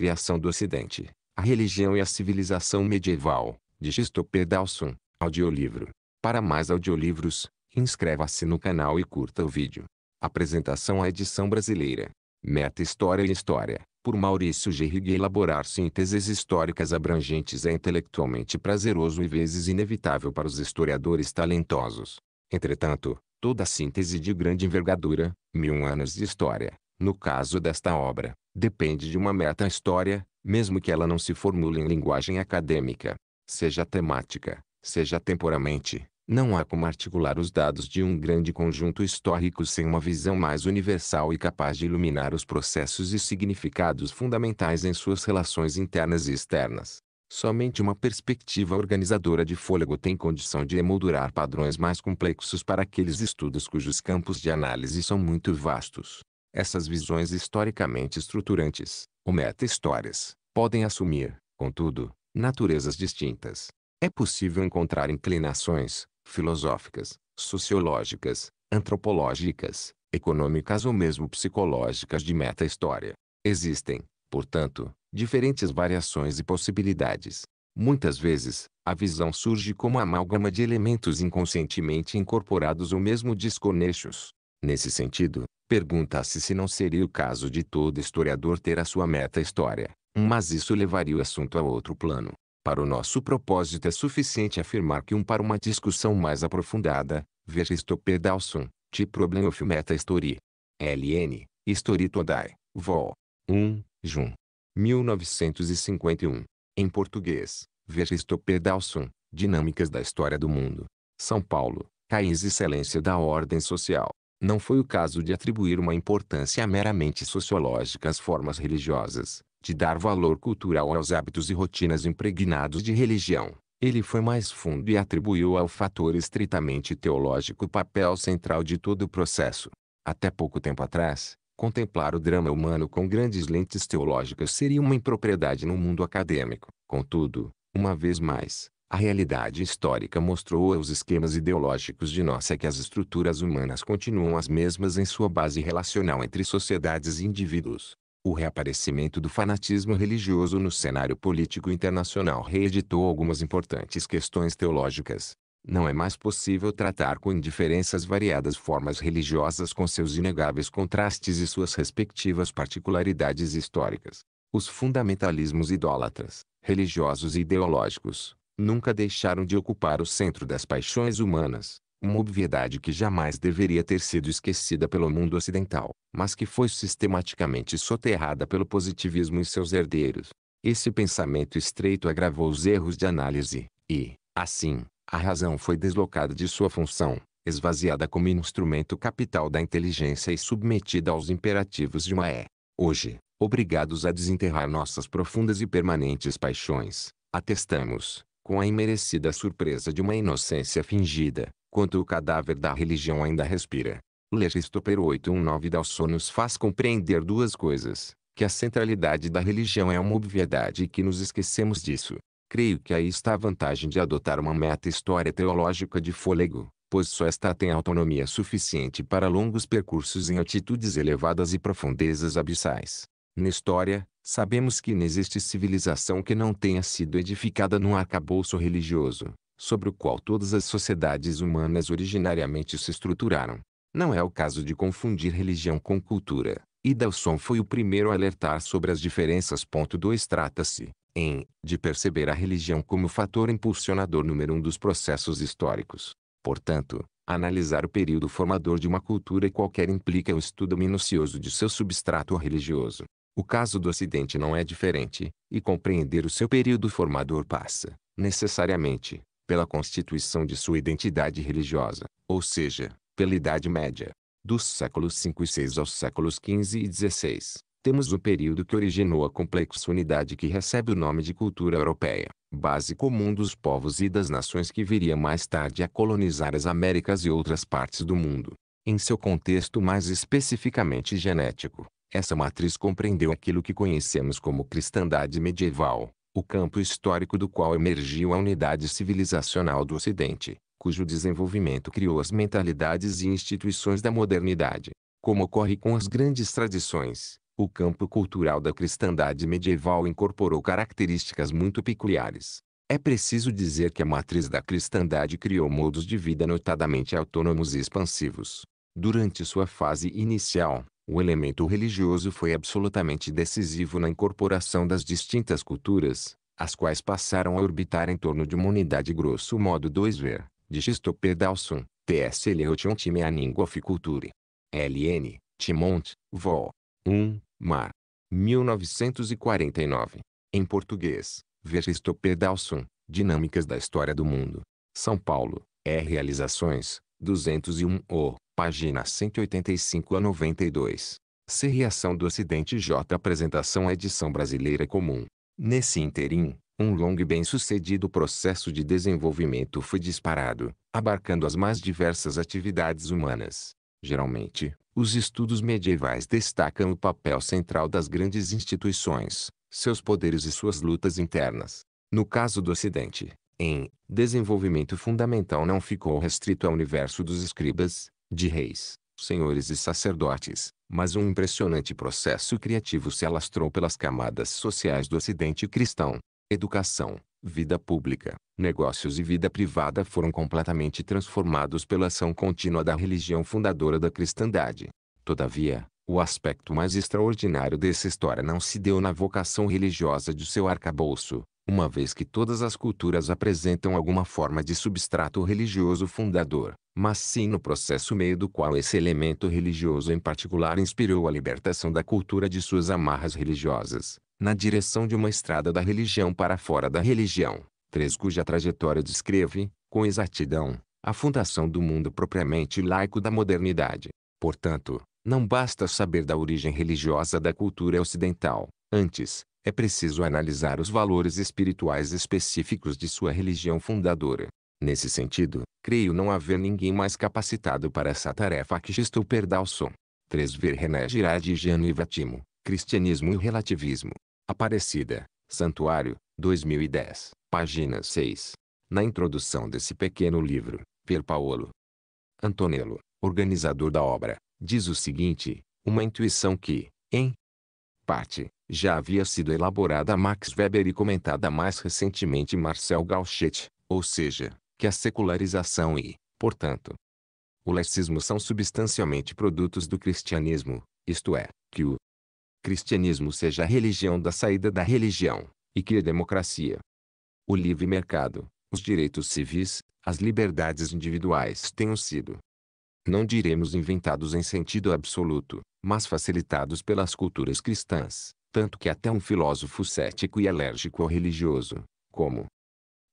criação do Ocidente, a religião e a civilização medieval, de Christopher Dawson, audiolivro. Para mais audiolivros, inscreva-se no canal e curta o vídeo. Apresentação à edição brasileira. Meta História e História, por Maurício Gerrig elaborar sínteses históricas abrangentes é intelectualmente prazeroso e vezes inevitável para os historiadores talentosos. Entretanto, toda síntese de grande envergadura, mil anos de história, no caso desta obra, depende de uma meta-história, mesmo que ela não se formule em linguagem acadêmica. Seja temática, seja temporalmente, não há como articular os dados de um grande conjunto histórico sem uma visão mais universal e capaz de iluminar os processos e significados fundamentais em suas relações internas e externas. Somente uma perspectiva organizadora de fôlego tem condição de emoldurar padrões mais complexos para aqueles estudos cujos campos de análise são muito vastos. Essas visões historicamente estruturantes, ou meta-histórias, podem assumir, contudo, naturezas distintas. É possível encontrar inclinações, filosóficas, sociológicas, antropológicas, econômicas ou mesmo psicológicas de meta-história. Existem, portanto, diferentes variações e possibilidades. Muitas vezes, a visão surge como amálgama de elementos inconscientemente incorporados ou mesmo desconexos. Nesse sentido, Pergunta-se se não seria o caso de todo historiador ter a sua meta-história, mas isso levaria o assunto a outro plano. Para o nosso propósito é suficiente afirmar que um para uma discussão mais aprofundada, veja Stopper Dawson, The Problem of Meta-Story. LN, Story Todai, Vol. 1, Jun. 1951. Em português, veja Stopper Dawson, Dinâmicas da História do Mundo. São Paulo, Caís Excelência da Ordem Social. Não foi o caso de atribuir uma importância meramente sociológica às formas religiosas, de dar valor cultural aos hábitos e rotinas impregnados de religião. Ele foi mais fundo e atribuiu ao fator estritamente teológico o papel central de todo o processo. Até pouco tempo atrás, contemplar o drama humano com grandes lentes teológicas seria uma impropriedade no mundo acadêmico. Contudo, uma vez mais, a realidade histórica mostrou aos esquemas ideológicos de nossa que as estruturas humanas continuam as mesmas em sua base relacional entre sociedades e indivíduos. O reaparecimento do fanatismo religioso no cenário político internacional reeditou algumas importantes questões teológicas. Não é mais possível tratar com indiferença as variadas formas religiosas com seus inegáveis contrastes e suas respectivas particularidades históricas. Os fundamentalismos idólatras, religiosos e ideológicos, nunca deixaram de ocupar o centro das paixões humanas, uma obviedade que jamais deveria ter sido esquecida pelo mundo ocidental, mas que foi sistematicamente soterrada pelo positivismo e seus herdeiros. Esse pensamento estreito agravou os erros de análise, e, assim, a razão foi deslocada de sua função, esvaziada como instrumento capital da inteligência e submetida aos imperativos de uma é. Hoje, obrigados a desenterrar nossas profundas e permanentes paixões, atestamos, com a imerecida surpresa de uma inocência fingida, quanto o cadáver da religião ainda respira. Legistoper 819 Dalsson nos faz compreender duas coisas, que a centralidade da religião é uma obviedade e que nos esquecemos disso. Creio que aí está a vantagem de adotar uma meta-história teológica de fôlego, pois só esta tem autonomia suficiente para longos percursos em altitudes elevadas e profundezas abissais. Na história, Sabemos que não existe civilização que não tenha sido edificada num arcabouço religioso, sobre o qual todas as sociedades humanas originariamente se estruturaram. Não é o caso de confundir religião com cultura. E Delson foi o primeiro a alertar sobre as diferenças. 2 Trata-se, em, de perceber a religião como fator impulsionador número um dos processos históricos. Portanto, analisar o período formador de uma cultura qualquer implica o um estudo minucioso de seu substrato religioso. O caso do Ocidente não é diferente, e compreender o seu período formador passa, necessariamente, pela constituição de sua identidade religiosa, ou seja, pela Idade Média. Dos séculos 5 e 6 aos séculos 15 e 16, temos o período que originou a complexa unidade que recebe o nome de cultura europeia, base comum dos povos e das nações que viria mais tarde a colonizar as Américas e outras partes do mundo. Em seu contexto mais especificamente genético, essa matriz compreendeu aquilo que conhecemos como cristandade medieval, o campo histórico do qual emergiu a unidade civilizacional do Ocidente, cujo desenvolvimento criou as mentalidades e instituições da modernidade. Como ocorre com as grandes tradições, o campo cultural da cristandade medieval incorporou características muito peculiares. É preciso dizer que a matriz da cristandade criou modos de vida notadamente autônomos e expansivos. Durante sua fase inicial, o elemento religioso foi absolutamente decisivo na incorporação das distintas culturas, as passaram a orbitar em torno de uma unidade grosso modo 2ver, de Xistopedalsum, TSL Eutiontime Aninguaficulture. LN, Timont, Vol. 1, Mar. 1949. Em português, Vegistopedalsum, Dinâmicas da História do Mundo. São Paulo, R. Realizações, 201 O, página 185 a 92. C. Reação do Ocidente J. Apresentação à edição brasileira comum. Nesse interim, um longo e bem-sucedido processo de desenvolvimento foi disparado, abarcando as mais diversas atividades humanas. Geralmente, os estudos medievais destacam o papel central das grandes instituições, seus poderes e suas lutas internas. No caso do Ocidente, em desenvolvimento fundamental não ficou restrito ao universo dos escribas, de reis, senhores e sacerdotes, mas um impressionante processo criativo se alastrou pelas camadas sociais do ocidente cristão. Educação, vida pública, negócios e vida privada foram completamente transformados pela ação contínua da religião fundadora da cristandade. Todavia, o aspecto mais extraordinário dessa história não se deu na vocação religiosa de seu arcabouço, uma vez que todas as culturas apresentam alguma forma de substrato religioso fundador, mas sim no processo meio do qual esse elemento religioso em particular inspirou a libertação da cultura de suas amarras religiosas, na direção de uma estrada da religião para fora da religião, três cuja trajetória descreve, com exatidão, a fundação do mundo propriamente laico da modernidade. Portanto, não basta saber da origem religiosa da cultura ocidental, antes, é preciso analisar os valores espirituais específicos de sua religião fundadora. Nesse sentido, creio não haver ninguém mais capacitado para essa tarefa que Gisto Perdalson. 3. Ver René Girard e Genuíva Timo, Cristianismo e Relativismo. Aparecida, Santuário, 2010, página 6. Na introdução desse pequeno livro, Per Paolo Antonello, organizador da obra, diz o seguinte, uma intuição que, em parte, já havia sido elaborada Max Weber e comentada mais recentemente Marcel Gauchet, ou seja, que a secularização e, portanto, o laicismo são substancialmente produtos do cristianismo, isto é, que o cristianismo seja a religião da saída da religião, e que a democracia, o livre mercado, os direitos civis, as liberdades individuais tenham sido, não diremos inventados em sentido absoluto, mas facilitados pelas culturas cristãs, tanto que até um filósofo cético e alérgico ao religioso, como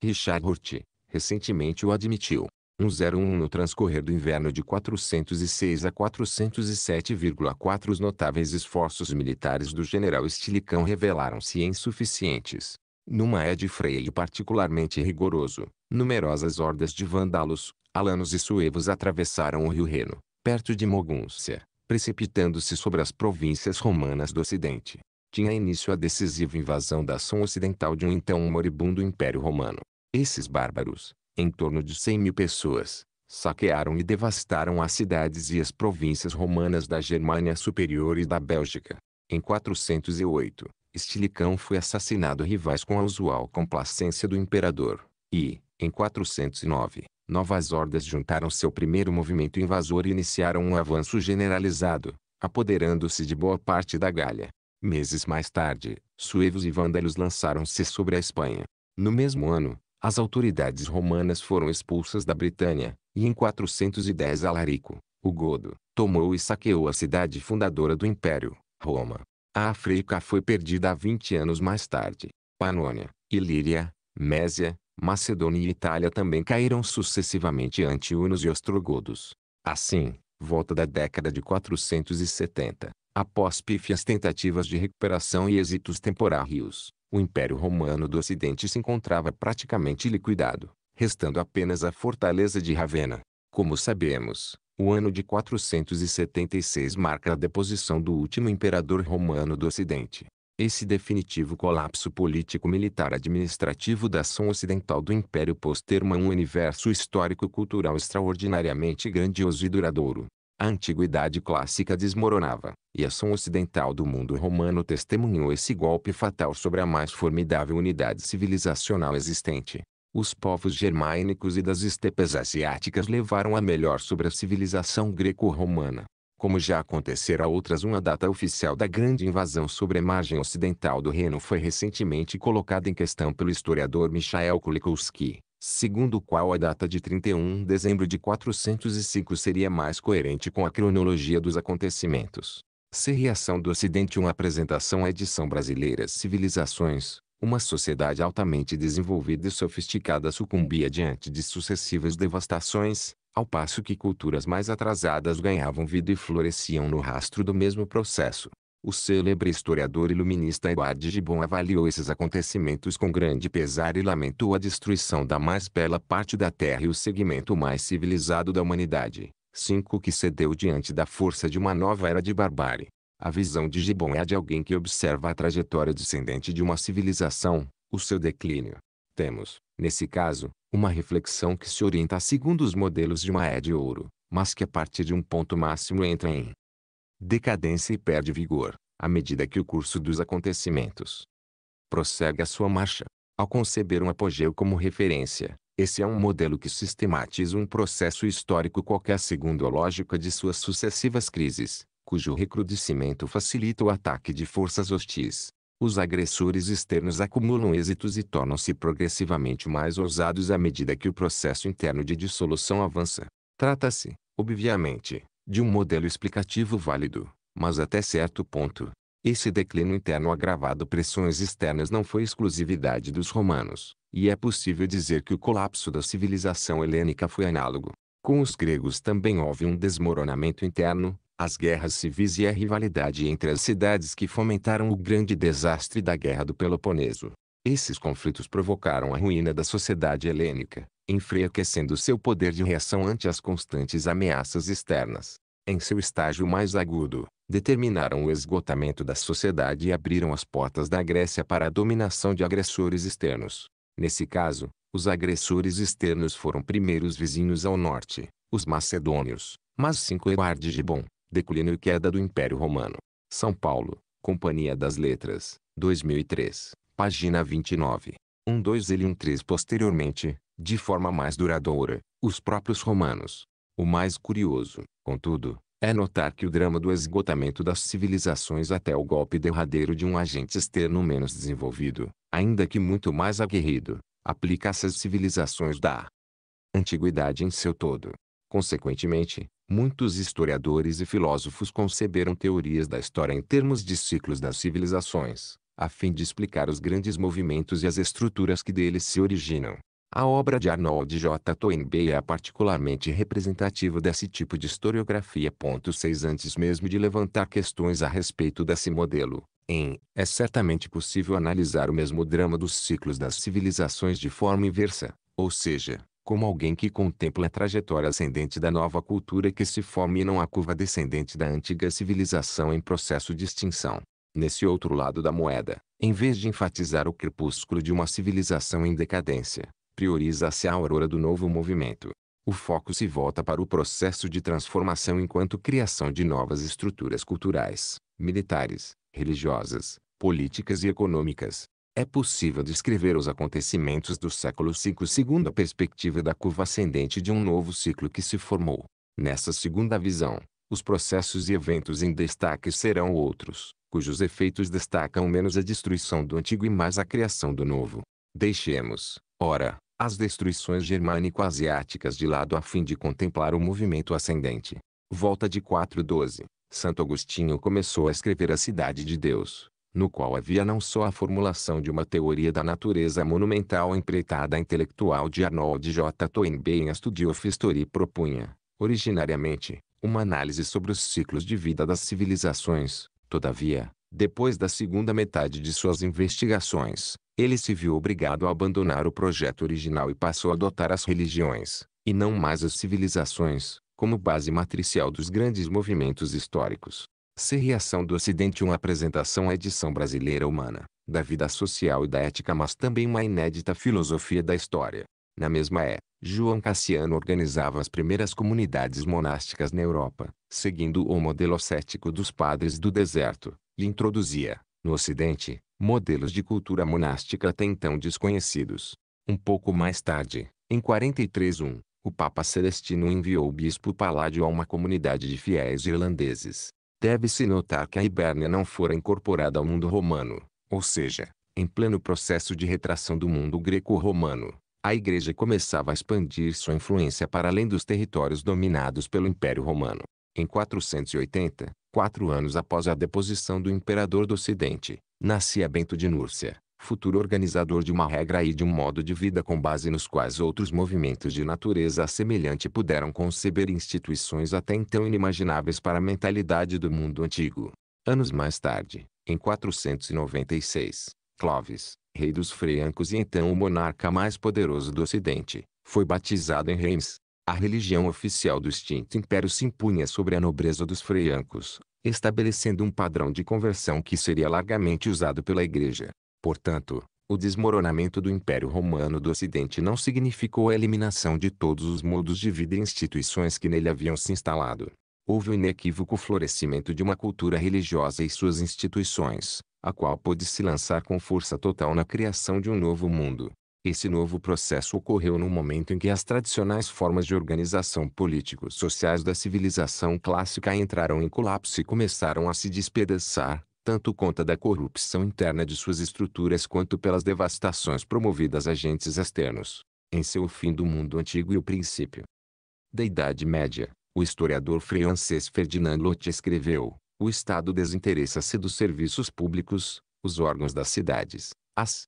Richard Hort, recentemente o admitiu. 101 No transcorrer do inverno de 406 a 407,4 os notáveis esforços militares do general Estilicão revelaram-se insuficientes. Numa é de freio particularmente rigoroso, numerosas hordas de vândalos, alanos e suevos atravessaram o rio Reno, perto de Mogúncia, precipitando-se sobre as províncias romanas do Ocidente. Tinha início a decisiva invasão da ação ocidental de um então moribundo Império Romano. Esses bárbaros, em torno de 100 mil pessoas, saquearam e devastaram as cidades e as províncias romanas da Germânia Superior e da Bélgica. Em 408, Estilicão foi assassinado rivais com a usual complacência do imperador, e, em 409, novas hordas juntaram seu primeiro movimento invasor e iniciaram um avanço generalizado, apoderando-se de boa parte da Galha. Meses mais tarde, suevos e vândalos lançaram-se sobre a Espanha. No mesmo ano, as autoridades romanas foram expulsas da Britânia, e em 410 Alarico, o Godo, tomou e saqueou a cidade fundadora do império, Roma. A África foi perdida 20 anos mais tarde. Panônia, Ilíria, Mésia, Macedônia e Itália também caíram sucessivamente ante hunos e ostrogodos. Assim, volta da década de 470, após pífias tentativas de recuperação e êxitos temporários, o Império Romano do Ocidente se encontrava praticamente liquidado, restando apenas a fortaleza de Ravenna. Como sabemos, o ano de 476 marca a deposição do último imperador romano do Ocidente, esse definitivo colapso político-militar-administrativo da ação ocidental do Império posterma é um universo histórico-cultural extraordinariamente grandioso e duradouro. A antiguidade clássica desmoronava, e a ação ocidental do mundo romano testemunhou esse golpe fatal sobre a mais formidável unidade civilizacional existente. Os povos germânicos e das estepes asiáticas levaram a melhor sobre a civilização greco-romana, como já acontecera outras, uma data oficial da grande invasão sobre a margem ocidental do Reno foi recentemente colocada em questão pelo historiador Michael Kulikowski, segundo o qual a data de 31 de dezembro de 405 seria mais coerente com a cronologia dos acontecimentos. Se reação do Ocidente uma apresentação à edição brasileira Civilizações, uma sociedade altamente desenvolvida e sofisticada sucumbia diante de sucessivas devastações, ao passo que culturas mais atrasadas ganhavam vida e floresciam no rastro do mesmo processo. O célebre historiador iluminista Eduard Gibbon avaliou esses acontecimentos com grande pesar e lamentou a destruição da mais bela parte da Terra e o segmento mais civilizado da humanidade, cinco que cedeu diante da força de uma nova era de barbárie. A visão de Gibbon é a de alguém que observa a trajetória descendente de uma civilização, o seu declínio. Temos, Nesse caso, uma reflexão que se orienta segundo os modelos de uma é de ouro, mas que a partir de um ponto máximo entra em decadência e perde vigor, à medida que o curso dos acontecimentos prossegue a sua marcha. Ao conceber um apogeu como referência, esse é um modelo que sistematiza um processo histórico qualquer segundo a lógica de suas sucessivas crises, cujo recrudescimento facilita o ataque de forças hostis, os agressores externos acumulam êxitos e tornam-se progressivamente mais ousados à medida que o processo interno de dissolução avança. Trata-se, obviamente, de um modelo explicativo válido, mas até certo ponto. Esse declínio interno agravado pressões externas não foi exclusividade dos romanos, e é possível dizer que o colapso da civilização helênica foi análogo. Com os gregos também houve um desmoronamento interno, as guerras civis e a rivalidade entre as cidades que fomentaram o grande desastre da Guerra do Peloponeso. Esses conflitos provocaram a ruína da sociedade helênica, enfraquecendo seu poder de reação ante as constantes ameaças externas. Em seu estágio mais agudo, determinaram o esgotamento da sociedade e abriram as portas da Grécia para a dominação de agressores externos. Nesse caso, os agressores externos foram primeiros vizinhos ao norte, os macedônios, mas cinco Eduardo Gibbon. Declínio e queda do Império Romano. São Paulo, Companhia das Letras, 2003, página 29. 12 e 13 posteriormente, de forma mais duradoura, os próprios romanos. O mais curioso, contudo, é notar que o drama do esgotamento das civilizações até o golpe derradeiro de um agente externo menos desenvolvido, ainda que muito mais aguerrido, aplica-se às civilizações da antiguidade em seu todo. Consequentemente, Muitos historiadores e filósofos conceberam teorias da história em termos de ciclos das civilizações, a fim de explicar os grandes movimentos e as estruturas que deles se originam. A obra de Arnold J. Toynbee é particularmente representativa desse tipo de historiografia. 6 Antes mesmo de levantar questões a respeito desse modelo, em É certamente possível analisar o mesmo drama dos ciclos das civilizações de forma inversa, ou seja, como alguém que contempla a trajetória ascendente da nova cultura que se forma e não a curva descendente da antiga civilização em processo de extinção. Nesse outro lado da moeda, em vez de enfatizar o crepúsculo de uma civilização em decadência, prioriza-se a aurora do novo movimento. O foco se volta para o processo de transformação enquanto criação de novas estruturas culturais, militares, religiosas, políticas e econômicas, é possível descrever os acontecimentos do século V segundo a perspectiva da curva ascendente de um novo ciclo que se formou. Nessa segunda visão, os processos e eventos em destaque serão outros, cujos efeitos destacam menos a destruição do antigo e mais a criação do novo. Deixemos, ora, as destruições germânico-asiáticas de lado a fim de contemplar o movimento ascendente. Volta de 412, Santo Agostinho começou a escrever a Cidade de Deus, no qual havia não só a formulação de uma teoria da natureza monumental empreitada intelectual de Arnold J. Toynbee em Studioff History propunha, originariamente, uma análise sobre os ciclos de vida das civilizações, todavia, depois da segunda metade de suas investigações, ele se viu obrigado a abandonar o projeto original e passou a adotar as religiões, e não mais as civilizações, como base matricial dos grandes movimentos históricos. Ser reação do Ocidente uma apresentação à edição brasileira humana, da vida social e da ética mas também uma inédita filosofia da história. Na mesma é, João Cassiano organizava as primeiras comunidades monásticas na Europa, seguindo o modelo cético dos padres do deserto, e introduzia, no Ocidente, modelos de cultura monástica até então desconhecidos. Um pouco mais tarde, em 43.1, o Papa Celestino enviou o bispo Paládio a uma comunidade de fiéis irlandeses, Deve-se notar que a Ibérnia não fora incorporada ao mundo romano, ou seja, em pleno processo de retração do mundo greco-romano, a Igreja começava a expandir sua influência para além dos territórios dominados pelo Império Romano. Em 480, quatro anos após a deposição do imperador do Ocidente, nascia Bento de Núrcia, futuro organizador de uma regra e de um modo de vida com base nos quais outros movimentos de natureza semelhante puderam conceber instituições até então inimagináveis para a mentalidade do mundo antigo. Anos mais tarde, em 496, Clovis, rei dos francos e então o monarca mais poderoso do Ocidente, foi batizado em Reims. A religião oficial do extinto império se impunha sobre a nobreza dos francos, estabelecendo um padrão de conversão que seria largamente usado pela igreja. Portanto, o desmoronamento do Império Romano do Ocidente não significou a eliminação de todos os modos de vida e instituições que nele haviam se instalado. Houve o um inequívoco florescimento de uma cultura religiosa e suas instituições, a qual pôde se lançar com força total na criação de um novo mundo. Esse novo processo ocorreu no momento em que as tradicionais formas de organização político-sociais da civilização clássica entraram em colapso e começaram a se despedaçar, tanto conta da corrupção interna de suas estruturas quanto pelas devastações promovidas a agentes externos, em seu fim do mundo antigo e o princípio da Idade Média. O historiador francês Ferdinand Lotte escreveu: O Estado desinteressa-se dos serviços públicos, os órgãos das cidades, as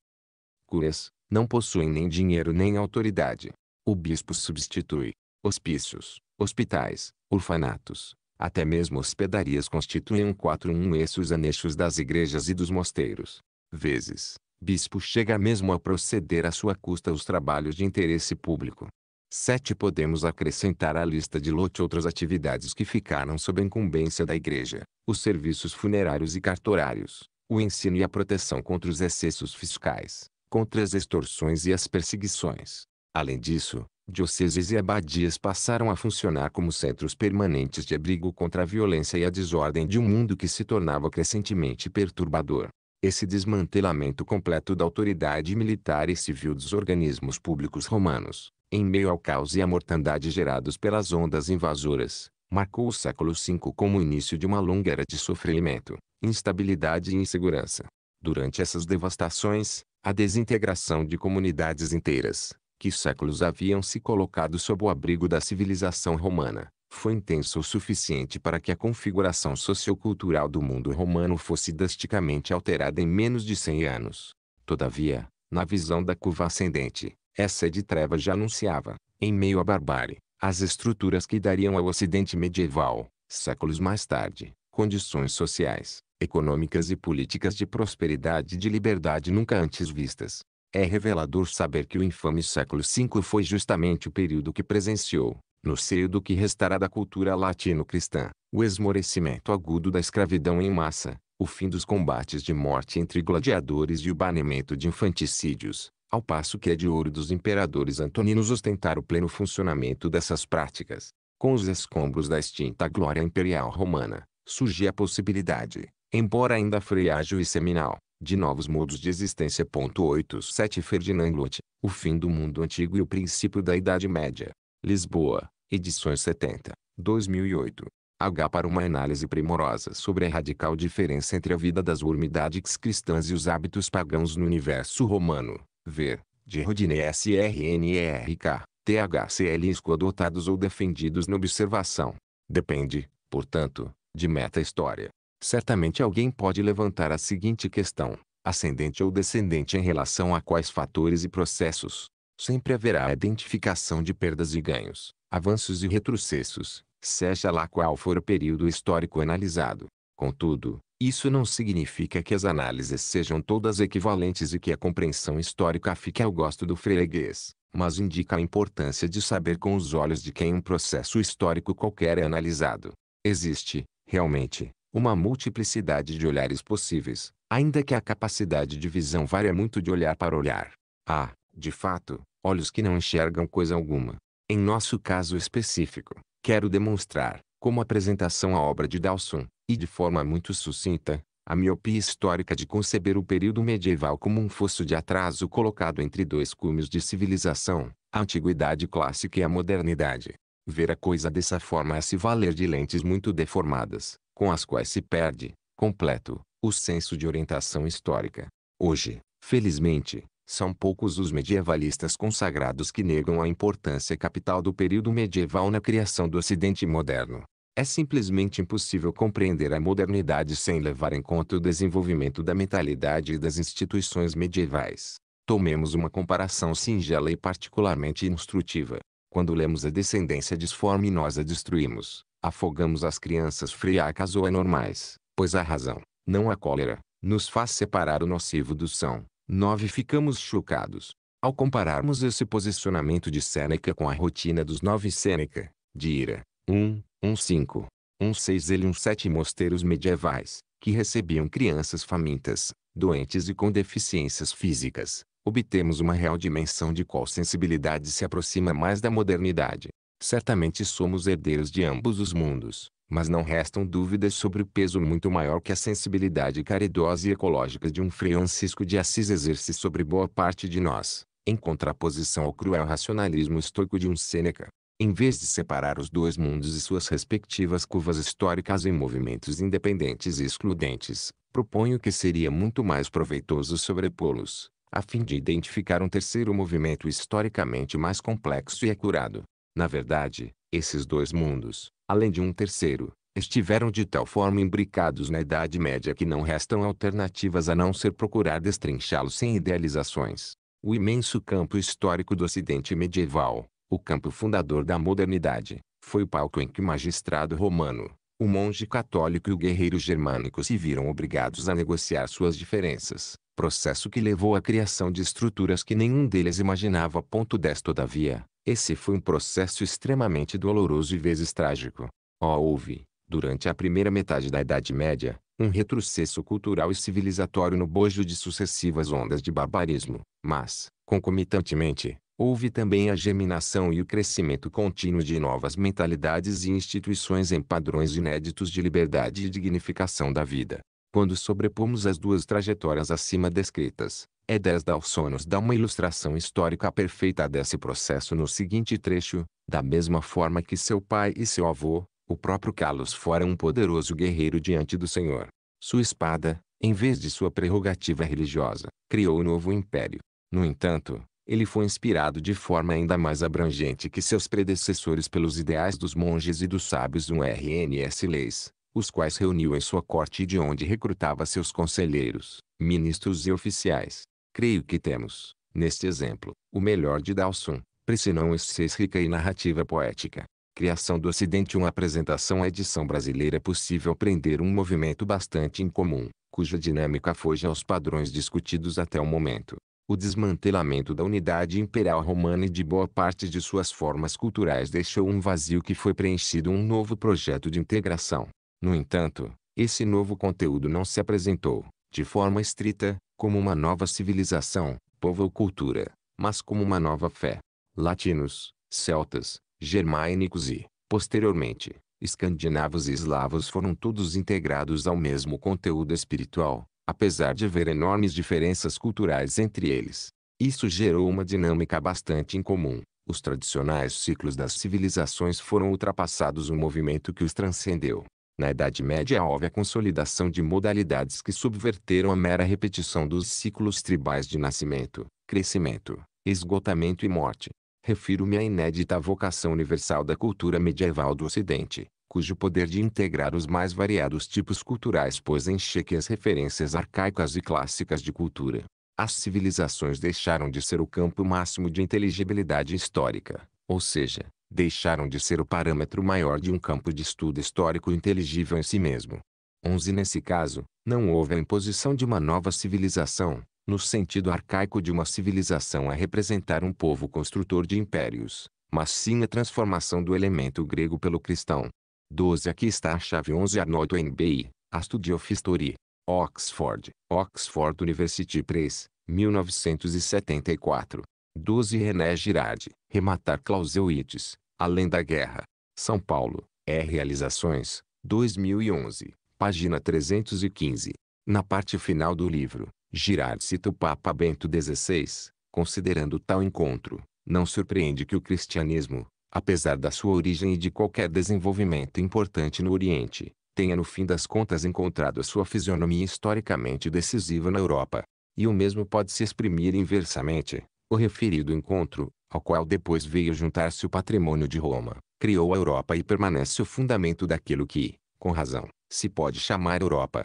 curas, não possuem nem dinheiro nem autoridade. O bispo substitui hospícios, hospitais, orfanatos, até mesmo hospedarias constituem um quatro um esses os anexos das igrejas e dos mosteiros. Vezes, bispo chega mesmo a proceder à sua custa os trabalhos de interesse público. 7. Podemos acrescentar à lista de lote outras atividades que ficaram sob incumbência da Igreja, os serviços funerários e cartorários, o ensino e a proteção contra os excessos fiscais, contra as extorsões e as perseguições. Além disso, dioceses e abadias passaram a funcionar como centros permanentes de abrigo contra a violência e a desordem de um mundo que se tornava crescentemente perturbador. Esse desmantelamento completo da autoridade militar e civil dos organismos públicos romanos, em meio ao caos e à mortandade gerados pelas ondas invasoras, marcou o século V como o início de uma longa era de sofrimento, instabilidade e insegurança. Durante essas devastações, a desintegração de comunidades inteiras, que séculos haviam se colocado sob o abrigo da civilização romana, foi intenso o suficiente para que a configuração sociocultural do mundo romano fosse drasticamente alterada em menos de 100 anos. Todavia, na visão da curva ascendente, essa de treva já anunciava, em meio à barbárie, as estruturas que dariam ao Ocidente medieval, séculos mais tarde, condições sociais, econômicas e políticas de prosperidade e de liberdade nunca antes vistas. É revelador saber que o infame século V foi justamente o período que presenciou, no seio do que restará da cultura latino-cristã, o esmorecimento agudo da escravidão em massa, o fim dos combates de morte entre gladiadores e o banimento de infanticídios, ao passo que é de ouro dos imperadores antoninos ostentar o pleno funcionamento dessas práticas. Com os escombros da extinta glória imperial romana, surgia a possibilidade, embora ainda freiágio e seminal, de novos modos de existência. 87 Ferdinand Lott, O Fim do Mundo Antigo e o Princípio da Idade Média. Lisboa, edições 70, 2008. H para uma análise primorosa sobre a radical diferença entre a vida das urmidades cristãs e os hábitos pagãos no universo romano. Ver, de Rodine SRNERK, THCL adotados ou defendidos na observação. Depende, portanto, de meta-história Certamente alguém pode levantar a seguinte questão, ascendente ou descendente em relação a quais fatores e processos. Sempre haverá a identificação de perdas e ganhos, avanços e retrocessos, seja lá qual for o período histórico analisado. Contudo, isso não significa que as análises sejam todas equivalentes e que a compreensão histórica fique ao gosto do freguês, mas indica a importância de saber com os olhos de quem um processo histórico qualquer é analisado. Existe, realmente, uma multiplicidade de olhares possíveis, ainda que a capacidade de visão varia muito de olhar para olhar. Há, ah, de fato, olhos que não enxergam coisa alguma. Em nosso caso específico, quero demonstrar, como apresentação à obra de Dawson, e de forma muito sucinta, a miopia histórica de conceber o período medieval como um fosso de atraso colocado entre dois cumes de civilização, a antiguidade clássica e a modernidade. Ver a coisa dessa forma é se valer de lentes muito deformadas, com as quais se perde, completo, o senso de orientação histórica. Hoje, felizmente, são poucos os medievalistas consagrados que negam a importância capital do período medieval na criação do Ocidente moderno. É simplesmente impossível compreender a modernidade sem levar em conta o desenvolvimento da mentalidade e das instituições medievais. Tomemos uma comparação singela e particularmente instrutiva. Quando lemos a descendência disforme nós a destruímos afogamos as crianças friacas ou anormais, pois a razão, não a cólera, nos faz separar o nocivo do são. 9. Ficamos chocados. Ao compararmos esse posicionamento de Sêneca com a rotina dos nove Sêneca, de Ira, 1, 1, 5, 1, 6 e 1, 7 mosteiros medievais, que recebiam crianças famintas, doentes e com deficiências físicas, obtemos uma real dimensão de qual sensibilidade se aproxima mais da modernidade. Certamente somos herdeiros de ambos os mundos, mas não restam dúvidas sobre o peso muito maior que a sensibilidade caridosa e ecológica de um Francisco de Assis exerce sobre boa parte de nós, em contraposição ao cruel racionalismo estoico de um Sêneca. Em vez de separar os dois mundos e suas respectivas curvas históricas em movimentos independentes e excludentes, proponho que seria muito mais proveitoso sobrepô-los, a fim de identificar um terceiro movimento historicamente mais complexo e acurado, na verdade, esses dois mundos, além de um terceiro, estiveram de tal forma imbricados na Idade Média que não restam alternativas a não ser procurar destrinchá-los sem idealizações. O imenso campo histórico do Ocidente medieval, o campo fundador da modernidade, foi o palco em que o magistrado romano, o monge católico e o guerreiro germânico se viram obrigados a negociar suas diferenças, processo que levou à criação de estruturas que nenhum deles imaginava. Ponto 10 Todavia, esse foi um processo extremamente doloroso e vezes trágico. Houve, durante a primeira metade da Idade Média, um retrocesso cultural e civilizatório no bojo de sucessivas ondas de barbarismo, mas, concomitantemente, houve também a germinação e o crescimento contínuo de novas mentalidades e instituições em padrões inéditos de liberdade e dignificação da vida. Quando sobrepomos as duas trajetórias acima descritas, é Edas Dalsonos dá uma ilustração histórica perfeita desse processo no seguinte trecho, da mesma forma que seu pai e seu avô, o próprio Carlos fora um poderoso guerreiro diante do Senhor. Sua espada, em vez de sua prerrogativa religiosa, criou o um novo império. No entanto, ele foi inspirado de forma ainda mais abrangente que seus predecessores pelos ideais dos monges e dos sábios do RNS Leis, os quais reuniu em sua corte e de onde recrutava seus conselheiros, ministros e oficiais. Creio que temos, neste exemplo, o melhor de Dalsun, presenão esseis rica e narrativa poética. Criação do Ocidente Uma apresentação à edição brasileira é possível prender um movimento bastante incomum, cuja dinâmica foge aos padrões discutidos até o momento. O desmantelamento da unidade imperial romana e de boa parte de suas formas culturais deixou um vazio que foi preenchido um novo projeto de integração. No entanto, esse novo conteúdo não se apresentou, de forma estrita, como uma nova civilização, povo ou cultura, mas como uma nova fé. Latinos, celtas, germânicos e, posteriormente, escandinavos e eslavos foram todos integrados ao mesmo conteúdo espiritual, apesar de haver enormes diferenças culturais entre eles. Isso gerou uma dinâmica bastante incomum. Os tradicionais ciclos das civilizações foram ultrapassados um movimento que os transcendeu. Na Idade Média houve a consolidação de modalidades que subverteram a mera repetição dos ciclos tribais de nascimento, crescimento, esgotamento e morte. Refiro-me à inédita vocação universal da cultura medieval do Ocidente, cujo poder de integrar os mais variados tipos culturais pôs em xeque as referências arcaicas e clássicas de cultura. As civilizações deixaram de ser o campo máximo de inteligibilidade histórica, ou seja, deixaram de ser o parâmetro maior de um campo de estudo histórico inteligível em si mesmo. 11 Nesse caso, não houve a imposição de uma nova civilização, no sentido arcaico de uma civilização a representar um povo construtor de impérios, mas sim a transformação do elemento grego pelo cristão. 12 Aqui está a chave 11 Arnold Weinbey, A of History, Oxford, Oxford University Press, 1974. 12 René Girardi, Rematar Clausewitz, Além da Guerra. São Paulo, é Realizações, 2011, página 315. Na parte final do livro, Girard cita o Papa Bento XVI, considerando tal encontro. Não surpreende que o cristianismo, apesar da sua origem e de qualquer desenvolvimento importante no Oriente, tenha no fim das contas encontrado a sua fisionomia historicamente decisiva na Europa. E o mesmo pode se exprimir inversamente. O referido encontro, ao qual depois veio juntar-se o patrimônio de Roma, criou a Europa e permanece o fundamento daquilo que, com razão, se pode chamar Europa.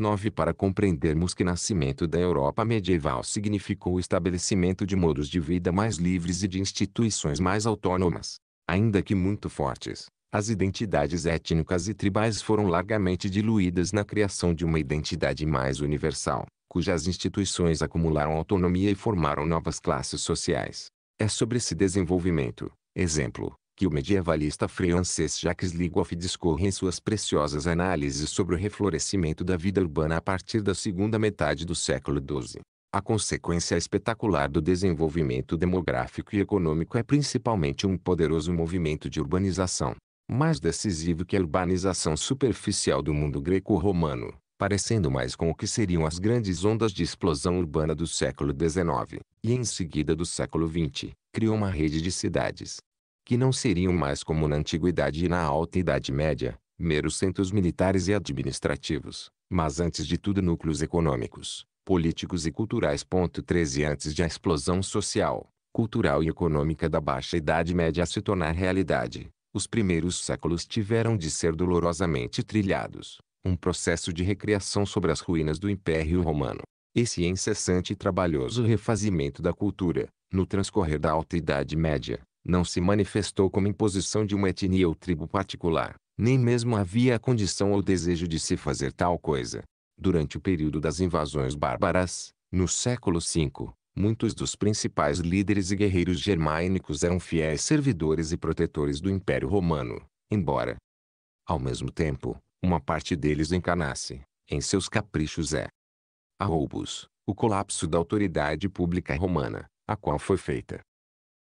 nove Para compreendermos que o nascimento da Europa medieval significou o estabelecimento de modos de vida mais livres e de instituições mais autônomas, ainda que muito fortes, as identidades étnicas e tribais foram largamente diluídas na criação de uma identidade mais universal, cujas instituições acumularam autonomia e formaram novas classes sociais. É sobre esse desenvolvimento, exemplo, que o medievalista francês Jacques Ligoff discorre em suas preciosas análises sobre o reflorescimento da vida urbana a partir da segunda metade do século XII. A consequência espetacular do desenvolvimento demográfico e econômico é principalmente um poderoso movimento de urbanização, mais decisivo que a urbanização superficial do mundo greco-romano parecendo mais com o que seriam as grandes ondas de explosão urbana do século XIX, e em seguida do século XX, criou uma rede de cidades, que não seriam mais como na Antiguidade e na Alta Idade Média, meros centros militares e administrativos, mas antes de tudo núcleos econômicos, políticos e culturais. 13 Antes de a explosão social, cultural e econômica da Baixa Idade Média se tornar realidade, os primeiros séculos tiveram de ser dolorosamente trilhados um processo de recriação sobre as ruínas do Império Romano. Esse incessante e trabalhoso refazimento da cultura, no transcorrer da Alta Idade Média, não se manifestou como imposição de uma etnia ou tribo particular, nem mesmo havia a condição ou desejo de se fazer tal coisa. Durante o período das invasões bárbaras, no século V, muitos dos principais líderes e guerreiros germânicos eram fiéis servidores e protetores do Império Romano, embora, ao mesmo tempo, uma parte deles encarnasse, em seus caprichos é. A roubos, o colapso da autoridade pública romana, a qual foi feita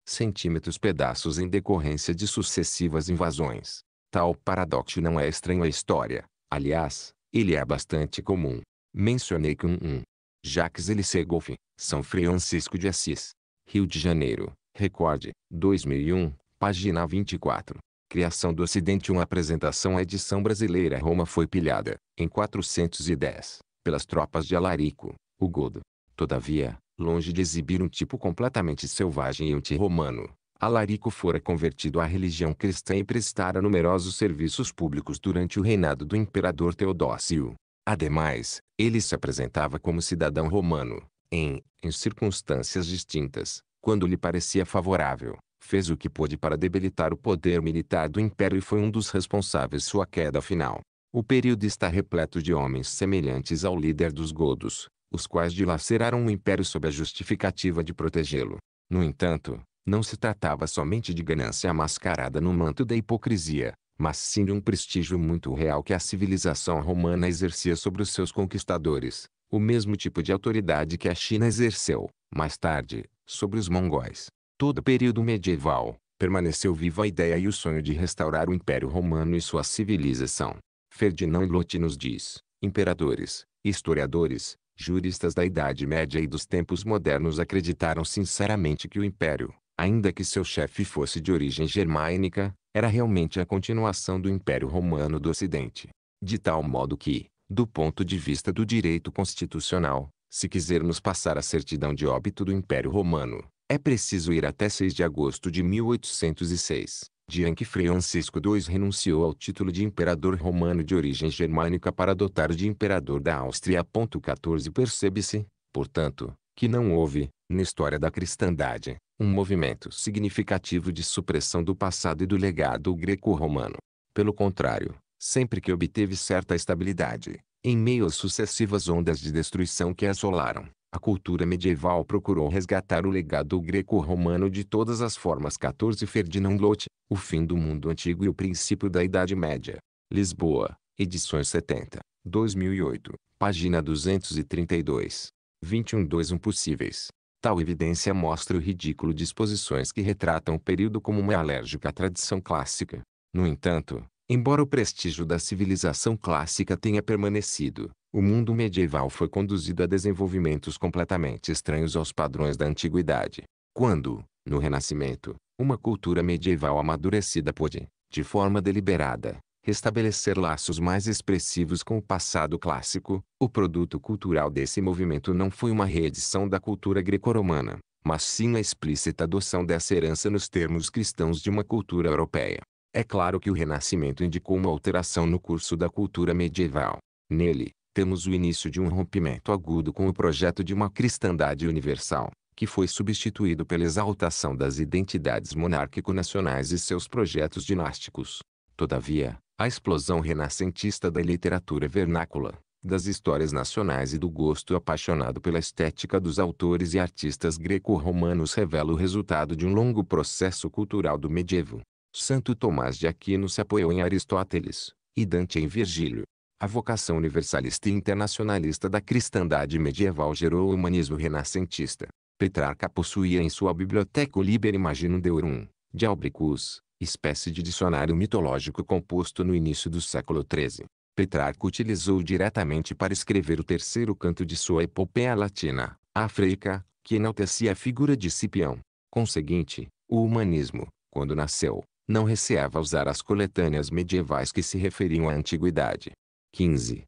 centímetros pedaços em decorrência de sucessivas invasões. Tal paradoxo não é estranho à história, aliás, ele é bastante comum. Mencionei que um, um Jacques Elisegoff, Golfe, São Francisco de Assis, Rio de Janeiro, Recorde, 2001, página 24. Criação do Ocidente Uma apresentação à edição brasileira Roma foi pilhada, em 410, pelas tropas de Alarico, o Godo. Todavia, longe de exibir um tipo completamente selvagem e anti-romano, Alarico fora convertido à religião cristã e prestara numerosos serviços públicos durante o reinado do imperador Teodócio. Ademais, ele se apresentava como cidadão romano, em, em circunstâncias distintas, quando lhe parecia favorável, fez o que pôde para debilitar o poder militar do império e foi um dos responsáveis sua queda final. O período está repleto de homens semelhantes ao líder dos godos, os quais dilaceraram o império sob a justificativa de protegê-lo. No entanto, não se tratava somente de ganância mascarada no manto da hipocrisia, mas sim de um prestígio muito real que a civilização romana exercia sobre os seus conquistadores, o mesmo tipo de autoridade que a China exerceu, mais tarde, sobre os mongóis todo o período medieval, permaneceu viva a ideia e o sonho de restaurar o Império Romano e sua civilização. Ferdinand Loti nos diz, imperadores, historiadores, juristas da Idade Média e dos tempos modernos acreditaram sinceramente que o Império, ainda que seu chefe fosse de origem germânica, era realmente a continuação do Império Romano do Ocidente. De tal modo que, do ponto de vista do direito constitucional, se quisermos passar a certidão de óbito do Império Romano, é preciso ir até 6 de agosto de 1806, dia em que Frei Francisco II renunciou ao título de imperador romano de origem germânica para adotar de imperador da Áustria. 14 Percebe-se, portanto, que não houve, na história da cristandade, um movimento significativo de supressão do passado e do legado greco-romano. Pelo contrário, sempre que obteve certa estabilidade, em meio às sucessivas ondas de destruição que assolaram, a cultura medieval procurou resgatar o legado greco-romano de todas as formas 14 Ferdinand Lot, O Fim do Mundo Antigo e o Princípio da Idade Média. Lisboa, edições 70, 2008, página 232. 21 2 Impossíveis. Tal evidência mostra o ridículo de exposições que retratam o período como uma alérgica à tradição clássica. No entanto, embora o prestígio da civilização clássica tenha permanecido, o mundo medieval foi conduzido a desenvolvimentos completamente estranhos aos padrões da antiguidade. Quando, no Renascimento, uma cultura medieval amadurecida pôde, de forma deliberada, restabelecer laços mais expressivos com o passado clássico, o produto cultural desse movimento não foi uma reedição da cultura greco-romana, mas sim a explícita adoção dessa herança nos termos cristãos de uma cultura europeia. É claro que o Renascimento indicou uma alteração no curso da cultura medieval. Nele, temos o início de um rompimento agudo com o projeto de uma cristandade universal, que foi substituído pela exaltação das identidades monárquico-nacionais e seus projetos dinásticos. Todavia, a explosão renascentista da literatura vernácula, das histórias nacionais e do gosto apaixonado pela estética dos autores e artistas greco-romanos revela o resultado de um longo processo cultural do medievo. Santo Tomás de Aquino se apoiou em Aristóteles, e Dante em Virgílio, a vocação universalista e internacionalista da cristandade medieval gerou o humanismo renascentista. Petrarca possuía em sua biblioteca o Liber Imaginum Deorum, de Albricus, espécie de dicionário mitológico composto no início do século XIII. Petrarca utilizou diretamente para escrever o terceiro canto de sua epopeia latina, a que enaltecia a figura de Cipião. Conseguinte, o humanismo, quando nasceu, não receava usar as coletâneas medievais que se referiam à antiguidade. 15.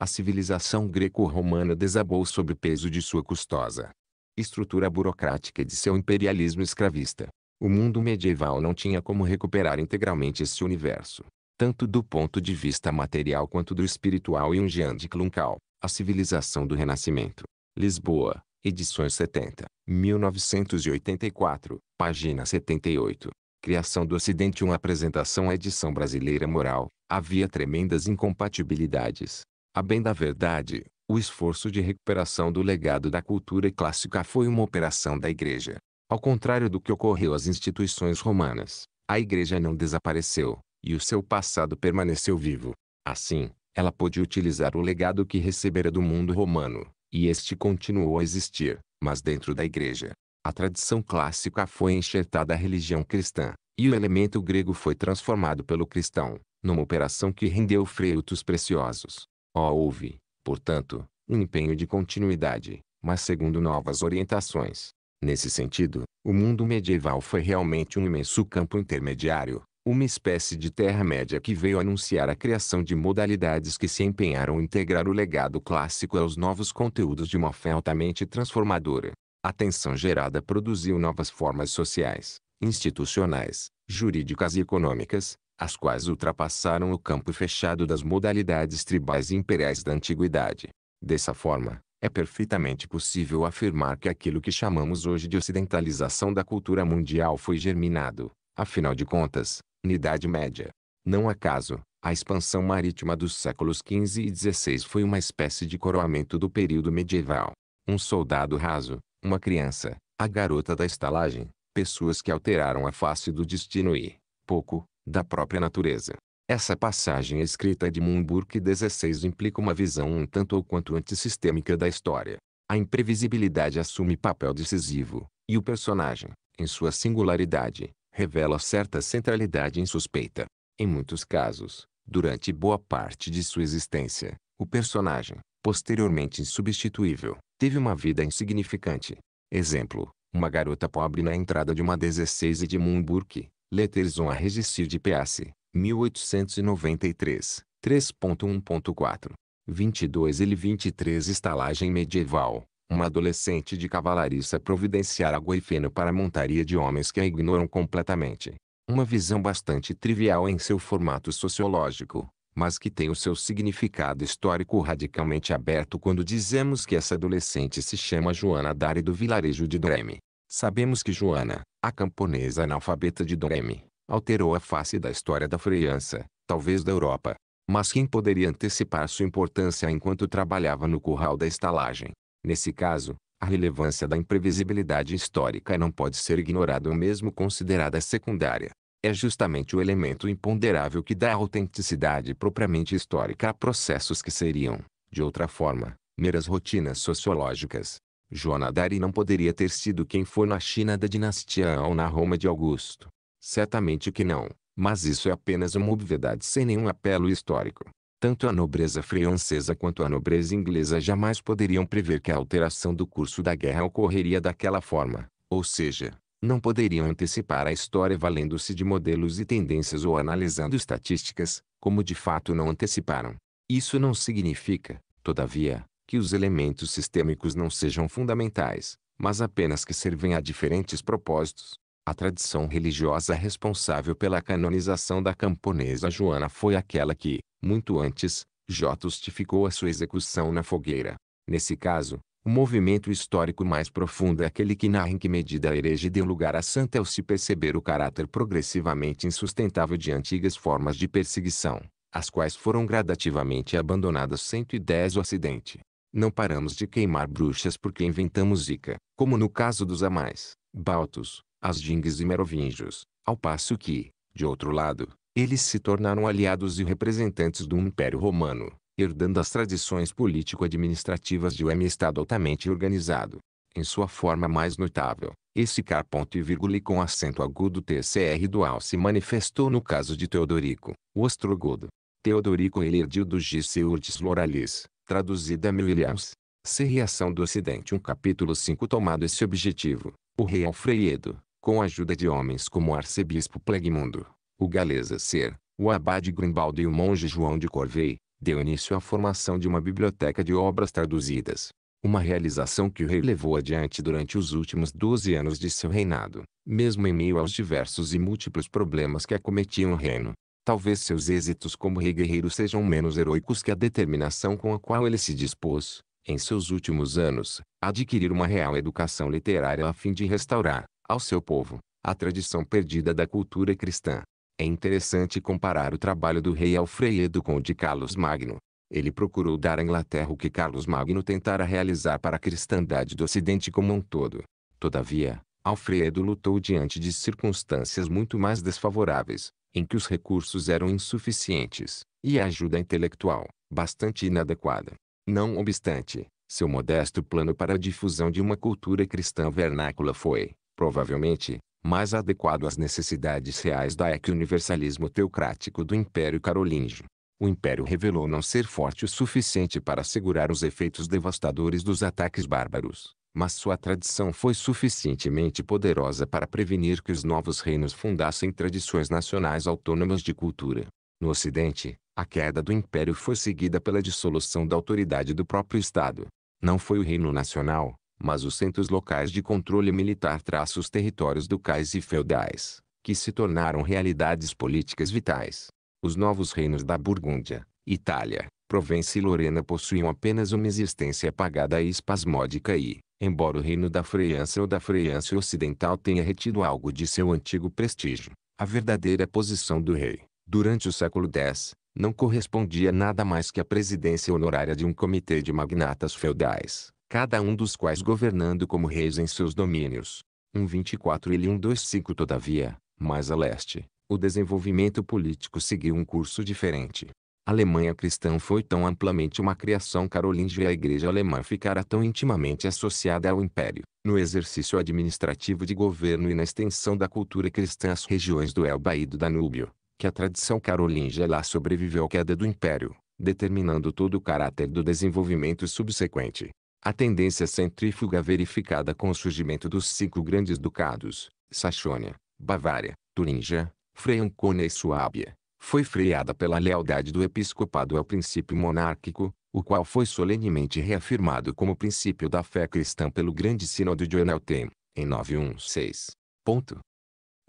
A civilização greco-romana desabou sob o peso de sua custosa estrutura burocrática e de seu imperialismo escravista. O mundo medieval não tinha como recuperar integralmente esse universo, tanto do ponto de vista material quanto do espiritual e um Jean de Cluncal, a civilização do Renascimento. Lisboa, edições 70, 1984, página 78. Criação do Ocidente Uma apresentação à edição brasileira moral, havia tremendas incompatibilidades. A bem da verdade, o esforço de recuperação do legado da cultura clássica foi uma operação da Igreja. Ao contrário do que ocorreu às instituições romanas, a Igreja não desapareceu, e o seu passado permaneceu vivo. Assim, ela pôde utilizar o legado que recebera do mundo romano, e este continuou a existir, mas dentro da Igreja. A tradição clássica foi enxertada à religião cristã, e o elemento grego foi transformado pelo cristão, numa operação que rendeu frutos preciosos. Houve, portanto, um empenho de continuidade, mas segundo novas orientações. Nesse sentido, o mundo medieval foi realmente um imenso campo intermediário, uma espécie de terra-média que veio anunciar a criação de modalidades que se empenharam em integrar o legado clássico aos novos conteúdos de uma fé altamente transformadora. A tensão gerada produziu novas formas sociais, institucionais, jurídicas e econômicas, as quais ultrapassaram o campo fechado das modalidades tribais e imperiais da antiguidade. Dessa forma, é perfeitamente possível afirmar que aquilo que chamamos hoje de ocidentalização da cultura mundial foi germinado, afinal de contas, na Idade Média. Não acaso, a expansão marítima dos séculos XV e XVI foi uma espécie de coroamento do período medieval. Um soldado raso, uma criança, a garota da estalagem, pessoas que alteraram a face do destino e, pouco, da própria natureza. Essa passagem escrita de Mumburk 16 implica uma visão um tanto ou quanto antissistêmica da história. A imprevisibilidade assume papel decisivo, e o personagem, em sua singularidade, revela certa centralidade insuspeita. Em muitos casos, durante boa parte de sua existência, o personagem, posteriormente insubstituível, teve uma vida insignificante. Exemplo, uma garota pobre na entrada de uma 16 de Mumburk, Letters on a Registir de Peace, 1893, 3.1.4. 22 e 23 Estalagem medieval. Uma adolescente de cavalariça providenciara goifeno para a montaria de homens que a ignoram completamente. Uma visão bastante trivial em seu formato sociológico, mas que tem o seu significado histórico radicalmente aberto quando dizemos que essa adolescente se chama Joana Dari do vilarejo de Dreme. Sabemos que Joana, a camponesa analfabeta de Doremi alterou a face da história da França, talvez da Europa. Mas quem poderia antecipar sua importância enquanto trabalhava no curral da estalagem? Nesse caso, a relevância da imprevisibilidade histórica não pode ser ignorada ou mesmo considerada secundária. É justamente o elemento imponderável que dá autenticidade propriamente histórica a processos que seriam, de outra forma, meras rotinas sociológicas. Joanadari não poderia ter sido quem foi na China da dinastia ou na Roma de Augusto. Certamente que não, mas isso é apenas uma obviedade sem nenhum apelo histórico. Tanto a nobreza francesa quanto a nobreza inglesa jamais poderiam prever que a alteração do curso da guerra ocorreria daquela forma, ou seja, não poderiam antecipar a história valendo-se de modelos e tendências ou analisando estatísticas, como de fato não anteciparam. Isso não significa, todavia, que os elementos sistêmicos não sejam fundamentais, mas apenas que servem a diferentes propósitos. A tradição religiosa responsável pela canonização da camponesa Joana foi aquela que, muito antes, justificou a sua execução na fogueira. Nesse caso, o movimento histórico mais profundo é aquele que narra em que medida a herege deu lugar à santa ao se perceber o caráter progressivamente insustentável de antigas formas de perseguição, as quais foram gradativamente abandonadas 110 o acidente. Não paramos de queimar bruxas porque inventamos zika, como no caso dos amais, baltos, dingues e merovingios, ao passo que, de outro lado, eles se tornaram aliados e representantes do Império Romano, herdando as tradições político-administrativas de um Estado altamente organizado. Em sua forma mais notável, esse car ponto e vírgula e com acento agudo TCR dual se manifestou no caso de Teodorico, o ostrogodo. Teodorico ele herdeu do Giseurtis Loralis, traduzida a ilhaus. Se Reação do Ocidente um capítulo 5 tomado esse objetivo, o rei Alfredo, com a ajuda de homens como o arcebispo Plegmundo, o galesa Ser, o abade Grimbaldo e o monge João de Corvei, deu início à formação de uma biblioteca de obras traduzidas. Uma realização que o rei levou adiante durante os últimos 12 anos de seu reinado, mesmo em meio aos diversos e múltiplos problemas que acometiam o reino. Talvez seus êxitos como rei guerreiro sejam menos heróicos que a determinação com a qual ele se dispôs, em seus últimos anos, a adquirir uma real educação literária a fim de restaurar, ao seu povo, a tradição perdida da cultura cristã. É interessante comparar o trabalho do rei Alfredo com o de Carlos Magno. Ele procurou dar à Inglaterra o que Carlos Magno tentara realizar para a cristandade do Ocidente como um todo. Todavia, Alfredo lutou diante de circunstâncias muito mais desfavoráveis, em que os recursos eram insuficientes, e a ajuda intelectual, bastante inadequada. Não obstante, seu modesto plano para a difusão de uma cultura cristã vernácula foi, provavelmente, mais adequado às necessidades reais da que universalismo teocrático do Império Carolíngio. O Império revelou não ser forte o suficiente para segurar os efeitos devastadores dos ataques bárbaros, mas sua tradição foi suficientemente poderosa para prevenir que os novos reinos fundassem tradições nacionais autônomas de cultura. No Ocidente, a queda do império foi seguida pela dissolução da autoridade do próprio Estado. Não foi o reino nacional, mas os centros locais de controle militar traços territórios ducais e feudais, que se tornaram realidades políticas vitais. Os novos reinos da Burgúndia, Itália, Provença e Lorena possuíam apenas uma existência apagada e espasmódica e, Embora o reino da França ou da França Ocidental tenha retido algo de seu antigo prestígio, a verdadeira posição do rei, durante o século X, não correspondia nada mais que a presidência honorária de um comitê de magnatas feudais, cada um dos quais governando como reis em seus domínios. 124 e 125 Todavia, mais a leste, o desenvolvimento político seguiu um curso diferente. Alemanha cristã foi tão amplamente uma criação carolíngia e a igreja alemã ficara tão intimamente associada ao império, no exercício administrativo de governo e na extensão da cultura cristã às regiões do Elba e do Danúbio, que a tradição carolíngia lá sobreviveu à queda do império, determinando todo o caráter do desenvolvimento subsequente. A tendência centrífuga verificada com o surgimento dos cinco grandes ducados, Saxônia, Bavária, Turíngia, Franconia e Suábia, foi freada pela lealdade do episcopado ao princípio monárquico, o qual foi solenemente reafirmado como princípio da fé cristã pelo Grande Sínodo de Eneltem, em 916. Ponto.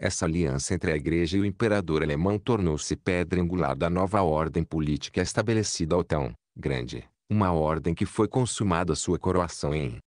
Essa aliança entre a Igreja e o imperador alemão tornou-se pedra angular da nova ordem política estabelecida ao tão grande, uma ordem que foi consumada sua coroação em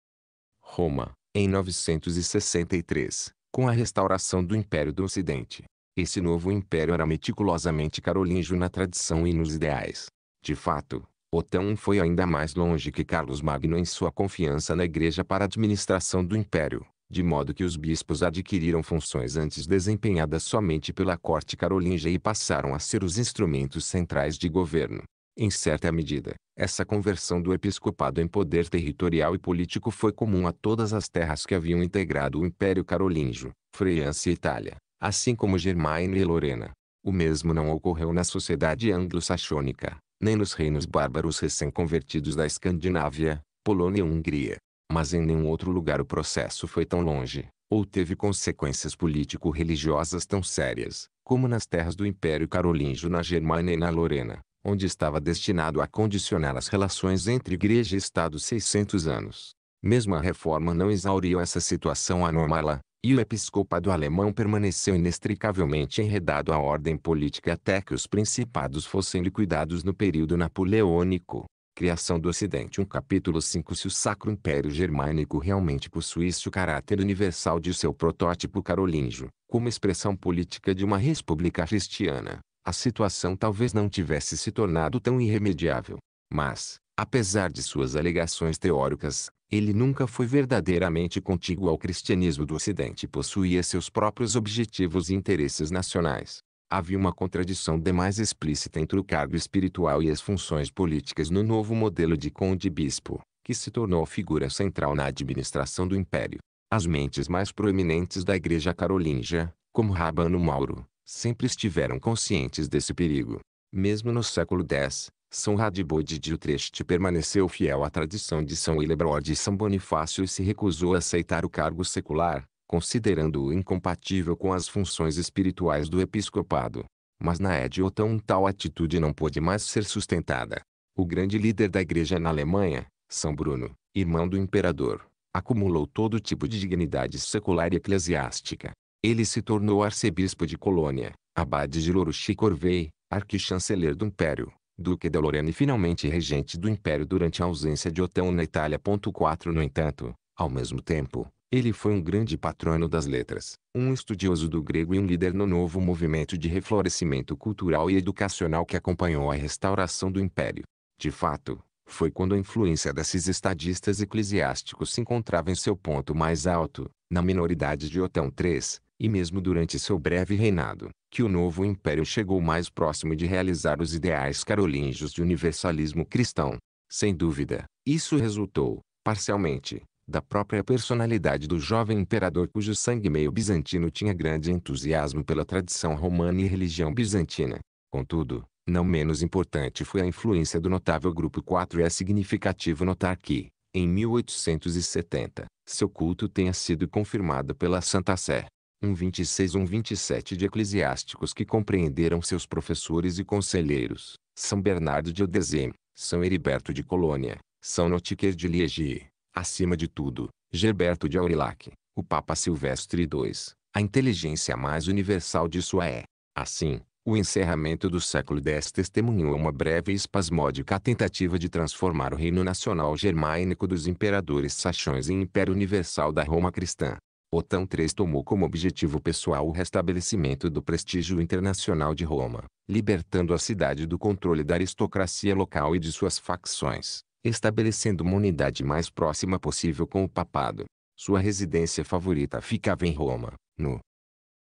Roma, em 963, com a restauração do Império do Ocidente. Esse novo império era meticulosamente carolíngio na tradição e nos ideais. De fato, Otão foi ainda mais longe que Carlos Magno em sua confiança na igreja para a administração do império, de modo que os bispos adquiriram funções antes desempenhadas somente pela corte carolíngia e passaram a ser os instrumentos centrais de governo. Em certa medida, essa conversão do episcopado em poder territorial e político foi comum a todas as terras que haviam integrado o Império Carolíngio, França e Itália, assim como Germaine e Lorena. O mesmo não ocorreu na sociedade anglo-saxônica, nem nos reinos bárbaros recém-convertidos da Escandinávia, Polônia e Hungria. Mas em nenhum outro lugar o processo foi tão longe, ou teve consequências político-religiosas tão sérias, como nas terras do Império Carolíngio na Germânia e na Lorena, onde estava destinado a condicionar as relações entre igreja e Estado 600 anos. Mesmo a reforma não exauriu essa situação anômala, e o episcopado alemão permaneceu inextricavelmente enredado à ordem política até que os principados fossem liquidados no período napoleônico. Criação do Ocidente 1 um capítulo 5 Se o Sacro Império Germânico realmente possuísse o caráter universal de seu protótipo carolíngio, como expressão política de uma república cristiana, a situação talvez não tivesse se tornado tão irremediável. Mas, Apesar de suas alegações teóricas, ele nunca foi verdadeiramente contigo ao cristianismo do Ocidente e possuía seus próprios objetivos e interesses nacionais. Havia uma contradição demais explícita entre o cargo espiritual e as funções políticas no novo modelo de conde-bispo, que se tornou figura central na administração do império. As mentes mais proeminentes da Igreja Carolíngia, como Rabano Mauro, sempre estiveram conscientes desse perigo. Mesmo no século X, são Radibode de Utrecht permaneceu fiel à tradição de São Ilebrod e São Bonifácio e se recusou a aceitar o cargo secular, considerando-o incompatível com as funções espirituais do episcopado. Mas na Ediotão tal atitude não pôde mais ser sustentada. O grande líder da igreja na Alemanha, São Bruno, irmão do imperador, acumulou todo tipo de dignidade secular e eclesiástica. Ele se tornou arcebispo de Colônia, abade de e Corvei, arquichanceler do império, duque de Lorena e finalmente regente do império durante a ausência de Otão na Itália. 4 No entanto, ao mesmo tempo, ele foi um grande patrono das letras, um estudioso do grego e um líder no novo movimento de reflorescimento cultural e educacional que acompanhou a restauração do império. De fato, foi quando a influência desses estadistas eclesiásticos se encontrava em seu ponto mais alto, na minoridade de Otão III, e mesmo durante seu breve reinado, que o novo império chegou mais próximo de realizar os ideais carolíngios de universalismo cristão. Sem dúvida, isso resultou, parcialmente, da própria personalidade do jovem imperador cujo sangue meio bizantino tinha grande entusiasmo pela tradição romana e religião bizantina. Contudo, não menos importante foi a influência do notável Grupo 4 e é significativo notar que, em 1870, seu culto tenha sido confirmado pela Santa Sé, um 26 1 27 de eclesiásticos que compreenderam seus professores e conselheiros, São Bernardo de Odezem, São Heriberto de Colônia, São Notiquer de Liegi, acima de tudo, Gerberto de Aurillac, o Papa Silvestre II, a inteligência mais universal disso é, assim, o encerramento do século X testemunhou uma breve e espasmódica tentativa de transformar o reino nacional germânico dos imperadores saxões em império universal da Roma cristã. Otão III tomou como objetivo pessoal o restabelecimento do prestígio internacional de Roma, libertando a cidade do controle da aristocracia local e de suas facções, estabelecendo uma unidade mais próxima possível com o papado. Sua residência favorita ficava em Roma, no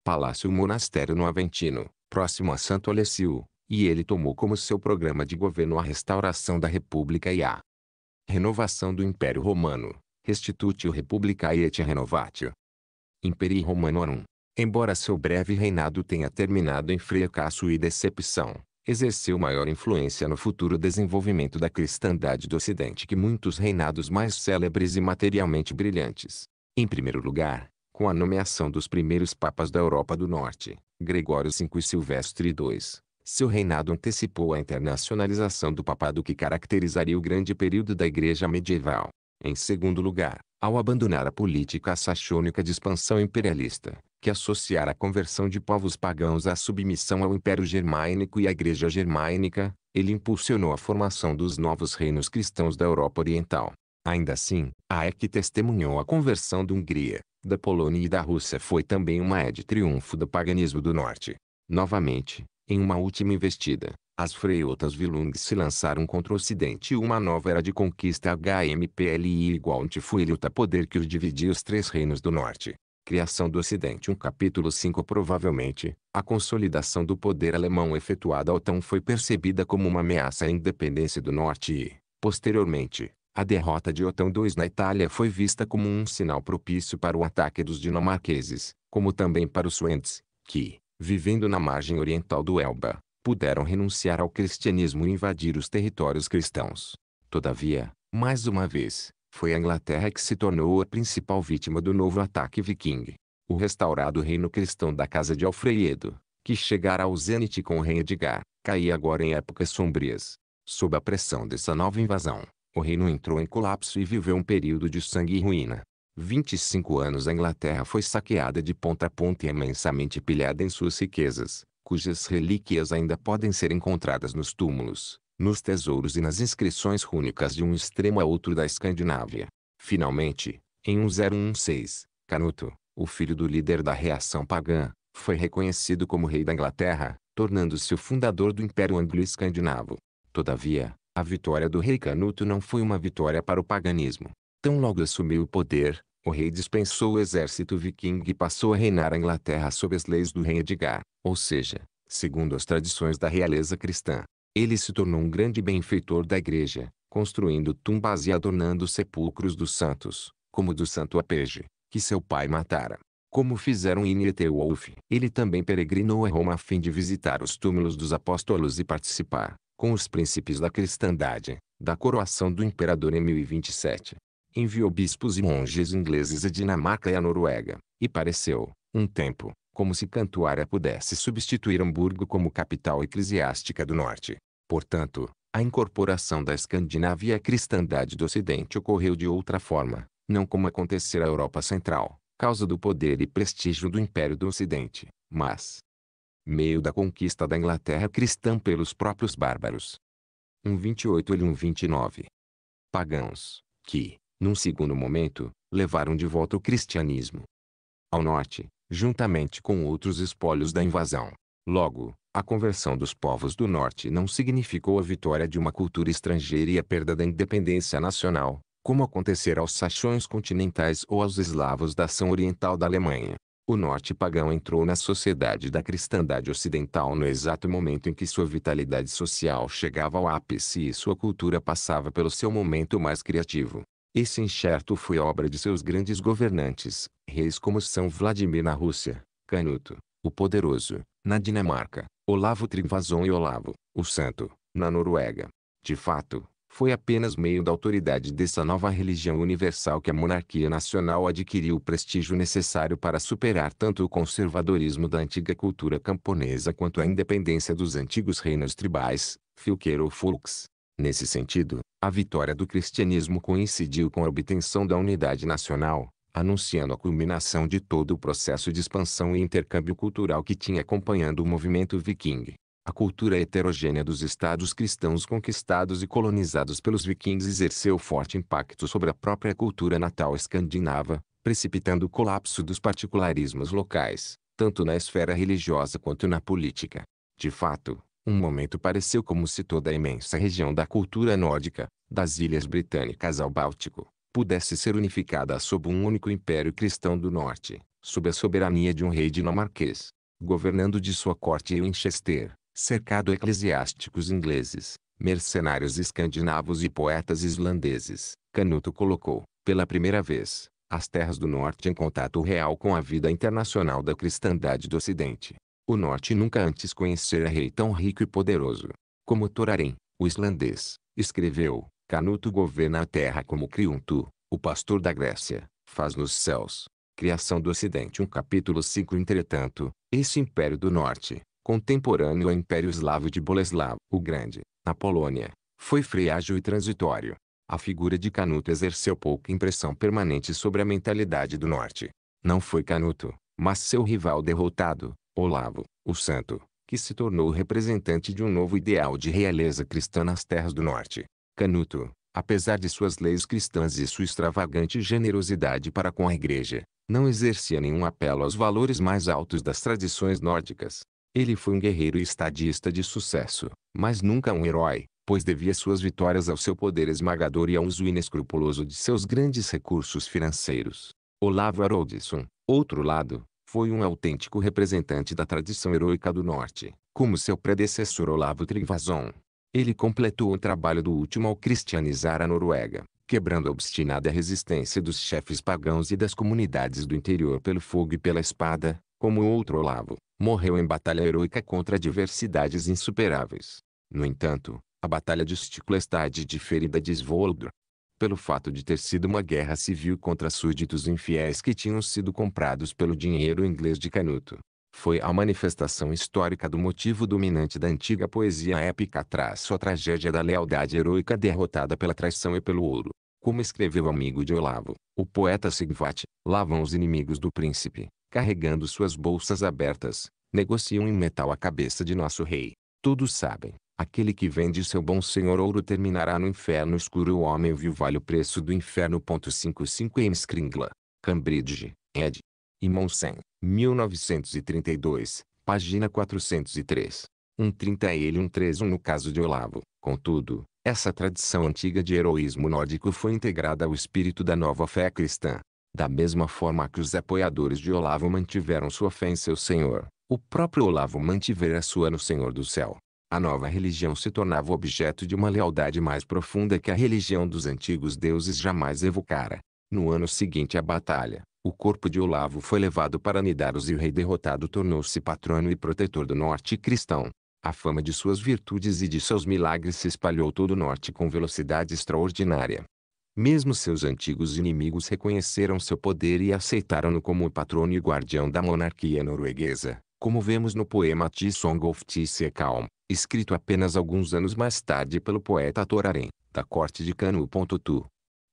Palácio Monastério no Aventino, próximo a Santo Alessio, e ele tomou como seu programa de governo a restauração da República e a renovação do Império Romano, Restitutio Republicae et Renovatio. Romano Romanorum. Embora seu breve reinado tenha terminado em fracasso e decepção, exerceu maior influência no futuro desenvolvimento da cristandade do Ocidente que muitos reinados mais célebres e materialmente brilhantes. Em primeiro lugar, com a nomeação dos primeiros papas da Europa do Norte, Gregório V e Silvestre II, seu reinado antecipou a internacionalização do papado que caracterizaria o grande período da Igreja medieval. Em segundo lugar, ao abandonar a política saxônica de expansão imperialista, que associara a conversão de povos pagãos à submissão ao Império Germânico e à Igreja Germânica, ele impulsionou a formação dos novos reinos cristãos da Europa Oriental. Ainda assim, a que testemunhou a conversão da Hungria, da Polônia e da Rússia foi também uma é de triunfo do paganismo do Norte. Novamente, em uma última investida, as freiotas Vilung se lançaram contra o ocidente e uma nova era de conquista HMPLI igual antifuriuta poder que os dividia os três reinos do norte. Criação do Ocidente um capítulo 5 Provavelmente, a consolidação do poder alemão efetuada ao tão foi percebida como uma ameaça à independência do norte e, posteriormente, a derrota de Otão II na Itália foi vista como um sinal propício para o ataque dos dinamarqueses, como também para os suentes, que, vivendo na margem oriental do Elba, puderam renunciar ao cristianismo e invadir os territórios cristãos. Todavia, mais uma vez, foi a Inglaterra que se tornou a principal vítima do novo ataque viking. O restaurado reino cristão da Casa de Alfredo, que chegara ao zênite com o rei Edgar, caía agora em épocas sombrias. Sob a pressão dessa nova invasão, o reino entrou em colapso e viveu um período de sangue e ruína. 25 anos a Inglaterra foi saqueada de ponta a ponta e imensamente pilhada em suas riquezas, cujas relíquias ainda podem ser encontradas nos túmulos, nos tesouros e nas inscrições rúnicas de um extremo a outro da Escandinávia. Finalmente, em 1016, Canuto, o filho do líder da reação pagã, foi reconhecido como rei da Inglaterra, tornando-se o fundador do Império Anglo-Escandinavo. Todavia, a vitória do rei Canuto não foi uma vitória para o paganismo. Tão logo assumiu o poder, o rei dispensou o exército viking e passou a reinar a Inglaterra sob as leis do rei Edgar, ou seja, segundo as tradições da realeza cristã. Ele se tornou um grande benfeitor da igreja, construindo tumbas e adornando sepulcros dos santos, como do santo Apege, que seu pai matara. Como fizeram em e Teowulf, ele também peregrinou a Roma a fim de visitar os túmulos dos apóstolos e participar, com os príncipes da cristandade, da coroação do imperador em 1027 enviou bispos e monges ingleses à Dinamarca e à Noruega, e pareceu, um tempo, como se Cantuária pudesse substituir Hamburgo como capital eclesiástica do norte. Portanto, a incorporação da Escandinávia à cristandade do ocidente ocorreu de outra forma, não como acontecera à Europa Central, causa do poder e prestígio do Império do Ocidente, mas meio da conquista da Inglaterra cristã pelos próprios bárbaros. 128 e 129. Pagãos, que, num segundo momento, levaram de volta o cristianismo ao norte, juntamente com outros espólios da invasão. Logo, a conversão dos povos do norte não significou a vitória de uma cultura estrangeira e a perda da independência nacional, como acontecer aos saxões continentais ou aos eslavos da ação oriental da Alemanha. O norte pagão entrou na sociedade da cristandade ocidental no exato momento em que sua vitalidade social chegava ao ápice e sua cultura passava pelo seu momento mais criativo. Esse enxerto foi obra de seus grandes governantes, reis como São Vladimir na Rússia, Canuto, o Poderoso, na Dinamarca, Olavo Trygvason e Olavo, o Santo, na Noruega. De fato, foi apenas meio da autoridade dessa nova religião universal que a monarquia nacional adquiriu o prestígio necessário para superar tanto o conservadorismo da antiga cultura camponesa quanto a independência dos antigos reinos tribais, Filqueiro ou Fulks. Nesse sentido, a vitória do cristianismo coincidiu com a obtenção da unidade nacional, anunciando a culminação de todo o processo de expansão e intercâmbio cultural que tinha acompanhando o movimento viking. A cultura heterogênea dos estados cristãos conquistados e colonizados pelos vikings exerceu forte impacto sobre a própria cultura natal escandinava, precipitando o colapso dos particularismos locais, tanto na esfera religiosa quanto na política. De fato, um momento pareceu como se toda a imensa região da cultura nórdica, das ilhas britânicas ao Báltico, pudesse ser unificada sob um único império cristão do norte, sob a soberania de um rei dinamarquês, governando de sua corte em Winchester, cercado eclesiásticos ingleses, mercenários escandinavos e poetas islandeses. Canuto colocou, pela primeira vez, as terras do norte em contato real com a vida internacional da cristandade do ocidente. O norte nunca antes conhecera rei tão rico e poderoso. Como Torarém, o islandês, escreveu, Canuto governa a terra como Criunto, o pastor da Grécia, faz nos céus. Criação do Ocidente um capítulo 5 Entretanto, esse Império do Norte, contemporâneo ao Império Eslavo de Boleslav, o Grande, na Polônia, foi frágil e transitório. A figura de Canuto exerceu pouca impressão permanente sobre a mentalidade do Norte. Não foi Canuto, mas seu rival derrotado, Olavo, o santo, que se tornou representante de um novo ideal de realeza cristã nas terras do norte. Canuto, apesar de suas leis cristãs e sua extravagante generosidade para com a igreja, não exercia nenhum apelo aos valores mais altos das tradições nórdicas. Ele foi um guerreiro e estadista de sucesso, mas nunca um herói, pois devia suas vitórias ao seu poder esmagador e ao uso inescrupuloso de seus grandes recursos financeiros. Olavo Haroldsson, outro lado, foi um autêntico representante da tradição heroica do Norte, como seu predecessor Olavo Trivazon. Ele completou o trabalho do último ao cristianizar a Noruega, quebrando a obstinada resistência dos chefes pagãos e das comunidades do interior pelo fogo e pela espada, como outro Olavo, morreu em batalha heroica contra adversidades insuperáveis. No entanto, a batalha de Stiklestad e ferida de Svoldr, pelo fato de ter sido uma guerra civil contra súditos infiéis que tinham sido comprados pelo dinheiro inglês de Canuto. Foi a manifestação histórica do motivo dominante da antiga poesia épica traço sua tragédia da lealdade heroica derrotada pela traição e pelo ouro. Como escreveu o amigo de Olavo, o poeta Sigvat, lá vão os inimigos do príncipe, carregando suas bolsas abertas, negociam em metal a cabeça de nosso rei. Todos sabem, Aquele que vende seu bom senhor ouro terminará no inferno escuro. O homem viu vale o preço do inferno. 55 em Scringla, Cambridge, ed. e Imonsen, 1932, página 403. 130 ele 131 no caso de Olavo. Contudo, essa tradição antiga de heroísmo nórdico foi integrada ao espírito da nova fé cristã. Da mesma forma que os apoiadores de Olavo mantiveram sua fé em seu Senhor, o próprio Olavo mantivera sua no Senhor do Céu. A nova religião se tornava objeto de uma lealdade mais profunda que a religião dos antigos deuses jamais evocara. No ano seguinte à batalha, o corpo de Olavo foi levado para Nidaros e o rei derrotado tornou-se patrono e protetor do norte cristão. A fama de suas virtudes e de seus milagres se espalhou todo o norte com velocidade extraordinária. Mesmo seus antigos inimigos reconheceram seu poder e aceitaram-no como o patrono e guardião da monarquia norueguesa, como vemos no poema Tsong of Tse Calm escrito apenas alguns anos mais tarde pelo poeta Torarém, da corte de Canu.tu.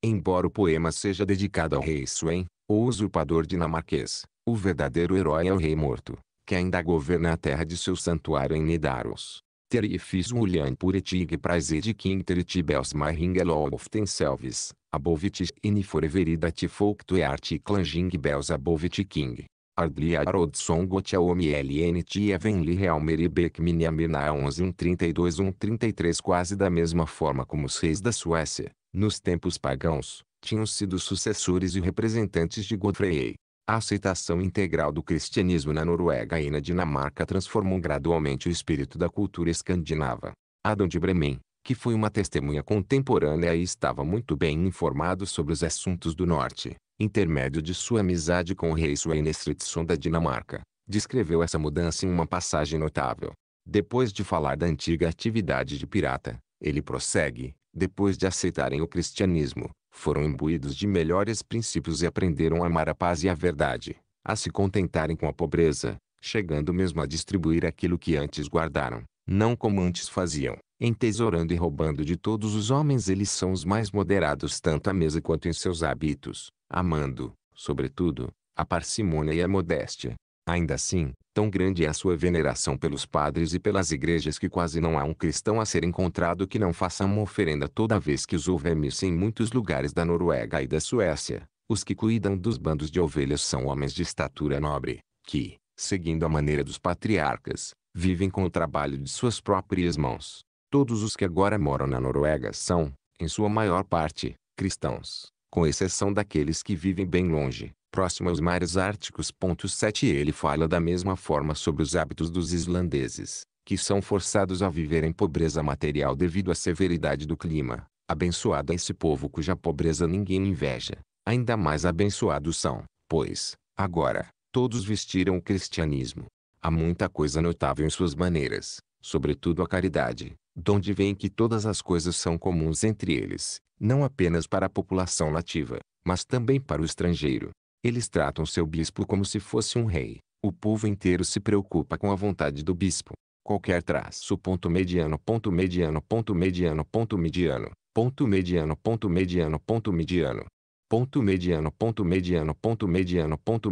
Embora o poema seja dedicado ao rei Suen, o usurpador dinamarquês, o verdadeiro herói é o rei morto, que ainda governa a terra de seu santuário em Nidaros. Terifis Ulyan Puretig Praised Kinterit Belsmar Ringelol Oftenselvis, Abovit Iniforeverida Tifolktueart Klanging Bels Abovit King. Ardria Arodson Gotia Evenli Realmer Realmeri Bekminia Mirna 11132-133 Quase da mesma forma como os reis da Suécia, nos tempos pagãos, tinham sido sucessores e representantes de Godfrey. A aceitação integral do cristianismo na Noruega e na Dinamarca transformou gradualmente o espírito da cultura escandinava. Adam de Bremen, que foi uma testemunha contemporânea e estava muito bem informado sobre os assuntos do norte, intermédio de sua amizade com o rei Svein Estridsson da Dinamarca, descreveu essa mudança em uma passagem notável. Depois de falar da antiga atividade de pirata, ele prossegue, depois de aceitarem o cristianismo, foram imbuídos de melhores princípios e aprenderam a amar a paz e a verdade, a se contentarem com a pobreza, chegando mesmo a distribuir aquilo que antes guardaram, não como antes faziam entesourando e roubando de todos os homens eles são os mais moderados tanto à mesa quanto em seus hábitos, amando, sobretudo, a parcimônia e a modéstia. Ainda assim, tão grande é a sua veneração pelos padres e pelas igrejas que quase não há um cristão a ser encontrado que não faça uma oferenda toda vez que os houver missa em muitos lugares da Noruega e da Suécia. Os que cuidam dos bandos de ovelhas são homens de estatura nobre, que, seguindo a maneira dos patriarcas, vivem com o trabalho de suas próprias mãos. Todos os que agora moram na Noruega são, em sua maior parte, cristãos, com exceção daqueles que vivem bem longe, próximo aos mares árticos. 7 Ele fala da mesma forma sobre os hábitos dos islandeses, que são forçados a viver em pobreza material devido à severidade do clima. Abençoado é esse povo cuja pobreza ninguém inveja. Ainda mais abençoados são, pois, agora, todos vestiram o cristianismo. Há muita coisa notável em suas maneiras, sobretudo a caridade, donde vem que todas as coisas são comuns entre eles, não apenas para a população nativa, mas também para o estrangeiro. Eles tratam seu bispo como se fosse um rei. O povo inteiro se preocupa com a vontade do bispo. Qualquer traço ponto mediano ponto mediano ponto mediano ponto mediano ponto mediano ponto mediano ponto mediano ponto mediano ponto mediano ponto mediano ponto mediano ponto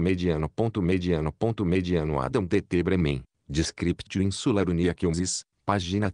mediano ponto mediano Adam de Tebremen, descriptio insularunia quionsis, Página 1.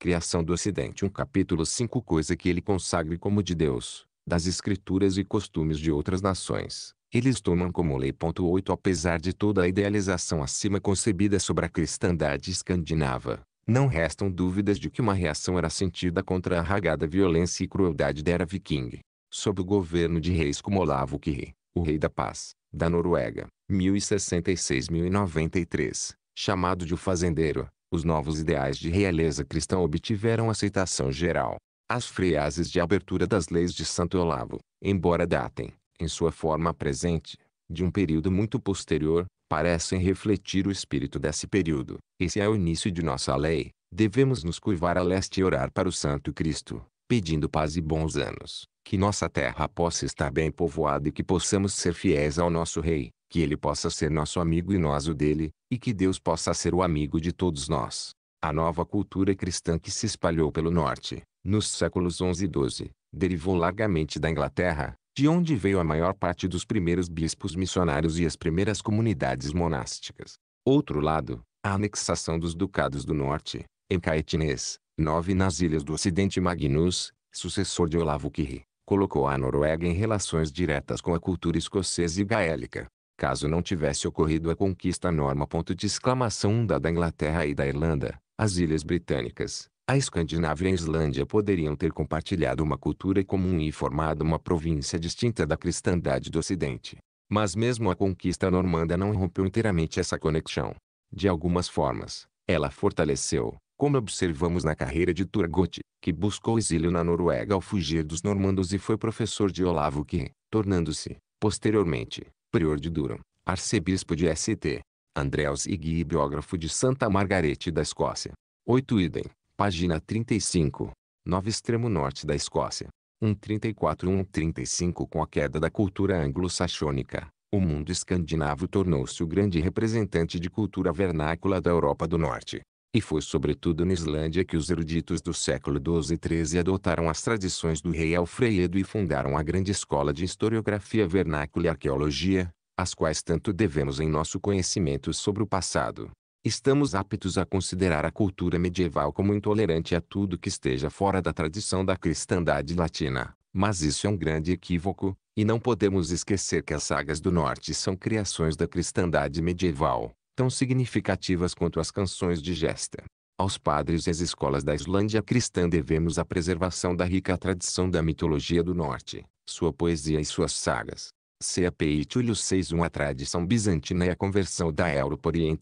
Criação do Ocidente. Um capítulo 5 Coisa que ele consagre como de Deus, das escrituras e costumes de outras nações. Eles tomam como lei. 8 Apesar de toda a idealização acima concebida sobre a cristandade escandinava, não restam dúvidas de que uma reação era sentida contra a ragada violência e crueldade da era viking. Sob o governo de reis como Olavo Kyrre, o rei da paz, da Noruega, 1066-1093, chamado de o fazendeiro, os novos ideais de realeza cristã obtiveram aceitação geral. As frases de abertura das leis de Santo Olavo, embora datem, em sua forma presente, de um período muito posterior, parecem refletir o espírito desse período. Esse é o início de nossa lei. Devemos nos curvar a leste e orar para o Santo Cristo, pedindo paz e bons anos, que nossa terra possa estar bem povoada e que possamos ser fiéis ao nosso Rei, que ele possa ser nosso amigo e nós o dele, e que Deus possa ser o amigo de todos nós. A nova cultura cristã que se espalhou pelo norte, nos séculos 11 e 12, derivou largamente da Inglaterra, de onde veio a maior parte dos primeiros bispos missionários e as primeiras comunidades monásticas. Outro lado, a anexação dos ducados do norte, em Caetinês, nove nas ilhas do ocidente Magnus, sucessor de Olavo Kyrre, colocou a Noruega em relações diretas com a cultura escocesa e gaélica caso não tivesse ocorrido a conquista norma. Ponto de exclamação da da Inglaterra e da Irlanda, as Ilhas Britânicas, a Escandinávia e a Islândia poderiam ter compartilhado uma cultura comum e formado uma província distinta da cristandade do Ocidente. Mas mesmo a conquista normanda não rompeu inteiramente essa conexão. De algumas formas, ela fortaleceu, como observamos na carreira de Turgot, que buscou exílio na Noruega ao fugir dos normandos e foi professor de Olavo que, tornando-se, posteriormente, prior de Durham, arcebispo de St. Andréus e guia biógrafo de Santa Margarete da Escócia. 8 idem, página 35. 9 extremo norte da Escócia. 134-135 Com a queda da cultura anglo-saxônica, o mundo escandinavo tornou-se o grande representante de cultura vernácula da Europa do Norte. E foi sobretudo na Islândia que os eruditos do século XII e XIII adotaram as tradições do rei Alfredo e fundaram a grande escola de historiografia vernácula e arqueologia, as quais tanto devemos em nosso conhecimento sobre o passado. Estamos aptos a considerar a cultura medieval como intolerante a tudo que esteja fora da tradição da cristandade latina. Mas isso é um grande equívoco, e não podemos esquecer que as sagas do norte são criações da cristandade medieval tão significativas quanto as canções de gesta. Aos padres e às escolas da Islândia cristã devemos a preservação da rica tradição da mitologia do norte, sua poesia e suas sagas. CAPI Túlio 6.1 A tradição bizantina e a conversão da Europa e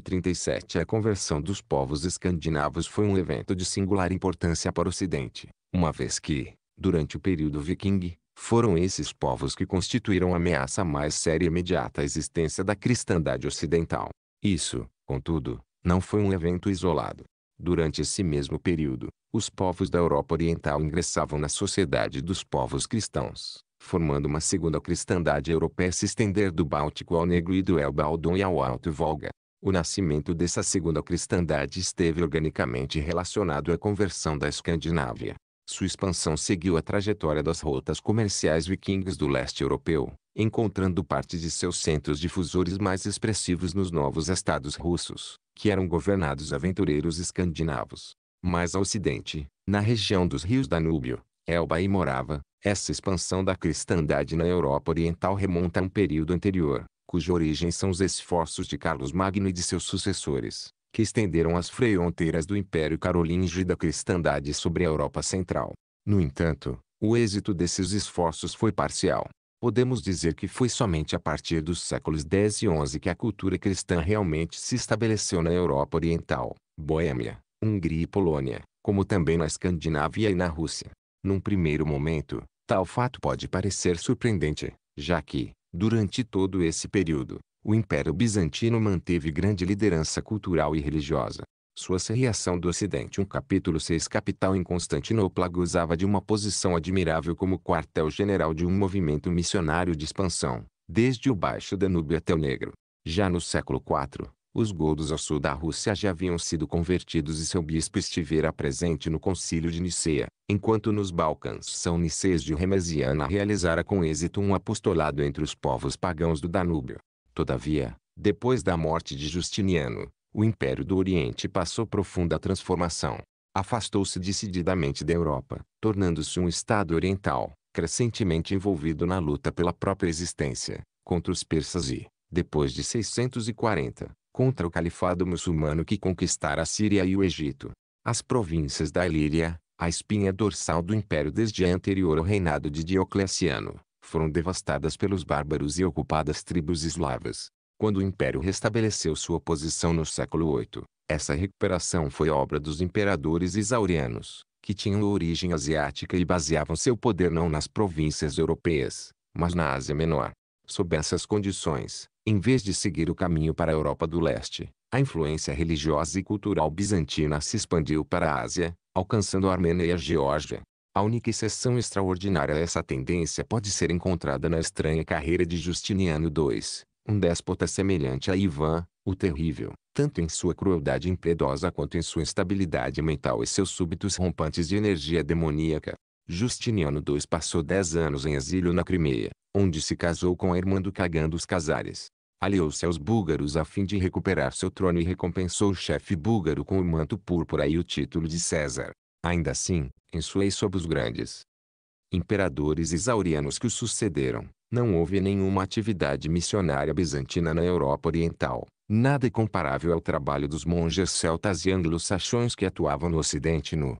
37 A conversão dos povos escandinavos foi um evento de singular importância para o Ocidente, uma vez que, durante o período viking, foram esses povos que constituíram a ameaça mais séria e imediata à existência da cristandade ocidental. Isso, contudo, não foi um evento isolado. Durante esse mesmo período, os povos da Europa Oriental ingressavam na sociedade dos povos cristãos, formando uma segunda cristandade europeia se estender do Báltico ao Negro e do Elba ao Don e ao Alto Volga. O nascimento dessa segunda cristandade esteve organicamente relacionado à conversão da Escandinávia, sua expansão seguiu a trajetória das rotas comerciais vikings do leste europeu, encontrando parte de seus centros difusores mais expressivos nos novos estados russos, que eram governados aventureiros escandinavos. Mais ao ocidente, na região dos rios Danúbio, Elba e Morava, essa expansão da cristandade na Europa Oriental remonta a um período anterior, cuja origem são os esforços de Carlos Magno e de seus sucessores, que estenderam as fronteiras do Império Carolíngio e da cristandade sobre a Europa Central. No entanto, o êxito desses esforços foi parcial. Podemos dizer que foi somente a partir dos séculos X e XI que a cultura cristã realmente se estabeleceu na Europa Oriental, Boêmia, Hungria e Polônia, como também na Escandinávia e na Rússia. Num primeiro momento, tal fato pode parecer surpreendente, já que, durante todo esse período, o Império Bizantino manteve grande liderança cultural e religiosa. Sua serreação do Ocidente um capítulo 6 capital em Constantinopla gozava de uma posição admirável como quartel-general de um movimento missionário de expansão, desde o Baixo Danúbio até o Negro. Já no século IV, os godos ao sul da Rússia já haviam sido convertidos e seu bispo estivera presente no concílio de Niceia, enquanto nos Balcãs São Nicês de Remesiana realizara com êxito um apostolado entre os povos pagãos do Danúbio. Todavia, depois da morte de Justiniano, o Império do Oriente passou profunda transformação. Afastou-se decididamente da Europa, tornando-se um Estado oriental, crescentemente envolvido na luta pela própria existência, contra os persas e, depois de 640, contra o califado muçulmano que conquistara a Síria e o Egito. As províncias da Ilíria, a espinha dorsal do império desde anterior ao reinado de Diocleciano, foram devastadas pelos bárbaros e ocupadas tribos eslavas. Quando o Império restabeleceu sua posição no século VIII, essa recuperação foi obra dos imperadores isaurianos, que tinham origem asiática e baseavam seu poder não nas províncias europeias, mas na Ásia Menor. Sob essas condições, em vez de seguir o caminho para a Europa do Leste, a influência religiosa e cultural bizantina se expandiu para a Ásia, alcançando a Armênia e a Geórgia. A única exceção extraordinária a essa tendência pode ser encontrada na estranha carreira de Justiniano II, um déspota semelhante a Ivan, o Terrível, tanto em sua crueldade impiedosa quanto em sua instabilidade mental e seus súbitos rompantes de energia demoníaca. Justiniano II passou dez anos em exílio na Crimeia, onde se casou com a irmã do cagando dos Casares. Aliou-se aos búlgaros a fim de recuperar seu trono e recompensou o chefe búlgaro com o manto púrpura e o título de César. Ainda assim, ensuei sob os grandes imperadores isaurianos que o sucederam. Não houve nenhuma atividade missionária bizantina na Europa Oriental. Nada comparável ao trabalho dos monges celtas e anglo-saxões que atuavam no Ocidente no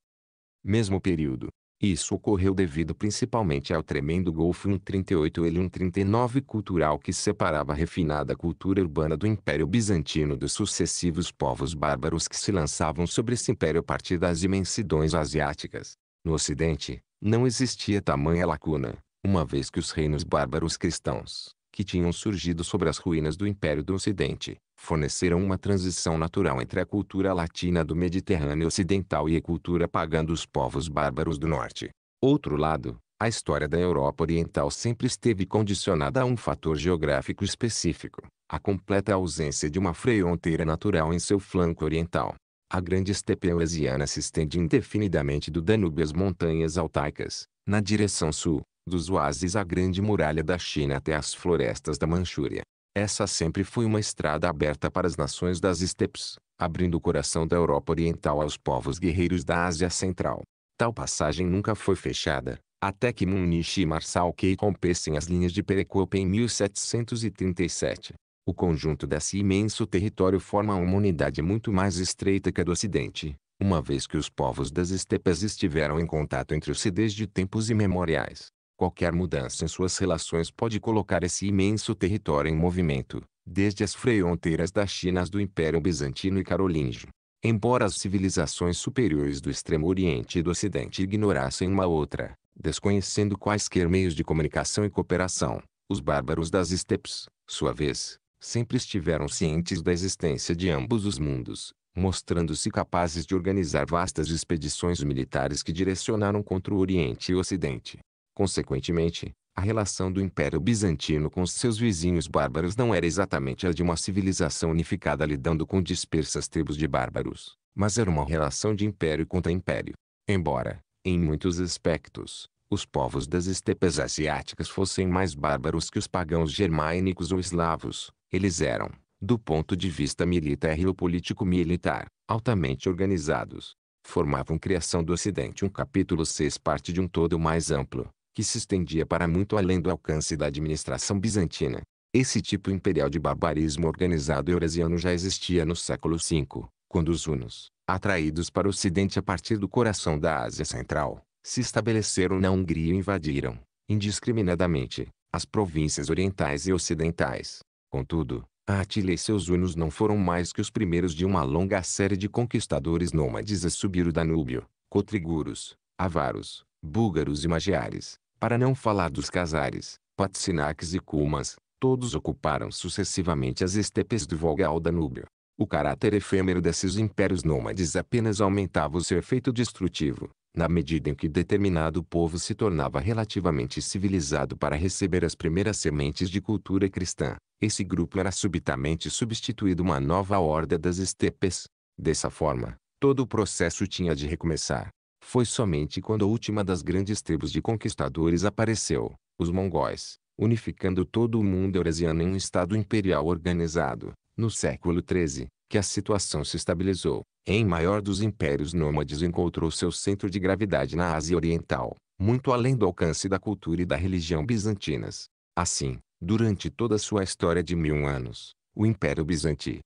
mesmo período. Isso ocorreu devido principalmente ao tremendo Golfo 138 ele 139 cultural que separava a refinada cultura urbana do Império Bizantino dos sucessivos povos bárbaros que se lançavam sobre esse império a partir das imensidões asiáticas. No Ocidente, não existia tamanha lacuna, uma vez que os reinos bárbaros cristãos, que tinham surgido sobre as ruínas do Império do Ocidente, forneceram uma transição natural entre a cultura latina do Mediterrâneo Ocidental e a cultura pagã dos povos bárbaros do Norte. Outro lado, a história da Europa Oriental sempre esteve condicionada a um fator geográfico específico, a completa ausência de uma fronteira natural em seu flanco oriental. A grande estepe eurasiana se estende indefinidamente do Danúbio às montanhas altaicas, na direção sul, dos oásis à Grande Muralha da China até as florestas da Manchúria. Essa sempre foi uma estrada aberta para as nações das estepes, abrindo o coração da Europa Oriental aos povos guerreiros da Ásia Central. Tal passagem nunca foi fechada, até que Munich e Marçal Key rompessem as linhas de Perecope em 1737. O conjunto desse imenso território forma uma unidade muito mais estreita que a do Ocidente, uma vez que os povos das estepes estiveram em contato entre si desde tempos imemoriais. Qualquer mudança em suas relações pode colocar esse imenso território em movimento, desde as fronteiras da China às do Império Bizantino e Carolíngio. Embora as civilizações superiores do Extremo Oriente e do Ocidente ignorassem uma outra, desconhecendo quaisquer meios de comunicação e cooperação, os bárbaros das estepes, sua vez, sempre estiveram cientes da existência de ambos os mundos, mostrando-se capazes de organizar vastas expedições militares que direcionaram contra o Oriente e o Ocidente. Consequentemente, a relação do Império Bizantino com seus vizinhos bárbaros não era exatamente a de uma civilização unificada lidando com dispersas tribos de bárbaros, mas era uma relação de império contra império. Embora, em muitos aspectos, os povos das estepes asiáticas fossem mais bárbaros que os pagãos germânicos ou eslavos, eles eram, do ponto de vista militar e político-militar, altamente organizados. Formavam criação do Ocidente um capítulo 6 parte de um todo mais amplo, que se estendia para muito além do alcance da administração bizantina. Esse tipo imperial de barbarismo organizado eurasiano já existia no século V, quando os hunos, atraídos para o ocidente a partir do coração da Ásia Central, se estabeleceram na Hungria e invadiram, indiscriminadamente, as províncias orientais e ocidentais. Contudo, Atila e seus hunos não foram mais que os primeiros de uma longa série de conquistadores nômades a subir o Danúbio, cotriguros, avaros, búlgaros e magiares, para não falar dos Casares, Patsinaques e Cumas, todos ocuparam sucessivamente as estepes do Volga ao Danúbio. O caráter efêmero desses impérios nômades apenas aumentava o seu efeito destrutivo, na medida em que determinado povo se tornava relativamente civilizado para receber as primeiras sementes de cultura cristã, esse grupo era subitamente substituído uma nova horda das estepes. Dessa forma, todo o processo tinha de recomeçar. Foi somente quando a última das grandes tribos de conquistadores apareceu, os mongóis, unificando todo o mundo eurasiano em um estado imperial organizado, no século XIII, que a situação se estabilizou. Em maior dos impérios nômades encontrou seu centro de gravidade na Ásia Oriental, muito além do alcance da cultura e da religião bizantinas. Assim, durante toda sua história de mil anos, o Império Bizantino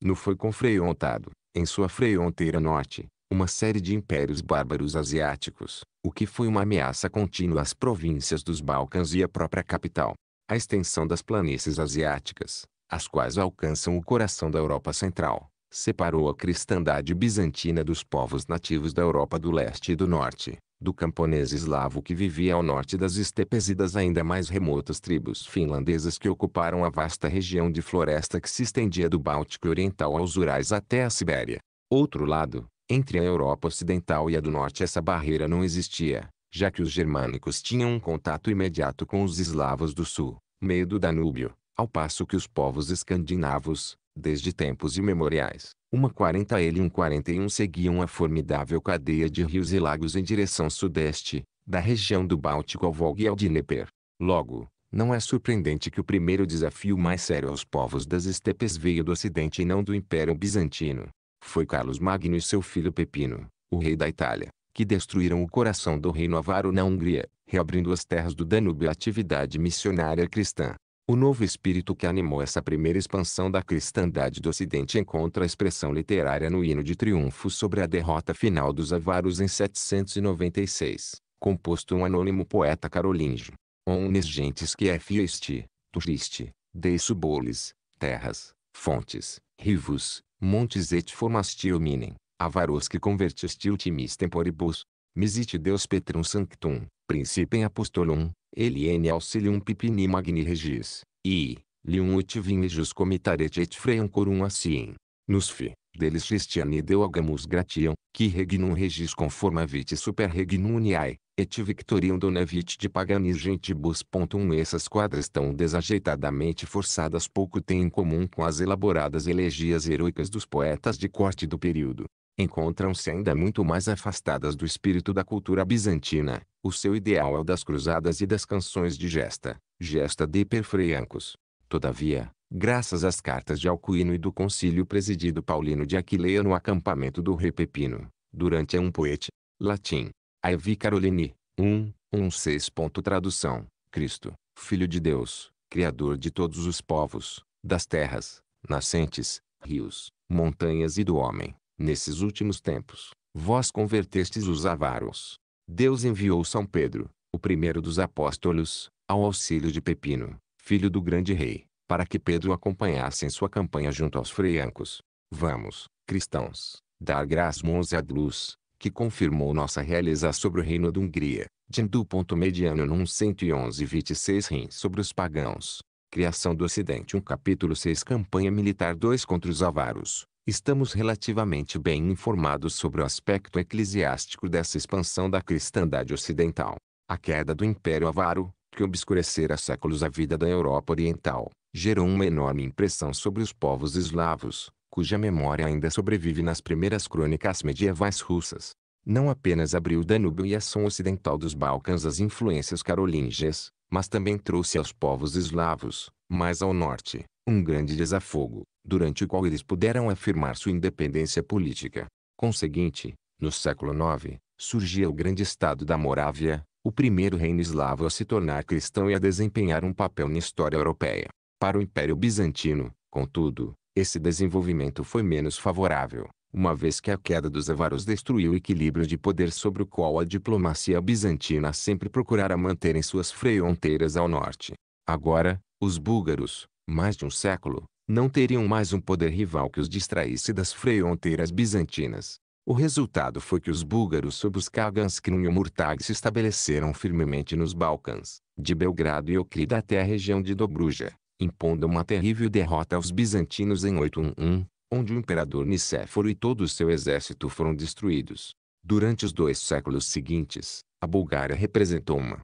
não foi confreiontado, em sua fronteira norte, uma série de impérios bárbaros asiáticos, o que foi uma ameaça contínua às províncias dos Balcãs e à própria capital. A extensão das planícies asiáticas, as quais alcançam o coração da Europa Central, separou a cristandade bizantina dos povos nativos da Europa do Leste e do Norte, do camponês eslavo que vivia ao norte das estepes e das ainda mais remotas tribos finlandesas que ocuparam a vasta região de floresta que se estendia do Báltico Oriental aos Urais até a Sibéria. Outro lado, entre a Europa Ocidental e a do Norte essa barreira não existia, já que os germânicos tinham um contato imediato com os eslavos do Sul, meio do Danúbio, ao passo que os povos escandinavos, desde tempos imemoriais, uma 40 ele um 41 seguiam a formidável cadeia de rios e lagos em direção sudeste, da região do Báltico ao Volga e ao Dnieper. Logo, não é surpreendente que o primeiro desafio mais sério aos povos das estepes veio do ocidente e não do Império Bizantino. Foi Carlos Magno e seu filho Pepino, o rei da Itália, que destruíram o coração do reino avaro na Hungria, reabrindo as terras do Danúbio à atividade missionária cristã. O novo espírito que animou essa primeira expansão da cristandade do Ocidente encontra expressão literária no hino de triunfo sobre a derrota final dos avaros em 796, composto um anônimo poeta carolíngio. Omnes gentes que é fieste, turiste, de suboles, terras, fontes, rivos, Montes et formasti hominem, avaros que convertisti ultimis temporibus, misite Deus Petrum Sanctum, Principem Apostolum, Eliene Auxilium Pipini Magni Regis, e, Lium ut vinijus comitaret et freum corum assim. Nos fi, deles Christiani Deogamus gratiam, que regnum regis conformavit super regnum uniae, et Victorium Donavit de paganis Gentibus. 1 Essas quadras tão desajeitadamente forçadas pouco têm em comum com as elaboradas elegias heroicas dos poetas de corte do período. Encontram-se ainda muito mais afastadas do espírito da cultura bizantina. O seu ideal é o das cruzadas e das canções de gesta, gesta de perfreiancos. Todavia, graças às cartas de Alcuino e do concílio presidido Paulino de Aquileia no acampamento do rei Pepino, durante um poete, latim, Aí vi Caroline, 1, 1 6. Tradução, Cristo, Filho de Deus, Criador de todos os povos, das terras, nascentes, rios, montanhas e do homem. Nesses últimos tempos, vós convertestes os avaros. Deus enviou São Pedro, o primeiro dos apóstolos, ao auxílio de Pepino, filho do grande rei, para que Pedro acompanhasse em sua campanha junto aos freiancos. Vamos, cristãos, dar graças a à luz, que confirmou nossa realeza sobre o reino da Hungria, de ponto Mediano num 111 26 rins sobre os pagãos. Criação do Ocidente 1 um capítulo 6 Campanha militar 2 contra os avaros. Estamos relativamente bem informados sobre o aspecto eclesiástico dessa expansão da cristandade ocidental. A queda do Império Avaro, que obscurecera séculos a vida da Europa Oriental, gerou uma enorme impressão sobre os povos eslavos, cuja memória ainda sobrevive nas primeiras crônicas medievais russas. Não apenas abriu o Danúbio e a som ocidental dos Balcãs as influências carolíngias, mas também trouxe aos povos eslavos, mais ao norte, um grande desafogo, durante o qual eles puderam afirmar sua independência política. Conseguinte, no século IX, surgia o grande estado da Morávia, o primeiro reino eslavo a se tornar cristão e a desempenhar um papel na história europeia. Para o Império Bizantino, contudo, esse desenvolvimento foi menos favorável, uma vez que a queda dos avaros destruiu o equilíbrio de poder sobre o qual a diplomacia bizantina sempre procurara manter em suas fronteiras ao norte. Agora, os búlgaros, mais de um século, não teriam mais um poder rival que os distraísse das fronteiras bizantinas. O resultado foi que os búlgaros sob os Krum e o Murtag se estabeleceram firmemente nos Balcãs, de Belgrado e Ocrida até a região de Dobruja impondo uma terrível derrota aos bizantinos em 811, onde o imperador Nicéforo e todo o seu exército foram destruídos. Durante os dois séculos seguintes, a Bulgária representou uma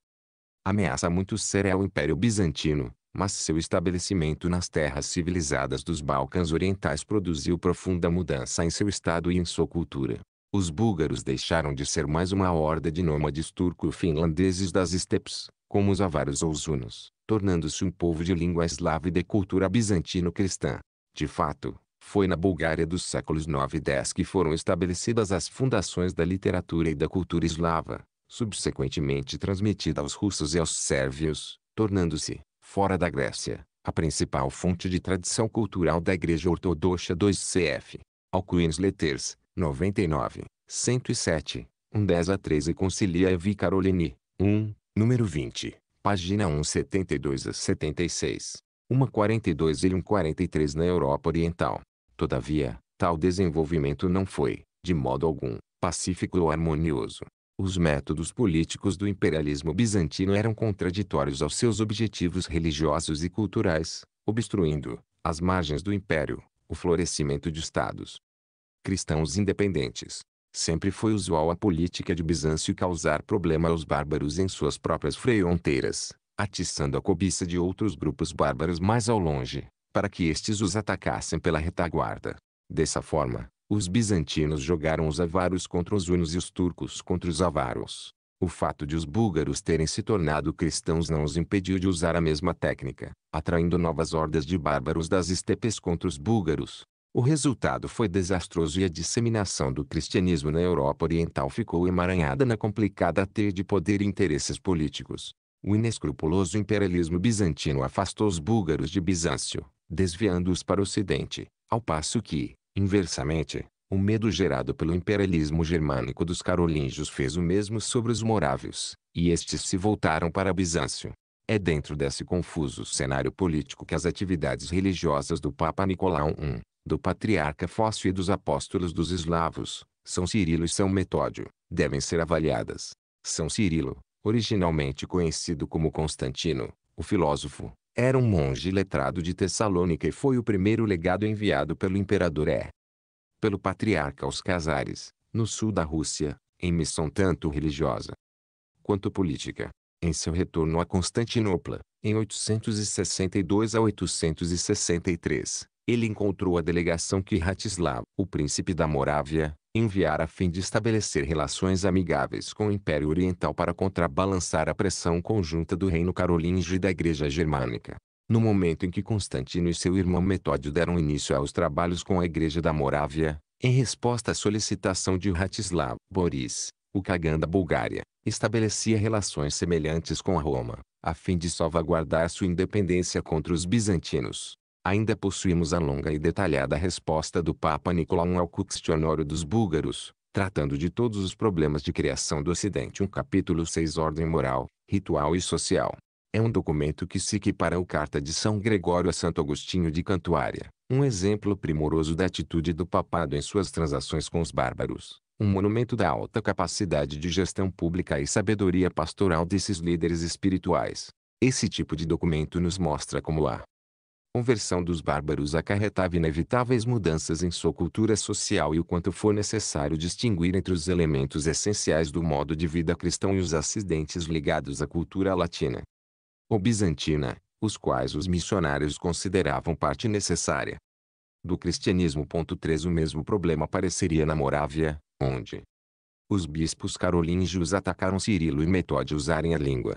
ameaça muito séria ao Império Bizantino, mas seu estabelecimento nas terras civilizadas dos Balcãs Orientais produziu profunda mudança em seu estado e em sua cultura. Os búlgaros deixaram de ser mais uma horda de nômades turco-finlandeses das estepes, como os avaros ou os hunos, tornando-se um povo de língua eslava e de cultura bizantino-cristã. De fato, foi na Bulgária dos séculos 9 e 10 que foram estabelecidas as fundações da literatura e da cultura eslava, subsequentemente transmitida aos russos e aos sérvios, tornando-se, fora da Grécia, a principal fonte de tradição cultural da Igreja Ortodoxa 2CF. Alcuins Letters, 99, 107, 110 a 13 Concilia Evi Carolini, 1, número 20 página 172 a 76, 142 e 143 na Europa Oriental. Todavia, tal desenvolvimento não foi, de modo algum, pacífico ou harmonioso. Os métodos políticos do imperialismo bizantino eram contraditórios aos seus objetivos religiosos e culturais, obstruindo, às margens do império, o florescimento de estados cristãos independentes sempre foi usual a política de Bizâncio causar problema aos bárbaros em suas próprias fronteiras, atiçando a cobiça de outros grupos bárbaros mais ao longe, para que estes os atacassem pela retaguarda. Dessa forma, os bizantinos jogaram os avaros contra os hunos e os turcos contra os avaros. O fato de os búlgaros terem se tornado cristãos não os impediu de usar a mesma técnica, atraindo novas hordas de bárbaros das estepes contra os búlgaros, o resultado foi desastroso e a disseminação do cristianismo na Europa Oriental ficou emaranhada na complicada teia de poder e interesses políticos. O inescrupuloso imperialismo bizantino afastou os búlgaros de Bizâncio, desviando-os para o ocidente, ao passo que, inversamente, o medo gerado pelo imperialismo germânico dos carolíngios fez o mesmo sobre os morávios, e estes se voltaram para Bizâncio. É dentro desse confuso cenário político que as atividades religiosas do Papa Nicolau I, do patriarca Fóssil e dos apóstolos dos eslavos, São Cirilo e São Metódio, devem ser avaliadas. São Cirilo, originalmente conhecido como Constantino, o filósofo, era um monge letrado de Tessalônica e foi o primeiro legado enviado pelo imperador É. Pelo patriarca aos Casares, no sul da Rússia, em missão tanto religiosa quanto política. Em seu retorno a Constantinopla, em 862 a 863, ele encontrou a delegação que Ratislav, o príncipe da Morávia, enviara a fim de estabelecer relações amigáveis com o Império Oriental para contrabalançar a pressão conjunta do Reino Carolíngio e da Igreja Germânica. No momento em que Constantino e seu irmão Metódio deram início aos trabalhos com a Igreja da Morávia, em resposta à solicitação de Ratislav, Boris, o Kagan da Bulgária, estabelecia relações semelhantes com Roma, a fim de salvaguardar sua independência contra os bizantinos. Ainda possuímos a longa e detalhada resposta do Papa Nicolau ao questionário dos búlgaros, tratando de todos os problemas de criação do Ocidente. Um capítulo 6 Ordem moral, ritual e social. É um documento que se equipara ao Carta de São Gregório a Santo Agostinho de Cantuária, um exemplo primoroso da atitude do papado em suas transações com os bárbaros, um monumento da alta capacidade de gestão pública e sabedoria pastoral desses líderes espirituais. Esse tipo de documento nos mostra como a conversão dos bárbaros acarretava inevitáveis mudanças em sua cultura social e o quanto for necessário distinguir entre os elementos essenciais do modo de vida cristão e os acidentes ligados à cultura latina ou bizantina, os quais os missionários consideravam parte necessária do cristianismo. 3 O mesmo problema apareceria na Morávia, onde os bispos carolíngios atacaram Cirilo e Metódio usarem a língua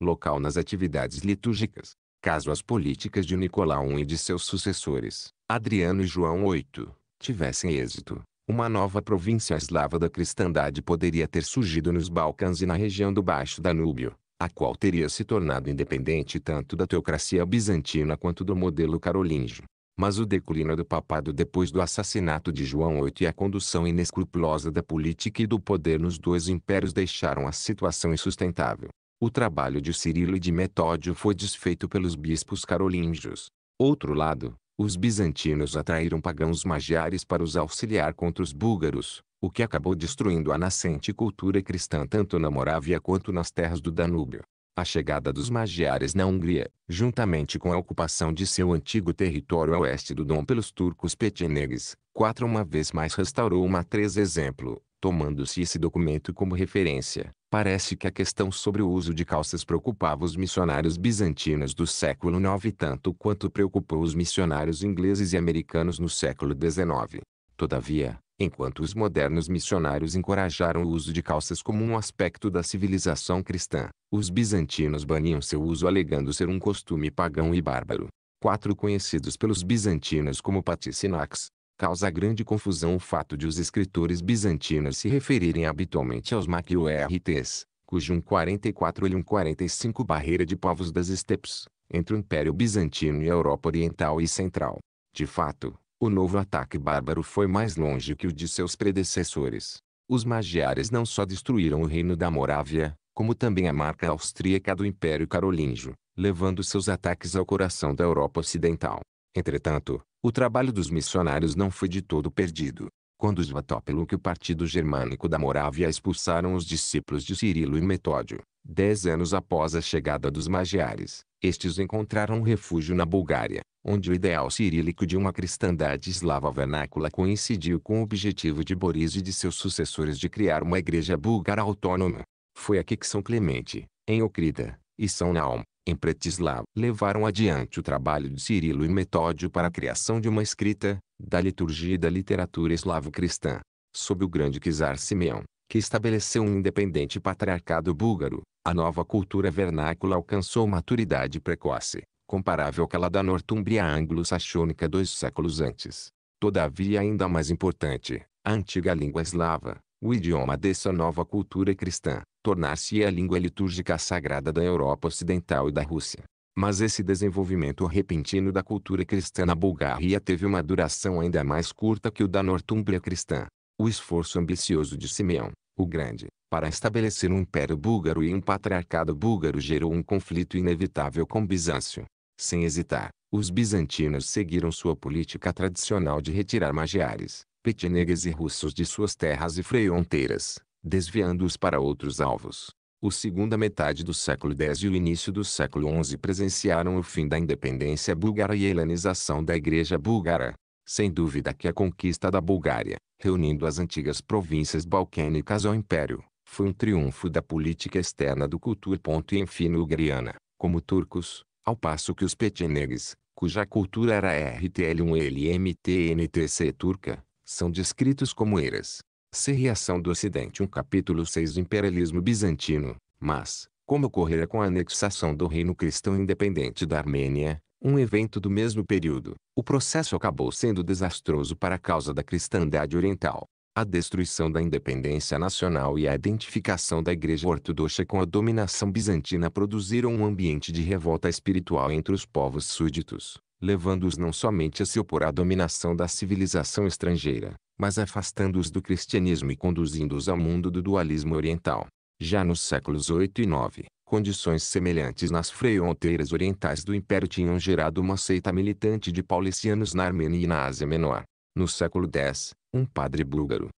local nas atividades litúrgicas caso as políticas de Nicolau I e de seus sucessores, Adriano e João VIII, tivessem êxito, uma nova província eslava da cristandade poderia ter surgido nos Balcãs e na região do Baixo Danúbio, a qual teria se tornado independente tanto da teocracia bizantina quanto do modelo carolíngio. Mas o declínio do papado depois do assassinato de João VIII e a condução inescrupulosa da política e do poder nos dois impérios deixaram a situação insustentável. O trabalho de Cirilo e de Metódio foi desfeito pelos bispos carolíngios. Outro lado, os bizantinos atraíram pagãos magiares para os auxiliar contra os búlgaros, o que acabou destruindo a nascente cultura cristã tanto na Morávia quanto nas terras do Danúbio. A chegada dos magiares na Hungria, juntamente com a ocupação de seu antigo território a oeste do Dom pelos turcos petienegues, quatro uma vez mais restaurou uma três exemplo, tomando-se esse documento como referência. Parece que a questão sobre o uso de calças preocupava os missionários bizantinos do século IX tanto quanto preocupou os missionários ingleses e americanos no século XIX. Todavia, enquanto os modernos missionários encorajaram o uso de calças como um aspecto da civilização cristã, os bizantinos baniam seu uso alegando ser um costume pagão e bárbaro. Quatro conhecidos pelos bizantinos como patissinax, causa grande confusão o fato de os escritores bizantinos se referirem habitualmente aos maquiortes, cujo um 44 e um 45 barreira de povos das estepes, entre o Império Bizantino e a Europa Oriental e Central. De fato, o novo ataque bárbaro foi mais longe que o de seus predecessores. Os magiares não só destruíram o reino da Morávia, como também a marca austríaca do Império Carolíngio, levando seus ataques ao coração da Europa Ocidental. Entretanto, o trabalho dos missionários não foi de todo perdido. Quando os Vatópeluk e o Partido Germânico da Morávia expulsaram os discípulos de Cirilo e Metódio, dez anos após a chegada dos magiares, estes encontraram refúgio na Bulgária, onde o ideal cirílico de uma cristandade eslava vernácula coincidiu com o objetivo de Boris e de seus sucessores de criar uma igreja búlgara autônoma. Foi aqui que São Clemente, em Ocrida, e São Naum, em Pretislav, levaram adiante o trabalho de Cirilo e Metódio para a criação de uma escrita, da liturgia e da literatura eslavo-cristã. Sob o grande czar Simeão, que estabeleceu um independente patriarcado búlgaro, a nova cultura vernácula alcançou maturidade precoce, comparável àquela da Nortúmbria anglo-saxônica dois séculos antes. Todavia ainda mais importante, a antiga língua eslava, o idioma dessa nova cultura cristã tornar-se a língua litúrgica sagrada da Europa Ocidental e da Rússia. Mas esse desenvolvimento repentino da cultura cristã na Bulgária teve uma duração ainda mais curta que o da Nortúmbria cristã. O esforço ambicioso de Simeão, o Grande, para estabelecer um império búlgaro e um patriarcado búlgaro gerou um conflito inevitável com Bizâncio. Sem hesitar, os bizantinos seguiram sua política tradicional de retirar magiares, petchenegues e russos de suas terras e fronteiras, desviando-os para outros alvos. O segunda metade do século X e o início do século XI presenciaram o fim da independência búlgara e a helenização da Igreja búlgara. Sem dúvida que a conquista da Bulgária, reunindo as antigas províncias balcânicas ao Império, foi um triunfo da política externa do cultur cultura. Enfino-ugriana, como turcos, ao passo que os petchenegues, cuja cultura era RTL1LMTNTC turca, são descritos como eras. Ser reação do Ocidente um capítulo 6 imperialismo bizantino, mas, como ocorrera com a anexação do reino cristão independente da Armênia, um evento do mesmo período, o processo acabou sendo desastroso para a causa da cristandade oriental. A destruição da independência nacional e a identificação da Igreja Ortodoxa com a dominação bizantina produziram um ambiente de revolta espiritual entre os povos súditos, levando-os não somente a se opor à dominação da civilização estrangeira, mas afastando-os do cristianismo e conduzindo-os ao mundo do dualismo oriental. Já nos séculos 8 e 9, condições semelhantes nas fronteiras orientais do Império tinham gerado uma seita militante de paulicianos na Armênia e na Ásia Menor. No século X, um padre búlgaro,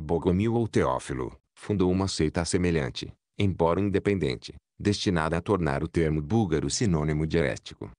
Bogomil ou Teófilo, fundou uma seita semelhante, embora independente, destinada a tornar o termo búlgaro sinônimo de herético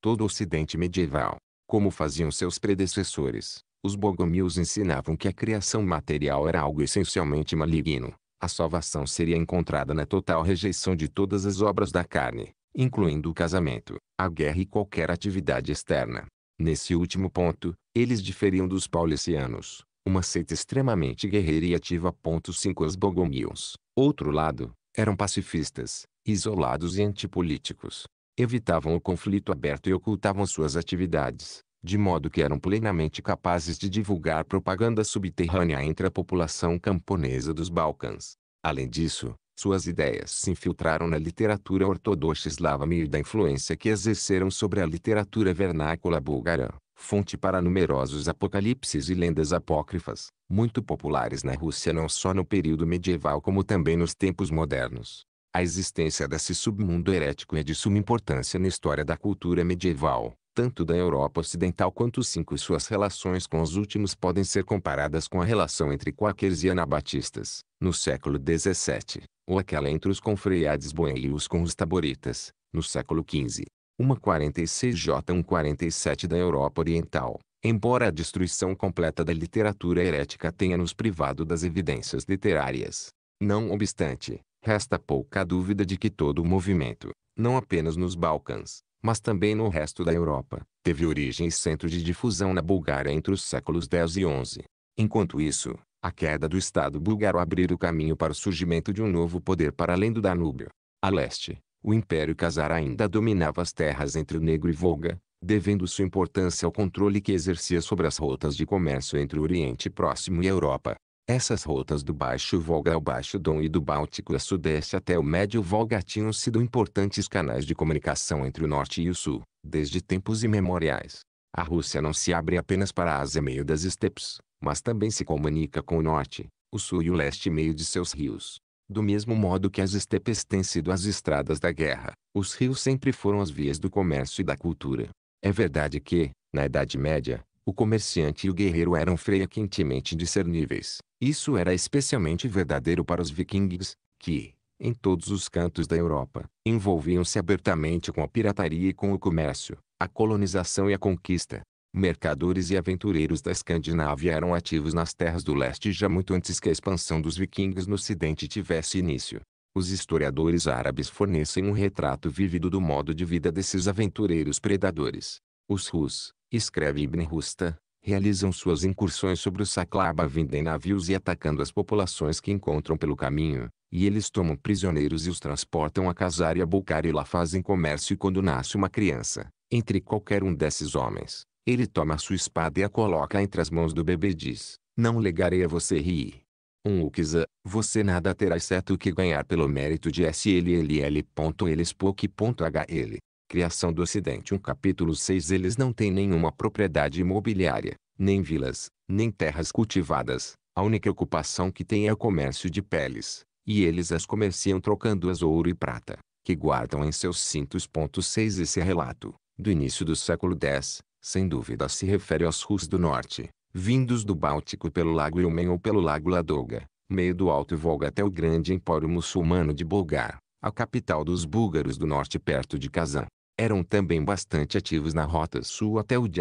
todo o ocidente medieval, como faziam seus predecessores, os bogomios ensinavam que a criação material era algo essencialmente maligno. A salvação seria encontrada na total rejeição de todas as obras da carne, incluindo o casamento, a guerra e qualquer atividade externa. Nesse último ponto, eles diferiam dos paulicianos, uma seita extremamente guerreira e ativa. 5 Os bogomios, outro lado, eram pacifistas, isolados e antipolíticos evitavam o conflito aberto e ocultavam suas atividades, de modo que eram plenamente capazes de divulgar propaganda subterrânea entre a população camponesa dos Balcãs. Além disso, suas ideias se infiltraram na literatura ortodoxa eslava e da influência que exerceram sobre a literatura vernácula búlgara, fonte para numerosos apocalipses e lendas apócrifas, muito populares na Rússia não só no período medieval como também nos tempos modernos. A existência desse submundo herético é de suma importância na história da cultura medieval, tanto da Europa Ocidental quanto cinco suas relações com os últimos podem ser comparadas com a relação entre quakers e anabatistas, no século XVII, ou aquela entre os confreiades boêmios com os taboritas, no século XV. Uma 46J147 da Europa Oriental. Embora a destruição completa da literatura herética tenha nos privado das evidências literárias. Não obstante, Resta pouca dúvida de que todo o movimento, não apenas nos Balcãs, mas também no resto da Europa, teve origem e centro de difusão na Bulgária entre os séculos X e XI. Enquanto isso, a queda do Estado búlgaro abriu o caminho para o surgimento de um novo poder para além do Danúbio. A leste, o Império Casar ainda dominava as terras entre o Negro e Volga, devendo sua importância ao controle que exercia sobre as rotas de comércio entre o Oriente Próximo e a Europa. Essas rotas do Baixo Volga ao Baixo Don e do Báltico a Sudeste até o Médio Volga tinham sido importantes canais de comunicação entre o Norte e o Sul, desde tempos imemoriais. A Rússia não se abre apenas para a Ásia meio das estepes, mas também se comunica com o Norte, o Sul e o Leste meio de seus rios. Do mesmo modo que as estepes têm sido as estradas da guerra, os rios sempre foram as vias do comércio e da cultura. É verdade que, na Idade Média, o comerciante e o guerreiro eram freia quentemente discerníveis. Isso era especialmente verdadeiro para os vikings, que, em todos os cantos da Europa, envolviam-se abertamente com a pirataria e com o comércio, a colonização e a conquista. Mercadores e aventureiros da Escandinávia eram ativos nas terras do leste já muito antes que a expansão dos vikings no ocidente tivesse início. Os historiadores árabes fornecem um retrato vívido do modo de vida desses aventureiros predadores. Os Rus, escreve Ibn Rusta, realizam suas incursões sobre o Saclaba vindo em navios e atacando as populações que encontram pelo caminho, e eles tomam prisioneiros e os transportam a Casar e a bucar e lá fazem comércio e quando nasce uma criança, entre qualquer um desses homens, ele toma sua espada e a coloca entre as mãos do bebê e diz, não legarei a você rir. Um Ukiza, você nada terá exceto o que ganhar pelo mérito de SLLL. Eles pouco. H. l Criação do Ocidente 1 um capítulo 6 Eles não têm nenhuma propriedade imobiliária, nem vilas, nem terras cultivadas. A única ocupação que têm é o comércio de peles, e eles as comerciam trocando-as ouro e prata, que guardam em seus cintos. 6 Esse relato, do início do século X, sem dúvida se refere aos Rus do Norte, vindos do Báltico pelo Lago Ilmen ou pelo Lago Ladoga, meio do Alto Volga até o grande empório muçulmano de Bulgar, a capital dos búlgaros do norte perto de Kazan eram também bastante ativos na rota sul até o de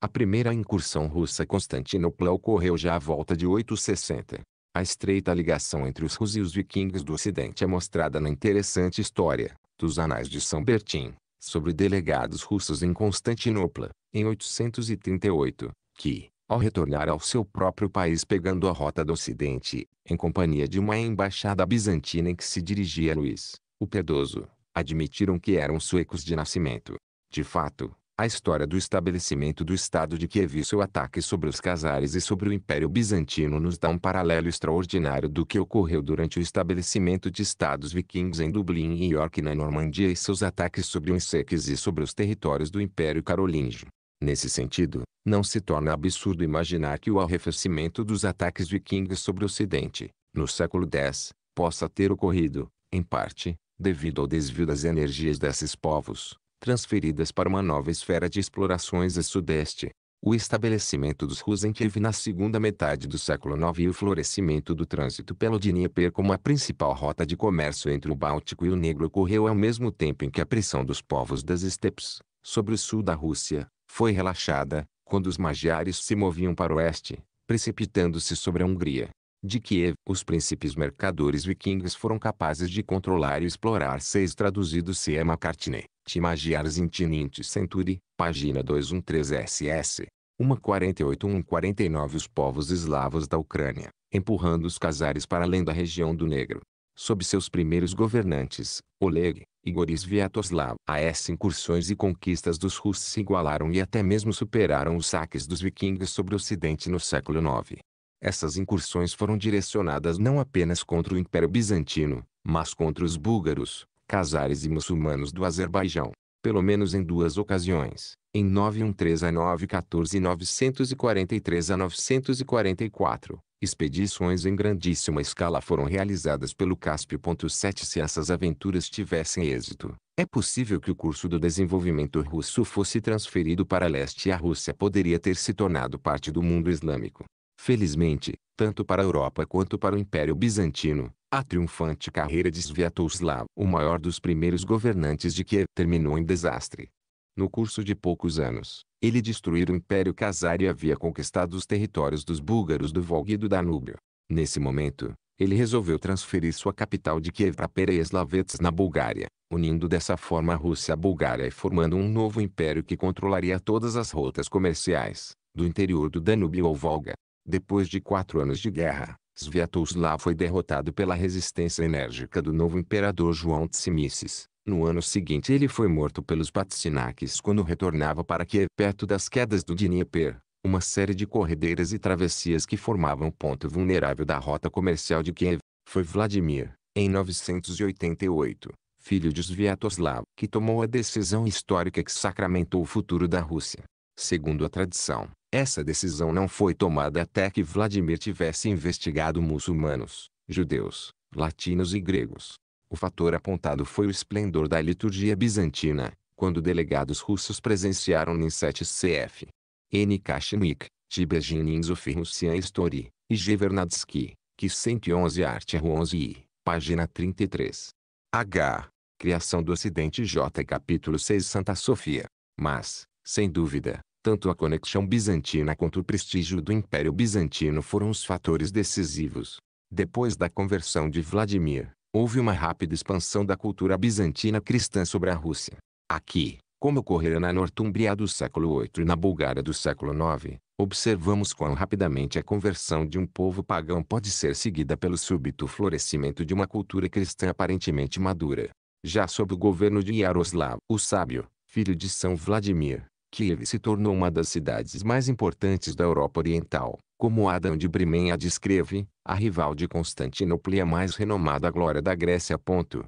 A primeira incursão russa a Constantinopla ocorreu já à volta de 860. A estreita ligação entre os Rus e os vikings do ocidente é mostrada na interessante história dos Anais de São Bertim, sobre delegados russos em Constantinopla, em 838, que, ao retornar ao seu próprio país pegando a rota do ocidente, em companhia de uma embaixada bizantina em que se dirigia Luís, o Pedoso, admitiram que eram suecos de nascimento. De fato, a história do estabelecimento do Estado de Kiev e seu ataque sobre os casares e sobre o Império Bizantino nos dá um paralelo extraordinário do que ocorreu durante o estabelecimento de estados vikings em Dublin e York na Normandia e seus ataques sobre os seques e sobre os territórios do Império Carolíngio. Nesse sentido, não se torna absurdo imaginar que o arrefecimento dos ataques vikings sobre o Ocidente, no século X, possa ter ocorrido, em parte, devido ao desvio das energias desses povos, transferidas para uma nova esfera de explorações a sudeste. O estabelecimento dos Rusenkiv na segunda metade do século IX e o florescimento do trânsito pelo Dnieper como a principal rota de comércio entre o Báltico e o Negro ocorreu ao mesmo tempo em que a pressão dos povos das estepes, sobre o sul da Rússia, foi relaxada, quando os magiares se moviam para o oeste, precipitando-se sobre a Hungria de Kiev, os príncipes mercadores vikings foram capazes de controlar e explorar seis traduzidos C. M. McCartney, Timagiar Zintinint Century, página 213 SS. 148-149 Os povos eslavos da Ucrânia, empurrando os casares para além da região do Negro. Sob seus primeiros governantes, Oleg, Igoris Sviatoslav, as incursões e conquistas dos russos igualaram e até mesmo superaram os saques dos vikings sobre o ocidente no século IX. Essas incursões foram direcionadas não apenas contra o Império Bizantino, mas contra os búlgaros, casares e muçulmanos do Azerbaijão, pelo menos em duas ocasiões, em 913 a 914 e 943 a 944. Expedições em grandíssima escala foram realizadas pelo Cáspio. 7 Se essas aventuras tivessem êxito, é possível que o curso do desenvolvimento russo fosse transferido para leste e a Rússia poderia ter se tornado parte do mundo islâmico. Felizmente, tanto para a Europa quanto para o Império Bizantino, a triunfante carreira de Sviatoslav, o maior dos primeiros governantes de Kiev, terminou em desastre. No curso de poucos anos, ele destruiu o Império Kazar e havia conquistado os territórios dos búlgaros do Volga e do Danúbio. Nesse momento, ele resolveu transferir sua capital de Kiev para Pereslavets na Bulgária, unindo dessa forma a Rússia à Bulgária e formando um novo império que controlaria todas as rotas comerciais, do interior do Danúbio ao Volga. Depois de quatro anos de guerra, Sviatoslav foi derrotado pela resistência enérgica do novo imperador João Tsimices. No ano seguinte ele foi morto pelos Patsinakes quando retornava para Kiev perto das quedas do Dnieper, uma série de corredeiras e travessias que formavam o ponto vulnerável da rota comercial de Kiev. Foi Vladimir, em 988, filho de Sviatoslav, que tomou a decisão histórica que sacramentou o futuro da Rússia. Segundo a tradição, essa decisão não foi tomada até que Vladimir tivesse investigado muçulmanos, judeus, latinos e gregos. O fator apontado foi o esplendor da liturgia bizantina, quando delegados russos presenciaram em 7 CF. N. Kashnik, Tibeginin Zofir Russian History, e Jevernadsky, que 111 Arte 11 I, página 33. H. Criação do Ocidente J. Capítulo 6 Santa Sofia. Mas, sem dúvida, tanto a conexão bizantina quanto o prestígio do Império Bizantino foram os fatores decisivos. Depois da conversão de Vladimir, houve uma rápida expansão da cultura bizantina cristã sobre a Rússia. Aqui, como ocorrera na Nortumbria do século VIII e na Bulgária do século IX, observamos quão rapidamente a conversão de um povo pagão pode ser seguida pelo súbito florescimento de uma cultura cristã aparentemente madura. Já sob o governo de Yaroslav o Sábio, filho de São Vladimir, Kiev se tornou uma das cidades mais importantes da Europa Oriental. Como Adam de Brimen a descreve, a rival de Constantinopla e a mais renomada glória da Grécia. Ponto.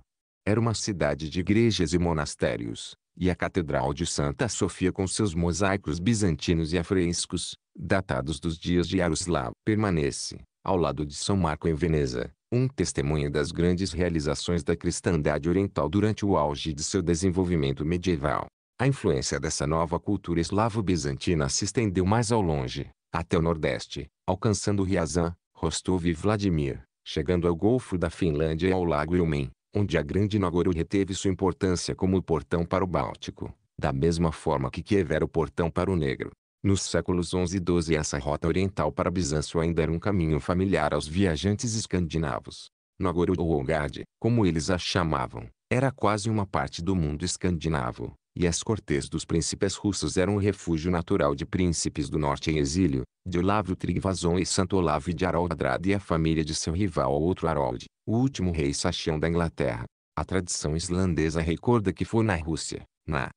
Era uma cidade de igrejas e monastérios, e a Catedral de Santa Sofia com seus mosaicos bizantinos e afrescos, datados dos dias de Yaroslav, permanece, ao lado de São Marco em Veneza, um testemunho das grandes realizações da cristandade oriental durante o auge de seu desenvolvimento medieval. A influência dessa nova cultura eslavo-bizantina se estendeu mais ao longe, até o nordeste, alcançando Ryazan, Rostov e Vladimir, chegando ao Golfo da Finlândia e ao Lago Ilmen, onde a Grande Nógoro reteve sua importância como o portão para o Báltico, da mesma forma que Kiev era o portão para o Negro. Nos séculos 11 e 12 essa rota oriental para Bizâncio ainda era um caminho familiar aos viajantes escandinavos. Nógorod ou Olgard, como eles a chamavam, era quase uma parte do mundo escandinavo, e as cortes dos príncipes russos eram o refúgio natural de príncipes do norte em exílio, de Olavo Trigvason e Santo Olavo de Harold e a família de seu rival outro Harold, o último rei sachão da Inglaterra. A tradição islandesa recorda que foi na Rússia, na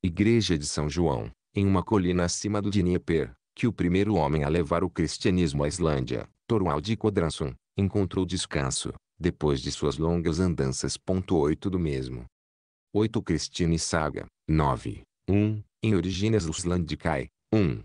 Igreja de São João, em uma colina acima do Dnieper, que o primeiro homem a levar o cristianismo à Islândia, Thorvald Kodransson, encontrou descanso, depois de suas longas andanças. 8 do mesmo 8 Cristine Saga, 9, 1, em Origines Ruslandicae, 1.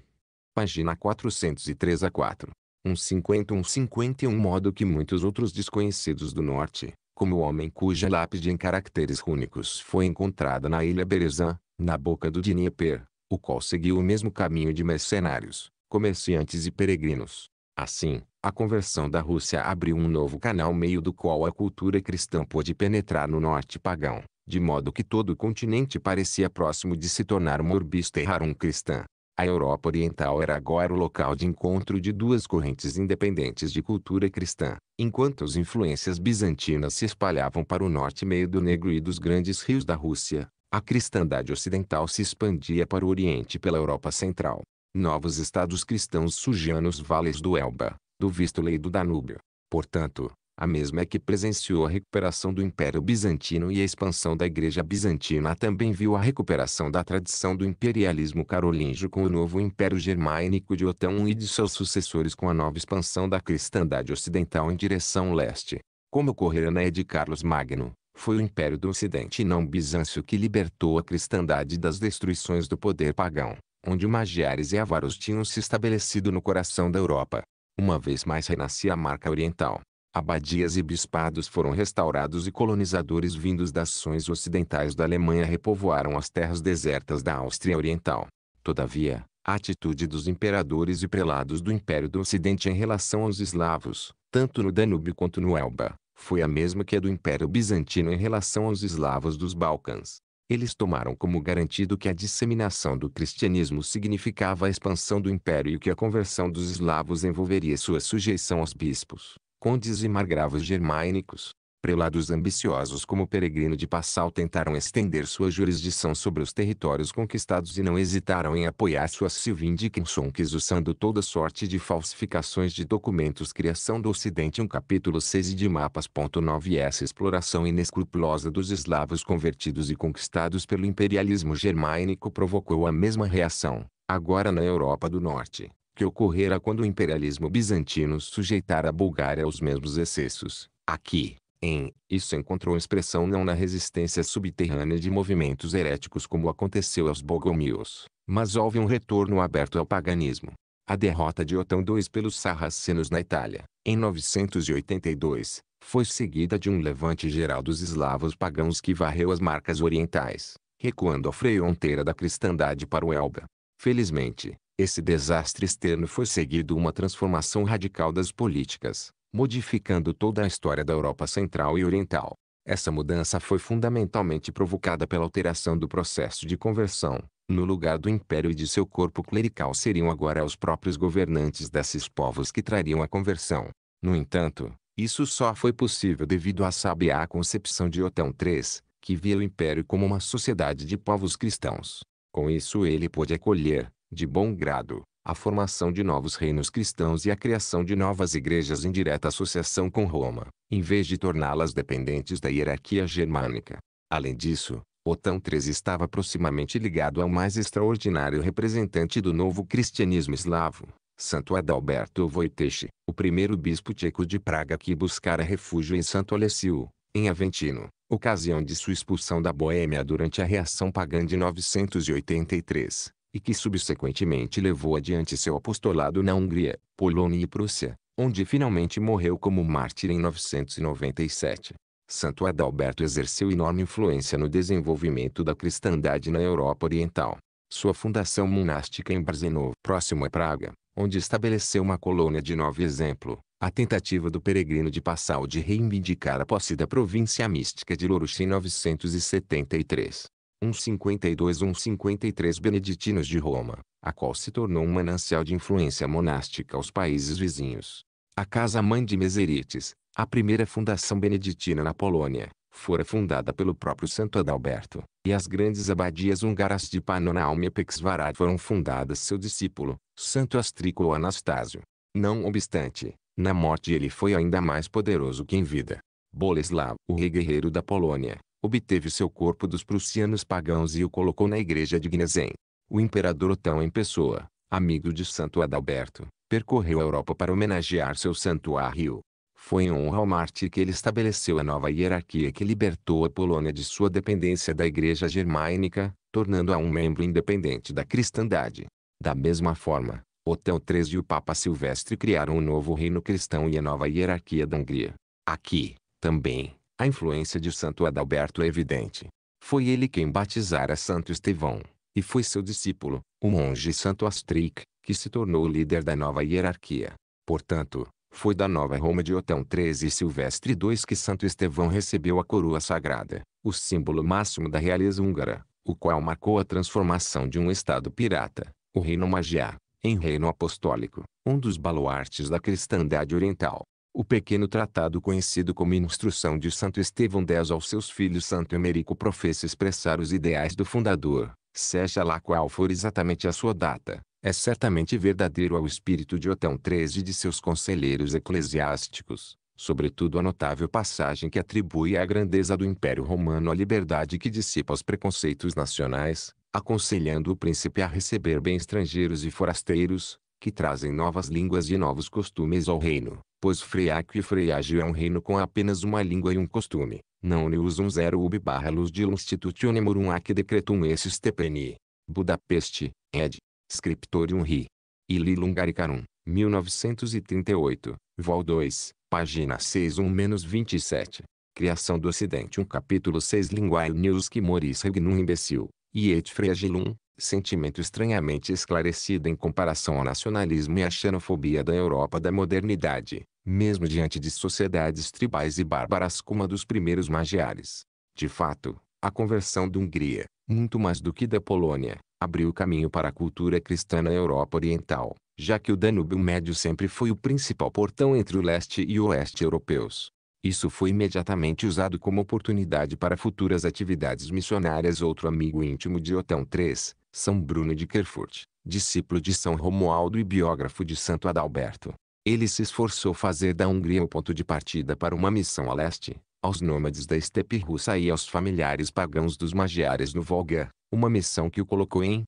Página 403 a 4. 150 151 modo que muitos outros desconhecidos do norte, como o homem cuja lápide em caracteres rúnicos foi encontrada na ilha Berezan, na boca do Dnieper, o qual seguiu o mesmo caminho de mercenários, comerciantes e peregrinos. Assim, a conversão da Rússia abriu um novo canal meio do qual a cultura cristã pôde penetrar no norte pagão de modo que todo o continente parecia próximo de se tornar uma e rarum cristã. A Europa Oriental era agora o local de encontro de duas correntes independentes de cultura cristã, enquanto as influências bizantinas se espalhavam para o norte meio do Negro e dos grandes rios da Rússia, a cristandade ocidental se expandia para o Oriente pela Europa Central. Novos estados cristãos surgiam nos vales do Elba, do Vístula e do Danúbio. Portanto, a mesma é que presenciou a recuperação do Império Bizantino e a expansão da Igreja Bizantina também viu a recuperação da tradição do imperialismo carolíngio com o novo Império Germânico de Otão e de seus sucessores com a nova expansão da cristandade ocidental em direção leste. Como ocorrera na de Carlos Magno, foi o Império do Ocidente e não Bizâncio que libertou a cristandade das destruições do poder pagão, onde magiares e avaros tinham se estabelecido no coração da Europa. Uma vez mais renascia a marca oriental Abadias e bispados foram restaurados e colonizadores vindos das ações ocidentais da Alemanha repovoaram as terras desertas da Áustria Oriental. Todavia, a atitude dos imperadores e prelados do Império do Ocidente em relação aos eslavos, tanto no Danúbio quanto no Elba, foi a mesma que a do Império Bizantino em relação aos eslavos dos Balcãs. Eles tomaram como garantido que a disseminação do cristianismo significava a expansão do império e que a conversão dos eslavos envolveria sua sujeição aos bispos condes e margravos germânicos, prelados ambiciosos como Peregrino de Passau tentaram estender sua jurisdição sobre os territórios conquistados e não hesitaram em apoiar suas silvindicanções usando toda sorte de falsificações de documentos Criação do Ocidente 1 um capítulo 6 e de mapas. 9 Essa exploração inescrupulosa dos eslavos convertidos e conquistados pelo imperialismo germânico provocou a mesma reação, agora na Europa do Norte que ocorrera quando o imperialismo bizantino sujeitara a Bulgária aos mesmos excessos. Aqui, em, isso encontrou expressão não na resistência subterrânea de movimentos heréticos como aconteceu aos bogomios, mas houve um retorno aberto ao paganismo. A derrota de Otão II pelos sarracenos na Itália, em 982, foi seguida de um levante geral dos eslavos pagãos que varreu as marcas orientais, recuando a fronteira da cristandade para o Elba. Felizmente, esse desastre externo foi seguido uma transformação radical das políticas, modificando toda a história da Europa Central e Oriental. Essa mudança foi fundamentalmente provocada pela alteração do processo de conversão. No lugar do império e de seu corpo clerical seriam agora os próprios governantes desses povos que trariam a conversão. No entanto, isso só foi possível devido à sábia concepção de Otão III, que via o império como uma sociedade de povos cristãos. Com isso ele pôde acolher, de bom grado, a formação de novos reinos cristãos e a criação de novas igrejas em direta associação com Roma, em vez de torná-las dependentes da hierarquia germânica. Além disso, Otão III estava proximamente ligado ao mais extraordinário representante do novo cristianismo eslavo, Santo Adalberto Wojtyche, o primeiro bispo tcheco de Praga que buscara refúgio em Santo Alessio, em Aventino, ocasião de sua expulsão da Boêmia durante a reação pagã de 983 e que subsequentemente levou adiante seu apostolado na Hungria, Polônia e Prússia, onde finalmente morreu como mártir em 997. Santo Adalberto exerceu enorme influência no desenvolvimento da cristandade na Europa Oriental. Sua fundação monástica em Barzenovo, próximo a Praga, onde estabeleceu uma colônia de nove exemplo, a tentativa do peregrino de Passau de reivindicar a posse da província mística de Lourdes em 973. 152-153 beneditinos de Roma, a qual se tornou um manancial de influência monástica aos países vizinhos. A casa-mãe de Meserites, a primeira fundação beneditina na Polônia, fora fundada pelo próprio Santo Adalberto, e as grandes abadias húngaras de Pannonhalma e Pexvarad foram fundadas seu discípulo, Santo Astrico ou Anastásio. Não obstante, na morte ele foi ainda mais poderoso que em vida. Boleslav, o rei guerreiro da Polônia, obteve seu corpo dos prussianos pagãos e o colocou na igreja de Gnesen. O imperador Otão em pessoa, amigo de Santo Adalberto, percorreu a Europa para homenagear seu santuário. Foi em honra ao mártir que ele estabeleceu a nova hierarquia que libertou a Polônia de sua dependência da Igreja Germânica, tornando-a um membro independente da cristandade. Da mesma forma, Otão III e o Papa Silvestre criaram o um novo reino cristão e a nova hierarquia da Hungria. Aqui, também, a influência de Santo Adalberto é evidente. Foi ele quem batizara Santo Estevão, e foi seu discípulo, o monge Santo Astric, que se tornou o líder da nova hierarquia. Portanto, foi da Nova Roma de Otão III e Silvestre II que Santo Estevão recebeu a coroa sagrada, o símbolo máximo da realeza húngara, o qual marcou a transformação de um Estado pirata, o Reino Magiá, em Reino Apostólico, um dos baluartes da cristandade oriental o pequeno tratado conhecido como Instrução de Santo Estevão X aos seus filhos Santo Emerico professa expressar os ideais do fundador, seja lá qual for exatamente a sua data, é certamente verdadeiro ao espírito de Otão XIII e de seus conselheiros eclesiásticos, sobretudo a notável passagem que atribui à grandeza do Império Romano a liberdade que dissipa os preconceitos nacionais, aconselhando o príncipe a receber bem estrangeiros e forasteiros, que trazem novas línguas e novos costumes ao reino pois Freiaco e Friagio é um reino com apenas uma língua e um costume, não ne usum zero ubi barra luz de institutionemorum ac decretum esses tepeni. Budapeste, ed. Scriptorium ri. Ili Lungaricarum, 1938, Vol 2, página 61-27. Criação do Ocidente um capítulo 6 Linguae News que Moris regnum imbecil, e et fragilum, sentimento estranhamente esclarecido em comparação ao nacionalismo e à xenofobia da Europa da modernidade mesmo diante de sociedades tribais e bárbaras como a dos primeiros magiares. De fato, a conversão da Hungria, muito mais do que da Polônia, abriu caminho para a cultura cristã na Europa Oriental, já que o Danúbio Médio sempre foi o principal portão entre o leste e o oeste europeus. Isso foi imediatamente usado como oportunidade para futuras atividades missionárias. Outro amigo íntimo de Otão III, São Bruno de Kerfurt, discípulo de São Romualdo e biógrafo de Santo Adalberto, ele se esforçou fazer da Hungria o ponto de partida para uma missão a leste, aos nômades da estepe russa e aos familiares pagãos dos magiares no Volga, uma missão que o colocou em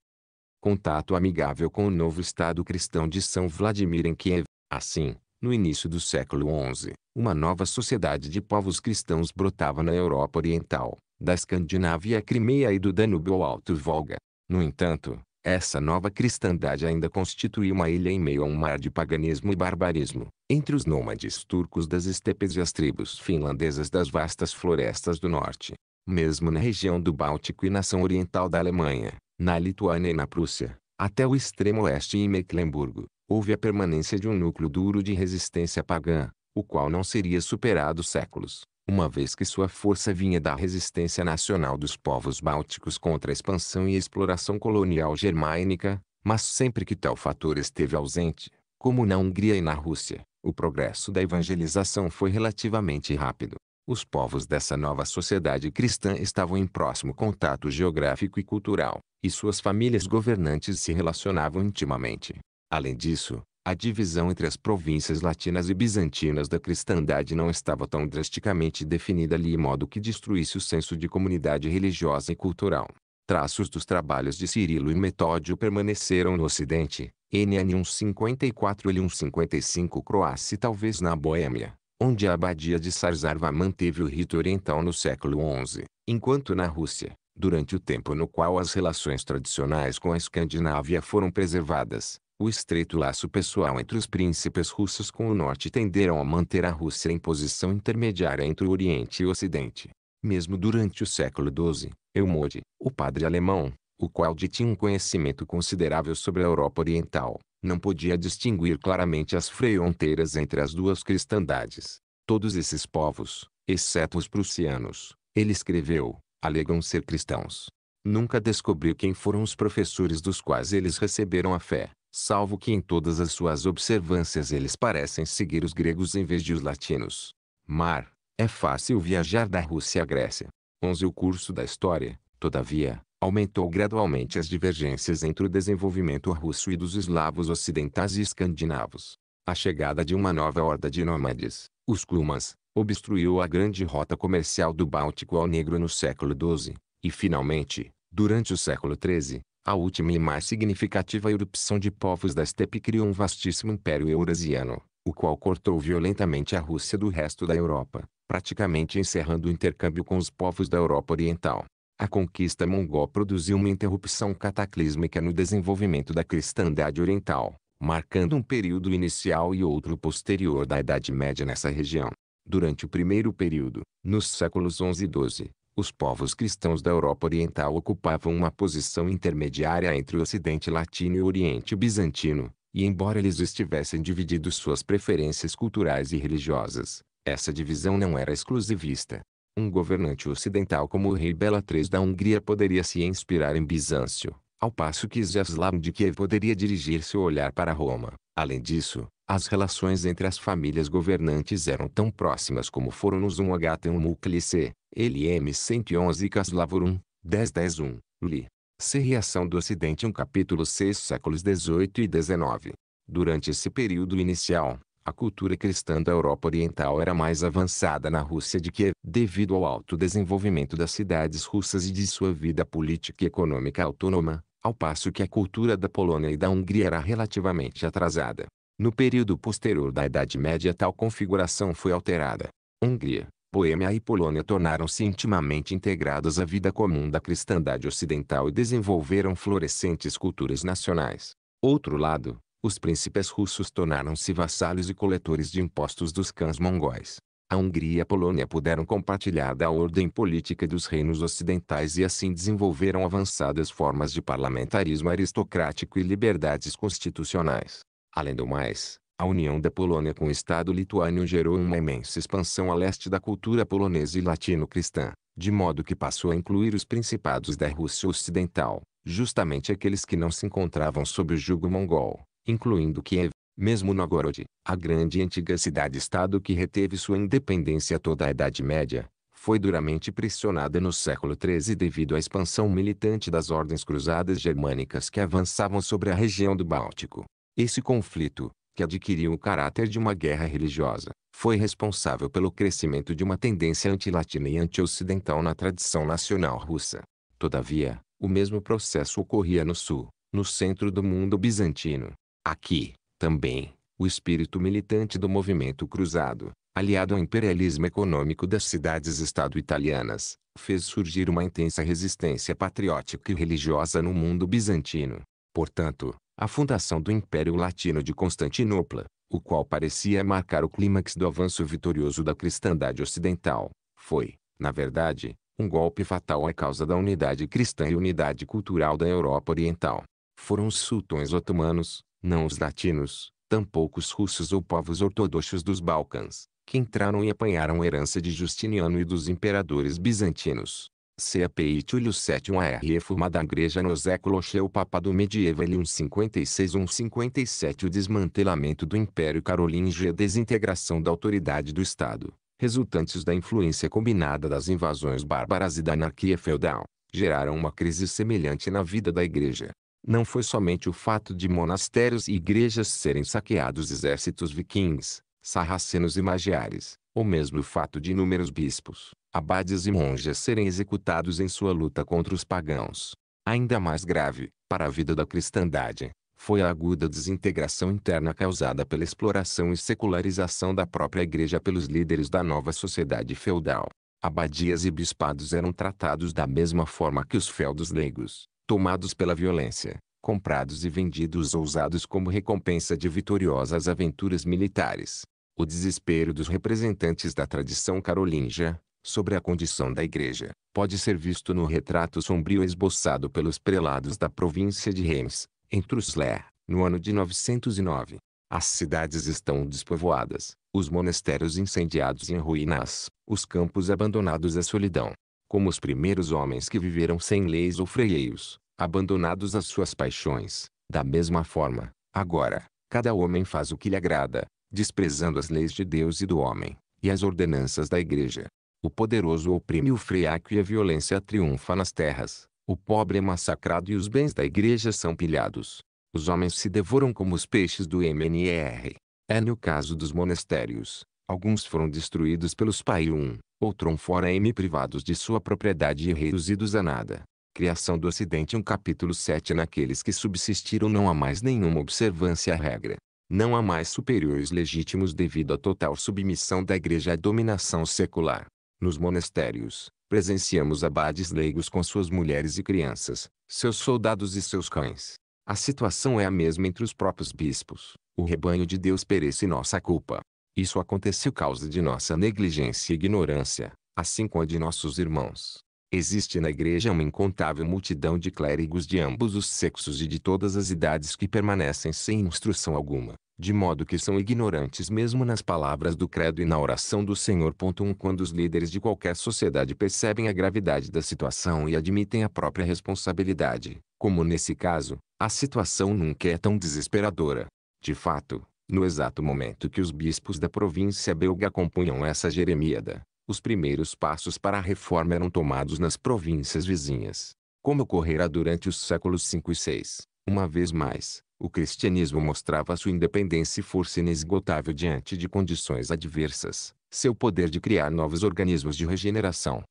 contato amigável com o novo Estado cristão de São Vladimir em Kiev. Assim, no início do século XI, uma nova sociedade de povos cristãos brotava na Europa Oriental, da Escandinávia à Crimeia e do Danúbio ao Alto Volga. No entanto, essa nova cristandade ainda constituía uma ilha em meio a um mar de paganismo e barbarismo, entre os nômades turcos das estepes e as tribos finlandesas das vastas florestas do norte. Mesmo na região do Báltico e nação oriental da Alemanha, na Lituânia e na Prússia, até o extremo oeste e Mecklenburg, houve a permanência de um núcleo duro de resistência pagã, o qual não seria superado séculos uma vez que sua força vinha da resistência nacional dos povos bálticos contra a expansão e exploração colonial germânica, mas sempre que tal fator esteve ausente, como na Hungria e na Rússia, o progresso da evangelização foi relativamente rápido. Os povos dessa nova sociedade cristã estavam em próximo contato geográfico e cultural, e suas famílias governantes se relacionavam intimamente. Além disso, a divisão entre as províncias latinas e bizantinas da cristandade não estava tão drasticamente definida ali em modo que destruísse o senso de comunidade religiosa e cultural. Traços dos trabalhos de Cirilo e Metódio permaneceram no Ocidente, NN 154 e 155 Croácia e talvez na Boêmia, onde a abadia de Sarsarva manteve o rito oriental no século XI, enquanto na Rússia, durante o tempo no qual as relações tradicionais com a Escandinávia foram preservadas, o estreito laço pessoal entre os príncipes russos com o norte tenderam a manter a Rússia em posição intermediária entre o Oriente e o Ocidente. Mesmo durante o século XII, Elmode, o padre alemão, o qual detinha um conhecimento considerável sobre a Europa Oriental, não podia distinguir claramente as fronteiras entre as duas cristandades. Todos esses povos, exceto os prussianos, ele escreveu, alegam ser cristãos. Nunca descobriu quem foram os professores dos quais eles receberam a fé, salvo que em todas as suas observâncias eles parecem seguir os gregos em vez de os latinos. Mar, é fácil viajar da Rússia à Grécia. 11. O curso da história, todavia, aumentou gradualmente as divergências entre o desenvolvimento russo e dos eslavos ocidentais e escandinavos. A chegada de uma nova horda de nômades, os Kulmans, obstruiu a grande rota comercial do Báltico ao Negro no século XII, e finalmente, durante o século XIII, a última e mais significativa erupção de povos da estepe criou um vastíssimo império eurasiano, o qual cortou violentamente a Rússia do resto da Europa, praticamente encerrando o intercâmbio com os povos da Europa Oriental. A conquista mongol produziu uma interrupção cataclísmica no desenvolvimento da cristandade oriental, marcando um período inicial e outro posterior da Idade Média nessa região. Durante o primeiro período, nos séculos 11 e 12, os povos cristãos da Europa Oriental ocupavam uma posição intermediária entre o Ocidente Latino e o Oriente Bizantino, e embora eles estivessem divididos suas preferências culturais e religiosas, essa divisão não era exclusivista. Um governante ocidental como o rei Bela III da Hungria poderia se inspirar em Bizâncio, ao passo que Zeslam de Kiev poderia dirigir seu olhar para Roma. Além disso, as relações entre as famílias governantes eram tão próximas como foram nos 1H1 Clice, LM 111 Caslavorum, 1011, Li. C. Reação do Ocidente 1 capítulo 6 séculos 18 e 19. Durante esse período inicial, a cultura cristã da Europa Oriental era mais avançada na Rússia de que, devido ao alto desenvolvimento das cidades russas e de sua vida política e econômica autônoma, ao passo que a cultura da Polônia e da Hungria era relativamente atrasada. No período posterior da Idade Média tal configuração foi alterada. Hungria, Boêmia e Polônia tornaram-se intimamente integradas à vida comum da cristandade ocidental e desenvolveram florescentes culturas nacionais. Outro lado, os príncipes russos tornaram-se vassalos e coletores de impostos dos cãs mongóis. A Hungria e a Polônia puderam compartilhar da ordem política dos reinos ocidentais e assim desenvolveram avançadas formas de parlamentarismo aristocrático e liberdades constitucionais. Além do mais, a união da Polônia com o Estado lituânio gerou uma imensa expansão a leste da cultura polonesa e latino-cristã, de modo que passou a incluir os principados da Rússia Ocidental, justamente aqueles que não se encontravam sob o jugo mongol, incluindo Kiev, mesmo Novgorod, a grande e antiga cidade-estado que reteve sua independência toda a Idade Média, foi duramente pressionada no século XIII devido à expansão militante das ordens cruzadas germânicas que avançavam sobre a região do Báltico. Esse conflito, que adquiriu o caráter de uma guerra religiosa, foi responsável pelo crescimento de uma tendência antilatina e antiocidental na tradição nacional russa. Todavia, o mesmo processo ocorria no sul, no centro do mundo bizantino. Aqui, também, o espírito militante do movimento cruzado, aliado ao imperialismo econômico das cidades-estado italianas, fez surgir uma intensa resistência patriótica e religiosa no mundo bizantino. Portanto, a fundação do Império Latino de Constantinopla, o qual parecia marcar o clímax do avanço vitorioso da cristandade ocidental, foi, na verdade, um golpe fatal à causa da unidade cristã e unidade cultural da Europa Oriental. Foram os sultões otomanos, não os latinos, tampouco os russos ou povos ortodoxos dos Balcãs, que entraram e apanharam herança de Justiniano e dos imperadores bizantinos. CAPI Túlio 7 AR Reforma da Igreja no século Xeu Papado Medieval 156 157 O desmantelamento do Império Carolíngio e a desintegração da autoridade do Estado, resultantes da influência combinada das invasões bárbaras e da anarquia feudal, geraram uma crise semelhante na vida da Igreja. Não foi somente o fato de monastérios e igrejas serem saqueados exércitos vikings, sarracenos e magiares, ou mesmo o fato de inúmeros bispos, abades e monges serem executados em sua luta contra os pagãos. Ainda mais grave, para a vida da cristandade, foi a aguda desintegração interna causada pela exploração e secularização da própria igreja pelos líderes da nova sociedade feudal. Abadias e bispados eram tratados da mesma forma que os feudos leigos, tomados pela violência, comprados e vendidos ou usados como recompensa de vitoriosas aventuras militares. O desespero dos representantes da tradição carolíngia, sobre a condição da igreja, pode ser visto no retrato sombrio esboçado pelos prelados da província de Reims, em Truslé, no ano de 909. As cidades estão despovoadas, os monastérios incendiados em ruínas, os campos abandonados à solidão. Como os primeiros homens que viveram sem leis ou freios, abandonados às suas paixões, da mesma forma, agora, cada homem faz o que lhe agrada, desprezando as leis de Deus e do homem, e as ordenanças da igreja. O poderoso oprime o friaco e a violência triunfa nas terras. O pobre é massacrado e os bens da igreja são pilhados. Os homens se devoram como os peixes do MNR. É no caso dos monastérios. Alguns foram destruídos pelos Paiun, outros foram M privados de sua propriedade e reduzidos a nada. Criação do Ocidente 1 um capítulo 7 Naqueles que subsistiram não há mais nenhuma observância à regra. Não há mais superiores legítimos devido à total submissão da igreja à dominação secular. Nos monastérios, presenciamos abades leigos com suas mulheres e crianças, seus soldados e seus cães. A situação é a mesma entre os próprios bispos. O rebanho de Deus perece nossa culpa. Isso aconteceu causa de nossa negligência e ignorância, assim como a de nossos irmãos. Existe na igreja uma incontável multidão de clérigos de ambos os sexos e de todas as idades que permanecem sem instrução alguma de modo que são ignorantes mesmo nas palavras do credo e na oração do Senhor. 1. Um, quando os líderes de qualquer sociedade percebem a gravidade da situação e admitem a própria responsabilidade, como nesse caso, a situação nunca é tão desesperadora. De fato, no exato momento que os bispos da província belga compunham essa Jeremíada, os primeiros passos para a reforma eram tomados nas províncias vizinhas, como ocorrerá durante os séculos 5 e 6. Uma vez mais, o cristianismo mostrava sua independência e força inesgotável diante de condições adversas, seu poder de criar novos organismos de regeneração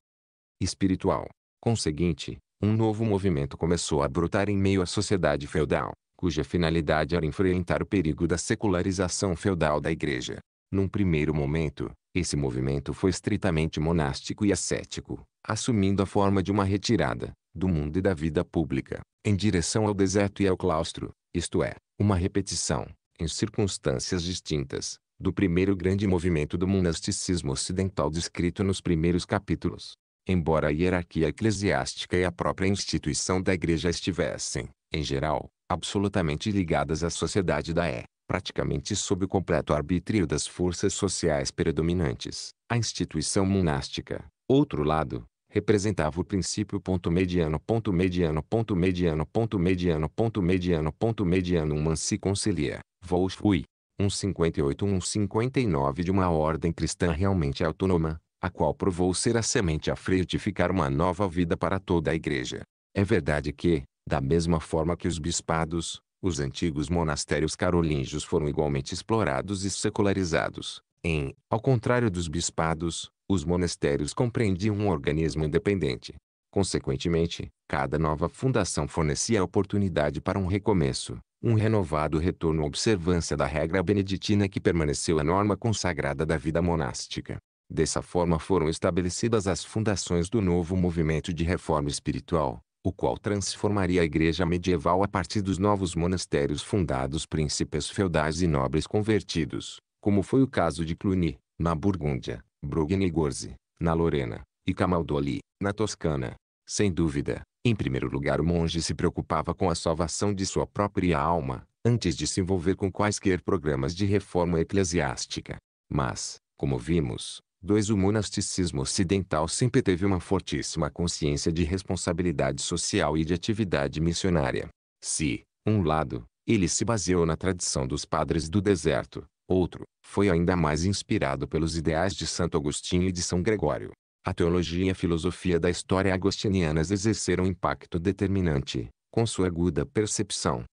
espiritual. Conseguinte, um novo movimento começou a brotar em meio à sociedade feudal, cuja finalidade era enfrentar o perigo da secularização feudal da Igreja. Num primeiro momento, esse movimento foi estritamente monástico e ascético, assumindo a forma de uma retirada do mundo e da vida pública, em direção ao deserto e ao claustro, isto é, uma repetição, em circunstâncias distintas, do primeiro grande movimento do monasticismo ocidental descrito nos primeiros capítulos. Embora a hierarquia eclesiástica e a própria instituição da igreja estivessem, em geral, absolutamente ligadas à sociedade da E, praticamente sob o completo arbítrio das forças sociais predominantes, a instituição monástica, outro lado, representava o princípio ponto mediano ponto mediano ponto mediano ponto mediano ponto mediano ponto mediano uma se concilia, Volz fui. 158 159 de uma ordem cristã realmente autônoma, a qual provou ser a semente a frutificar uma nova vida para toda a igreja. É verdade que, da mesma forma que os bispados, os antigos monastérios carolíngios foram igualmente explorados e secularizados, em, ao contrário dos bispados, os monastérios compreendiam um organismo independente. Consequentemente, cada nova fundação fornecia oportunidade para um recomeço, um renovado retorno à observância da regra beneditina que permaneceu a norma consagrada da vida monástica. Dessa forma foram estabelecidas as fundações do novo movimento de reforma espiritual, o qual transformaria a igreja medieval a partir dos novos monastérios fundados príncipes feudais e nobres convertidos, como foi o caso de Cluny, na Burgúndia, Brugne e Gorze, na Lorena, e Camaldoli, na Toscana. Sem dúvida, em primeiro lugar o monge se preocupava com a salvação de sua própria alma, antes de se envolver com quaisquer programas de reforma eclesiástica. Mas, como vimos, dois o monasticismo ocidental sempre teve uma fortíssima consciência de responsabilidade social e de atividade missionária. Se, um lado, ele se baseou na tradição dos padres do deserto, Outro, foi ainda mais inspirado pelos ideais de Santo Agostinho e de São Gregório. A teologia e a filosofia da história agostinianas exerceram um impacto determinante, com sua aguda percepção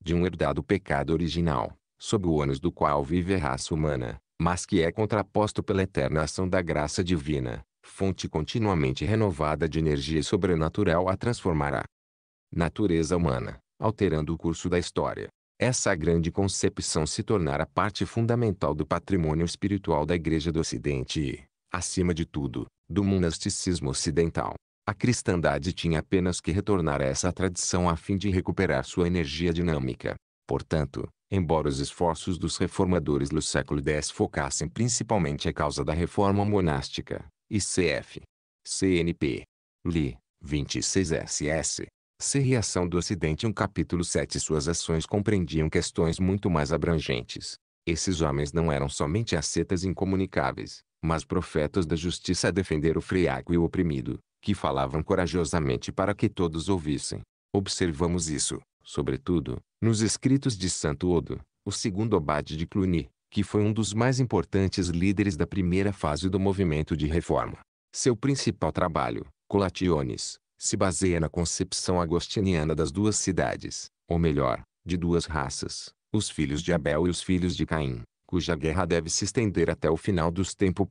de um herdado pecado original, sob o ônus do qual vive a raça humana, mas que é contraposto pela eterna ação da graça divina, fonte continuamente renovada de energia sobrenatural a transformará natureza humana, alterando o curso da história essa grande concepção se tornara parte fundamental do patrimônio espiritual da Igreja do Ocidente e, acima de tudo, do monasticismo ocidental. A cristandade tinha apenas que retornar a essa tradição a fim de recuperar sua energia dinâmica. Portanto, embora os esforços dos reformadores do século X focassem principalmente a causa da reforma monástica, e cf. CNP. Li, 26 SS. Ser reação do Ocidente um capítulo 7 Suas ações compreendiam questões muito mais abrangentes. Esses homens não eram somente ascetas incomunicáveis, mas profetas da justiça a defender o friaco e o oprimido, que falavam corajosamente para que todos ouvissem. Observamos isso, sobretudo, nos escritos de Santo Odo, o segundo abade de Cluny, que foi um dos mais importantes líderes da primeira fase do movimento de reforma. Seu principal trabalho, Colationes, se baseia na concepção agostiniana das duas cidades, ou melhor, de duas raças, os filhos de Abel e os filhos de Caim, cuja guerra deve se estender até o final dos tempos.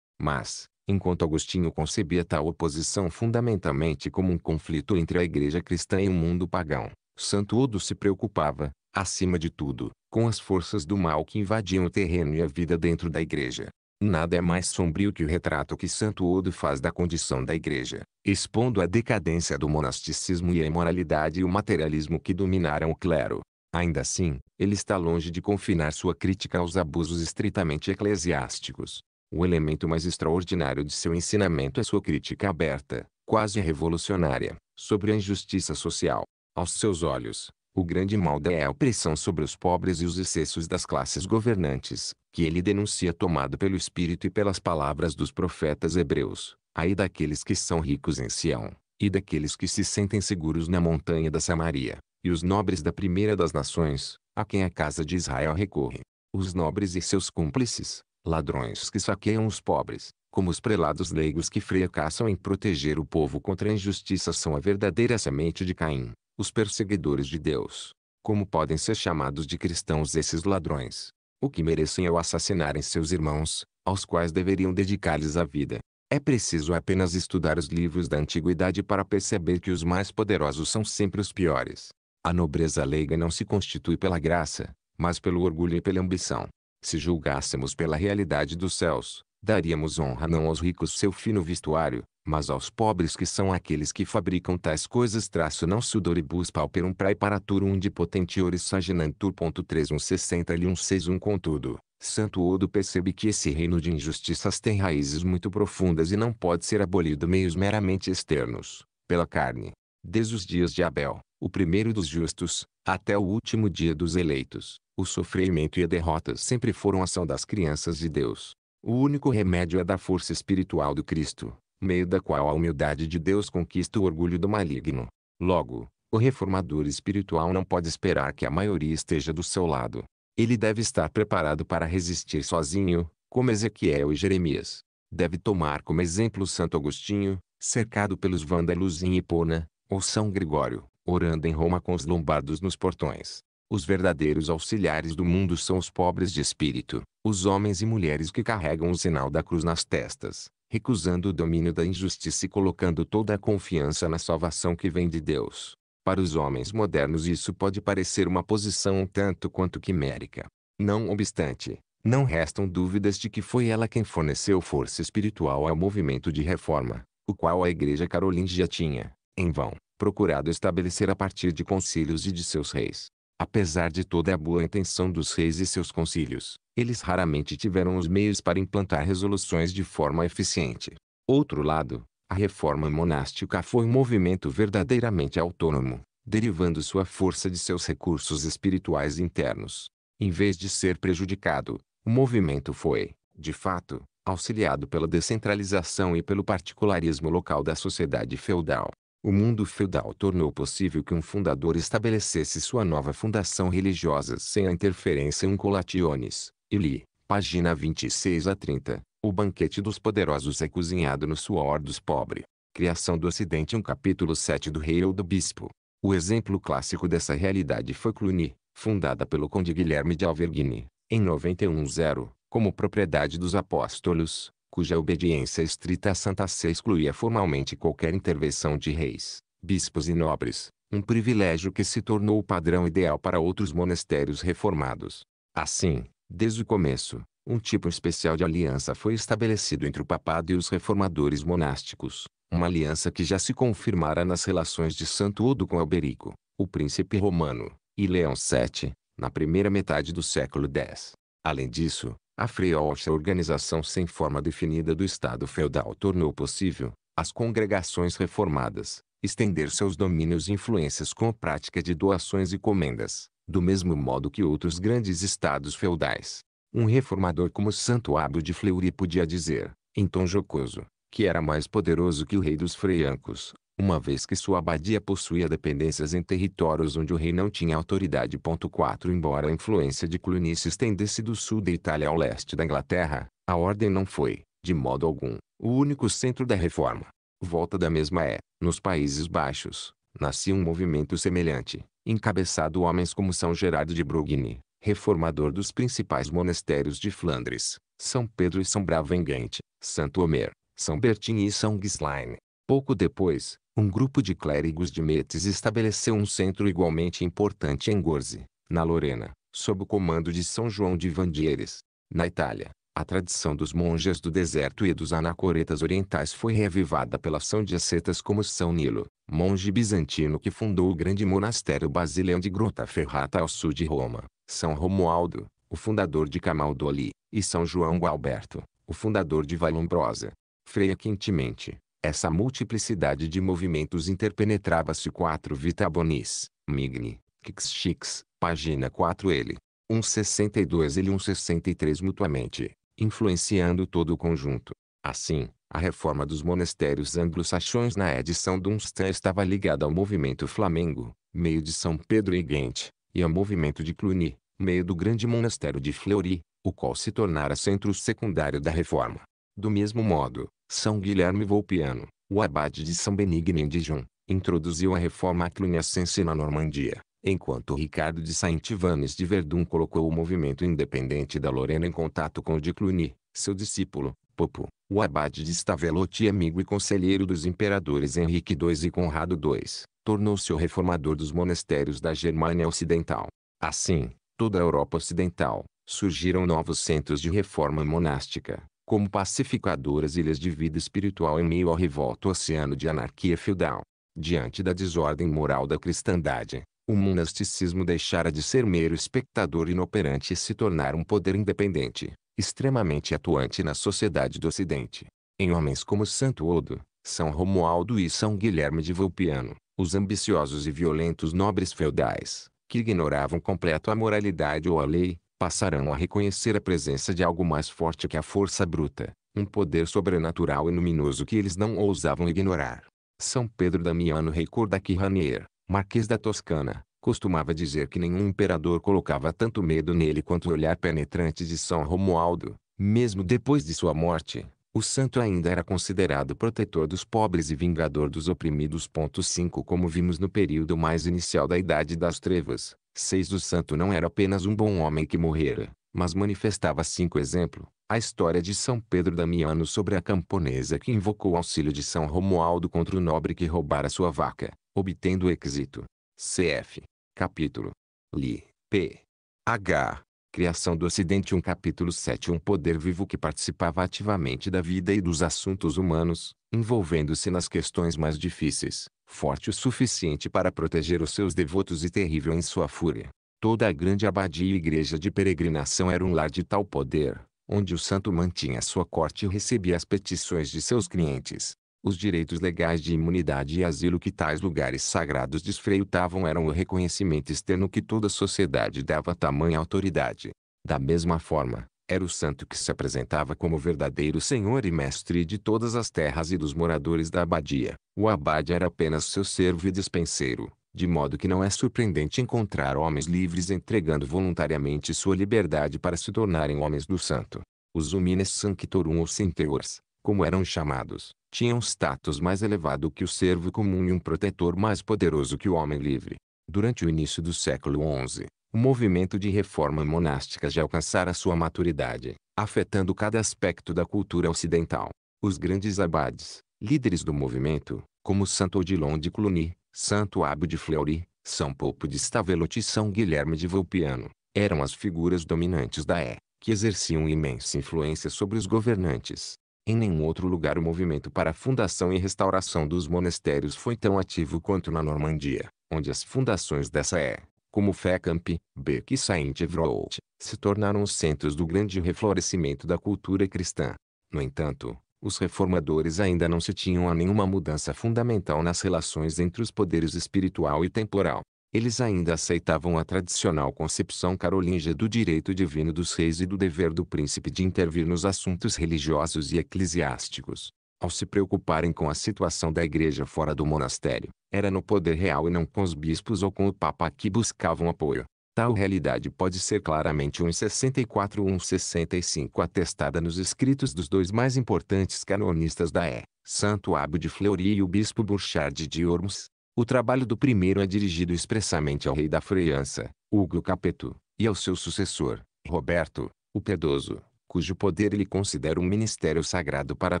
Mas, enquanto Agostinho concebia tal oposição fundamentalmente como um conflito entre a igreja cristã e o mundo pagão, Santo Odo se preocupava, acima de tudo, com as forças do mal que invadiam o terreno e a vida dentro da igreja. Nada é mais sombrio que o retrato que Santo Odo faz da condição da igreja, expondo a decadência do monasticismo e a imoralidade e o materialismo que dominaram o clero. Ainda assim, ele está longe de confinar sua crítica aos abusos estritamente eclesiásticos. O elemento mais extraordinário de seu ensinamento é sua crítica aberta, quase revolucionária, sobre a injustiça social. Aos seus olhos, o grande mal é a opressão sobre os pobres e os excessos das classes governantes, que ele denuncia tomado pelo Espírito e pelas palavras dos profetas hebreus, aí daqueles que são ricos em Sião, e daqueles que se sentem seguros na montanha da Samaria, e os nobres da primeira das nações, a quem a casa de Israel recorre. Os nobres e seus cúmplices, ladrões que saqueiam os pobres, como os prelados leigos que fracassam em proteger o povo contra a injustiça são a verdadeira semente de Caim os perseguidores de Deus. Como podem ser chamados de cristãos esses ladrões? O que merecem é o assassinarem seus irmãos, aos quais deveriam dedicar-lhes a vida. É preciso apenas estudar os livros da antiguidade para perceber que os mais poderosos são sempre os piores. A nobreza leiga não se constitui pela graça, mas pelo orgulho e pela ambição. Se julgássemos pela realidade dos céus, daríamos honra não aos ricos seu fino vestuário, mas aos pobres que são aqueles que fabricam tais coisas traço não sudoribus pauperum prae paraturum de potentiores saginantur.3160 e Contudo, Santo Odo percebe que esse reino de injustiças tem raízes muito profundas e não pode ser abolido meios meramente externos, pela carne. Desde os dias de Abel, o primeiro dos justos, até o último dia dos eleitos, o sofrimento e a derrota sempre foram ação das crianças de Deus. O único remédio é da força espiritual do Cristo, meio da qual a humildade de Deus conquista o orgulho do maligno. Logo, o reformador espiritual não pode esperar que a maioria esteja do seu lado. Ele deve estar preparado para resistir sozinho, como Ezequiel e Jeremias. Deve tomar como exemplo Santo Agostinho, cercado pelos vândalos em Hipona, ou São Gregório, orando em Roma com os lombardos nos portões. Os verdadeiros auxiliares do mundo são os pobres de espírito, os homens e mulheres que carregam o sinal da cruz nas testas, recusando o domínio da injustiça e colocando toda a confiança na salvação que vem de Deus. Para os homens modernos isso pode parecer uma posição um tanto quanto quimérica. Não obstante, não restam dúvidas de que foi ela quem forneceu força espiritual ao movimento de reforma, o qual a Igreja Carolingia tinha, em vão, procurado estabelecer a partir de concílios e de seus reis. Apesar de toda a boa intenção dos reis e seus concílios, eles raramente tiveram os meios para implantar resoluções de forma eficiente. Outro lado, a reforma monástica foi um movimento verdadeiramente autônomo, derivando sua força de seus recursos espirituais internos. Em vez de ser prejudicado, o movimento foi, de fato, auxiliado pela descentralização e pelo particularismo local da sociedade feudal. O mundo feudal tornou possível que um fundador estabelecesse sua nova fundação religiosa sem a interferência colationis. E Li, página 26 a 30. O banquete dos poderosos é cozinhado no suor dos pobres. Criação do Ocidente, um capítulo 7 do Rei ou do Bispo. O exemplo clássico dessa realidade foi Cluny, fundada pelo conde Guilherme de Alverghini, em 91-0, como propriedade dos apóstolos, cuja obediência estrita à Santa Sé excluía formalmente qualquer intervenção de reis, bispos e nobres, um privilégio que se tornou o padrão ideal para outros monastérios reformados. Assim, desde o começo, um tipo especial de aliança foi estabelecido entre o papado e os reformadores monásticos, uma aliança que já se confirmara nas relações de Santo Udo com Alberico, o príncipe romano, e Leão VII, na primeira metade do século X. Além disso, a FREOLSA organização sem forma definida do Estado feudal tornou possível, às congregações reformadas, estender seus domínios e influências com a prática de doações e comendas, do mesmo modo que outros grandes estados feudais. Um reformador como Santo Ábio de Fleury podia dizer, em tom jocoso, que era mais poderoso que o rei dos freiancos, uma vez que sua abadia possuía dependências em territórios onde o rei não tinha autoridade. 4 Embora a influência de Cluny se estendesse do sul da Itália ao leste da Inglaterra, a ordem não foi, de modo algum, o único centro da reforma. Volta da mesma é, nos Países Baixos, nascia um movimento semelhante, encabeçado homens como São Gerardo de Brugni, reformador dos principais monastérios de Flandres, São Pedro e São Bravengante, Santo Omer, São Bertin e São Guislaine. Pouco depois, um grupo de clérigos de Metes estabeleceu um centro igualmente importante em Gorze, na Lorena, sob o comando de São João de Vandieres. Na Itália, a tradição dos monges do deserto e dos anacoretas orientais foi revivada pela ação de ascetas como São Nilo, monge bizantino que fundou o grande monastério basileu de Grota Ferrata ao sul de Roma, São Romualdo, o fundador de Camaldoli, e São João Gualberto, o fundador de Valombrosa. Freia quentemente. Essa multiplicidade de movimentos interpenetrava-se quatro Vitabonis, Migni, Kixix, página 4 ele. 162 ele 163 mutuamente, influenciando todo o conjunto. Assim, a reforma dos monastérios anglo-saxões na edição Dunstan estava ligada ao movimento Flamengo, meio de São Pedro e Ghent, e ao movimento de Cluny, meio do grande monastério de Fleury, o qual se tornara centro secundário da reforma. Do mesmo modo, são Guilherme Volpiano, o abade de São Benigno em Dijon, introduziu a reforma cluniacense na Normandia, enquanto Ricardo de Saint-Ivanes de Verdun colocou o movimento independente da Lorena em contato com o de Cluny, seu discípulo, Popo, o abade de Stavelot e amigo e conselheiro dos imperadores Henrique II e Conrado II, tornou-se o reformador dos monastérios da Germânia Ocidental. Assim, toda a Europa Ocidental, surgiram novos centros de reforma monástica, como pacificadoras ilhas de vida espiritual em meio ao revolto oceano de anarquia feudal. Diante da desordem moral da cristandade, o monasticismo deixara de ser mero espectador inoperante e se tornar um poder independente, extremamente atuante na sociedade do Ocidente. Em homens como Santo Odo, São Romualdo e São Guilherme de Vulpiano, os ambiciosos e violentos nobres feudais, que ignoravam completo a moralidade ou a lei, passarão a reconhecer a presença de algo mais forte que a força bruta, um poder sobrenatural e luminoso que eles não ousavam ignorar. São Pedro Damiano recorda que Ranier, Marquês da Toscana, costumava dizer que nenhum imperador colocava tanto medo nele quanto o olhar penetrante de São Romualdo. Mesmo depois de sua morte, o santo ainda era considerado protetor dos pobres e vingador dos oprimidos. 5 Como vimos no período mais inicial da Idade das Trevas, 6. O santo não era apenas um bom homem que morrera, mas manifestava cinco exemplo, a história de São Pedro Damiano sobre a camponesa que invocou o auxílio de São Romualdo contra o nobre que roubara sua vaca, obtendo êxito. Cf. Capítulo. Li. P. H. Criação do Ocidente 1 Capítulo 7 Um poder vivo que participava ativamente da vida e dos assuntos humanos, envolvendo-se nas questões mais difíceis, forte o suficiente para proteger os seus devotos e terrível em sua fúria. Toda a grande abadia e igreja de peregrinação era um lar de tal poder, onde o santo mantinha sua corte e recebia as petições de seus clientes. Os direitos legais de imunidade e asilo que tais lugares sagrados desfreitavam eram o reconhecimento externo que toda a sociedade dava a tamanha autoridade. Da mesma forma, era o santo que se apresentava como verdadeiro senhor e mestre de todas as terras e dos moradores da abadia. O abade era apenas seu servo e despenseiro, de modo que não é surpreendente encontrar homens livres entregando voluntariamente sua liberdade para se tornarem homens do santo. Os humines sanctorum ou centeurs, como eram chamados, tinham um status mais elevado que o servo comum e um protetor mais poderoso que o homem livre. Durante o início do século XI, o movimento de reforma monástica já alcançara sua maturidade, afetando cada aspecto da cultura ocidental. Os grandes abades, líderes do movimento, como Santo Odilon de Cluny, Santo Abo de Fleury, São Poupo de Stavelot e São Guilherme de Volpiano, eram as figuras dominantes da E, que exerciam imensa influência sobre os governantes. Em nenhum outro lugar o movimento para a fundação e restauração dos monastérios foi tão ativo quanto na Normandia, onde as fundações dessa E como FECAMP, Beck e Saint-Evroult, se tornaram os centros do grande reflorescimento da cultura cristã. No entanto, os reformadores ainda não se tinham a nenhuma mudança fundamental nas relações entre os poderes espiritual e temporal. Eles ainda aceitavam a tradicional concepção carolíngia do direito divino dos reis e do dever do príncipe de intervir nos assuntos religiosos e eclesiásticos. Ao se preocuparem com a situação da igreja fora do monastério, era no poder real e não com os bispos ou com o papa que buscavam apoio. Tal realidade pode ser claramente 164 ou 165 atestada nos escritos dos dois mais importantes canonistas da E, é, Santo Abo de Fleury e o bispo Burchard de Ormuz. O trabalho do primeiro é dirigido expressamente ao rei da França, Hugo Capeto, e ao seu sucessor, Roberto, o Pedoso, cujo poder ele considera um ministério sagrado para a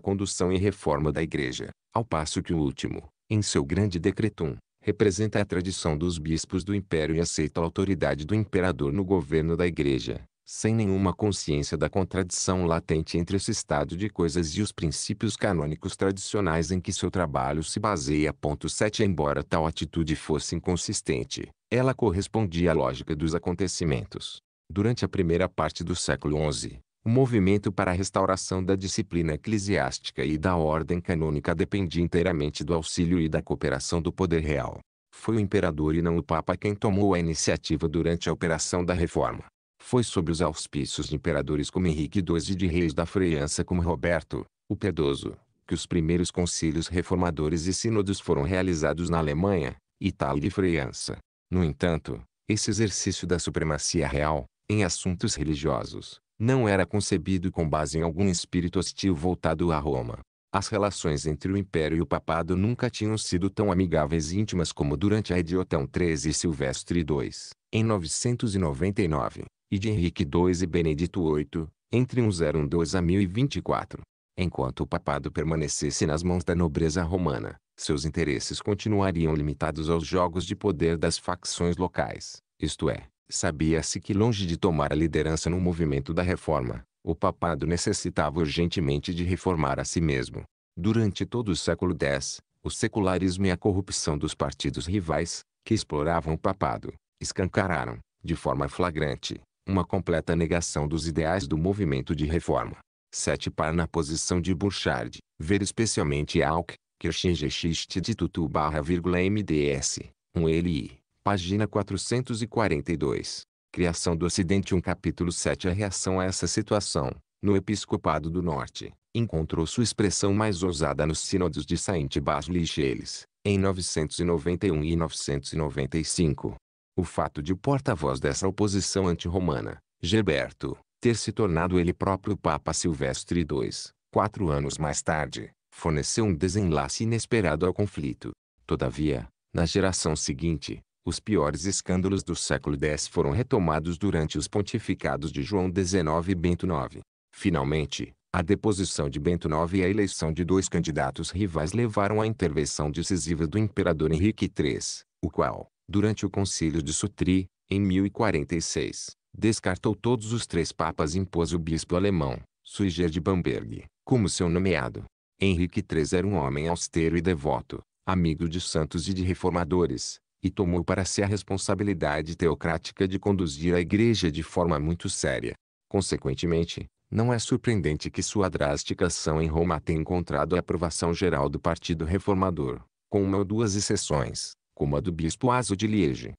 condução e reforma da Igreja, ao passo que o último, em seu grande decretum, representa a tradição dos bispos do império e aceita a autoridade do imperador no governo da Igreja, sem nenhuma consciência da contradição latente entre esse estado de coisas e os princípios canônicos tradicionais em que seu trabalho se baseia. 7 Embora tal atitude fosse inconsistente, ela correspondia à lógica dos acontecimentos. Durante a primeira parte do século XI, o movimento para a restauração da disciplina eclesiástica e da ordem canônica dependia inteiramente do auxílio e da cooperação do poder real. Foi o imperador e não o papa quem tomou a iniciativa durante a operação da reforma. Foi sob os auspícios de imperadores como Henrique II e de reis da França como Roberto, o Pedoso, que os primeiros concílios reformadores e sínodos foram realizados na Alemanha, Itália e França. No entanto, esse exercício da supremacia real, em assuntos religiosos, não era concebido com base em algum espírito hostil voltado a Roma. As relações entre o império e o papado nunca tinham sido tão amigáveis e íntimas como durante a Ediotão XIII e Silvestre II, em 999, e de Henrique II e Benedito VIII, entre 1012 a 1024. Enquanto o papado permanecesse nas mãos da nobreza romana, seus interesses continuariam limitados aos jogos de poder das facções locais, isto é, Sabia-se que longe de tomar a liderança no movimento da reforma, o papado necessitava urgentemente de reformar a si mesmo. Durante todo o século X, o secularismo e a corrupção dos partidos rivais, que exploravam o papado, escancararam, de forma flagrante, uma completa negação dos ideais do movimento de reforma. Sete para na posição de Burchard, ver especialmente Alck, Kirchengeschichte de Tutu barra vírgula MDS, 1 um LI. Página 442. Criação do Ocidente 1 capítulo 7 A reação a essa situação, no Episcopado do Norte, encontrou sua expressão mais ousada nos sínodos de Saint Basil e Cheles, em 991 e 995. O fato de o porta-voz dessa oposição antirromana, Gerberto, ter se tornado ele próprio Papa Silvestre II, quatro anos mais tarde, forneceu um desenlace inesperado ao conflito. Todavia, na geração seguinte, os piores escândalos do século X foram retomados durante os pontificados de João XIX e Bento IX. Finalmente, a deposição de Bento IX e a eleição de dois candidatos rivais levaram à intervenção decisiva do imperador Henrique III, o qual, durante o concílio de Sutri, em 1046, descartou todos os três papas e impôs o bispo alemão, Suiger de Bamberg, como seu nomeado. Henrique III era um homem austero e devoto, amigo de santos e de reformadores, e tomou para si a responsabilidade teocrática de conduzir a igreja de forma muito séria. Consequentemente, não é surpreendente que sua drástica ação em Roma tenha encontrado a aprovação geral do Partido Reformador, com uma ou duas exceções, como a do bispo Aso de Liege.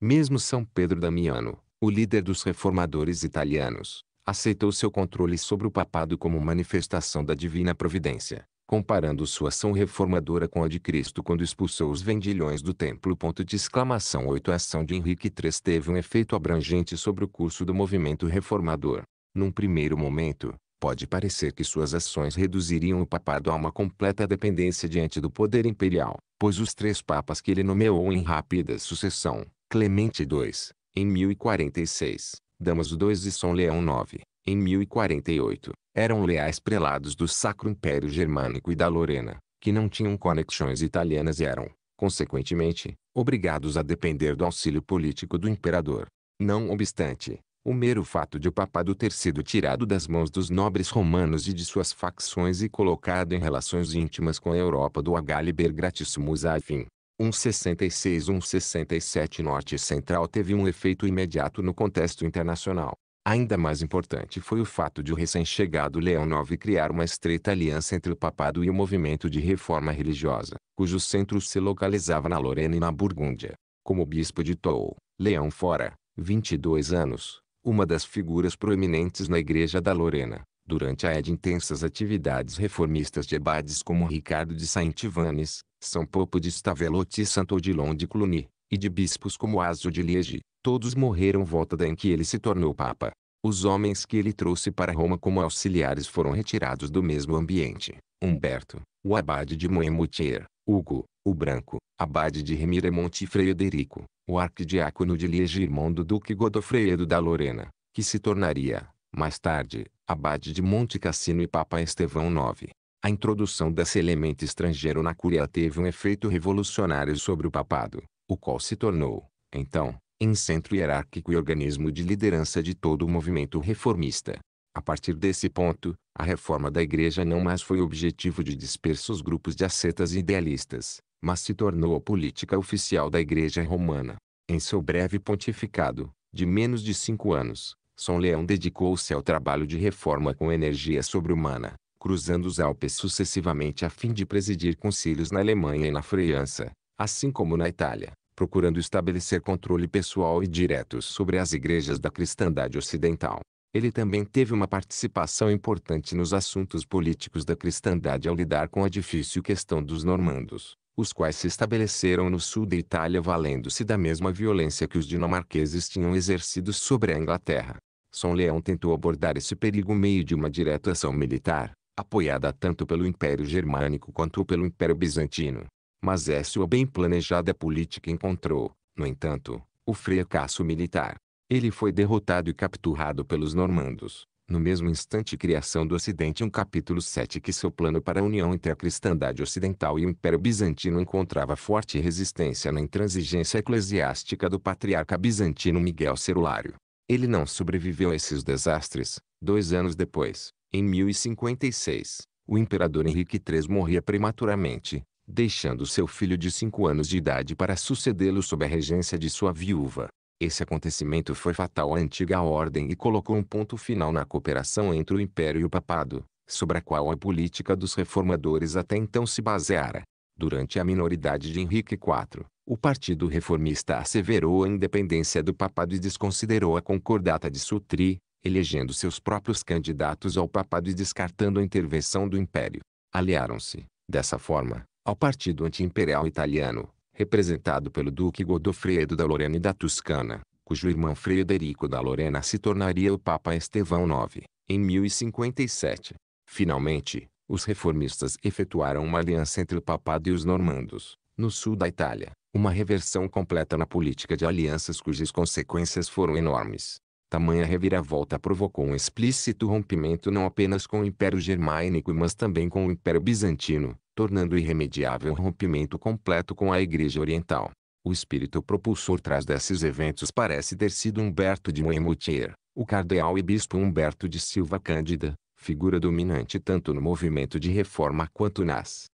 Mesmo São Pedro Damiano, o líder dos reformadores italianos, aceitou seu controle sobre o papado como manifestação da divina providência, comparando sua ação reformadora com a de Cristo quando expulsou os vendilhões do templo. Ponto de exclamação 8 A ação de Henrique III teve um efeito abrangente sobre o curso do movimento reformador. Num primeiro momento, pode parecer que suas ações reduziriam o papado a uma completa dependência diante do poder imperial, pois os três papas que ele nomeou em rápida sucessão, Clemente II, em 1046, Damaso II e São Leão IX, em 1048, eram leais prelados do Sacro Império Germânico e da Lorena, que não tinham conexões italianas e eram, consequentemente, obrigados a depender do auxílio político do imperador. Não obstante, o mero fato de o papado ter sido tirado das mãos dos nobres romanos e de suas facções e colocado em relações íntimas com a Europa do Agaliber Gratissimus a fim. 166-167 Norte Central teve um efeito imediato no contexto internacional. Ainda mais importante foi o fato de o recém-chegado Leão IX criar uma estreita aliança entre o papado e o movimento de reforma religiosa, cujo centro se localizava na Lorena e na Burgúndia. Como bispo de Tou, Leão fora, 22 anos, uma das figuras proeminentes na Igreja da Lorena, durante a de intensas atividades reformistas de abades como Ricardo de Saint-Ivanes, São Popo de Stavelot e Santo Odilon de Cluny, e de bispos como Asio de Liege, Todos morreram volta da em que ele se tornou papa. Os homens que ele trouxe para Roma como auxiliares foram retirados do mesmo ambiente. Humberto, o abade de Moemutier, Hugo, o Branco, abade de Remiremonte e Frederico, o arquidiácono de Liege irmão do duque Godofredo da Lorena, que se tornaria, mais tarde, abade de Monte Cassino e papa Estevão IX. A introdução desse elemento estrangeiro na curia teve um efeito revolucionário sobre o papado, o qual se tornou, então, em centro hierárquico e organismo de liderança de todo o movimento reformista. A partir desse ponto, a reforma da Igreja não mais foi objetivo de dispersos grupos de ascetas idealistas, mas se tornou a política oficial da Igreja Romana. Em seu breve pontificado, de menos de cinco anos, São Leão dedicou-se ao trabalho de reforma com energia sobre-humana, cruzando os Alpes sucessivamente a fim de presidir concílios na Alemanha e na França, assim como na Itália procurando estabelecer controle pessoal e direto sobre as igrejas da cristandade ocidental. Ele também teve uma participação importante nos assuntos políticos da cristandade ao lidar com a difícil questão dos normandos, os quais se estabeleceram no sul da Itália valendo-se da mesma violência que os dinamarqueses tinham exercido sobre a Inglaterra. São Leão tentou abordar esse perigo meio de uma direta ação militar, apoiada tanto pelo Império Germânico quanto pelo Império Bizantino. Mas essa sua bem planejada política encontrou, no entanto, o fracasso militar. Ele foi derrotado e capturado pelos normandos. No mesmo instante criação do Ocidente um capítulo 7 que seu plano para a união entre a cristandade ocidental e o Império Bizantino encontrava forte resistência na intransigência eclesiástica do patriarca bizantino Miguel Cerulário. Ele não sobreviveu a esses desastres. Dois anos depois, em 1056, o imperador Henrique III morria prematuramente, deixando seu filho de cinco anos de idade para sucedê-lo sob a regência de sua viúva. Esse acontecimento foi fatal à antiga ordem e colocou um ponto final na cooperação entre o império e o papado, sobre a qual a política dos reformadores até então se baseara. Durante a minoridade de Henrique IV, o Partido Reformista asseverou a independência do papado e desconsiderou a concordata de Sutri, elegendo seus próprios candidatos ao papado e descartando a intervenção do império. Aliaram-se, dessa forma, ao partido antiimperial italiano, representado pelo duque Godofredo da Lorena e da Toscana, cujo irmão Frederico da Lorena se tornaria o Papa Estevão IX, em 1057. Finalmente, os reformistas efetuaram uma aliança entre o papado e os normandos, no sul da Itália, uma reversão completa na política de alianças cujas consequências foram enormes. Tamanha reviravolta provocou um explícito rompimento não apenas com o Império Germânico mas também com o Império Bizantino, tornando irremediável o rompimento completo com a Igreja Oriental. O espírito propulsor traz desses eventos parece ter sido Humberto de Moemoutier, o cardeal e bispo Humberto de Silva Cândida, figura dominante tanto no movimento de reforma quanto nas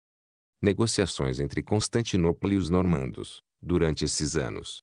negociações entre Constantinopla e os normandos, durante esses anos.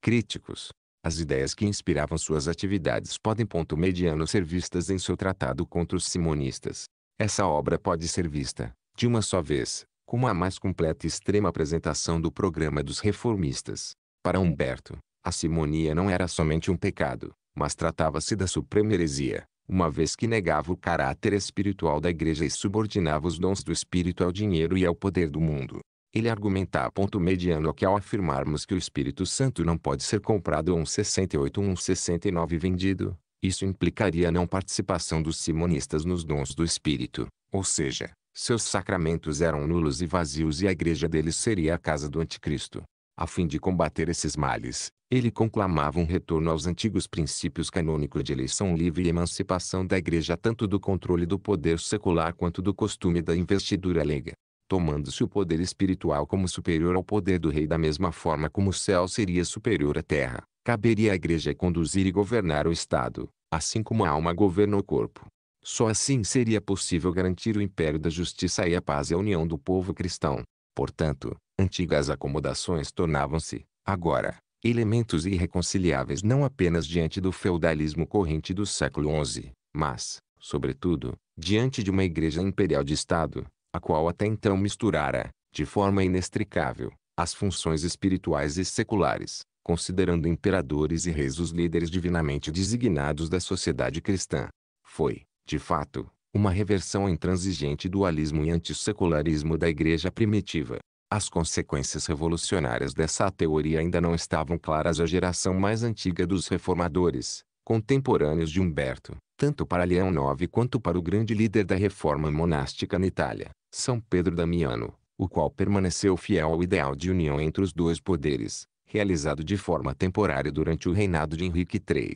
Críticos, as ideias que inspiravam suas atividades podem ponto mediano ser vistas em seu tratado contra os simonistas. Essa obra pode ser vista, de uma só vez, como a mais completa e extrema apresentação do programa dos reformistas. Para Humberto, a simonia não era somente um pecado, mas tratava-se da suprema heresia, uma vez que negava o caráter espiritual da igreja e subordinava os dons do espírito ao dinheiro e ao poder do mundo. Ele argumenta a ponto mediano que ao afirmarmos que o Espírito Santo não pode ser comprado um 68 ou um 69 vendido, isso implicaria a não participação dos simonistas nos dons do Espírito, ou seja, seus sacramentos eram nulos e vazios e a igreja deles seria a casa do anticristo. A fim de combater esses males, ele conclamava um retorno aos antigos princípios canônicos de eleição livre e emancipação da igreja tanto do controle do poder secular quanto do costume da investidura leiga tomando-se o poder espiritual como superior ao poder do rei da mesma forma como o céu seria superior à terra, caberia à igreja conduzir e governar o Estado, assim como a alma governa o corpo. Só assim seria possível garantir o império da justiça e a paz e a união do povo cristão. Portanto, antigas acomodações tornavam-se, agora, elementos irreconciliáveis não apenas diante do feudalismo corrente do século XI, mas, sobretudo, diante de uma igreja imperial de Estado, a qual até então misturara, de forma inextricável, as funções espirituais e seculares, considerando imperadores e reis os líderes divinamente designados da sociedade cristã. Foi, de fato, uma reversão intransigente do dualismo e antissecularismo da igreja primitiva. As consequências revolucionárias dessa teoria ainda não estavam claras à geração mais antiga dos reformadores, contemporâneos de Humberto, tanto para Leão IX quanto para o grande líder da reforma monástica na Itália, São Pedro Damiano, o qual permaneceu fiel ao ideal de união entre os dois poderes, realizado de forma temporária durante o reinado de Henrique III.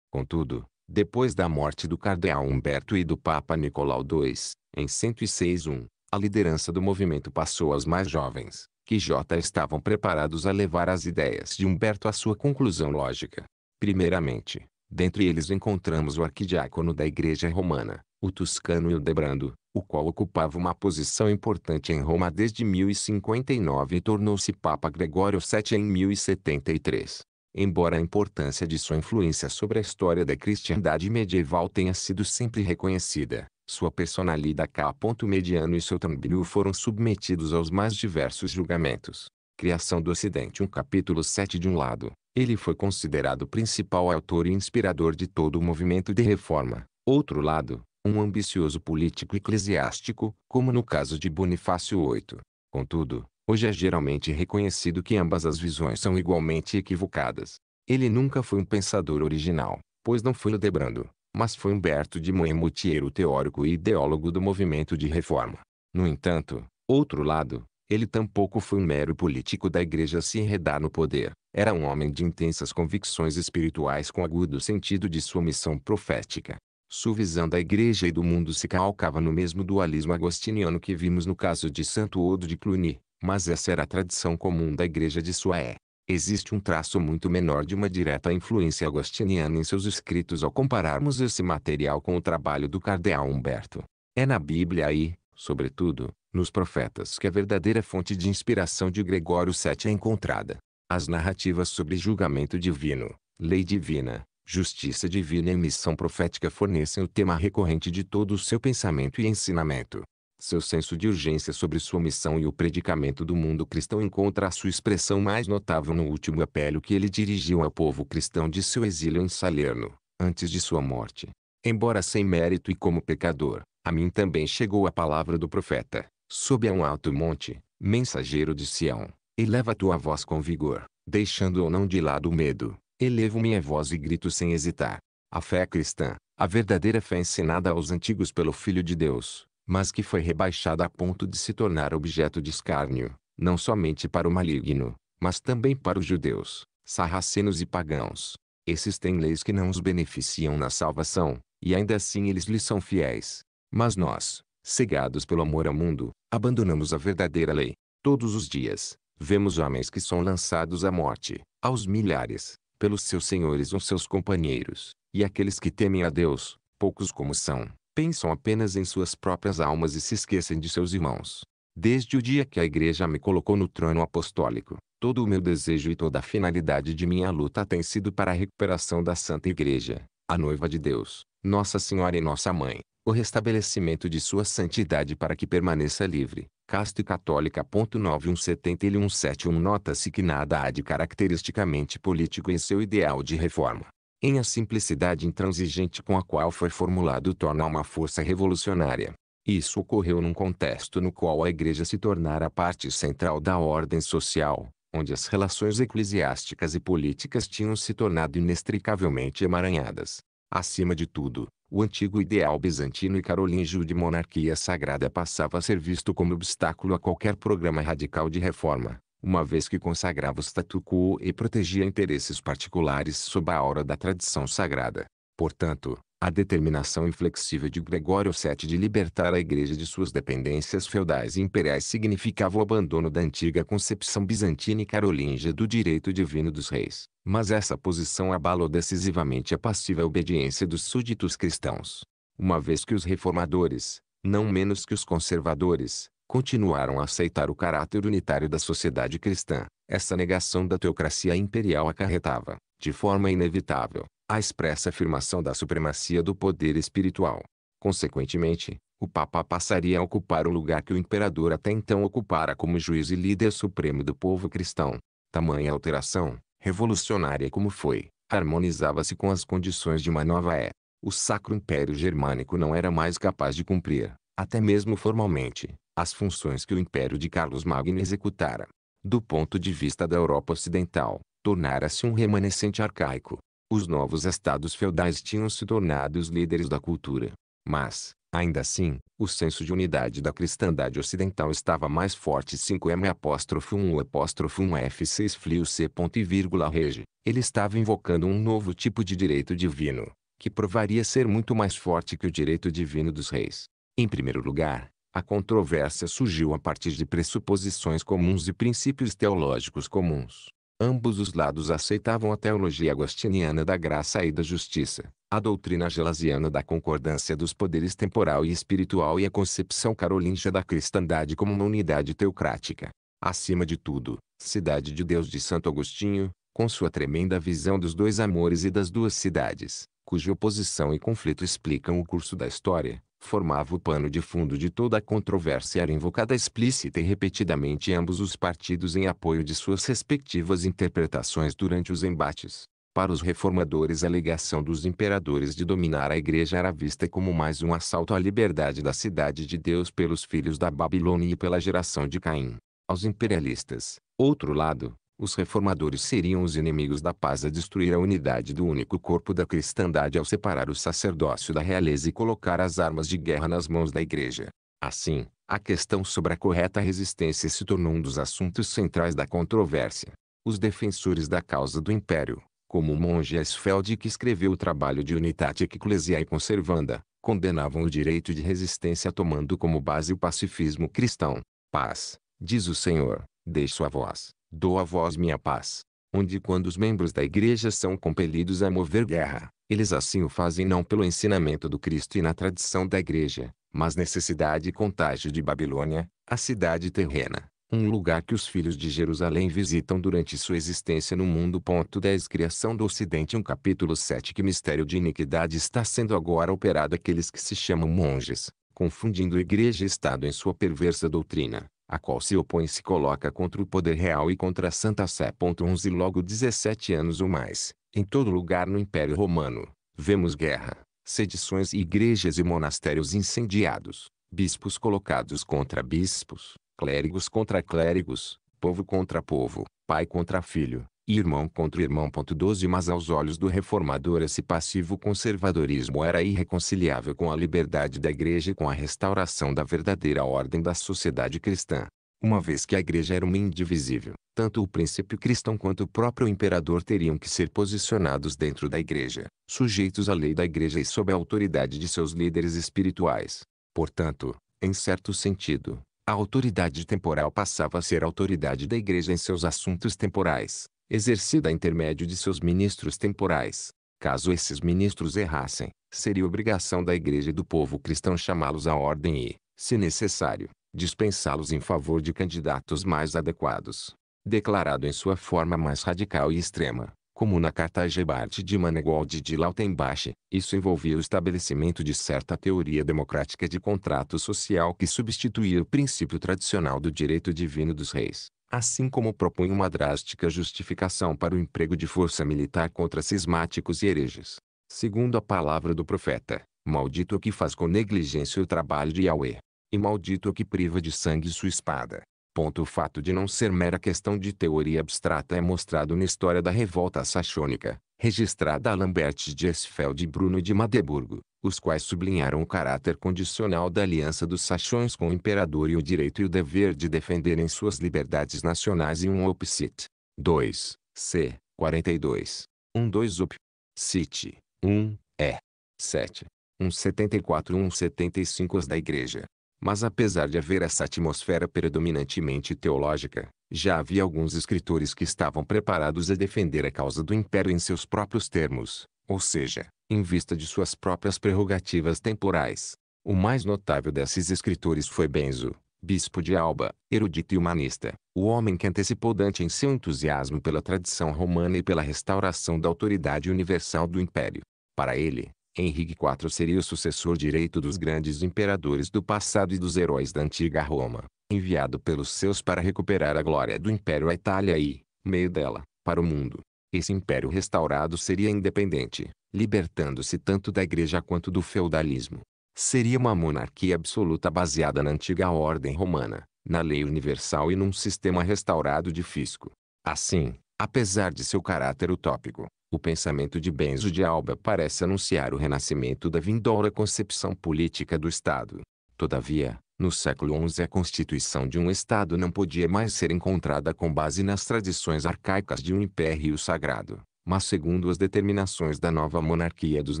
Contudo, depois da morte do cardeal Humberto e do papa Nicolau II, em 106.1, a liderança do movimento passou aos mais jovens, que já estavam preparados a levar as ideias de Humberto à sua conclusão lógica. Primeiramente, Dentre eles encontramos o arquidiácono da Igreja Romana, o Toscano e o Debrando, o qual ocupava uma posição importante em Roma desde 1059 e tornou-se Papa Gregório VII em 1073. Embora a importância de sua influência sobre a história da cristandade medieval tenha sido sempre reconhecida, sua personalidade K. Mediano e seu trambilho foram submetidos aos mais diversos julgamentos. Criação do Ocidente Um capítulo 7 de um lado, ele foi considerado o principal autor e inspirador de todo o movimento de reforma. Outro lado, um ambicioso político eclesiástico, como no caso de Bonifácio VIII. Contudo, hoje é geralmente reconhecido que ambas as visões são igualmente equivocadas. Ele nunca foi um pensador original, pois não foi Odebrando, mas foi Humberto de Moemoutier o teórico e ideólogo do movimento de reforma. No entanto, outro lado, ele tampouco foi um mero político da igreja a se enredar no poder. Era um homem de intensas convicções espirituais com agudo sentido de sua missão profética. Sua visão da igreja e do mundo se calcava no mesmo dualismo agostiniano que vimos no caso de Santo Odo de Cluny, mas essa era a tradição comum da igreja de sua é. Existe um traço muito menor de uma direta influência agostiniana em seus escritos ao compararmos esse material com o trabalho do cardeal Humberto. É na Bíblia aí, sobretudo, nos profetas que a verdadeira fonte de inspiração de Gregório VII é encontrada. As narrativas sobre julgamento divino, lei divina, justiça divina e missão profética fornecem o tema recorrente de todo o seu pensamento e ensinamento. Seu senso de urgência sobre sua missão e o predicamento do mundo cristão encontra a sua expressão mais notável no último apelo que ele dirigiu ao povo cristão de seu exílio em Salerno, antes de sua morte. Embora sem mérito e como pecador, a mim também chegou a palavra do profeta, Sob a um alto monte, mensageiro de Sião, eleva tua voz com vigor, deixando ou não de lado o medo. Elevo minha voz e grito sem hesitar. A fé cristã, a verdadeira fé ensinada aos antigos pelo Filho de Deus, mas que foi rebaixada a ponto de se tornar objeto de escárnio, não somente para o maligno, mas também para os judeus, sarracenos e pagãos. Esses têm leis que não os beneficiam na salvação, e ainda assim eles lhes são fiéis. Mas nós, cegados pelo amor ao mundo, abandonamos a verdadeira lei. Todos os dias, vemos homens que são lançados à morte, aos milhares, pelos seus senhores ou seus companheiros, e aqueles que temem a Deus, poucos como são, pensam apenas em suas próprias almas e se esquecem de seus irmãos. Desde o dia que a igreja me colocou no trono apostólico, todo o meu desejo e toda a finalidade de minha luta tem sido para a recuperação da Santa Igreja, a noiva de Deus, Nossa Senhora e Nossa Mãe, o restabelecimento de sua santidade para que permaneça livre, casta e católica. 9171 Nota-se que nada há de caracteristicamente político em seu ideal de reforma. Em a simplicidade intransigente com a qual foi formulado torna uma força revolucionária. Isso ocorreu num contexto no qual a igreja se tornara parte central da ordem social, onde as relações eclesiásticas e políticas tinham se tornado inextricavelmente emaranhadas. Acima de tudo, o antigo ideal bizantino e carolíngio de monarquia sagrada passava a ser visto como obstáculo a qualquer programa radical de reforma, uma vez que consagrava o statu quo e protegia interesses particulares sob a aura da tradição sagrada. Portanto, a determinação inflexível de Gregório VII de libertar a Igreja de suas dependências feudais e imperiais significava o abandono da antiga concepção bizantina e carolíngia do direito divino dos reis. Mas essa posição abalou decisivamente a passiva obediência dos súditos cristãos. Uma vez que os reformadores, não menos que os conservadores, continuaram a aceitar o caráter unitário da sociedade cristã, essa negação da teocracia imperial acarretava, de forma inevitável, a expressa afirmação da supremacia do poder espiritual. Consequentemente, o Papa passaria a ocupar o lugar que o imperador até então ocupara como juiz e líder supremo do povo cristão. Tamanha alteração, revolucionária como foi, harmonizava-se com as condições de uma nova é. O Sacro Império Germânico não era mais capaz de cumprir, até mesmo formalmente, as funções que o Império de Carlos Magno executara. Do ponto de vista da Europa Ocidental, tornara-se um remanescente arcaico. Os novos estados feudais tinham se tornado os líderes da cultura. Mas, Ainda assim, o senso de unidade da cristandade ocidental estava mais forte 5M apóstrofe 1 apóstrofe 1 F6 flio C ponto e vírgula rege. Ele estava invocando um novo tipo de direito divino, que provaria ser muito mais forte que o direito divino dos reis. Em primeiro lugar, a controvérsia surgiu a partir de pressuposições comuns e princípios teológicos comuns. Ambos os lados aceitavam a teologia agostiniana da graça e da justiça, a doutrina gelasiana da concordância dos poderes temporal e espiritual e a concepção carolíngia da cristandade como uma unidade teocrática. Acima de tudo, Cidade de Deus de Santo Agostinho, com sua tremenda visão dos dois amores e das duas cidades, cuja oposição e conflito explicam o curso da história, formava o pano de fundo de toda a controvérsia era invocada explícita e repetidamente ambos os partidos em apoio de suas respectivas interpretações durante os embates. Para os reformadores a alegação dos imperadores de dominar a igreja era vista como mais um assalto à liberdade da cidade de Deus pelos filhos da Babilônia e pela geração de Caim. Aos imperialistas, outro lado, os reformadores seriam os inimigos da paz a destruir a unidade do único corpo da cristandade ao separar o sacerdócio da realeza e colocar as armas de guerra nas mãos da igreja. Assim, a questão sobre a correta resistência se tornou um dos assuntos centrais da controvérsia. Os defensores da causa do império, como o monge Esfeld que escreveu o trabalho de Unitate Ecclesiae Conservanda, condenavam o direito de resistência tomando como base o pacifismo cristão. Paz, diz o Senhor, deixe a voz. Dou a vós minha paz. Onde quando os membros da igreja são compelidos a mover guerra, eles assim o fazem não pelo ensinamento do Cristo e na tradição da igreja, mas necessidade e contágio de Babilônia, a cidade terrena, um lugar que os filhos de Jerusalém visitam durante sua existência no mundo. 10 Criação do Ocidente 1 um capítulo 7 Que mistério de iniquidade está sendo agora operado aqueles que se chamam monges, confundindo igreja e Estado em sua perversa doutrina a qual se opõe e se coloca contra o poder real e contra a Santa Sé. 11 Logo 17 anos ou mais, em todo lugar no Império Romano, vemos guerra, sedições e igrejas e monastérios incendiados, bispos colocados contra bispos, clérigos contra clérigos, povo contra povo, pai contra filho, irmão contra irmão. 12 Mas aos olhos do reformador esse passivo conservadorismo era irreconciliável com a liberdade da igreja e com a restauração da verdadeira ordem da sociedade cristã. Uma vez que a igreja era uma indivisível, tanto o princípio cristão quanto o próprio imperador teriam que ser posicionados dentro da igreja, sujeitos à lei da igreja e sob a autoridade de seus líderes espirituais. Portanto, em certo sentido, a autoridade temporal passava a ser a autoridade da igreja em seus assuntos temporais exercida a intermédio de seus ministros temporais. Caso esses ministros errassem, seria obrigação da Igreja e do povo cristão chamá-los à ordem e, se necessário, dispensá-los em favor de candidatos mais adequados. Declarado em sua forma mais radical e extrema, como na carta a Gebhardt de Manegold de Lautenbach, isso envolvia o estabelecimento de certa teoria democrática de contrato social que substituía o princípio tradicional do direito divino dos reis assim como propõe uma drástica justificação para o emprego de força militar contra cismáticos e hereges. Segundo a palavra do profeta, maldito o que faz com negligência o trabalho de Yahweh, e maldito o que priva de sangue sua espada. Ponto o fato de não ser mera questão de teoria abstrata é mostrado na história da revolta saxônica, registrada a Lambert de Esfeld e Bruno de Madeburgo os quais sublinharam o caráter condicional da aliança dos saxões com o imperador e o direito e o dever de defenderem suas liberdades nacionais e um opcit. 2, c. 42. 2. op. Cit. 1, é. e. 7. 1 74 e 75 as da Igreja. Mas apesar de haver essa atmosfera predominantemente teológica, já havia alguns escritores que estavam preparados a defender a causa do império em seus próprios termos, ou seja, em vista de suas próprias prerrogativas temporais. O mais notável desses escritores foi Benzo, bispo de Alba, erudito e humanista, o homem que antecipou Dante em seu entusiasmo pela tradição romana e pela restauração da autoridade universal do império. Para ele, Henrique IV seria o sucessor direito dos grandes imperadores do passado e dos heróis da antiga Roma, enviado pelos seus para recuperar a glória do império à Itália e, meio dela, para o mundo. Esse império restaurado seria independente, libertando-se tanto da igreja quanto do feudalismo. Seria uma monarquia absoluta baseada na antiga ordem romana, na lei universal e num sistema restaurado de fisco. Assim, apesar de seu caráter utópico, o pensamento de Benzo de Alba parece anunciar o renascimento da vindoura concepção política do Estado. Todavia, no século XI a constituição de um Estado não podia mais ser encontrada com base nas tradições arcaicas de um império sagrado, mas segundo as determinações da nova monarquia dos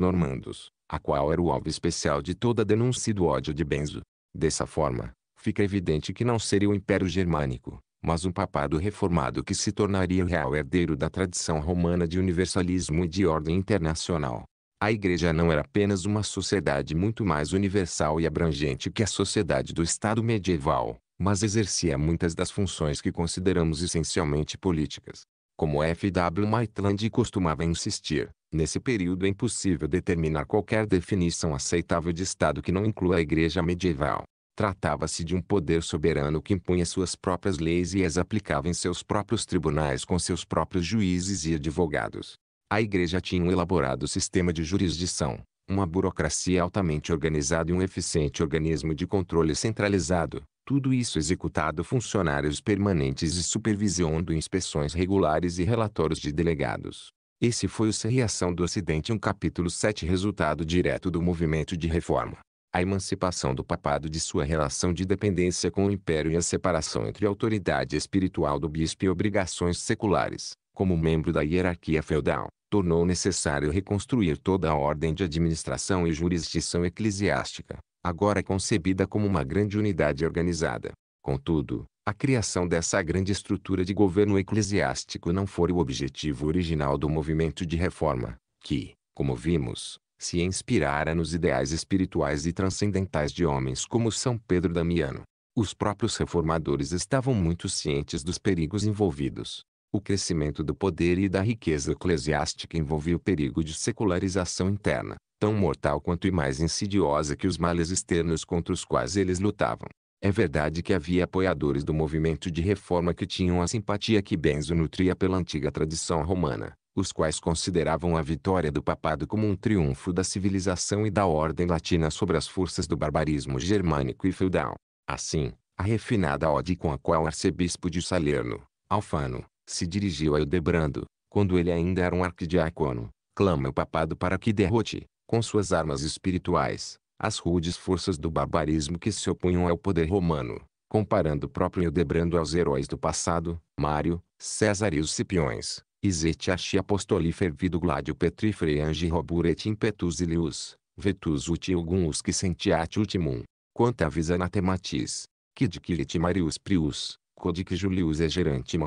normandos, a qual era o alvo especial de toda a denúncia do ódio de Benzo. Dessa forma, fica evidente que não seria o Império Germânico, mas um papado reformado que se tornaria o real herdeiro da tradição romana de universalismo e de ordem internacional. A igreja não era apenas uma sociedade muito mais universal e abrangente que a sociedade do Estado medieval, mas exercia muitas das funções que consideramos essencialmente políticas. Como F. W. Maitland costumava insistir, nesse período é impossível determinar qualquer definição aceitável de Estado que não inclua a igreja medieval. Tratava-se de um poder soberano que impunha suas próprias leis e as aplicava em seus próprios tribunais com seus próprios juízes e advogados. A igreja tinha um elaborado sistema de jurisdição, uma burocracia altamente organizada e um eficiente organismo de controle centralizado, tudo isso executado funcionários permanentes e supervisionando inspeções regulares e relatórios de delegados. Esse foi o Se Reação do Ocidente, um capítulo 7, resultado direto do movimento de reforma. A emancipação do papado de sua relação de dependência com o império e a separação entre a autoridade espiritual do bispo e obrigações seculares, como membro da hierarquia feudal tornou necessário reconstruir toda a ordem de administração e jurisdição eclesiástica, agora concebida como uma grande unidade organizada. Contudo, a criação dessa grande estrutura de governo eclesiástico não foi o objetivo original do movimento de reforma, que, como vimos, se inspirara nos ideais espirituais e transcendentais de homens como São Pedro Damiano. Os próprios reformadores estavam muito cientes dos perigos envolvidos, o crescimento do poder e da riqueza eclesiástica envolvia o perigo de secularização interna, tão mortal quanto e mais insidiosa que os males externos contra os quais eles lutavam. É verdade que havia apoiadores do movimento de reforma que tinham a simpatia que Benzo nutria pela antiga tradição romana, os quais consideravam a vitória do papado como um triunfo da civilização e da ordem latina sobre as forças do barbarismo germânico e feudal. Assim, a refinada ode com a qual o arcebispo de Salerno, Alfano, se dirigiu a Eudebrando, quando ele ainda era um arquidiácono, clama o papado para que derrote, com suas armas espirituais, as rudes forças do barbarismo que se opunham ao poder romano, comparando o próprio Eudebrando aos heróis do passado, Mário, César e os Cipiões, Izetiachi Apostoli Fervido Gladio Petri Freange Roburet Impetus Ilius, Vetus Utilgum Usque Sentiat Ultimum, Quanta Visa Natematis, Quidquilit Marius Prius, Codic Julius Egerante é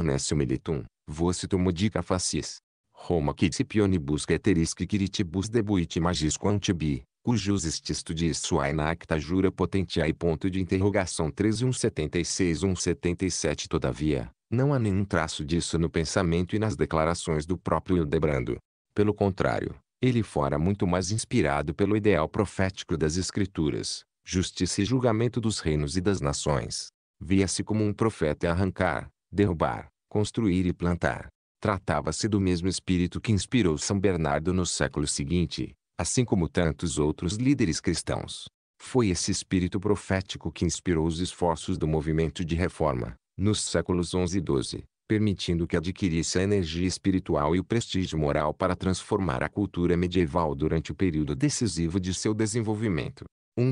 nescio Militum, vocito modica facis. Roma Quincipione busca eterisque quiritibus debuit magis quantibi, cujus est studiis sua inacta jura potentiae ponto de interrogação 13176-177 Todavia, não há nenhum traço disso no pensamento e nas declarações do próprio Hildebrando. Pelo contrário, ele fora muito mais inspirado pelo ideal profético das Escrituras, justiça e julgamento dos reinos e das nações, Via-se como um profeta arrancar, derrubar, construir e plantar. Tratava-se do mesmo espírito que inspirou São Bernardo no século seguinte, assim como tantos outros líderes cristãos. Foi esse espírito profético que inspirou os esforços do movimento de reforma, nos séculos XI e XII, permitindo que adquirisse a energia espiritual e o prestígio moral para transformar a cultura medieval durante o período decisivo de seu desenvolvimento.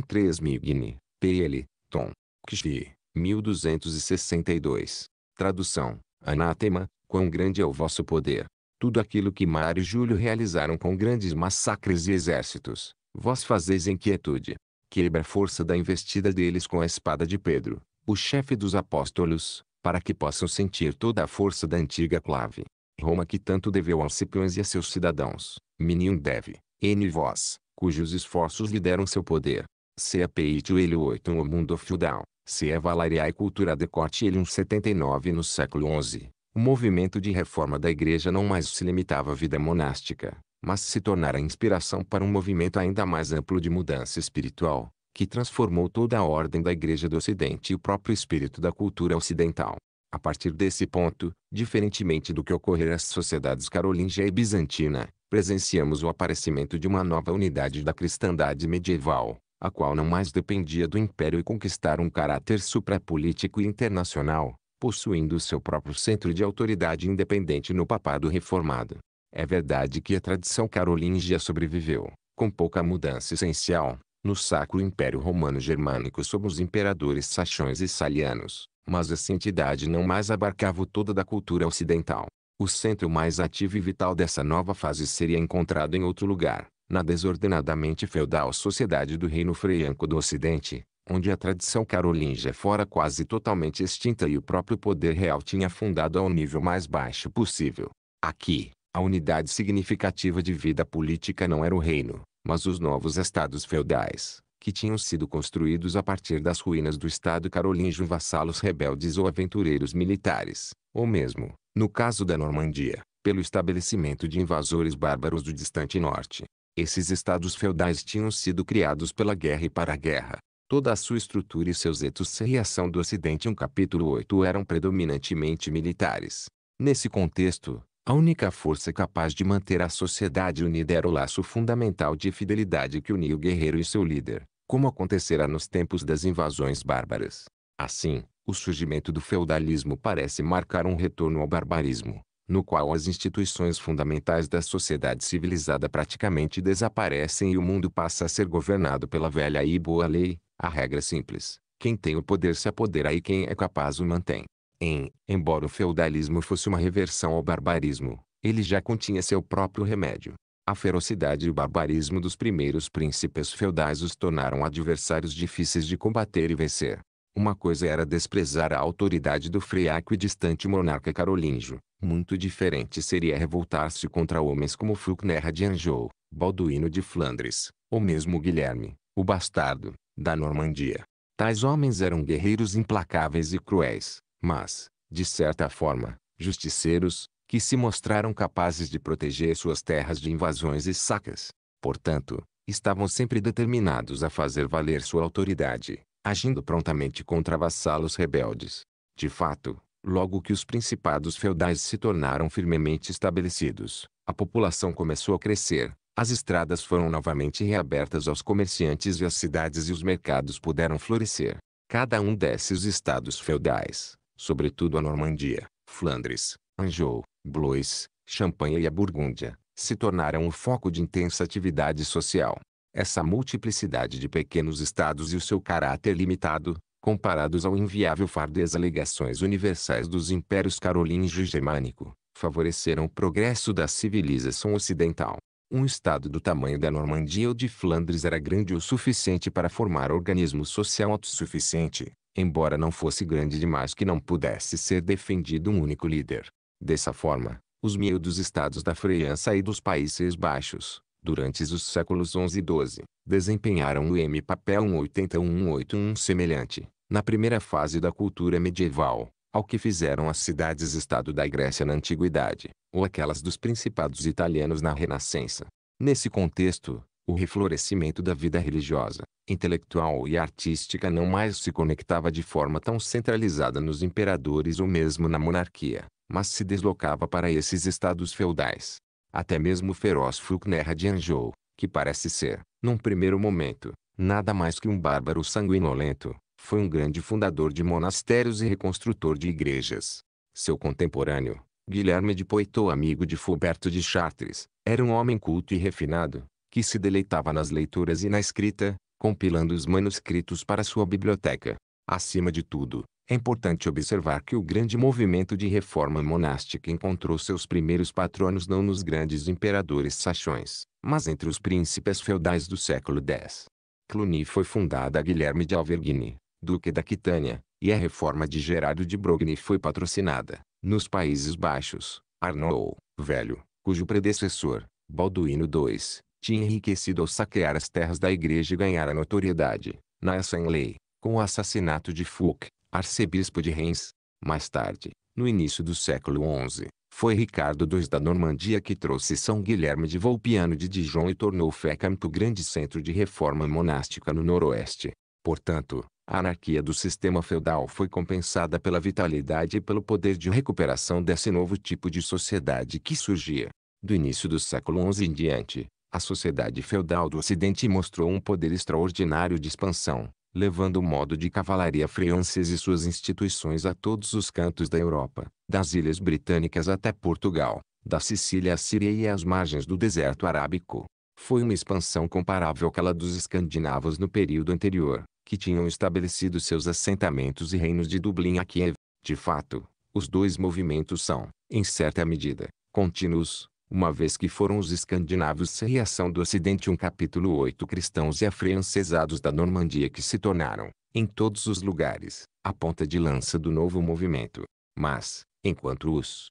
13 Migni, P.L., Tom, Kishi. 1262. Tradução: Anátema, quão grande é o vosso poder! Tudo aquilo que Mário e Júlio realizaram com grandes massacres e exércitos, vós fazeis em quietude. Quebra a força da investida deles com a espada de Pedro, o chefe dos apóstolos, para que possam sentir toda a força da antiga clave. Roma que tanto deveu aos cipiões e a seus cidadãos, Minium deve, N vós, cujos esforços lhe deram seu poder. CAPITO ele 8 O mundo feudal, se é e Cultura de corte ele um 79 no século XI, o movimento de reforma da igreja não mais se limitava à vida monástica, mas se tornara inspiração para um movimento ainda mais amplo de mudança espiritual, que transformou toda a ordem da igreja do ocidente e o próprio espírito da cultura ocidental. A partir desse ponto, diferentemente do que ocorrer às sociedades carolíngia e bizantina, presenciamos o aparecimento de uma nova unidade da cristandade medieval, a qual não mais dependia do império e conquistar um caráter suprapolítico e internacional, possuindo seu próprio centro de autoridade independente no papado reformado. É verdade que a tradição carolíngia sobreviveu, com pouca mudança essencial, no Sacro Império Romano-Germânico sob os imperadores saxões e salianos, mas essa entidade não mais abarcava toda da cultura ocidental. O centro mais ativo e vital dessa nova fase seria encontrado em outro lugar, na desordenadamente feudal sociedade do reino freianco do Ocidente, onde a tradição carolíngia é fora quase totalmente extinta e o próprio poder real tinha afundado ao nível mais baixo possível. Aqui, a unidade significativa de vida política não era o reino, mas os novos estados feudais, que tinham sido construídos a partir das ruínas do estado carolíngio vassalos rebeldes ou aventureiros militares, ou mesmo, no caso da Normandia, pelo estabelecimento de invasores bárbaros do distante norte. Esses estados feudais tinham sido criados pela guerra e para a guerra. Toda a sua estrutura e seus etos e reação do Ocidente um capítulo 8 eram predominantemente militares. Nesse contexto, a única força capaz de manter a sociedade unida era o laço fundamental de fidelidade que unia o guerreiro e seu líder, como acontecerá nos tempos das invasões bárbaras. Assim, o surgimento do feudalismo parece marcar um retorno ao barbarismo, no qual as instituições fundamentais da sociedade civilizada praticamente desaparecem e o mundo passa a ser governado pela velha e boa lei, a regra simples: quem tem o poder se apodera e quem é capaz o mantém. Em, embora o feudalismo fosse uma reversão ao barbarismo, ele já continha seu próprio remédio. A ferocidade e o barbarismo dos primeiros príncipes feudais os tornaram adversários difíceis de combater e vencer. Uma coisa era desprezar a autoridade do friaco e distante monarca carolíngio, muito diferente seria revoltar-se contra homens como Frucnerra de Anjou, Balduíno de Flandres, ou mesmo Guilherme, o bastardo, da Normandia. Tais homens eram guerreiros implacáveis e cruéis, mas, de certa forma, justiceiros, que se mostraram capazes de proteger suas terras de invasões e sacas. Portanto, estavam sempre determinados a fazer valer sua autoridade, agindo prontamente contra vassalos rebeldes. De fato, logo que os principados feudais se tornaram firmemente estabelecidos, a população começou a crescer, as estradas foram novamente reabertas aos comerciantes e as cidades e os mercados puderam florescer. Cada um desses estados feudais, sobretudo a Normandia, Flandres, Anjou, Blois, Champagne e a Burgúndia, se tornaram o foco de intensa atividade social. Essa multiplicidade de pequenos estados e o seu caráter limitado, comparados ao inviável fardo e as alegações universais dos impérios carolíngio e germânico, favoreceram o progresso da civilização ocidental. Um estado do tamanho da Normandia ou de Flandres era grande o suficiente para formar organismo social autossuficiente, embora não fosse grande demais que não pudesse ser defendido um único líder. Dessa forma, os miúdos estados da França e dos Países Baixos, durante os séculos XI e XII, desempenharam o M papel 181181 semelhante, na primeira fase da cultura medieval, ao que fizeram as cidades-estado da Grécia na Antiguidade, ou aquelas dos principados italianos na Renascença. Nesse contexto, o reflorescimento da vida religiosa, intelectual e artística não mais se conectava de forma tão centralizada nos imperadores ou mesmo na monarquia, mas se deslocava para esses estados feudais, até mesmo o feroz Fulkner de Anjou, que parece ser, num primeiro momento, nada mais que um bárbaro sanguinolento, foi um grande fundador de monastérios e reconstrutor de igrejas. Seu contemporâneo, Guilherme de Poitou amigo de Fulberto de Chartres, era um homem culto e refinado, que se deleitava nas leituras e na escrita, compilando os manuscritos para sua biblioteca. Acima de tudo, é importante observar que o grande movimento de reforma monástica encontrou seus primeiros patronos não nos grandes imperadores saxões, mas entre os príncipes feudais do século X. Cluny foi fundada a Guilherme de Alvergne, duque da Quitânia, e a reforma de Gerardo de Brogni foi patrocinada, nos Países Baixos, Arnaud, velho, cujo predecessor, Balduino II, tinha enriquecido ao saquear as terras da igreja e ganhar a notoriedade, na Assembleia, com o assassinato de Fouque, arcebispo de Reims. Mais tarde, no início do século XI, foi Ricardo II da Normandia que trouxe São Guilherme de Volpiano de Dijon e tornou Fécamp o grande centro de reforma monástica no noroeste. Portanto, a anarquia do sistema feudal foi compensada pela vitalidade e pelo poder de recuperação desse novo tipo de sociedade que surgia. Do início do século XI em diante, a sociedade feudal do Ocidente mostrou um poder extraordinário de expansão, levando o modo de cavalaria francesa e suas instituições a todos os cantos da Europa, das ilhas britânicas até Portugal, da Sicília à Síria e às margens do deserto arábico. Foi uma expansão comparável àquela dos escandinavos no período anterior, que tinham estabelecido seus assentamentos e reinos de Dublin a Kiev. De fato, os dois movimentos são, em certa medida, contínuos, uma vez que foram os escandinavos sem reação do Ocidente um capítulo 8 cristãos e afrancesados da Normandia que se tornaram, em todos os lugares, a ponta de lança do novo movimento. Mas, enquanto os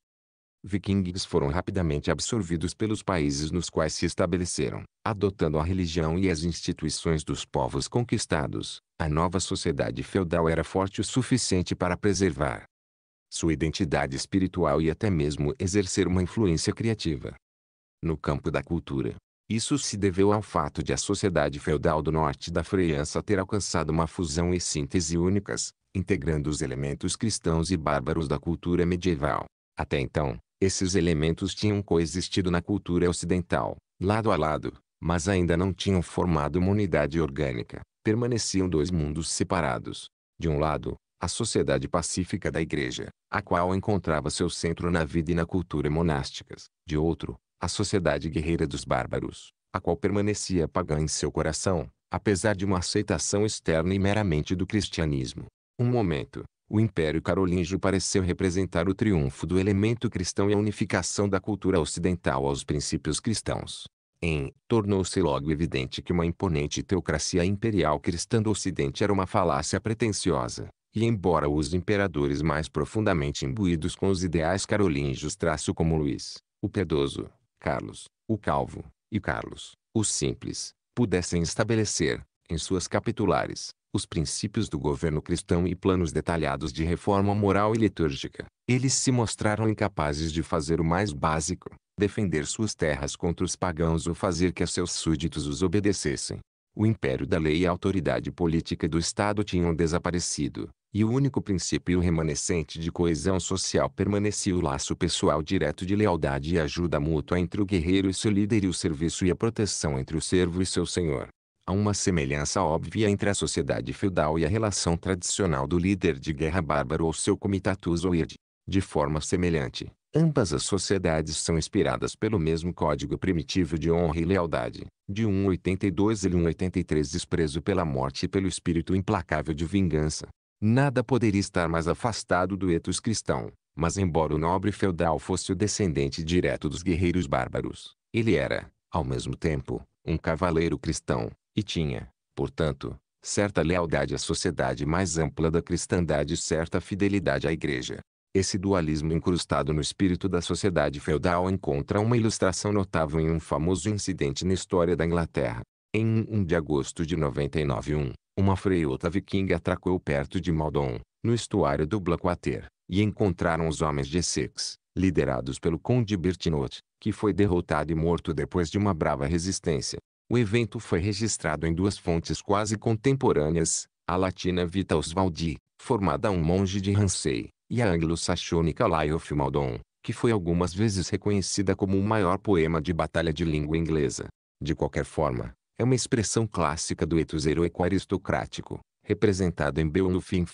vikings foram rapidamente absorvidos pelos países nos quais se estabeleceram, adotando a religião e as instituições dos povos conquistados, a nova sociedade feudal era forte o suficiente para preservar, sua identidade espiritual e até mesmo exercer uma influência criativa. No campo da cultura, isso se deveu ao fato de a sociedade feudal do norte da França ter alcançado uma fusão e síntese únicas, integrando os elementos cristãos e bárbaros da cultura medieval. Até então, esses elementos tinham coexistido na cultura ocidental, lado a lado, mas ainda não tinham formado uma unidade orgânica. Permaneciam dois mundos separados. De um lado, a sociedade pacífica da Igreja, a qual encontrava seu centro na vida e na cultura monásticas, de outro, a sociedade guerreira dos bárbaros, a qual permanecia pagã em seu coração, apesar de uma aceitação externa e meramente do cristianismo. Um momento, o Império Carolíngio pareceu representar o triunfo do elemento cristão e a unificação da cultura ocidental aos princípios cristãos. Em, tornou-se logo evidente que uma imponente teocracia imperial cristã do Ocidente era uma falácia pretensiosa, e embora os imperadores mais profundamente imbuídos com os ideais carolíngios traço como Luís, o Pedoso, Carlos, o calvo, e Carlos, o simples, pudessem estabelecer, em suas capitulares, os princípios do governo cristão e planos detalhados de reforma moral e litúrgica, eles se mostraram incapazes de fazer o mais básico, defender suas terras contra os pagãos ou fazer que seus súditos os obedecessem. O império da lei e a autoridade política do Estado tinham desaparecido, e o único princípio remanescente de coesão social permanecia o laço pessoal direto de lealdade e ajuda mútua entre o guerreiro e seu líder e o serviço e a proteção entre o servo e seu senhor. Há uma semelhança óbvia entre a sociedade feudal e a relação tradicional do líder de guerra bárbaro ou seu comitatus ou irde. De forma semelhante, ambas as sociedades são inspiradas pelo mesmo código primitivo de honra e lealdade, de 182 e 183 desprezo pela morte e pelo espírito implacável de vingança. Nada poderia estar mais afastado do etos cristão, mas embora o nobre feudal fosse o descendente direto dos guerreiros bárbaros, ele era, ao mesmo tempo, um cavaleiro cristão, e tinha, portanto, certa lealdade à sociedade mais ampla da cristandade e certa fidelidade à igreja. Esse dualismo incrustado no espírito da sociedade feudal encontra uma ilustração notável em um famoso incidente na história da Inglaterra. Em 1 de agosto de 99, um uma freota vikinga atracou perto de Maldon, no estuário do Blackwater, e encontraram os homens de Essex, liderados pelo conde Bertinot, que foi derrotado e morto depois de uma brava resistência. O evento foi registrado em duas fontes quase contemporâneas, a latina Vita Oswaldi, formada um monge de Hansei, e a anglo-saxônica Lyof Maldon, que foi algumas vezes reconhecida como o maior poema de batalha de língua inglesa. De qualquer forma, é uma expressão clássica do etos heroico-aristocrático, representado em Beowulf e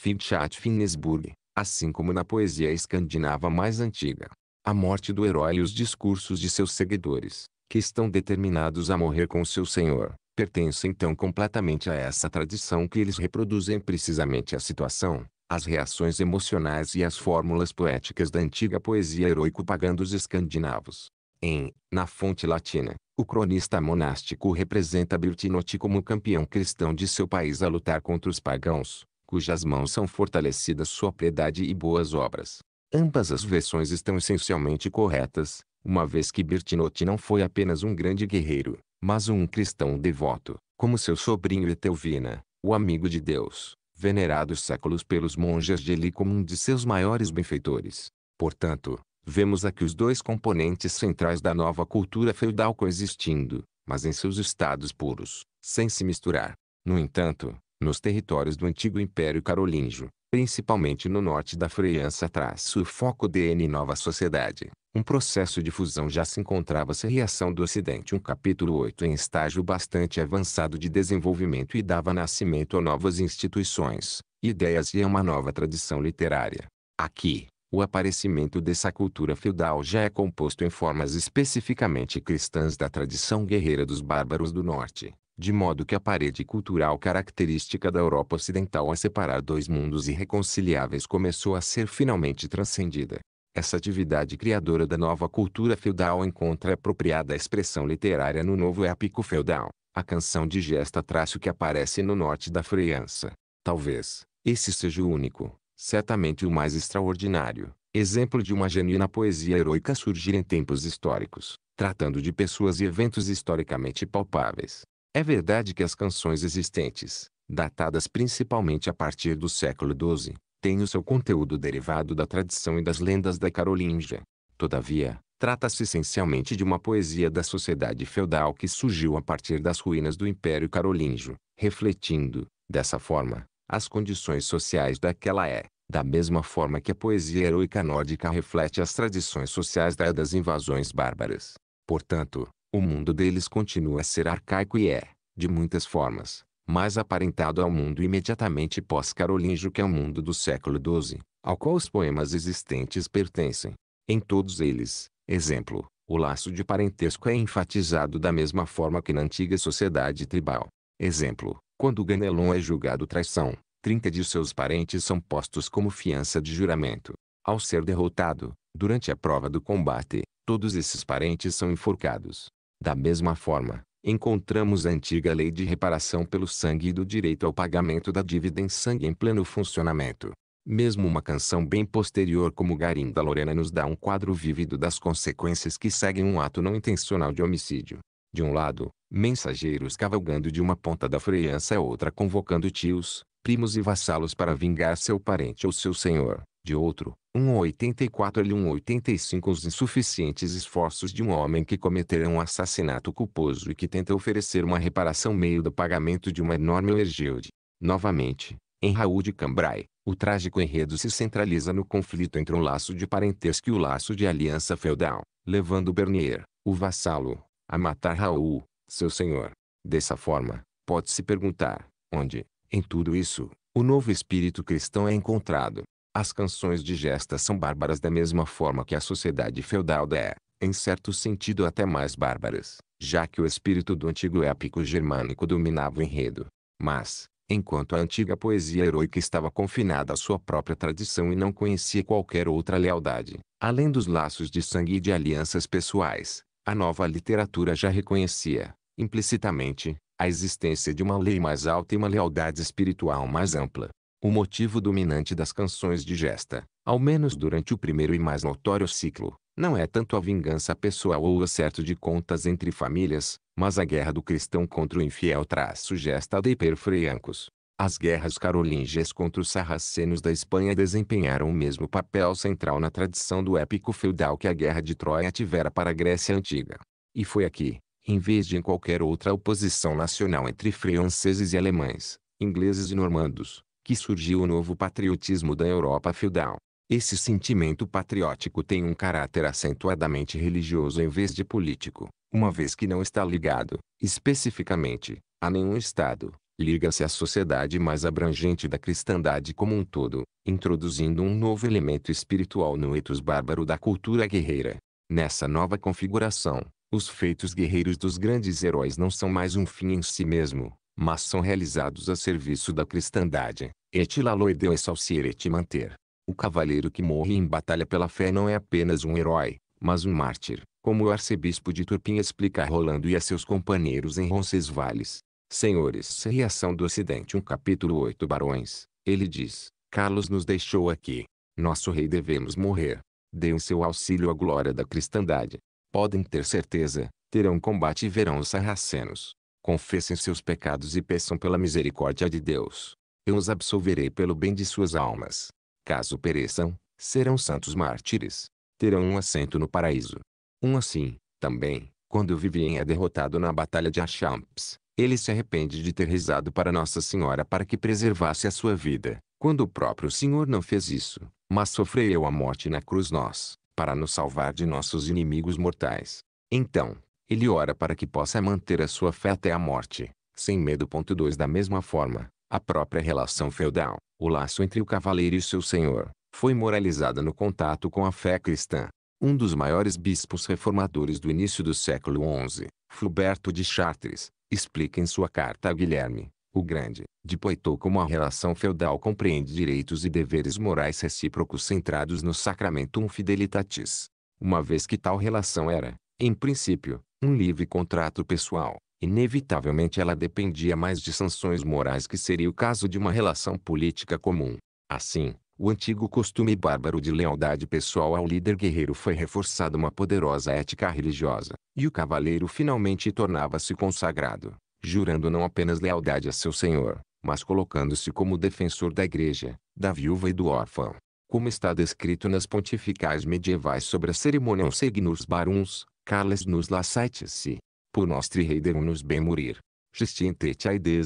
Finnesburg, assim como na poesia escandinava mais antiga. A morte do herói e os discursos de seus seguidores, que estão determinados a morrer com seu senhor, pertencem então completamente a essa tradição que eles reproduzem precisamente a situação, as reações emocionais e as fórmulas poéticas da antiga poesia heroico-pagã dos escandinavos. Em Na Fonte Latina, o cronista monástico representa Birtinotti como campeão cristão de seu país a lutar contra os pagãos, cujas mãos são fortalecidas sua piedade e boas obras. Ambas as versões estão essencialmente corretas, uma vez que Birtinotti não foi apenas um grande guerreiro, mas um cristão devoto, como seu sobrinho Etelvina, o amigo de Deus, venerado séculos pelos monges de Eli como um de seus maiores benfeitores. Portanto, Vemos aqui os dois componentes centrais da nova cultura feudal coexistindo, mas em seus estados puros, sem se misturar. No entanto, nos territórios do antigo Império Carolíngio, principalmente no norte da França, traço o foco DN Nova Sociedade. Um processo de fusão já se encontrava-se a reação do Ocidente, um capítulo 8 em estágio bastante avançado de desenvolvimento e dava nascimento a novas instituições, ideias e a uma nova tradição literária. Aqui, o aparecimento dessa cultura feudal já é composto em formas especificamente cristãs da tradição guerreira dos bárbaros do norte, de modo que a parede cultural característica da Europa Ocidental a separar dois mundos irreconciliáveis começou a ser finalmente transcendida. Essa atividade criadora da nova cultura feudal encontra apropriada expressão literária no novo épico feudal, a canção de gesta traço que aparece no norte da França. Talvez, esse seja o único, certamente o mais extraordinário, exemplo de uma genuína poesia heroica surgir em tempos históricos, tratando de pessoas e eventos historicamente palpáveis. É verdade que as canções existentes, datadas principalmente a partir do século XII, têm o seu conteúdo derivado da tradição e das lendas da Carolíngia. Todavia, Trata-se essencialmente de uma poesia da sociedade feudal que surgiu a partir das ruínas do Império Carolíngio, refletindo, dessa forma, as condições sociais daquela é, da mesma forma que a poesia heroica nórdica reflete as tradições sociais da é das invasões bárbaras. Portanto, o mundo deles continua a ser arcaico e é, de muitas formas, mais aparentado ao mundo imediatamente pós-carolíngio que ao mundo do século XII, ao qual os poemas existentes pertencem. Em todos eles, exemplo, o laço de parentesco é enfatizado da mesma forma que na antiga sociedade tribal. Exemplo, quando Ganelon é julgado traição, 30 de seus parentes são postos como fiança de juramento. Ao ser derrotado, durante a prova do combate, todos esses parentes são enforcados. Da mesma forma, encontramos a antiga lei de reparação pelo sangue e do direito ao pagamento da dívida em sangue em pleno funcionamento. Mesmo uma canção bem posterior como Garim da Lorena nos dá um quadro vívido das consequências que seguem um ato não intencional de homicídio. De um lado, mensageiros cavalgando de uma ponta da freança à outra convocando tios, primos e vassalos para vingar seu parente ou seu senhor. De outro, um 84 e um 85 Os insuficientes esforços de um homem que cometeu um assassinato culposo e que tenta oferecer uma reparação meio do pagamento de uma enorme olergilde. Novamente, em Raul de Cambrai, o trágico enredo se centraliza no conflito entre um laço de parentesco e o laço de aliança feudal, levando Bernier, o vassalo, a matar Raul, seu senhor. Dessa forma, pode-se perguntar, onde, em tudo isso, o novo espírito cristão é encontrado. As canções de gesta são bárbaras da mesma forma que a sociedade feudal é, em certo sentido até mais bárbaras, já que o espírito do antigo épico germânico dominava o enredo. Mas, enquanto a antiga poesia heroica estava confinada à sua própria tradição e não conhecia qualquer outra lealdade, além dos laços de sangue e de alianças pessoais, a nova literatura já reconhecia, implicitamente, a existência de uma lei mais alta e uma lealdade espiritual mais ampla. O motivo dominante das canções de gesta, ao menos durante o primeiro e mais notório ciclo, não é tanto a vingança pessoal ou o acerto de contas entre famílias, mas a guerra do cristão contra o infiel traço gesta de perfreiancos. As guerras carolíngias contra os sarracenos da Espanha desempenharam o mesmo papel central na tradição do épico feudal que a Guerra de Troia tivera para a Grécia Antiga. E foi aqui, em vez de em qualquer outra oposição nacional entre franceses e alemães, ingleses e normandos, que surgiu o novo patriotismo da Europa feudal. Esse sentimento patriótico tem um caráter acentuadamente religioso em vez de político, uma vez que não está ligado, especificamente, a nenhum Estado, liga-se à sociedade mais abrangente da cristandade como um todo, introduzindo um novo elemento espiritual no etos bárbaro da cultura guerreira. Nessa nova configuração, os feitos guerreiros dos grandes heróis não são mais um fim em si mesmo, mas são realizados a serviço da cristandade. Et la loideu et manter. O cavaleiro que morre em batalha pela fé não é apenas um herói, mas um mártir, como o arcebispo de Turpin explica a Rolando e a seus companheiros em Roncesvalles. Senhores Reação do Ocidente um capítulo 8 Barões, ele diz, Carlos nos deixou aqui. Nosso rei devemos morrer. Dêem seu auxílio à glória da cristandade. Podem ter certeza, terão combate e verão os sarracenos. Confessem seus pecados e peçam pela misericórdia de Deus. Eu os absolverei pelo bem de suas almas. Caso pereçam, serão santos mártires. Terão um assento no paraíso. Um assim, também, quando Vivien é derrotado na Batalha de Achamps, ele se arrepende de ter rezado para Nossa Senhora para que preservasse a sua vida, quando o próprio Senhor não fez isso, mas sofreu a morte na cruz nós, para nos salvar de nossos inimigos mortais. Então, ele ora para que possa manter a sua fé até a morte, sem medo. 2 Da mesma forma, a própria relação feudal, o laço entre o cavaleiro e seu senhor, foi moralizada no contato com a fé cristã. Um dos maiores bispos reformadores do início do século XI, Fluberto de Chartres, explica em sua carta a Guilherme, o Grande, de Poitou como a relação feudal compreende direitos e deveres morais recíprocos centrados no sacramentum fidelitatis. Uma vez que tal relação era, em princípio, um livre contrato pessoal, inevitavelmente ela dependia mais de sanções morais que seria o caso de uma relação política comum. Assim, o antigo costume bárbaro de lealdade pessoal ao líder guerreiro foi reforçado uma poderosa ética religiosa, e o cavaleiro finalmente tornava-se consagrado, jurando não apenas lealdade a seu senhor, mas colocando-se como defensor da igreja, da viúva e do órfão. Como está descrito nas pontificais medievais sobre a cerimônia Segnus Baruns, Carles nos lassaitis-se, por nostri reiderum nos bem morir, justinte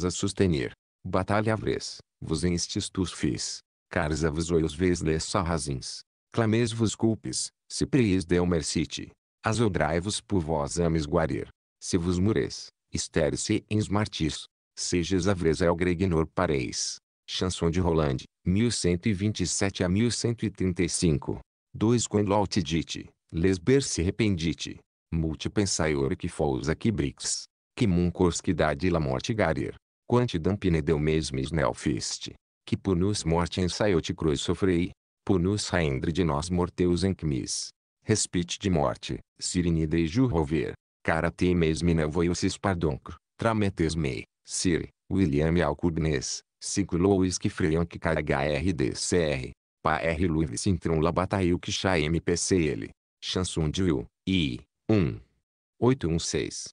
a sustenir, batalha vres, vos instis tus fis cares avisoios vez dessa razins. Clameis-vos culpes, se priis deu mercite. Azodrai-vos por vós ames guarir. Se vos mures, estere-se em martis. Sejas avresa ao gregnor pareis. Chanson de Roland, 1127 a 1135. 2. Quando altidite, lesber se rependite. Multipensaior que fousa aqui brix. Que muncors que dá de la morte garir. Quantidam pinedeu mesmes nelfiste que por nos morte ensaiou-te cruz sofrei, por nos raendre de nós morteus em Respite de morte, sirini e rover, cara temes mina voiosis pardonc, trametes mei, sir, William Alcubnes, circulou que freiam que HRDCR, pa R Luiz Sintron labataiu que chá MPCL, chansun diu, I, 1. 816.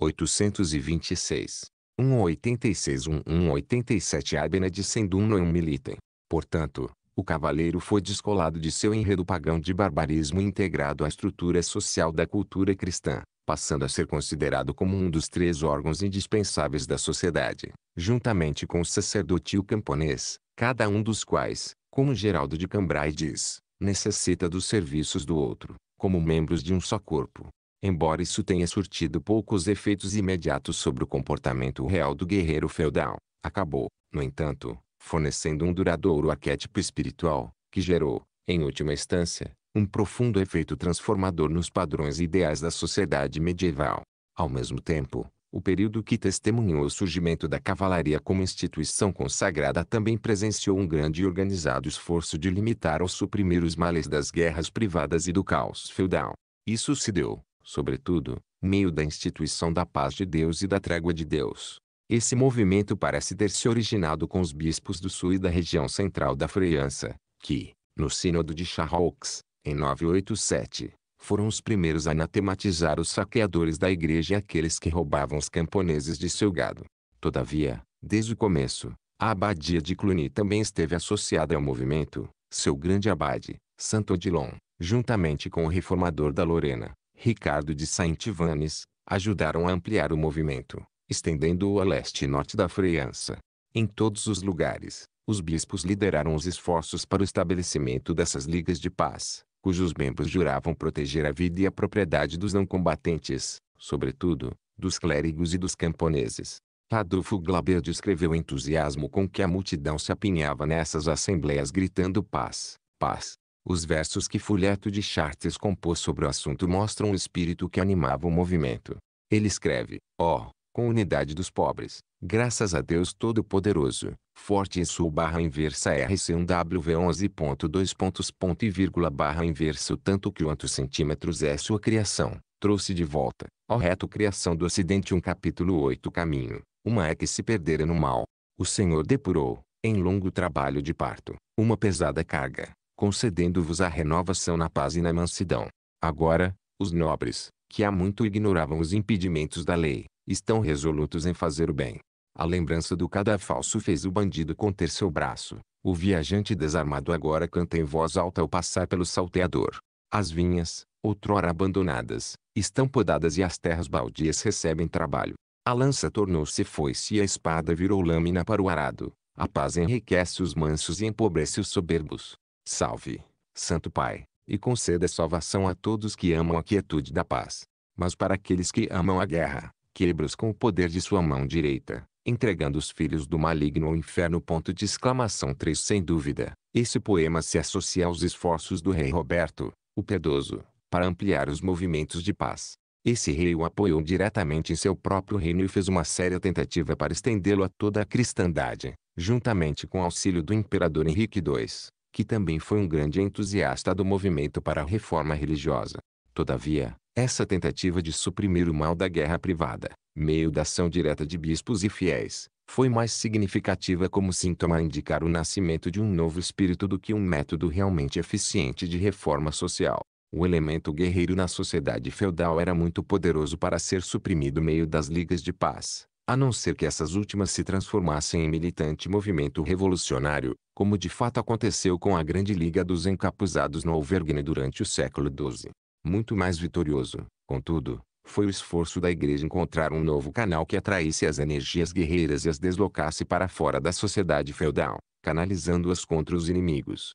826. 186 187 Abena de Sendum non é militem. Portanto, o cavaleiro foi descolado de seu enredo pagão de barbarismo integrado à estrutura social da cultura cristã, passando a ser considerado como um dos três órgãos indispensáveis da sociedade, juntamente com o sacerdote e o camponês, cada um dos quais, como Geraldo de Cambrai diz, necessita dos serviços do outro, como membros de um só corpo embora isso tenha surtido poucos efeitos imediatos sobre o comportamento real do guerreiro feudal, acabou, no entanto, fornecendo um duradouro arquétipo espiritual, que gerou, em última instância, um profundo efeito transformador nos padrões ideais da sociedade medieval. Ao mesmo tempo, o período que testemunhou o surgimento da cavalaria como instituição consagrada também presenciou um grande e organizado esforço de limitar ou suprimir os males das guerras privadas e do caos feudal. Isso se deu, sobretudo, meio da instituição da paz de Deus e da trégua de Deus. Esse movimento parece ter se originado com os bispos do sul e da região central da França, que, no Sínodo de Charroux, em 987, foram os primeiros a anatematizar os saqueadores da igreja e aqueles que roubavam os camponeses de seu gado. Todavia, desde o começo, a abadia de Cluny também esteve associada ao movimento. Seu grande abade, Santo Odilon, juntamente com o reformador da Lorena, Ricardo de Saint-Ivanes, ajudaram a ampliar o movimento, estendendo-o a leste e norte da França. Em todos os lugares, os bispos lideraram os esforços para o estabelecimento dessas ligas de paz, cujos membros juravam proteger a vida e a propriedade dos não combatentes, sobretudo, dos clérigos e dos camponeses. Adolfo Glaber descreveu o entusiasmo com que a multidão se apinhava nessas assembleias gritando paz, paz, os versos que Fulleto de Chartres compôs sobre o assunto mostram o espírito que animava o movimento. Ele escreve, ó, oh, unidade dos pobres, graças a Deus Todo-Poderoso, forte em sua barra inversa RC1W11.2 ponto e vírgula barra inverso tanto que quantos centímetros é sua criação, trouxe de volta, ó reto criação do ocidente um capítulo 8 caminho, uma é que se perdera no mal. O Senhor depurou, em longo trabalho de parto, uma pesada carga, concedendo-vos a renovação na paz e na mansidão. Agora, os nobres, que há muito ignoravam os impedimentos da lei, estão resolutos em fazer o bem. A lembrança do cadafalso fez o bandido conter seu braço. O viajante desarmado agora canta em voz alta ao passar pelo salteador. As vinhas, outrora abandonadas, estão podadas e as terras baldias recebem trabalho. A lança tornou-se foice e a espada virou lâmina para o arado. A paz enriquece os mansos e empobrece os soberbos. Salve, Santo Pai, e conceda salvação a todos que amam a quietude da paz. Mas para aqueles que amam a guerra, quebra-os com o poder de sua mão direita, entregando os filhos do maligno ao inferno. Ponto de exclamação 3 Sem dúvida, esse poema se associa aos esforços do rei Roberto, o Pedoso, para ampliar os movimentos de paz. Esse rei o apoiou diretamente em seu próprio reino e fez uma séria tentativa para estendê-lo a toda a cristandade, juntamente com o auxílio do imperador Henrique II que também foi um grande entusiasta do movimento para a reforma religiosa. Todavia, essa tentativa de suprimir o mal da guerra privada, meio da ação direta de bispos e fiéis, foi mais significativa como sintoma a indicar o nascimento de um novo espírito do que um método realmente eficiente de reforma social. O elemento guerreiro na sociedade feudal era muito poderoso para ser suprimido meio das ligas de paz, a não ser que essas últimas se transformassem em militante movimento revolucionário, como de fato aconteceu com a Grande Liga dos Encapuzados no Auvergne durante o século XII. Muito mais vitorioso, contudo, foi o esforço da igreja encontrar um novo canal que atraísse as energias guerreiras e as deslocasse para fora da sociedade feudal, canalizando-as contra os inimigos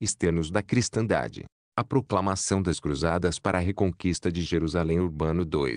externos da cristandade. A proclamação das cruzadas para a reconquista de Jerusalém Urbano II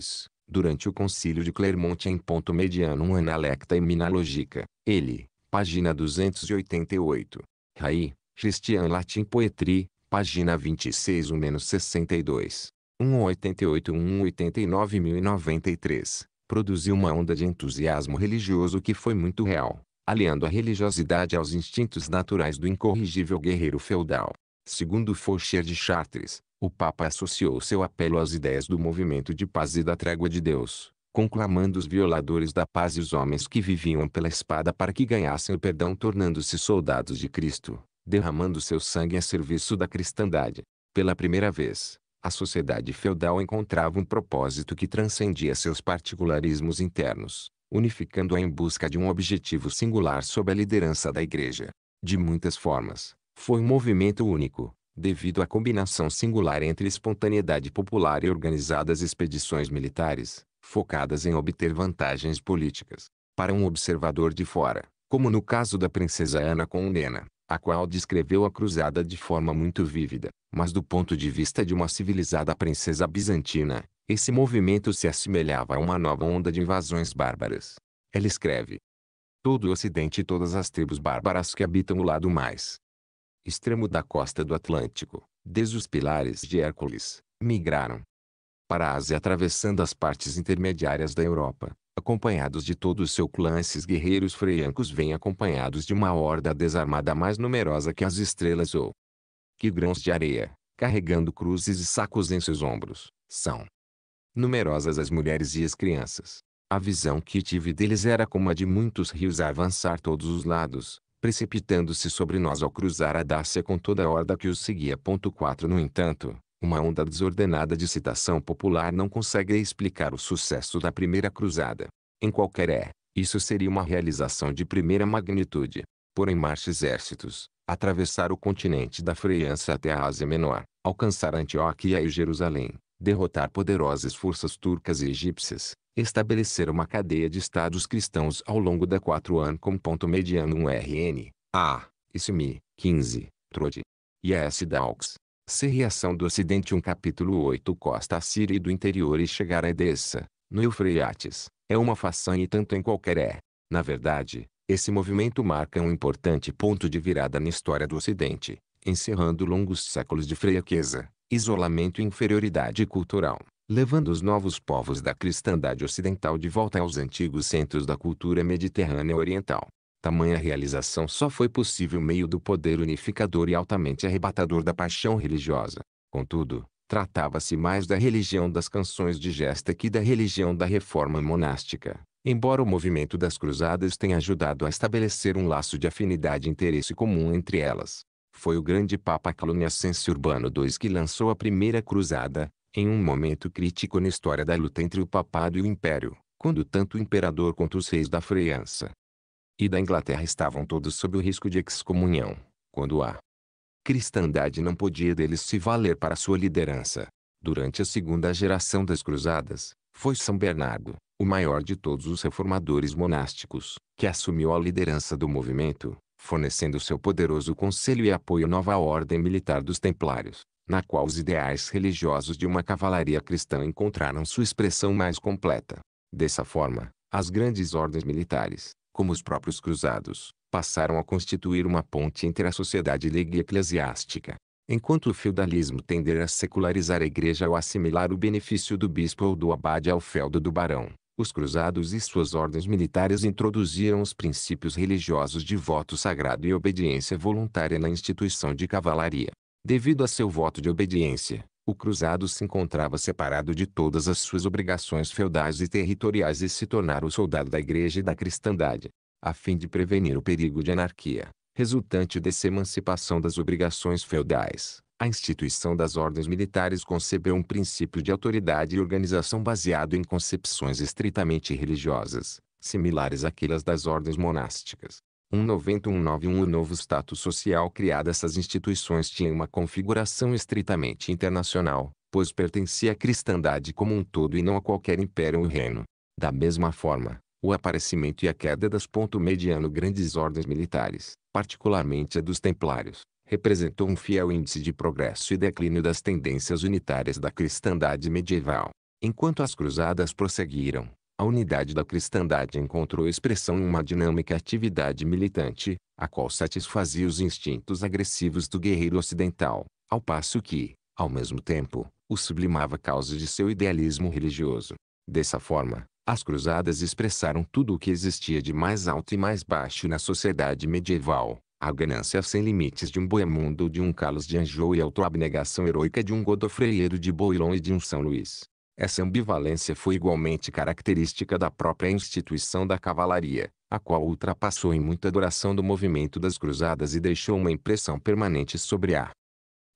durante o concílio de Clermont em ponto mediano um analecta e minalogica. Ele, página 288. Rai, Christian Latin Poetry, página 26 62. 188 189093 produziu uma onda de entusiasmo religioso que foi muito real, aliando a religiosidade aos instintos naturais do incorrigível guerreiro feudal. Segundo Faucher de Chartres, o Papa associou seu apelo às ideias do movimento de paz e da trégua de Deus, conclamando os violadores da paz e os homens que viviam pela espada para que ganhassem o perdão tornando-se soldados de Cristo, derramando seu sangue a serviço da cristandade. Pela primeira vez, a sociedade feudal encontrava um propósito que transcendia seus particularismos internos, unificando-a em busca de um objetivo singular sob a liderança da Igreja. De muitas formas, foi um movimento único, devido à combinação singular entre espontaneidade popular e organizadas expedições militares, focadas em obter vantagens políticas. Para um observador de fora, como no caso da princesa Ana com Nena, a qual descreveu a cruzada de forma muito vívida, mas do ponto de vista de uma civilizada princesa bizantina, esse movimento se assemelhava a uma nova onda de invasões bárbaras. Ela escreve: Todo o Ocidente e todas as tribos bárbaras que habitam o lado mais extremo da costa do Atlântico, desde os pilares de Hércules, migraram para a Ásia atravessando as partes intermediárias da Europa, acompanhados de todo o seu clã esses guerreiros freiancos vêm acompanhados de uma horda desarmada mais numerosa que as estrelas ou que grãos de areia, carregando cruzes e sacos em seus ombros, são numerosas as mulheres e as crianças. A visão que tive deles era como a de muitos rios a avançar todos os lados, precipitando-se sobre nós ao cruzar a Dácia com toda a horda que os seguia. 4 No entanto, uma onda desordenada de citação popular não consegue explicar o sucesso da primeira cruzada. Em qualquer é, isso seria uma realização de primeira magnitude. Porém marcha exércitos, atravessar o continente da França até a Ásia Menor, alcançar Antioquia e Jerusalém, derrotar poderosas forças turcas e egípcias, estabelecer uma cadeia de estados cristãos ao longo da 4 an com ponto mediano 1 RN, A, SMI, 15, Trode, e S. Daux. Se reação do Ocidente 1 capítulo 8 Costa Síria e do interior e chegar a Edessa, no Eufrates, é uma façanha e tanto em qualquer é. Na verdade, esse movimento marca um importante ponto de virada na história do Ocidente, encerrando longos séculos de fraqueza, isolamento e inferioridade cultural levando os novos povos da cristandade ocidental de volta aos antigos centros da cultura mediterrânea oriental. Tamanha realização só foi possível meio do poder unificador e altamente arrebatador da paixão religiosa. Contudo, tratava-se mais da religião das canções de gesta que da religião da reforma monástica. Embora o movimento das cruzadas tenha ajudado a estabelecer um laço de afinidade e interesse comum entre elas, foi o grande Papa Caloniacense Urbano II que lançou a primeira cruzada, em um momento crítico na história da luta entre o papado e o império, quando tanto o imperador quanto os reis da França e da Inglaterra estavam todos sob o risco de excomunhão, quando a cristandade não podia deles se valer para sua liderança. Durante a segunda geração das cruzadas, foi São Bernardo, o maior de todos os reformadores monásticos, que assumiu a liderança do movimento, fornecendo seu poderoso conselho e apoio à nova ordem militar dos templários na qual os ideais religiosos de uma cavalaria cristã encontraram sua expressão mais completa. Dessa forma, as grandes ordens militares, como os próprios cruzados, passaram a constituir uma ponte entre a sociedade leiga e eclesiástica. Enquanto o feudalismo tender a secularizar a igreja ou assimilar o benefício do bispo ou do abade ao feudo do barão, os cruzados e suas ordens militares introduziram os princípios religiosos de voto sagrado e obediência voluntária na instituição de cavalaria. Devido a seu voto de obediência, o cruzado se encontrava separado de todas as suas obrigações feudais e territoriais e se tornara o soldado da igreja e da cristandade, a fim de prevenir o perigo de anarquia, resultante dessa emancipação das obrigações feudais. A instituição das ordens militares concebeu um princípio de autoridade e organização baseado em concepções estritamente religiosas, similares àquelas das ordens monásticas. 1919 O novo status social criado essas instituições tinha uma configuração estritamente internacional, pois pertencia à cristandade como um todo e não a qualquer império ou reino. Da mesma forma, o aparecimento e a queda das ponto mediano grandes ordens militares, particularmente a dos templários, representou um fiel índice de progresso e declínio das tendências unitárias da cristandade medieval. Enquanto as cruzadas prosseguiram, a unidade da cristandade encontrou expressão em uma dinâmica atividade militante, a qual satisfazia os instintos agressivos do guerreiro ocidental, ao passo que, ao mesmo tempo, o sublimava a causa de seu idealismo religioso. Dessa forma, as cruzadas expressaram tudo o que existia de mais alto e mais baixo na sociedade medieval. A ganância sem limites de um Boemundo ou de um Carlos de Anjou e a autoabnegação heroica de um Godofreiro de Boilon e de um São Luís. Essa ambivalência foi igualmente característica da própria instituição da cavalaria, a qual ultrapassou em muita duração do movimento das cruzadas e deixou uma impressão permanente sobre a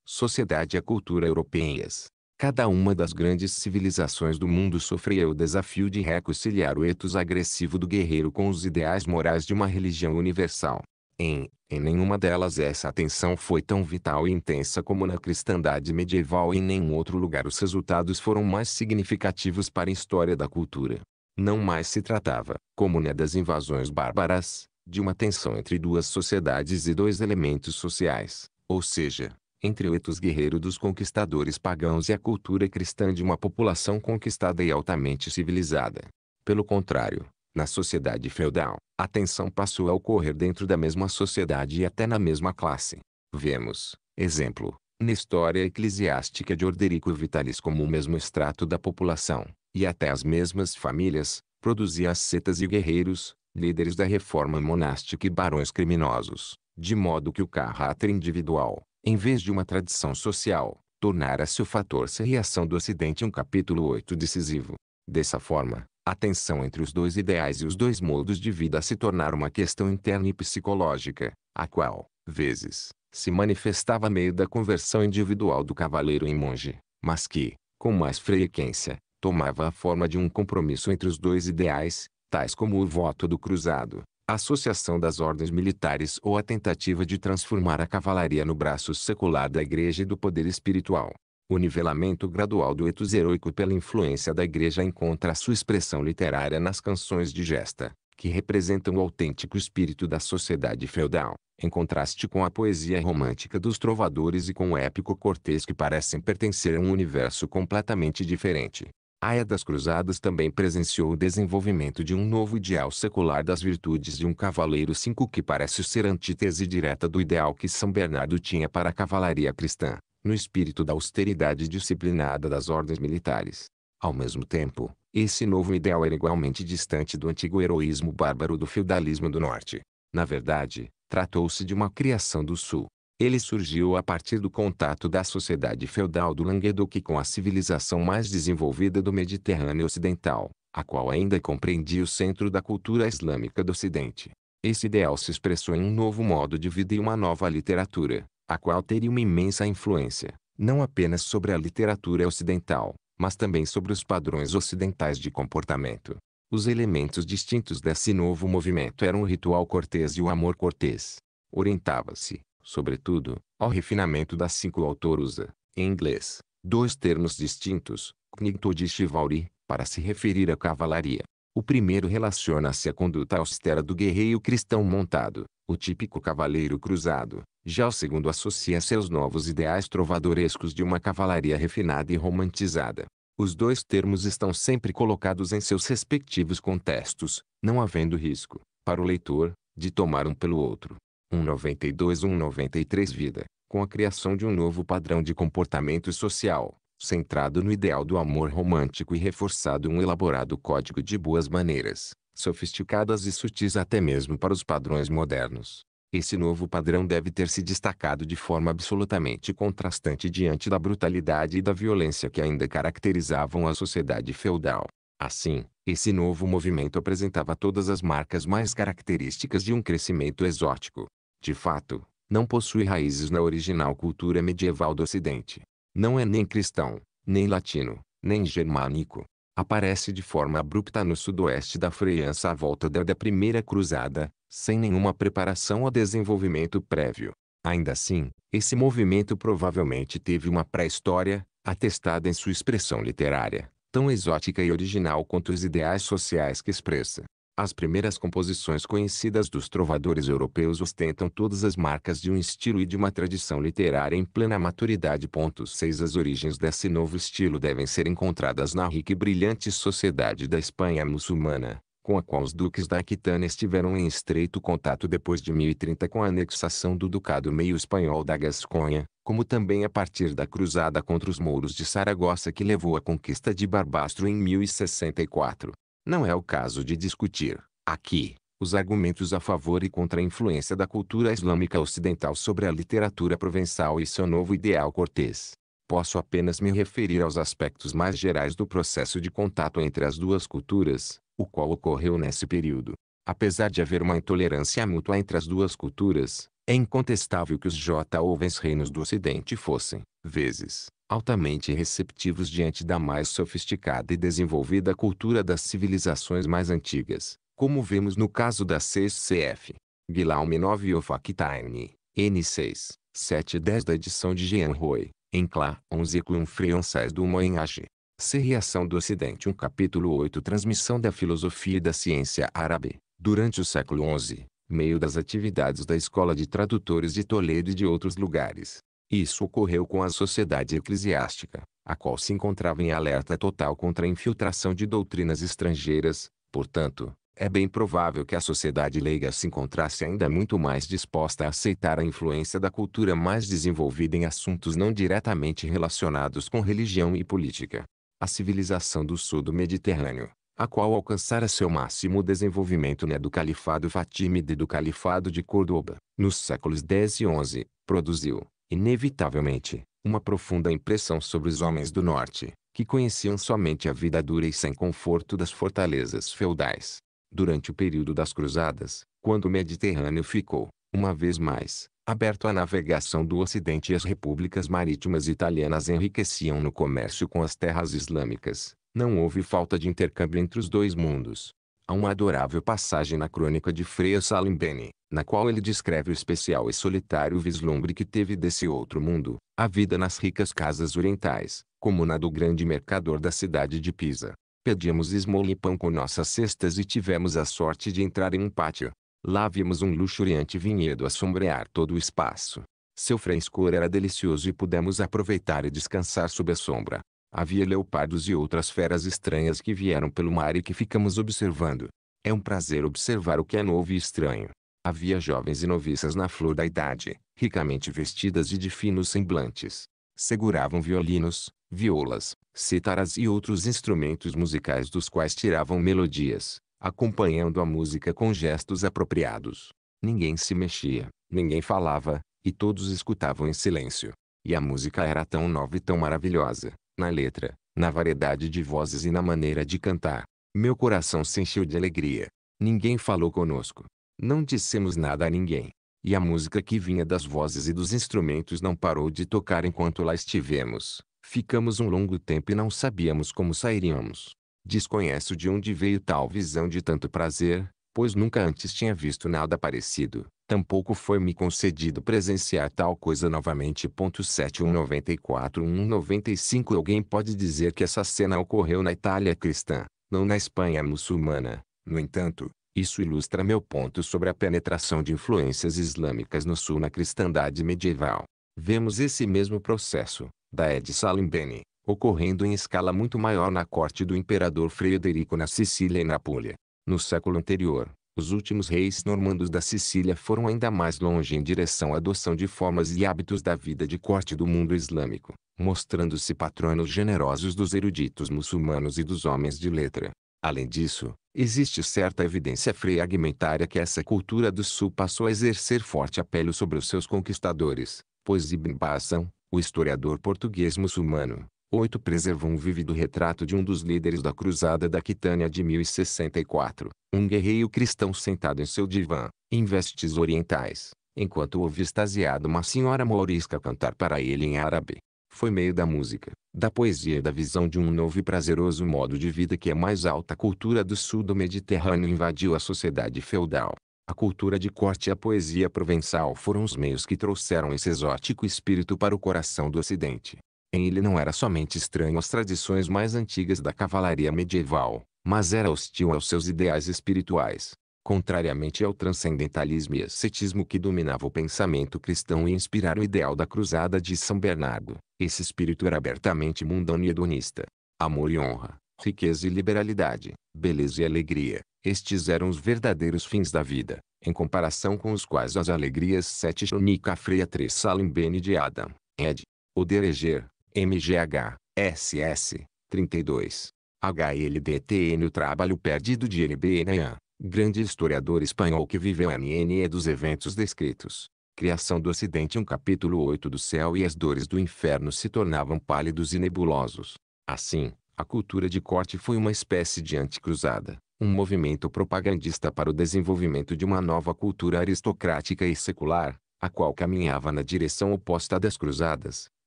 sociedade e a cultura europeias. Cada uma das grandes civilizações do mundo sofreu o desafio de reconciliar o etos agressivo do guerreiro com os ideais morais de uma religião universal. Em, em nenhuma delas essa atenção foi tão vital e intensa como na cristandade medieval e em nenhum outro lugar os resultados foram mais significativos para a história da cultura. Não mais se tratava, como na das invasões bárbaras, de uma tensão entre duas sociedades e dois elementos sociais, ou seja, entre o etos guerreiro dos conquistadores pagãos e a cultura cristã de uma população conquistada e altamente civilizada. Pelo contrário, na sociedade feudal, a tensão passou a ocorrer dentro da mesma sociedade e até na mesma classe. Vemos, exemplo, na história eclesiástica de Orderico Vitalis como o mesmo extrato da população, e até as mesmas famílias, produzia setas e guerreiros, líderes da reforma monástica e barões criminosos, de modo que o caráter individual, em vez de uma tradição social, tornara-se o fator se reação do Ocidente um capítulo 8 decisivo. Dessa forma, a tensão entre os dois ideais e os dois modos de vida se tornar uma questão interna e psicológica, a qual, vezes, se manifestava a meio da conversão individual do cavaleiro em monge, mas que, com mais frequência, tomava a forma de um compromisso entre os dois ideais, tais como o voto do cruzado, a associação das ordens militares ou a tentativa de transformar a cavalaria no braço secular da igreja e do poder espiritual. O nivelamento gradual do eto heroico pela influência da igreja encontra sua expressão literária nas canções de gesta, que representam o autêntico espírito da sociedade feudal, em contraste com a poesia romântica dos trovadores e com o épico cortês que parecem pertencer a um universo completamente diferente. A Aia das Cruzadas também presenciou o desenvolvimento de um novo ideal secular das virtudes de um cavaleiro cinco que parece ser antítese direta do ideal que São Bernardo tinha para a cavalaria cristã no espírito da austeridade disciplinada das ordens militares. Ao mesmo tempo, esse novo ideal era igualmente distante do antigo heroísmo bárbaro do feudalismo do norte. Na verdade, tratou-se de uma criação do sul. Ele surgiu a partir do contato da sociedade feudal do Languedoc com a civilização mais desenvolvida do Mediterrâneo ocidental, a qual ainda compreendia o centro da cultura islâmica do ocidente. Esse ideal se expressou em um novo modo de vida e uma nova literatura, a qual teria uma imensa influência, não apenas sobre a literatura ocidental, mas também sobre os padrões ocidentais de comportamento. Os elementos distintos desse novo movimento eram o ritual cortês e o amor cortês. Orientava-se, sobretudo, ao refinamento das cinco autorusa, em inglês, dois termos distintos, knigtod e chivalry, para se referir à cavalaria, o primeiro relaciona-se à conduta austera do guerreiro cristão montado, o típico cavaleiro cruzado. Já o segundo associa-se aos novos ideais trovadorescos de uma cavalaria refinada e romantizada. Os dois termos estão sempre colocados em seus respectivos contextos, não havendo risco, para o leitor, de tomar um pelo outro. 192-193 Vida, com a criação de um novo padrão de comportamento social, centrado no ideal do amor romântico e reforçado um elaborado código de boas maneiras, sofisticadas e sutis até mesmo para os padrões modernos. Esse novo padrão deve ter se destacado de forma absolutamente contrastante diante da brutalidade e da violência que ainda caracterizavam a sociedade feudal. Assim, esse novo movimento apresentava todas as marcas mais características de um crescimento exótico. De fato, não possui raízes na original cultura medieval do Ocidente. Não é nem cristão, nem latino, nem germânico. Aparece de forma abrupta no sudoeste da França à volta da, da Primeira Cruzada, sem nenhuma preparação ou desenvolvimento prévio. Ainda assim, esse movimento provavelmente teve uma pré-história, atestada em sua expressão literária, tão exótica e original quanto os ideais sociais que expressa. As primeiras composições conhecidas dos trovadores europeus ostentam todas as marcas de um estilo e de uma tradição literária em plena maturidade. 6 As origens desse novo estilo devem ser encontradas na rica e brilhante sociedade da Espanha muçulmana, com a qual os duques da Aquitânia estiveram em estreito contato depois de 1030 com a anexação do ducado meio espanhol da Gasconha, como também a partir da cruzada contra os mouros de Saragossa que levou à conquista de Barbastro em 1064. Não é o caso de discutir, aqui, os argumentos a favor e contra a influência da cultura islâmica ocidental sobre a literatura provençal e seu novo ideal cortês. Posso apenas me referir aos aspectos mais gerais do processo de contato entre as duas culturas, o qual ocorreu nesse período. Apesar de haver uma intolerância mútua entre as duas culturas, é incontestável que os J. ouvens reinos do Ocidente fossem, vezes, altamente receptivos diante da mais sofisticada e desenvolvida cultura das civilizações mais antigas, como vemos no caso da CCF, cf 9 9 Ofactine, N6, 7 e 10 da edição de Jean Roy, em Clá 11 com Freonçais do Moenage. C. Reação do Ocidente 1 um Capítulo 8 Transmissão da Filosofia e da Ciência Árabe, durante o século XI, meio das atividades da Escola de Tradutores de Toledo e de outros lugares. Isso ocorreu com a sociedade eclesiástica, a qual se encontrava em alerta total contra a infiltração de doutrinas estrangeiras, portanto, é bem provável que a sociedade leiga se encontrasse ainda muito mais disposta a aceitar a influência da cultura mais desenvolvida em assuntos não diretamente relacionados com religião e política. A civilização do sul do Mediterrâneo, a qual alcançara seu máximo desenvolvimento na né, do Califado Fatímida e do Califado de Córdoba, nos séculos X e XI, produziu, inevitavelmente, uma profunda impressão sobre os homens do norte, que conheciam somente a vida dura e sem conforto das fortalezas feudais. Durante o período das Cruzadas, quando o Mediterrâneo ficou, uma vez mais, aberto à navegação do Ocidente e as repúblicas marítimas italianas enriqueciam no comércio com as terras islâmicas, não houve falta de intercâmbio entre os dois mundos. Há uma adorável passagem na crônica de Freya Salimbene na qual ele descreve o especial e solitário vislumbre que teve desse outro mundo, a vida nas ricas casas orientais, como na do grande mercador da cidade de Pisa. Pedimos esmola e pão com nossas cestas e tivemos a sorte de entrar em um pátio. Lá vimos um luxuriante vinhedo assombrear todo o espaço. Seu frescor era delicioso e pudemos aproveitar e descansar sob a sombra. Havia leopardos e outras feras estranhas que vieram pelo mar e que ficamos observando. É um prazer observar o que é novo e estranho. Havia jovens e noviças na flor da idade, ricamente vestidas e de finos semblantes. Seguravam violinos, violas, cítaras e outros instrumentos musicais dos quais tiravam melodias, acompanhando a música com gestos apropriados. Ninguém se mexia, ninguém falava, e todos escutavam em silêncio. E a música era tão nova e tão maravilhosa, na letra, na variedade de vozes e na maneira de cantar. Meu coração se encheu de alegria. Ninguém falou conosco, não dissemos nada a ninguém. E a música que vinha das vozes e dos instrumentos não parou de tocar enquanto lá estivemos. Ficamos um longo tempo e não sabíamos como sairíamos. Desconheço de onde veio tal visão de tanto prazer, pois nunca antes tinha visto nada parecido. Tampouco foi-me concedido presenciar tal coisa novamente. 7194-195 Alguém pode dizer que essa cena ocorreu na Itália cristã, não na Espanha muçulmana. No entanto, isso ilustra meu ponto sobre a penetração de influências islâmicas no sul na cristandade medieval. Vemos esse mesmo processo, da Ed Salimbene, ocorrendo em escala muito maior na corte do imperador Frederico na Sicília e na Púlia. No século anterior, os últimos reis normandos da Sicília foram ainda mais longe em direção à adoção de formas e hábitos da vida de corte do mundo islâmico, mostrando-se patronos generosos dos eruditos muçulmanos e dos homens de letra. Além disso, existe certa evidência fragmentária que essa cultura do sul passou a exercer forte apelo sobre os seus conquistadores, pois Ibn Bassam, o historiador português muçulmano, 8 preservou um vívido retrato de um dos líderes da Cruzada da Quitânia de 1064, um guerreiro cristão sentado em seu divã, em vestes orientais, enquanto ouve extasiado uma senhora mourisca cantar para ele em árabe foi meio da música, da poesia e da visão de um novo e prazeroso modo de vida que a é mais alta cultura do sul do Mediterrâneo invadiu a sociedade feudal. A cultura de corte e a poesia provençal foram os meios que trouxeram esse exótico espírito para o coração do Ocidente. Em ele não era somente estranho às tradições mais antigas da cavalaria medieval, mas era hostil aos seus ideais espirituais. Contrariamente ao transcendentalismo e ascetismo que dominava o pensamento cristão e inspirara o ideal da cruzada de São Bernardo, esse espírito era abertamente mundano e hedonista. Amor e honra, riqueza e liberalidade, beleza e alegria, estes eram os verdadeiros fins da vida, em comparação com os quais as alegrias sete Jonica Freia 3 Salim Bene de Adam, ed. Odereger, MGH, SS, 32. HLDTN O Trabalho Perdido de NBNA, grande historiador espanhol que viveu a NNE dos eventos descritos, criação do ocidente um capítulo 8 do céu e as dores do inferno se tornavam pálidos e nebulosos. Assim, a cultura de corte foi uma espécie de anticruzada, um movimento propagandista para o desenvolvimento de uma nova cultura aristocrática e secular, a qual caminhava na direção oposta das cruzadas,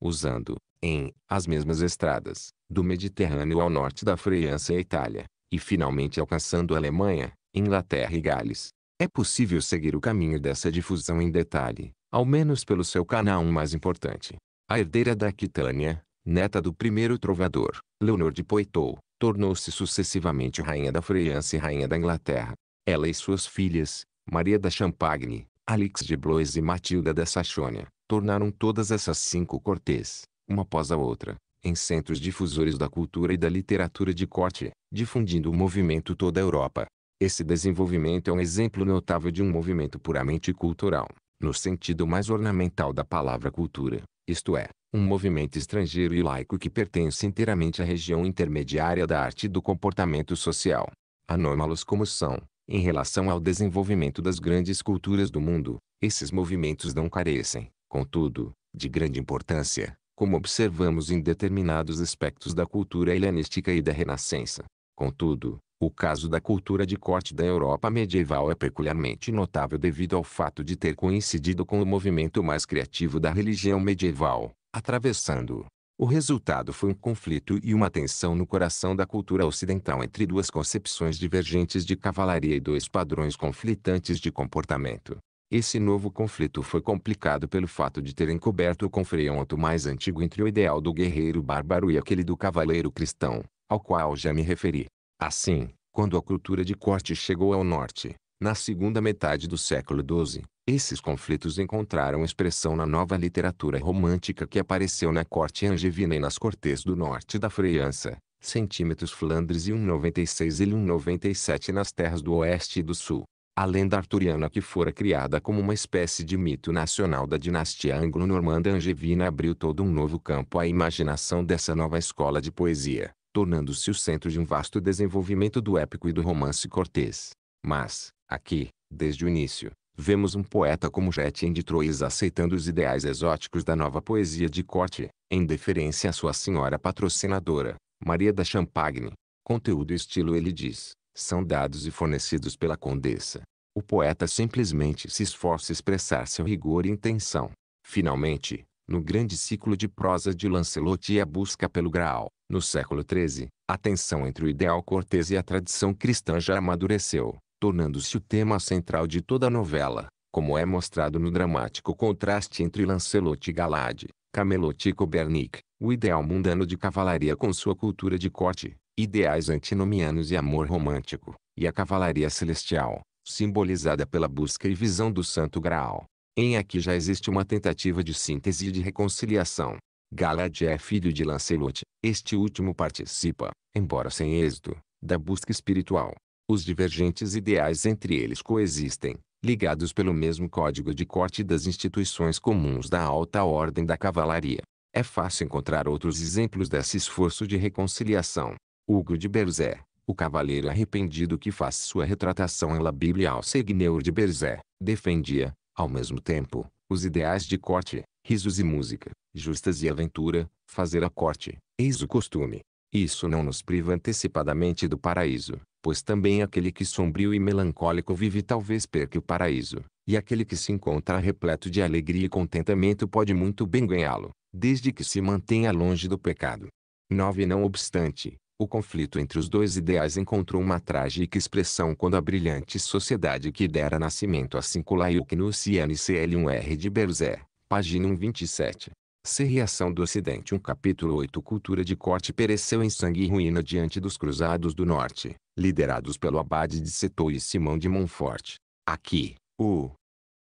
usando, em, as mesmas estradas, do Mediterrâneo ao norte da França e Itália, e finalmente alcançando a Alemanha, Inglaterra e Gales. É possível seguir o caminho dessa difusão em detalhe, ao menos pelo seu canal mais importante. A herdeira da Aquitânia, neta do primeiro trovador, Leonor de Poitou, tornou-se sucessivamente rainha da França e rainha da Inglaterra. Ela e suas filhas, Maria da Champagne, Alix de Blois e Matilda da Saxônia, tornaram todas essas cinco cortes, uma após a outra, em centros difusores da cultura e da literatura de corte, difundindo o movimento toda a Europa. Esse desenvolvimento é um exemplo notável de um movimento puramente cultural, no sentido mais ornamental da palavra cultura, isto é, um movimento estrangeiro e laico que pertence inteiramente à região intermediária da arte e do comportamento social. Anômalos como são, em relação ao desenvolvimento das grandes culturas do mundo, esses movimentos não carecem, contudo, de grande importância, como observamos em determinados aspectos da cultura helenística e da Renascença. Contudo, o caso da cultura de corte da Europa medieval é peculiarmente notável devido ao fato de ter coincidido com o movimento mais criativo da religião medieval, atravessando. O resultado foi um conflito e uma tensão no coração da cultura ocidental entre duas concepções divergentes de cavalaria e dois padrões conflitantes de comportamento. Esse novo conflito foi complicado pelo fato de ter encoberto o confronto mais antigo entre o ideal do guerreiro bárbaro e aquele do cavaleiro cristão, ao qual já me referi. Assim, quando a cultura de corte chegou ao norte, na segunda metade do século XII, esses conflitos encontraram expressão na nova literatura romântica que apareceu na corte angevina e nas cortes do norte da França, centímetros Flandres e 1,96 e 1,97 nas terras do oeste e do sul. A lenda arturiana que fora criada como uma espécie de mito nacional da dinastia anglo-normanda angevina abriu todo um novo campo à imaginação dessa nova escola de poesia tornando-se o centro de um vasto desenvolvimento do épico e do romance cortês. Mas, aqui, desde o início, vemos um poeta como Jetien de Troyes aceitando os ideais exóticos da nova poesia de corte, em deferência à sua senhora patrocinadora, Maria da Champagne. Conteúdo e estilo ele diz, são dados e fornecidos pela condessa. O poeta simplesmente se esforça a expressar seu rigor e intenção. Finalmente, no grande ciclo de prosa de Lancelot e a busca pelo Graal. No século XIII, a tensão entre o ideal cortês e a tradição cristã já amadureceu, tornando-se o tema central de toda a novela, como é mostrado no dramático contraste entre Lancelot e Galade, Camelot e Cobernic, o ideal mundano de cavalaria com sua cultura de corte, ideais antinomianos e amor romântico, e a cavalaria celestial, simbolizada pela busca e visão do Santo Graal em aqui já existe uma tentativa de síntese e de reconciliação. Galad é filho de Lancelot, este último participa, embora sem êxito, da busca espiritual. Os divergentes ideais entre eles coexistem, ligados pelo mesmo código de corte das instituições comuns da alta ordem da cavalaria. É fácil encontrar outros exemplos desse esforço de reconciliação. Hugo de Berzé, o cavaleiro arrependido que faz sua retratação em La Bíblia ao Segneur de Berzé, defendia, ao mesmo tempo, os ideais de corte, risos e música, justas e aventura, fazer a corte, eis o costume. Isso não nos priva antecipadamente do paraíso, pois também aquele que sombrio e melancólico vive talvez perca o paraíso, e aquele que se encontra repleto de alegria e contentamento pode muito bem ganhá-lo, desde que se mantenha longe do pecado. 9. Não obstante, o conflito entre os dois ideais encontrou uma trágica expressão quando a brilhante sociedade que dera nascimento a Sinculailk no CNCL1R de Berzé, página 127. Se reação do Ocidente 1 um capítulo 8 Cultura de corte pereceu em sangue e ruína diante dos cruzados do norte, liderados pelo abade de Setou e Simão de Montfort. Aqui, o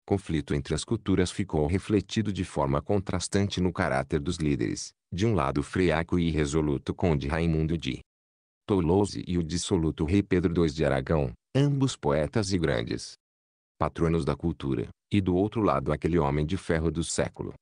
conflito entre as culturas ficou refletido de forma contrastante no caráter dos líderes, de um lado freaco e irresoluto conde Raimundo de Toulouse e o dissoluto rei Pedro II de Aragão, ambos poetas e grandes patronos da cultura, e do outro lado aquele homem de ferro do século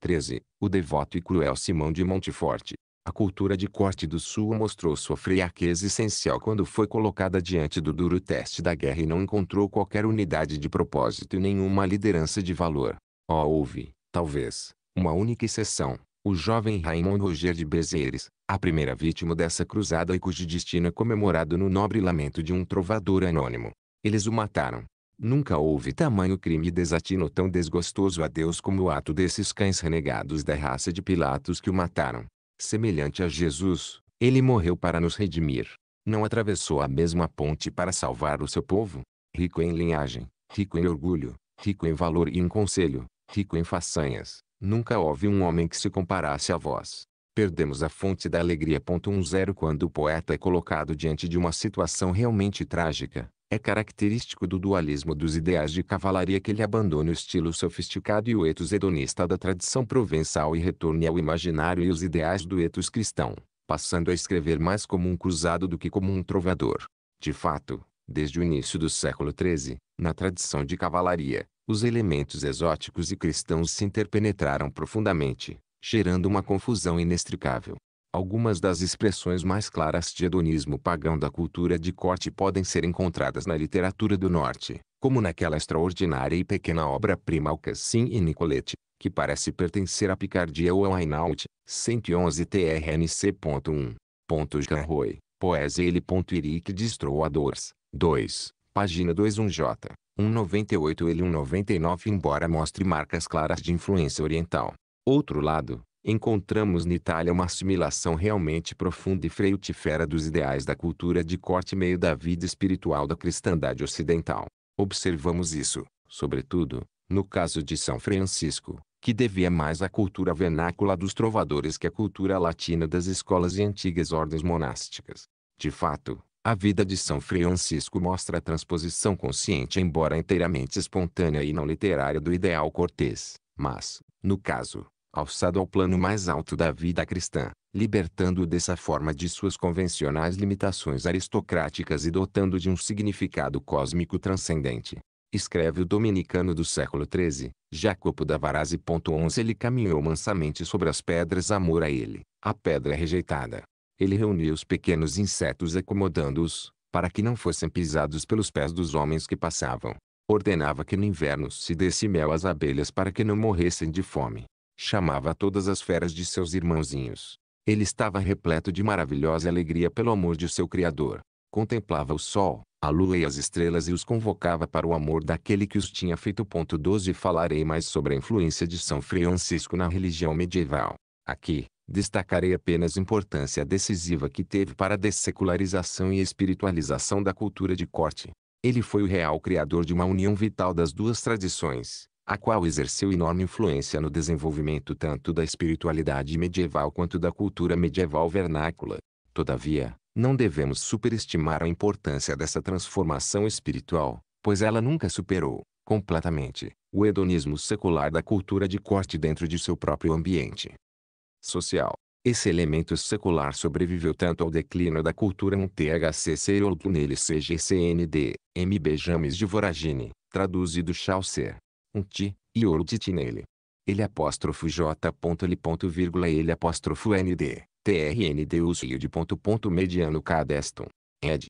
13, o devoto e cruel Simão de Monteforte. A cultura de corte do Sul mostrou sua friaquez essencial quando foi colocada diante do duro teste da guerra e não encontrou qualquer unidade de propósito e nenhuma liderança de valor. Ó, houve, talvez, uma única exceção, o jovem Raymond Roger de Bezeres, a primeira vítima dessa cruzada e cujo destino é comemorado no nobre lamento de um trovador anônimo. Eles o mataram. Nunca houve tamanho crime e desatino tão desgostoso a Deus como o ato desses cães renegados da raça de Pilatos que o mataram. Semelhante a Jesus, ele morreu para nos redimir. Não atravessou a mesma ponte para salvar o seu povo? Rico em linhagem, rico em orgulho, rico em valor e em conselho, rico em façanhas, Nunca houve um homem que se comparasse a vós. Perdemos a fonte da alegria. 10 Quando o poeta é colocado diante de uma situação realmente trágica, é característico do dualismo dos ideais de cavalaria que ele abandone o estilo sofisticado e o etos hedonista da tradição provençal e retorne ao imaginário e os ideais do etos cristão, passando a escrever mais como um cruzado do que como um trovador. De fato, desde o início do século XIII, na tradição de cavalaria, os elementos exóticos e cristãos se interpenetraram profundamente, gerando uma confusão inextricável. Algumas das expressões mais claras de hedonismo pagão da cultura de corte podem ser encontradas na literatura do norte, como naquela extraordinária e pequena obra-prima Alcassim e Nicolette, que parece pertencer à Picardia ou a Hainaut, 111 TRNC.1. Garroy, Poesia ele. de Destroadores, 2, página 21J. 1,98 ele 1,99 embora mostre marcas claras de influência oriental. Outro lado, encontramos na Itália uma assimilação realmente profunda e freutifera dos ideais da cultura de corte meio da vida espiritual da cristandade ocidental. Observamos isso, sobretudo, no caso de São Francisco, que devia mais à cultura vernácula dos trovadores que à cultura latina das escolas e antigas ordens monásticas. De fato, a vida de São Francisco mostra a transposição consciente embora inteiramente espontânea e não literária do ideal cortês, mas, no caso, alçado ao plano mais alto da vida cristã, libertando-o dessa forma de suas convencionais limitações aristocráticas e dotando de um significado cósmico transcendente. Escreve o dominicano do século XIII, Jacopo da Varazzi. 11 Ele caminhou mansamente sobre as pedras amor a ele, a pedra rejeitada, ele reunia os pequenos insetos acomodando-os, para que não fossem pisados pelos pés dos homens que passavam. Ordenava que no inverno se desse mel às abelhas para que não morressem de fome. Chamava todas as feras de seus irmãozinhos. Ele estava repleto de maravilhosa alegria pelo amor de seu Criador. Contemplava o sol, a lua e as estrelas e os convocava para o amor daquele que os tinha feito. Ponto 12 Falarei mais sobre a influência de São Francisco na religião medieval. Aqui, destacarei apenas a importância decisiva que teve para a dessecularização e espiritualização da cultura de corte. Ele foi o real criador de uma união vital das duas tradições, a qual exerceu enorme influência no desenvolvimento tanto da espiritualidade medieval quanto da cultura medieval vernácula. Todavia, não devemos superestimar a importância dessa transformação espiritual, pois ela nunca superou, completamente, o hedonismo secular da cultura de corte dentro de seu próprio ambiente social. Esse elemento secular sobreviveu tanto ao declínio da cultura 1THC Seolto nele CGCND, MB James de Voragine, traduzido Chaucer. Um T e Ortiti nele. Ele apóstrofo J. L ponto vírgula ele apóstrofo ND, TRND usuio de ponto ponto mediano Cadeston Ed.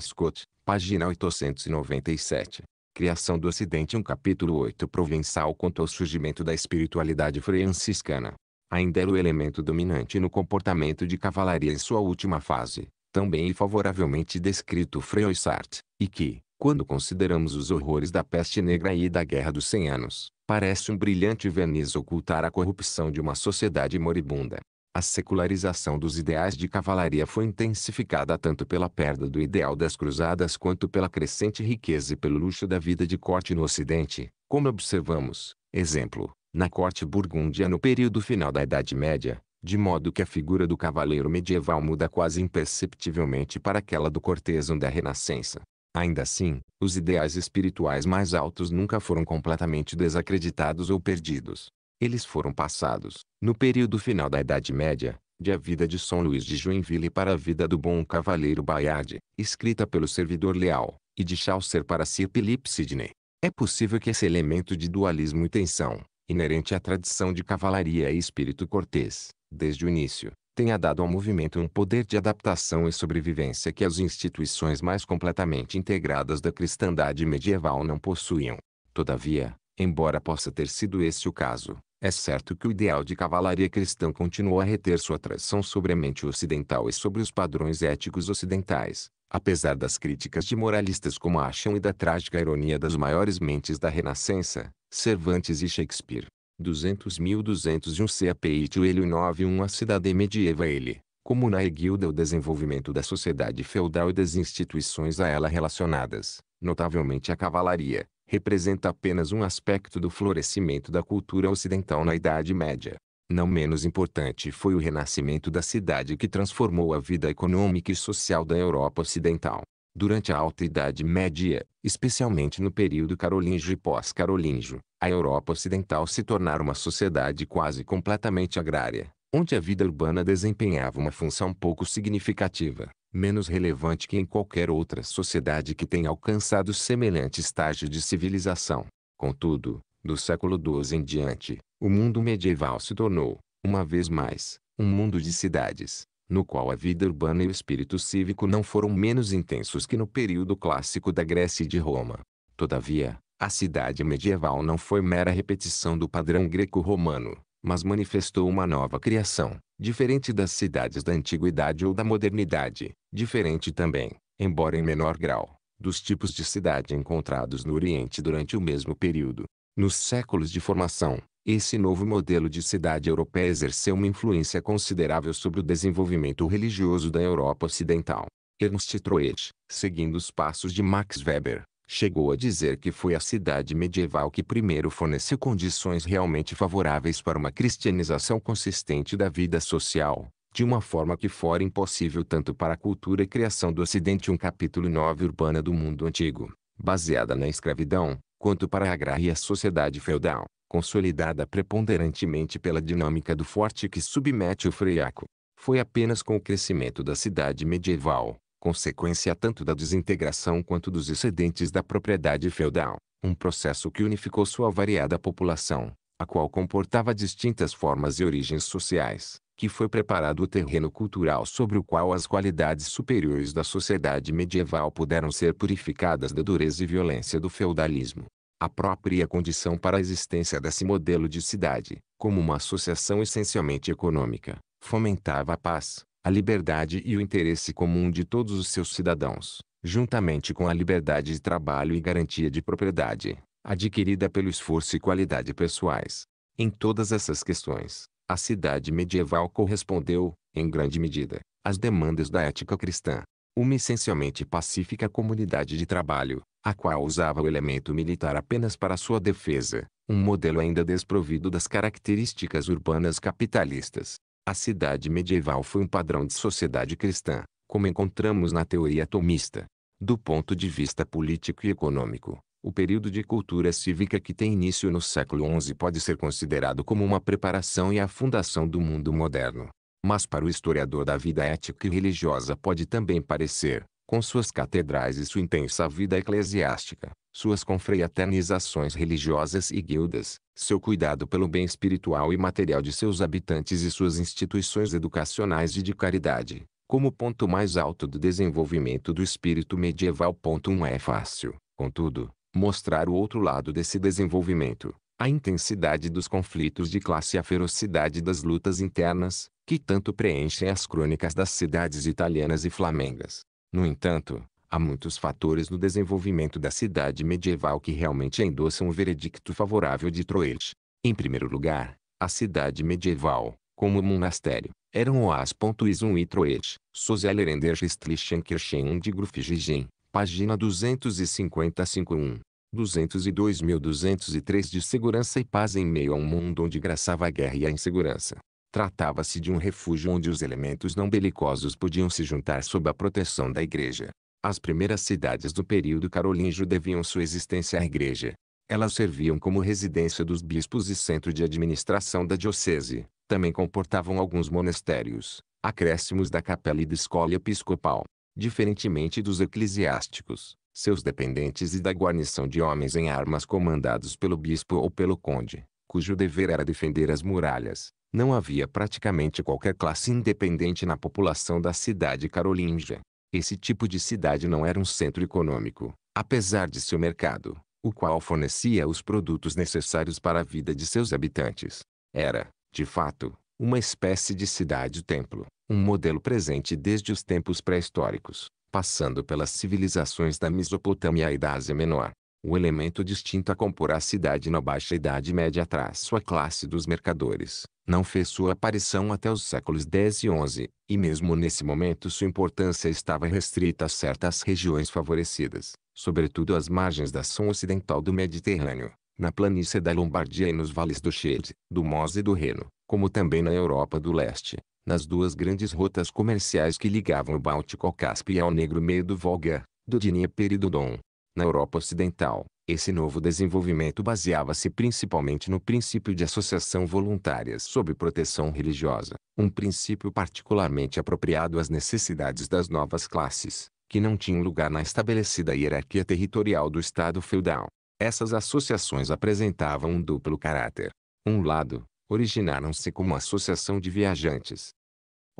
Scott, página 897. Criação do Ocidente um capítulo 8 provençal quanto ao surgimento da espiritualidade franciscana ainda era o elemento dominante no comportamento de cavalaria em sua última fase, também e favoravelmente descrito Froissart, e que, quando consideramos os horrores da peste negra e da guerra dos cem anos, parece um brilhante verniz ocultar a corrupção de uma sociedade moribunda. A secularização dos ideais de cavalaria foi intensificada tanto pela perda do ideal das cruzadas quanto pela crescente riqueza e pelo luxo da vida de corte no Ocidente, como observamos, exemplo, na corte burgúndia no período final da Idade Média, de modo que a figura do cavaleiro medieval muda quase imperceptivelmente para aquela do cortesão da Renascença. Ainda assim, os ideais espirituais mais altos nunca foram completamente desacreditados ou perdidos. Eles foram passados, no período final da Idade Média, de A Vida de São Luís de Joinville para a Vida do Bom Cavaleiro Bayard, escrita pelo servidor leal, e de Chaucer para Sir Philip Sidney. É possível que esse elemento de dualismo e tensão, inerente à tradição de cavalaria e espírito cortês, desde o início, tenha dado ao movimento um poder de adaptação e sobrevivência que as instituições mais completamente integradas da cristandade medieval não possuíam. Todavia, embora possa ter sido esse o caso, é certo que o ideal de cavalaria cristã continuou a reter sua atração sobre a mente ocidental e sobre os padrões éticos ocidentais, apesar das críticas de moralistas como acham e da trágica ironia das maiores mentes da Renascença, Cervantes e Shakespeare. 200.201 CAPI Joelho 91 A cidade medieva ele, como na guilda o desenvolvimento da sociedade feudal e das instituições a ela relacionadas, notavelmente a cavalaria, representa apenas um aspecto do florescimento da cultura ocidental na Idade Média. Não menos importante foi o renascimento da cidade que transformou a vida econômica e social da Europa Ocidental. Durante a Alta Idade Média, especialmente no período carolíngio e pós-carolíngio, a Europa Ocidental se tornara uma sociedade quase completamente agrária, onde a vida urbana desempenhava uma função pouco significativa, menos relevante que em qualquer outra sociedade que tenha alcançado semelhante estágio de civilização. Contudo, do século XII em diante, o mundo medieval se tornou, uma vez mais, um mundo de cidades, no qual a vida urbana e o espírito cívico não foram menos intensos que no período clássico da Grécia e de Roma. Todavia, a cidade medieval não foi mera repetição do padrão greco-romano, mas manifestou uma nova criação, diferente das cidades da antiguidade ou da modernidade, diferente também, embora em menor grau, dos tipos de cidade encontrados no Oriente durante o mesmo período. Nos séculos de formação, esse novo modelo de cidade europeia exerceu uma influência considerável sobre o desenvolvimento religioso da Europa Ocidental. Ernst Troet, seguindo os passos de Max Weber, chegou a dizer que foi a cidade medieval que primeiro forneceu condições realmente favoráveis para uma cristianização consistente da vida social, de uma forma que fora impossível tanto para a cultura e criação do Ocidente um capítulo 9 urbana do mundo antigo, baseada na escravidão, quanto para a agrária sociedade feudal consolidada preponderantemente pela dinâmica do forte que submete o freiaco. Foi apenas com o crescimento da cidade medieval, consequência tanto da desintegração quanto dos excedentes da propriedade feudal, um processo que unificou sua variada população, a qual comportava distintas formas e origens sociais, que foi preparado o terreno cultural sobre o qual as qualidades superiores da sociedade medieval puderam ser purificadas da dureza e violência do feudalismo a própria condição para a existência desse modelo de cidade, como uma associação essencialmente econômica, fomentava a paz, a liberdade e o interesse comum de todos os seus cidadãos, juntamente com a liberdade de trabalho e garantia de propriedade, adquirida pelo esforço e qualidade pessoais. Em todas essas questões, a cidade medieval correspondeu, em grande medida, às demandas da ética cristã. Uma essencialmente pacífica comunidade de trabalho, a qual usava o elemento militar apenas para sua defesa, um modelo ainda desprovido das características urbanas capitalistas. A cidade medieval foi um padrão de sociedade cristã, como encontramos na teoria atomista. Do ponto de vista político e econômico, o período de cultura cívica que tem início no século XI pode ser considerado como uma preparação e a fundação do mundo moderno. Mas para o historiador da vida ética e religiosa pode também parecer, com suas catedrais e sua intensa vida eclesiástica, suas confraternizações religiosas e guildas, seu cuidado pelo bem espiritual e material de seus habitantes e suas instituições educacionais e de caridade, como ponto mais alto do desenvolvimento do espírito medieval. Não é fácil, contudo, mostrar o outro lado desse desenvolvimento, a intensidade dos conflitos de classe e a ferocidade das lutas internas, que tanto preenchem as crônicas das cidades italianas e flamengas. No entanto, há muitos fatores no desenvolvimento da cidade medieval que realmente endossam o veredicto favorável de Troeltsch. Em primeiro lugar, a cidade medieval, como o monastério, eram oas.isum e Troeltsch, Sozelerender Stlichenkirchen de Grufigigen, página 250-51. 202.203 de Segurança e Paz em meio a um mundo onde graçava a guerra e a insegurança. Tratava-se de um refúgio onde os elementos não belicosos podiam se juntar sob a proteção da igreja. As primeiras cidades do período carolíngio deviam sua existência à igreja. Elas serviam como residência dos bispos e centro de administração da diocese. Também comportavam alguns monastérios, acréscimos da capela e da escola episcopal. Diferentemente dos eclesiásticos, seus dependentes e da guarnição de homens em armas comandados pelo bispo ou pelo conde, cujo dever era defender as muralhas. Não havia praticamente qualquer classe independente na população da cidade carolíngia. Esse tipo de cidade não era um centro econômico, apesar de seu mercado, o qual fornecia os produtos necessários para a vida de seus habitantes. Era, de fato, uma espécie de cidade-templo, um modelo presente desde os tempos pré-históricos, passando pelas civilizações da Mesopotâmia e da Ásia Menor. O elemento distinto a compor a cidade na Baixa Idade Média traço sua classe dos mercadores, não fez sua aparição até os séculos X e XI, e mesmo nesse momento sua importância estava restrita a certas regiões favorecidas, sobretudo às margens da som ocidental do Mediterrâneo, na planície da Lombardia e nos vales do Cheire, do Mose e do Reno, como também na Europa do Leste, nas duas grandes rotas comerciais que ligavam o Báltico ao Cáspio e ao Negro Meio do Volga, do Dnieper e do Don. Na Europa Ocidental, esse novo desenvolvimento baseava-se principalmente no princípio de associação voluntária sob proteção religiosa, um princípio particularmente apropriado às necessidades das novas classes, que não tinham lugar na estabelecida hierarquia territorial do Estado feudal. Essas associações apresentavam um duplo caráter. Um lado, originaram-se como associação de viajantes,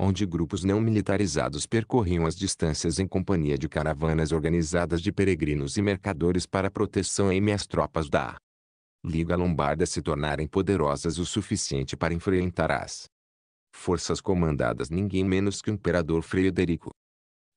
onde grupos não militarizados percorriam as distâncias em companhia de caravanas organizadas de peregrinos e mercadores para proteção em as tropas da Liga Lombarda se tornarem poderosas o suficiente para enfrentar as forças comandadas ninguém menos que o imperador Frederico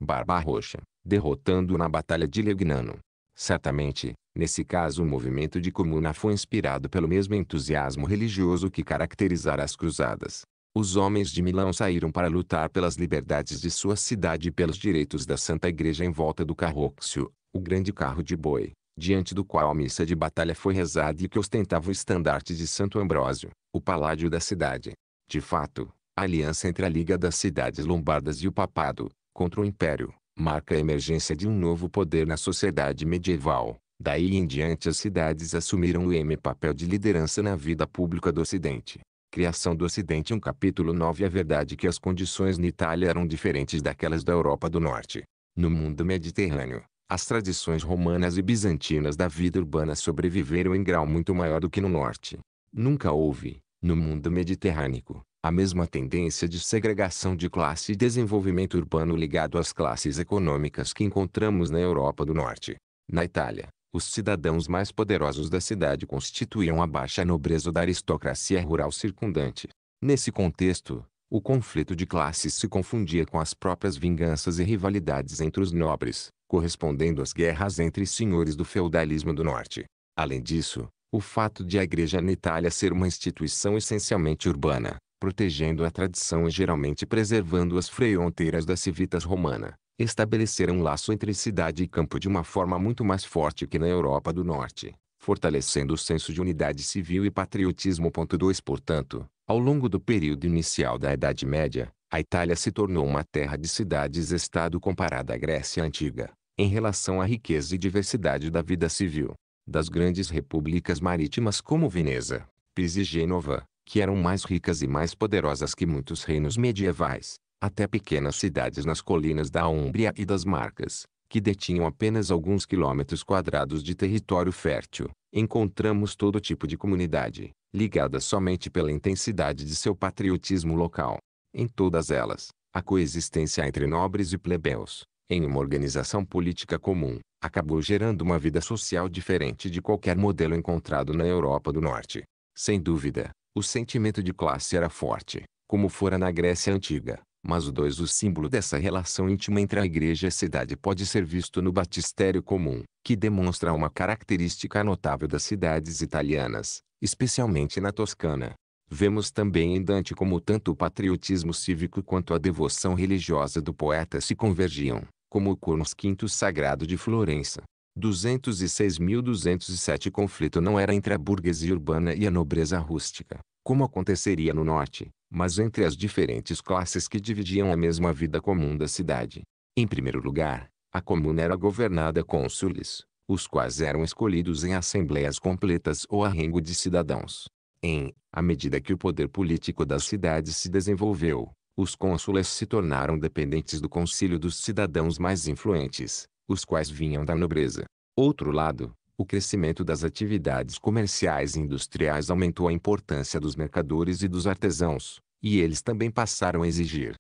Barba Roxa, derrotando-o na Batalha de Legnano. Certamente, nesse caso o movimento de comuna foi inspirado pelo mesmo entusiasmo religioso que caracterizara as cruzadas os homens de Milão saíram para lutar pelas liberdades de sua cidade e pelos direitos da Santa Igreja em volta do carroxio, o grande carro de boi, diante do qual a missa de batalha foi rezada e que ostentava o estandarte de Santo Ambrósio, o paládio da cidade. De fato, a aliança entre a Liga das Cidades Lombardas e o Papado, contra o Império, marca a emergência de um novo poder na sociedade medieval. Daí em diante as cidades assumiram o M papel de liderança na vida pública do Ocidente. Criação do Ocidente um capítulo 9 É verdade que as condições na Itália eram diferentes daquelas da Europa do Norte. No mundo mediterrâneo, as tradições romanas e bizantinas da vida urbana sobreviveram em grau muito maior do que no norte. Nunca houve, no mundo mediterrâneo, a mesma tendência de segregação de classe e desenvolvimento urbano ligado às classes econômicas que encontramos na Europa do Norte. Na Itália, os cidadãos mais poderosos da cidade constituíam a baixa nobreza da aristocracia rural circundante. Nesse contexto, o conflito de classes se confundia com as próprias vinganças e rivalidades entre os nobres, correspondendo às guerras entre senhores do feudalismo do norte. Além disso, o fato de a igreja na Itália ser uma instituição essencialmente urbana, protegendo a tradição e geralmente preservando as fronteiras da civitas romana, estabeleceram um laço entre cidade e campo de uma forma muito mais forte que na Europa do Norte, fortalecendo o senso de unidade civil e patriotismo. 2 Portanto, ao longo do período inicial da Idade Média, a Itália se tornou uma terra de cidades-estado comparada à Grécia Antiga, em relação à riqueza e diversidade da vida civil. Das grandes repúblicas marítimas como Veneza, Pisa e Gênova, que eram mais ricas e mais poderosas que muitos reinos medievais, até pequenas cidades nas colinas da Úmbria e das Marcas, que detinham apenas alguns quilômetros quadrados de território fértil, encontramos todo tipo de comunidade, ligada somente pela intensidade de seu patriotismo local. Em todas elas, a coexistência entre nobres e plebeus, em uma organização política comum, acabou gerando uma vida social diferente de qualquer modelo encontrado na Europa do Norte. Sem dúvida, o sentimento de classe era forte, como fora na Grécia Antiga, mas o 2 o símbolo dessa relação íntima entre a igreja e a cidade pode ser visto no batistério comum, que demonstra uma característica notável das cidades italianas, especialmente na Toscana. Vemos também em Dante como tanto o patriotismo cívico quanto a devoção religiosa do poeta se convergiam, como o Cornos V Sagrado de Florença. 206.207 conflito não era entre a burguesia urbana e a nobreza rústica, como aconteceria no norte, mas entre as diferentes classes que dividiam a mesma vida comum da cidade. Em primeiro lugar, a comuna era governada cônsules, os quais eram escolhidos em assembleias completas ou arrengo de cidadãos. Em, à medida que o poder político das cidades se desenvolveu, os cônsules se tornaram dependentes do concílio dos cidadãos mais influentes, os quais vinham da nobreza. Outro lado, o crescimento das atividades comerciais e industriais aumentou a importância dos mercadores e dos artesãos, e eles também passaram a exigir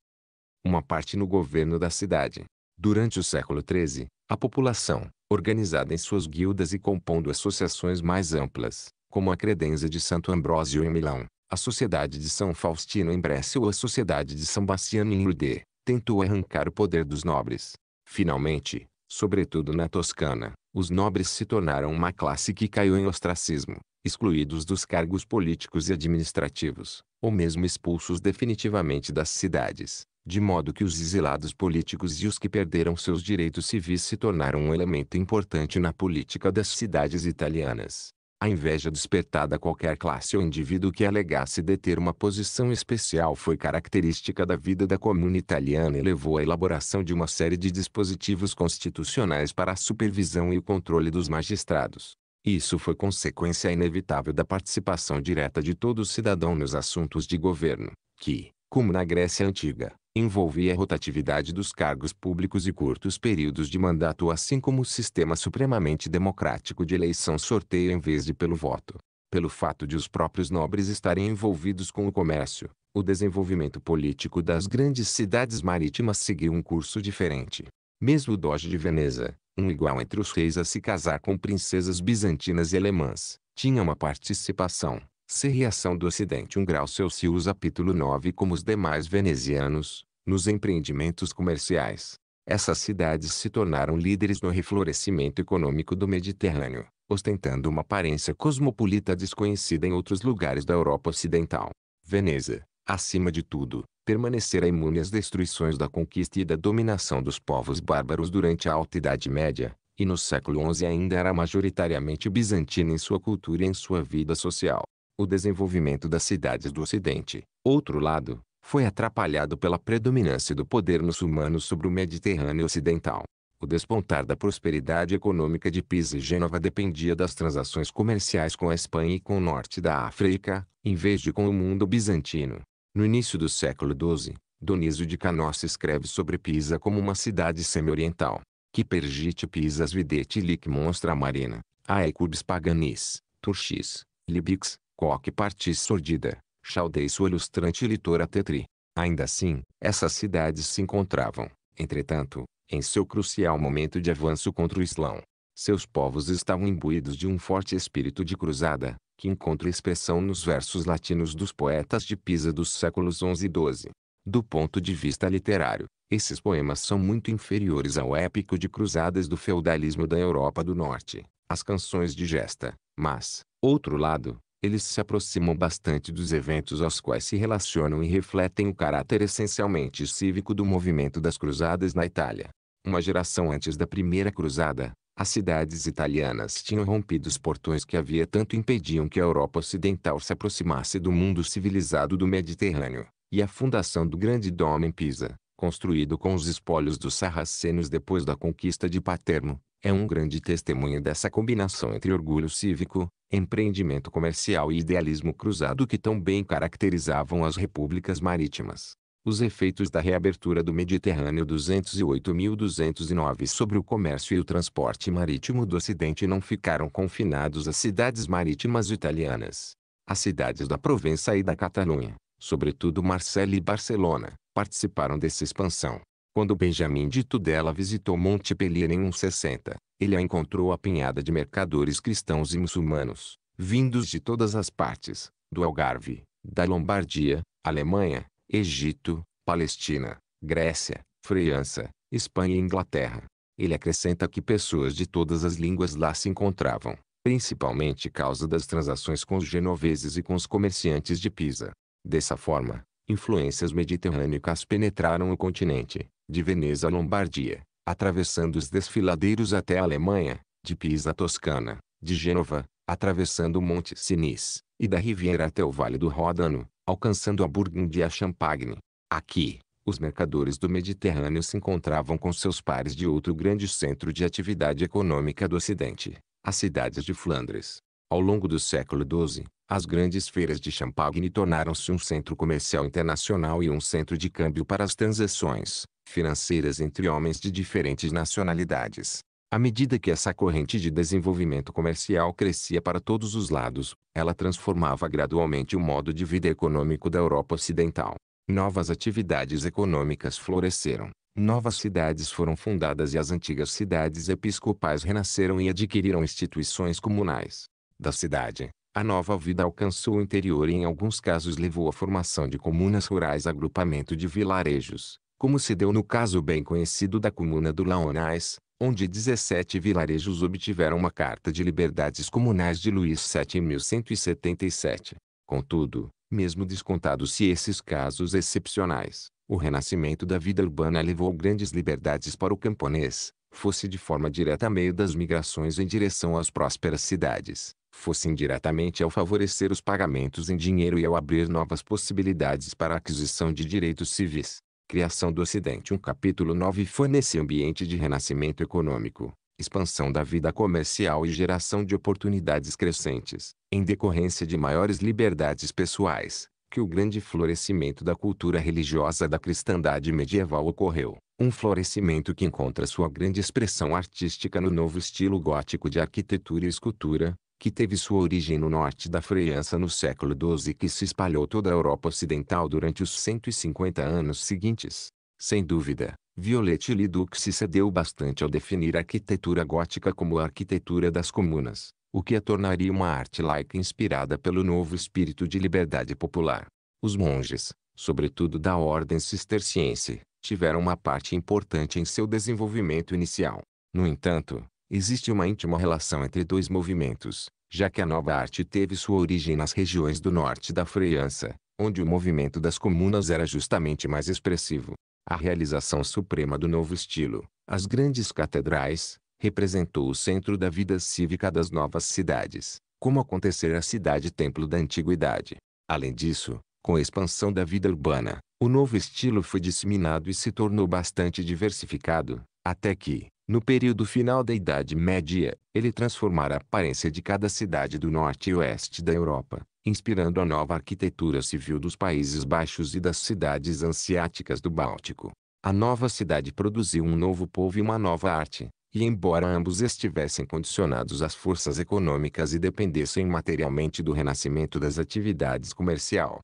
uma parte no governo da cidade. Durante o século XIII, a população, organizada em suas guildas e compondo associações mais amplas, como a Credenza de Santo Ambrósio em Milão, a Sociedade de São Faustino em Brescia ou a Sociedade de São Bassiano em Lude, tentou arrancar o poder dos nobres. Finalmente, sobretudo na Toscana, os nobres se tornaram uma classe que caiu em ostracismo, excluídos dos cargos políticos e administrativos, ou mesmo expulsos definitivamente das cidades, de modo que os exilados políticos e os que perderam seus direitos civis se tornaram um elemento importante na política das cidades italianas. A inveja despertada a qualquer classe ou indivíduo que alegasse deter uma posição especial foi característica da vida da comuna italiana e levou à elaboração de uma série de dispositivos constitucionais para a supervisão e o controle dos magistrados. Isso foi consequência inevitável da participação direta de todo cidadão nos assuntos de governo, que, como na Grécia Antiga, envolvia a rotatividade dos cargos públicos e curtos períodos de mandato assim como o sistema supremamente democrático de eleição sorteio em vez de pelo voto. Pelo fato de os próprios nobres estarem envolvidos com o comércio, o desenvolvimento político das grandes cidades marítimas seguiu um curso diferente. Mesmo o Doge de Veneza, um igual entre os reis a se casar com princesas bizantinas e alemãs, tinha uma participação, se reação do Ocidente 1 um grau Celsius capítulo 9 como os demais venezianos, nos empreendimentos comerciais. Essas cidades se tornaram líderes no reflorescimento econômico do Mediterrâneo, ostentando uma aparência cosmopolita desconhecida em outros lugares da Europa Ocidental. Veneza, acima de tudo, permanecera imune às destruições da conquista e da dominação dos povos bárbaros durante a Alta Idade Média, e no século XI ainda era majoritariamente bizantina em sua cultura e em sua vida social. O desenvolvimento das cidades do Ocidente, outro lado, foi atrapalhado pela predominância do poder muçulmano sobre o Mediterrâneo Ocidental. O despontar da prosperidade econômica de Pisa e Gênova dependia das transações comerciais com a Espanha e com o norte da África, em vez de com o mundo bizantino. No início do século XII, Dionísio de Canossa escreve sobre Pisa como uma cidade semi-oriental, que pergite Pisas videte lic monstra marina, aecubis paganis, turchis, libix, coque partis sordida, chaldei sua ilustrante litora tetri. Ainda assim, essas cidades se encontravam, entretanto, em seu crucial momento de avanço contra o Islão. Seus povos estavam imbuídos de um forte espírito de cruzada, que encontra expressão nos versos latinos dos poetas de Pisa dos séculos XI e XII. Do ponto de vista literário, esses poemas são muito inferiores ao épico de cruzadas do feudalismo da Europa do Norte, as canções de gesta, mas, outro lado, eles se aproximam bastante dos eventos aos quais se relacionam e refletem o caráter essencialmente cívico do movimento das cruzadas na Itália. Uma geração antes da Primeira Cruzada, as cidades italianas tinham rompido os portões que havia tanto impediam que a Europa Ocidental se aproximasse do mundo civilizado do Mediterrâneo, e a fundação do grande dom em Pisa, construído com os espólios dos sarracenos depois da conquista de Paterno, é um grande testemunho dessa combinação entre orgulho cívico, empreendimento comercial e idealismo cruzado que tão bem caracterizavam as repúblicas marítimas os efeitos da reabertura do Mediterrâneo 208.209 sobre o comércio e o transporte marítimo do Ocidente não ficaram confinados às cidades marítimas italianas. As cidades da Provença e da Catalunha, sobretudo Marselha e Barcelona, participaram dessa expansão. Quando Benjamin de Tudela visitou Montpellier em 160, ele a encontrou apinhada de mercadores cristãos e muçulmanos, vindos de todas as partes, do Algarve, da Lombardia, Alemanha, Egito, Palestina, Grécia, França, Espanha e Inglaterra. Ele acrescenta que pessoas de todas as línguas lá se encontravam, principalmente causa das transações com os genoveses e com os comerciantes de Pisa. Dessa forma, influências mediterrânicas penetraram o continente, de Veneza à Lombardia, atravessando os desfiladeiros até a Alemanha, de Pisa à Toscana, de Gênova, atravessando o Monte Sinis, e da Riviera até o Vale do Ródano, alcançando a Burgundia a Champagne. Aqui, os mercadores do Mediterrâneo se encontravam com seus pares de outro grande centro de atividade econômica do Ocidente, as cidades de Flandres. Ao longo do século XII, as grandes feiras de Champagne tornaram-se um centro comercial internacional e um centro de câmbio para as transações financeiras entre homens de diferentes nacionalidades. À medida que essa corrente de desenvolvimento comercial crescia para todos os lados, ela transformava gradualmente o modo de vida econômico da Europa Ocidental. Novas atividades econômicas floresceram, novas cidades foram fundadas e as antigas cidades episcopais renasceram e adquiriram instituições comunais. Da cidade, a nova vida alcançou o interior e, em alguns casos, levou à formação de comunas rurais, agrupamento de vilarejos, como se deu no caso bem conhecido da comuna do Laonais, onde 17 vilarejos obtiveram uma carta de liberdades comunais de Luís VII em 1177. Contudo, mesmo descontados-se esses casos excepcionais, o renascimento da vida urbana levou grandes liberdades para o camponês, fosse de forma direta a meio das migrações em direção às prósperas cidades, fosse indiretamente ao favorecer os pagamentos em dinheiro e ao abrir novas possibilidades para a aquisição de direitos civis. Criação do Ocidente. Um capítulo 9 foi nesse ambiente de renascimento econômico, expansão da vida comercial e geração de oportunidades crescentes, em decorrência de maiores liberdades pessoais, que o grande florescimento da cultura religiosa da cristandade medieval ocorreu. Um florescimento que encontra sua grande expressão artística no novo estilo gótico de arquitetura e escultura, que teve sua origem no norte da França no século XII e que se espalhou toda a Europa Ocidental durante os 150 anos seguintes. Sem dúvida, Violetti Leduc se cedeu bastante ao definir a arquitetura gótica como a arquitetura das comunas, o que a tornaria uma arte laica inspirada pelo novo espírito de liberdade popular. Os monges, sobretudo da ordem cisterciense, tiveram uma parte importante em seu desenvolvimento inicial. No entanto, Existe uma íntima relação entre dois movimentos, já que a nova arte teve sua origem nas regiões do norte da França, onde o movimento das comunas era justamente mais expressivo. A realização suprema do novo estilo, as grandes catedrais, representou o centro da vida cívica das novas cidades, como acontecer a cidade-templo da antiguidade. Além disso, com a expansão da vida urbana, o novo estilo foi disseminado e se tornou bastante diversificado, até que, no período final da Idade Média, ele transformara a aparência de cada cidade do norte e oeste da Europa, inspirando a nova arquitetura civil dos Países Baixos e das cidades ansiáticas do Báltico. A nova cidade produziu um novo povo e uma nova arte, e embora ambos estivessem condicionados às forças econômicas e dependessem materialmente do renascimento das atividades comercial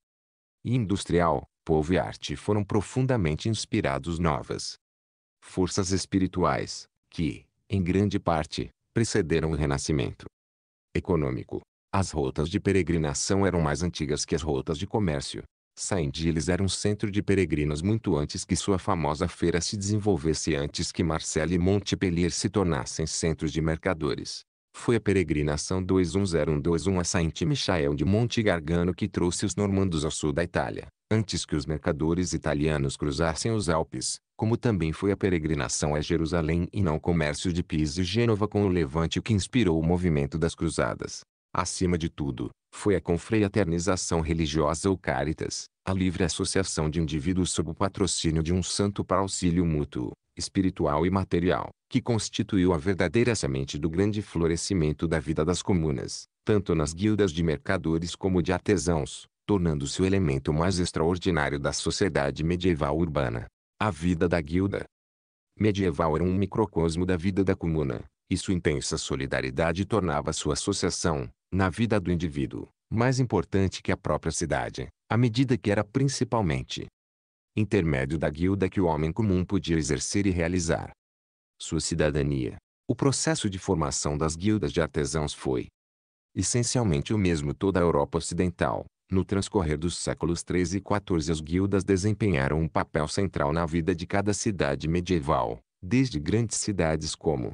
e industrial, povo e arte foram profundamente inspirados novas forças espirituais, que, em grande parte, precederam o Renascimento econômico. As rotas de peregrinação eram mais antigas que as rotas de comércio. Saint-Gilles era um centro de peregrinos muito antes que sua famosa feira se desenvolvesse antes que Marseille e Montpellier se tornassem centros de mercadores. Foi a peregrinação 21021 a Saint-Michel de Monte Gargano que trouxe os normandos ao sul da Itália antes que os mercadores italianos cruzassem os Alpes, como também foi a peregrinação a Jerusalém e não o comércio de Pisa e Gênova com o Levante que inspirou o movimento das cruzadas. Acima de tudo, foi a confraternização religiosa ou caritas, a livre associação de indivíduos sob o patrocínio de um santo para auxílio mútuo, espiritual e material, que constituiu a verdadeira semente do grande florescimento da vida das comunas, tanto nas guildas de mercadores como de artesãos, tornando-se o elemento mais extraordinário da sociedade medieval urbana. A vida da guilda medieval era um microcosmo da vida da comuna, e sua intensa solidariedade tornava sua associação, na vida do indivíduo, mais importante que a própria cidade, à medida que era principalmente intermédio da guilda que o homem comum podia exercer e realizar sua cidadania. O processo de formação das guildas de artesãos foi essencialmente o mesmo toda a Europa Ocidental, no transcorrer dos séculos XIII e XIV as guildas desempenharam um papel central na vida de cada cidade medieval, desde grandes cidades como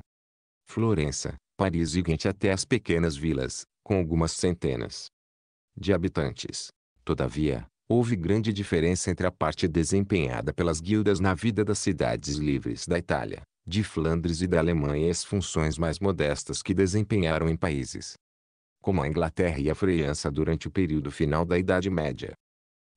Florença, Paris e Ghent até as pequenas vilas, com algumas centenas de habitantes. Todavia, houve grande diferença entre a parte desempenhada pelas guildas na vida das cidades livres da Itália, de Flandres e da Alemanha e as funções mais modestas que desempenharam em países como a Inglaterra e a França durante o período final da Idade Média,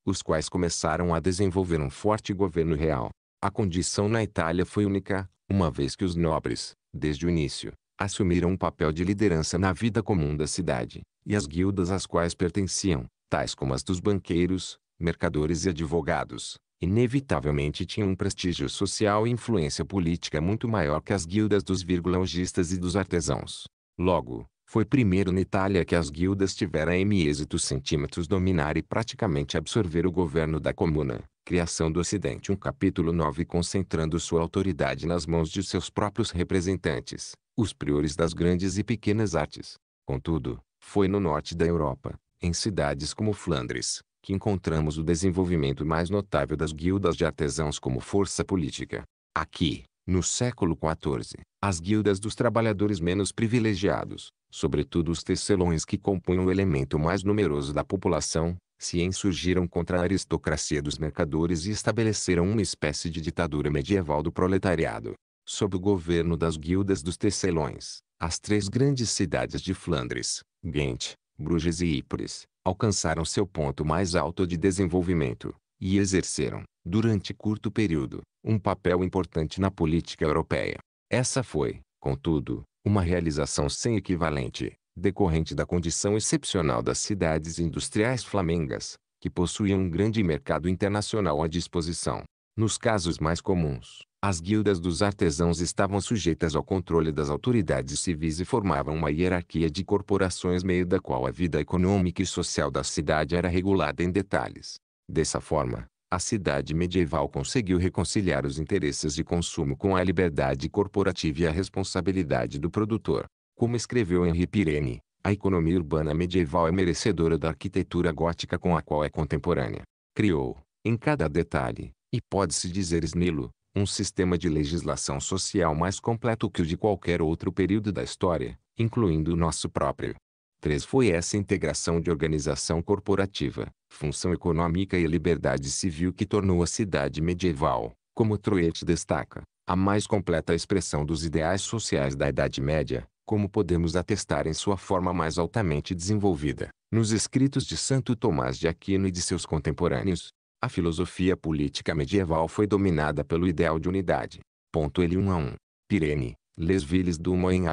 os quais começaram a desenvolver um forte governo real. A condição na Itália foi única, uma vez que os nobres, desde o início, assumiram um papel de liderança na vida comum da cidade, e as guildas às quais pertenciam, tais como as dos banqueiros, mercadores e advogados, inevitavelmente tinham um prestígio social e influência política muito maior que as guildas dos virgulaugistas e dos artesãos. Logo, foi primeiro na Itália que as guildas tiveram M êxitos centímetros dominar e praticamente absorver o governo da comuna. Criação do Ocidente um capítulo 9 concentrando sua autoridade nas mãos de seus próprios representantes, os priores das grandes e pequenas artes. Contudo, foi no norte da Europa, em cidades como Flandres, que encontramos o desenvolvimento mais notável das guildas de artesãos como força política. Aqui, no século XIV, as guildas dos trabalhadores menos privilegiados, sobretudo os tecelões que compunham o elemento mais numeroso da população, se insurgiram contra a aristocracia dos mercadores e estabeleceram uma espécie de ditadura medieval do proletariado. Sob o governo das guildas dos tecelões, as três grandes cidades de Flandres, Ghent, Bruges e Ypres, alcançaram seu ponto mais alto de desenvolvimento, e exerceram, durante curto período, um papel importante na política europeia. Essa foi, contudo, uma realização sem equivalente, decorrente da condição excepcional das cidades industriais flamengas, que possuíam um grande mercado internacional à disposição. Nos casos mais comuns, as guildas dos artesãos estavam sujeitas ao controle das autoridades civis e formavam uma hierarquia de corporações meio da qual a vida econômica e social da cidade era regulada em detalhes. Dessa forma, a cidade medieval conseguiu reconciliar os interesses de consumo com a liberdade corporativa e a responsabilidade do produtor. Como escreveu Henri Pirene, a economia urbana medieval é merecedora da arquitetura gótica com a qual é contemporânea. Criou, em cada detalhe, e pode-se dizer esnilo, um sistema de legislação social mais completo que o de qualquer outro período da história, incluindo o nosso próprio. 3 foi essa integração de organização corporativa, função econômica e liberdade civil que tornou a cidade medieval, como Troete destaca, a mais completa expressão dos ideais sociais da Idade Média, como podemos atestar em sua forma mais altamente desenvolvida, nos escritos de Santo Tomás de Aquino e de seus contemporâneos. A filosofia política medieval foi dominada pelo ideal de unidade. Ponto ele 1 a 1. Pirene, Les Villes du Moyen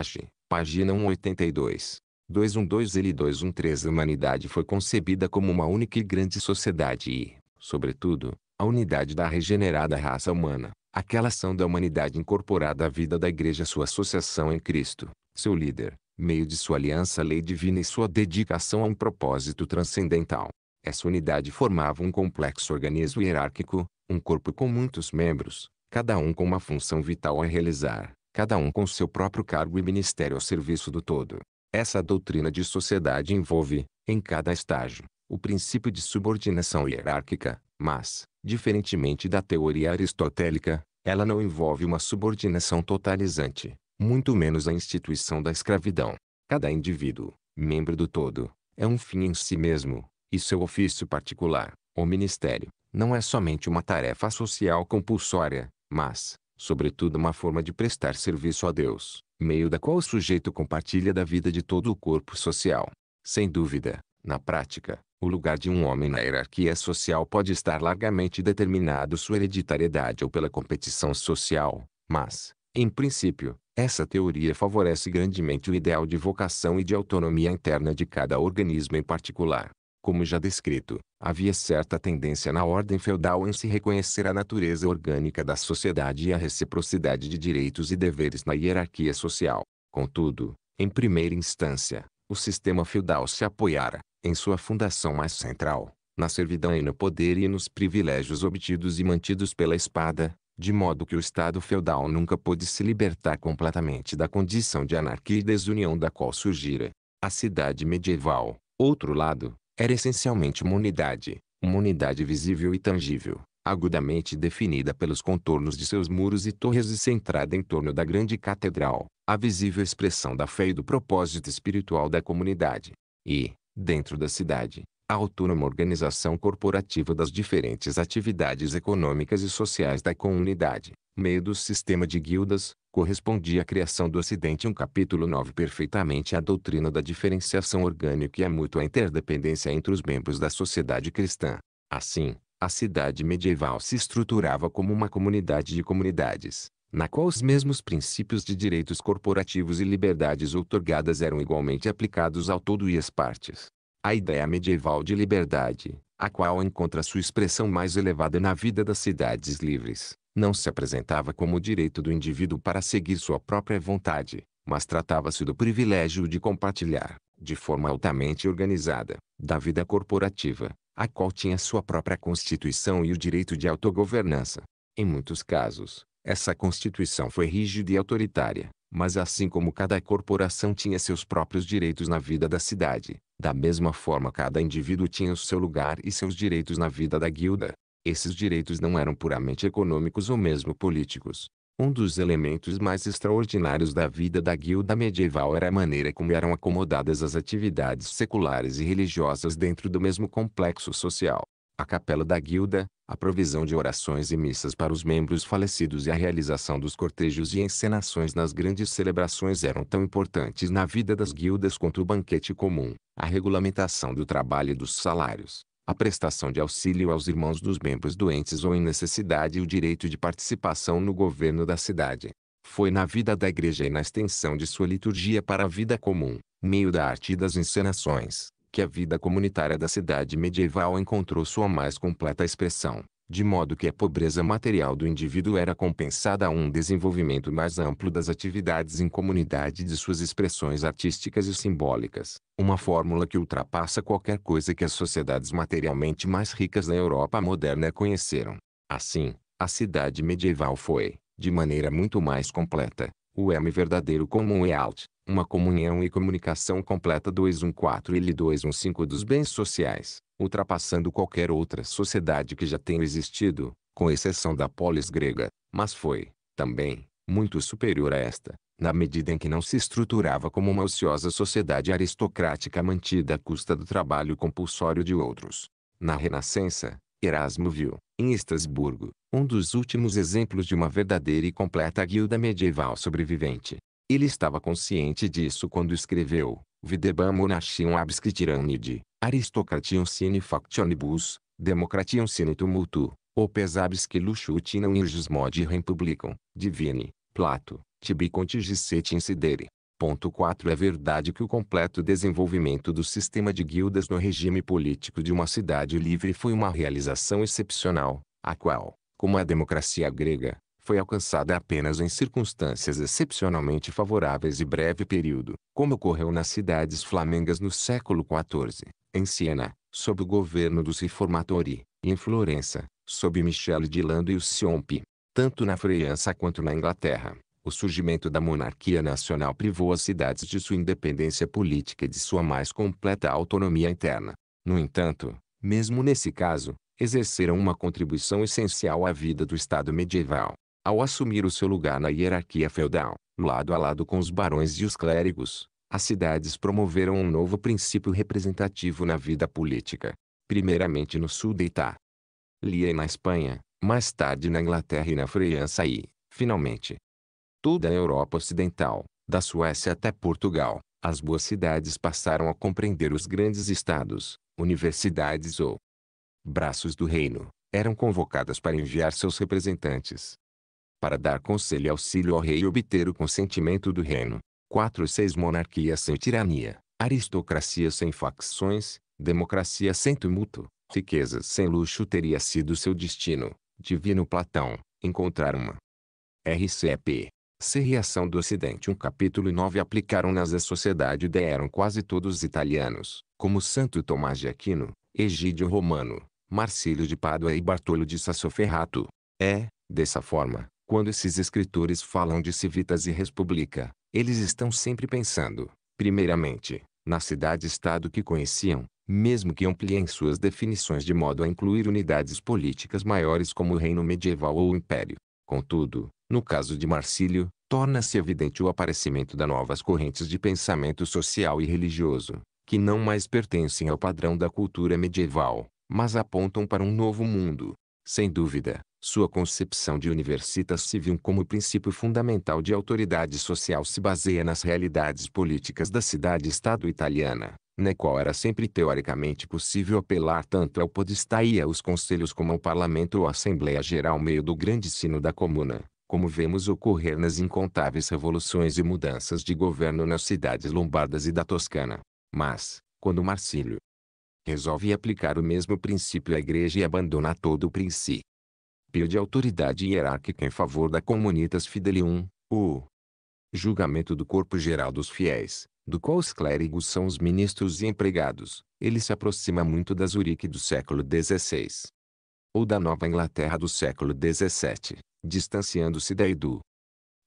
página 182. 212 ele 213 A humanidade foi concebida como uma única e grande sociedade e, sobretudo, a unidade da regenerada raça humana, aquela ação da humanidade incorporada à vida da Igreja sua associação em Cristo, seu líder, meio de sua aliança à lei divina e sua dedicação a um propósito transcendental. Essa unidade formava um complexo organismo hierárquico, um corpo com muitos membros, cada um com uma função vital a realizar, cada um com seu próprio cargo e ministério ao serviço do todo. Essa doutrina de sociedade envolve, em cada estágio, o princípio de subordinação hierárquica, mas, diferentemente da teoria aristotélica, ela não envolve uma subordinação totalizante, muito menos a instituição da escravidão. Cada indivíduo, membro do todo, é um fim em si mesmo, e seu ofício particular, ou ministério, não é somente uma tarefa social compulsória, mas, sobretudo uma forma de prestar serviço a Deus, meio da qual o sujeito compartilha da vida de todo o corpo social. Sem dúvida, na prática, o lugar de um homem na hierarquia social pode estar largamente determinado sua hereditariedade ou pela competição social, mas, em princípio, essa teoria favorece grandemente o ideal de vocação e de autonomia interna de cada organismo em particular. Como já descrito, havia certa tendência na ordem feudal em se reconhecer a natureza orgânica da sociedade e a reciprocidade de direitos e deveres na hierarquia social. Contudo, em primeira instância, o sistema feudal se apoiara, em sua fundação mais central, na servidão e no poder e nos privilégios obtidos e mantidos pela espada, de modo que o Estado feudal nunca pôde se libertar completamente da condição de anarquia e desunião da qual surgira. A cidade medieval, outro lado, era essencialmente uma unidade, uma unidade visível e tangível, agudamente definida pelos contornos de seus muros e torres e centrada em torno da grande catedral, a visível expressão da fé e do propósito espiritual da comunidade. E, dentro da cidade, a autônoma organização corporativa das diferentes atividades econômicas e sociais da comunidade, meio do sistema de guildas, correspondia à criação do Ocidente um capítulo 9 perfeitamente à doutrina da diferenciação orgânica e à mútua interdependência entre os membros da sociedade cristã. Assim, a cidade medieval se estruturava como uma comunidade de comunidades, na qual os mesmos princípios de direitos corporativos e liberdades outorgadas eram igualmente aplicados ao todo e às partes. A ideia medieval de liberdade, a qual encontra sua expressão mais elevada na vida das cidades livres, não se apresentava como direito do indivíduo para seguir sua própria vontade, mas tratava-se do privilégio de compartilhar, de forma altamente organizada, da vida corporativa, a qual tinha sua própria constituição e o direito de autogovernança. Em muitos casos, essa constituição foi rígida e autoritária, mas assim como cada corporação tinha seus próprios direitos na vida da cidade, da mesma forma cada indivíduo tinha o seu lugar e seus direitos na vida da guilda. Esses direitos não eram puramente econômicos ou mesmo políticos. Um dos elementos mais extraordinários da vida da guilda medieval era a maneira como eram acomodadas as atividades seculares e religiosas dentro do mesmo complexo social. A capela da guilda, a provisão de orações e missas para os membros falecidos e a realização dos cortejos e encenações nas grandes celebrações eram tão importantes na vida das guildas quanto o banquete comum, a regulamentação do trabalho e dos salários, a prestação de auxílio aos irmãos dos membros doentes ou em necessidade e o direito de participação no governo da cidade. Foi na vida da igreja e na extensão de sua liturgia para a vida comum, meio da arte e das encenações, que a vida comunitária da cidade medieval encontrou sua mais completa expressão de modo que a pobreza material do indivíduo era compensada a um desenvolvimento mais amplo das atividades em comunidade de suas expressões artísticas e simbólicas, uma fórmula que ultrapassa qualquer coisa que as sociedades materialmente mais ricas na Europa moderna conheceram. Assim, a cidade medieval foi, de maneira muito mais completa, o M verdadeiro comum e alto, uma comunhão e comunicação completa 214 e 215 dos bens sociais ultrapassando qualquer outra sociedade que já tenha existido, com exceção da polis grega, mas foi, também, muito superior a esta, na medida em que não se estruturava como uma ociosa sociedade aristocrática mantida à custa do trabalho compulsório de outros. Na Renascença, Erasmo viu, em Estrasburgo, um dos últimos exemplos de uma verdadeira e completa guilda medieval sobrevivente. Ele estava consciente disso quando escreveu, Videbam nation abscritiranide, aristocratium sine factionibus, democration sine tumultu, opes absciluxutinam irgis modi republicam, divini Plato, tibi contigicet insidere. Ponto 4 É verdade que o completo desenvolvimento do sistema de guildas no regime político de uma cidade livre foi uma realização excepcional, a qual, como a democracia grega, foi alcançada apenas em circunstâncias excepcionalmente favoráveis e breve período, como ocorreu nas cidades flamengas no século XIV, em Siena, sob o governo dos reformatori, e em Florença, sob Michele de Lando e o Siompi. Tanto na França quanto na Inglaterra, o surgimento da monarquia nacional privou as cidades de sua independência política e de sua mais completa autonomia interna. No entanto, mesmo nesse caso, exerceram uma contribuição essencial à vida do Estado medieval, ao assumir o seu lugar na hierarquia feudal, lado a lado com os barões e os clérigos, as cidades promoveram um novo princípio representativo na vida política, primeiramente no sul da Itália, e na Espanha, mais tarde na Inglaterra e na França e, finalmente, toda a Europa ocidental, da Suécia até Portugal, as boas cidades passaram a compreender os grandes estados, universidades ou braços do reino, eram convocadas para enviar seus representantes, para dar conselho e auxílio ao rei e obter o consentimento do reino. 4. 6. Monarquia sem tirania, aristocracia sem facções, democracia sem tumulto, riqueza sem luxo teria sido seu destino. Divino Platão, encontrar uma. RCP. Se reação do Ocidente um capítulo 9 aplicaram nas a sociedade deram quase todos os italianos, como Santo Tomás de Aquino, Egídio Romano, Marcílio de Pádua e Bartolo de Sassoferrato. É, dessa forma, quando esses escritores falam de civitas e república, eles estão sempre pensando, primeiramente, na cidade-estado que conheciam, mesmo que ampliem suas definições de modo a incluir unidades políticas maiores como o reino medieval ou o império. Contudo, no caso de Marcílio, torna-se evidente o aparecimento de novas correntes de pensamento social e religioso, que não mais pertencem ao padrão da cultura medieval, mas apontam para um novo mundo. Sem dúvida, sua concepção de universitas civil como princípio fundamental de autoridade social se baseia nas realidades políticas da cidade-estado italiana, na qual era sempre teoricamente possível apelar tanto ao podestá e aos conselhos como ao parlamento ou assembleia geral meio do grande sino da comuna, como vemos ocorrer nas incontáveis revoluções e mudanças de governo nas cidades lombardas e da Toscana. Mas, quando Marcílio resolve aplicar o mesmo princípio à igreja e abandona todo o princípio rompeu de autoridade hierárquica em favor da Comunitas Fidelium, o julgamento do corpo geral dos fiéis, do qual os clérigos são os ministros e empregados, ele se aproxima muito da Zurique do século XVI. Ou da Nova Inglaterra do século XVII, distanciando-se daí do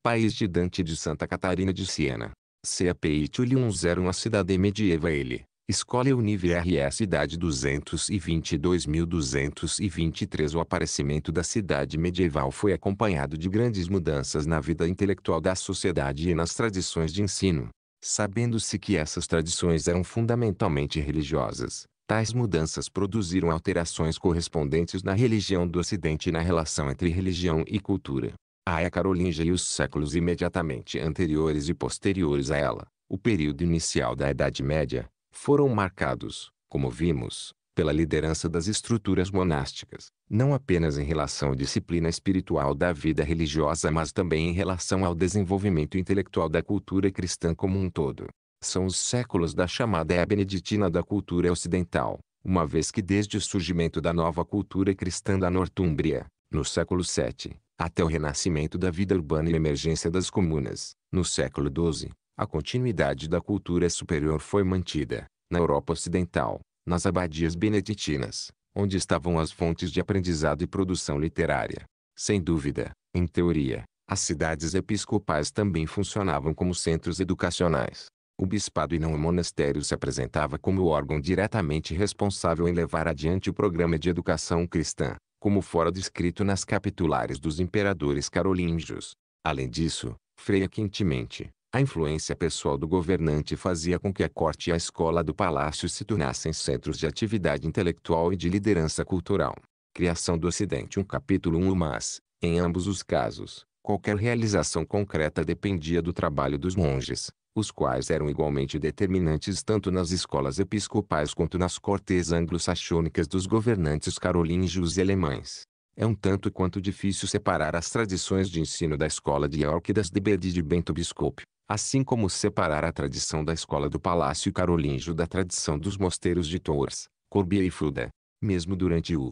país de Dante de Santa Catarina de Siena. CAPI 101 A cidade medieva ele, Escolha o nível RS Cidade 222.223 O aparecimento da cidade medieval foi acompanhado de grandes mudanças na vida intelectual da sociedade e nas tradições de ensino. Sabendo-se que essas tradições eram fundamentalmente religiosas, tais mudanças produziram alterações correspondentes na religião do Ocidente e na relação entre religião e cultura. A Aia Carolingia e os séculos imediatamente anteriores e posteriores a ela, o período inicial da Idade Média, foram marcados, como vimos, pela liderança das estruturas monásticas, não apenas em relação à disciplina espiritual da vida religiosa, mas também em relação ao desenvolvimento intelectual da cultura cristã como um todo. São os séculos da chamada é beneditina da cultura ocidental, uma vez que desde o surgimento da nova cultura cristã da Nortúmbria, no século VII, até o renascimento da vida urbana e a emergência das comunas, no século XII, a continuidade da cultura superior foi mantida, na Europa Ocidental, nas abadias beneditinas, onde estavam as fontes de aprendizado e produção literária. Sem dúvida, em teoria, as cidades episcopais também funcionavam como centros educacionais. O bispado e não o monastério se apresentava como o órgão diretamente responsável em levar adiante o programa de educação cristã, como fora descrito nas capitulares dos imperadores carolíngios. Além disso, freia quentemente, a influência pessoal do governante fazia com que a corte e a escola do palácio se tornassem centros de atividade intelectual e de liderança cultural. Criação do Ocidente um capítulo 1 mas, em ambos os casos, qualquer realização concreta dependia do trabalho dos monges, os quais eram igualmente determinantes tanto nas escolas episcopais quanto nas cortes anglo-saxônicas dos governantes carolíngios e alemães. É um tanto quanto difícil separar as tradições de ensino da escola de York das de Bede de Bento Biscope assim como separar a tradição da escola do palácio carolíngio da tradição dos mosteiros de Tours, Corbia e Fulda, mesmo durante o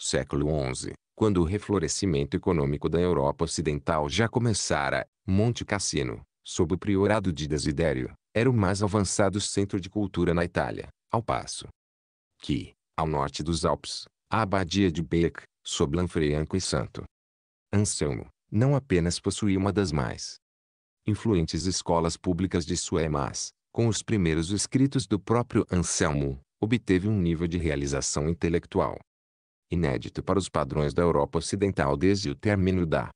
século XI, quando o reflorescimento econômico da Europa Ocidental já começara, Monte Cassino, sob o priorado de Desidério, era o mais avançado centro de cultura na Itália, ao passo que, ao norte dos Alpes, a abadia de Bec, sob Lanfranco e Santo Anselmo, não apenas possuía uma das mais influentes escolas públicas de Suemas, com os primeiros escritos do próprio Anselmo, obteve um nível de realização intelectual inédito para os padrões da Europa Ocidental desde o término da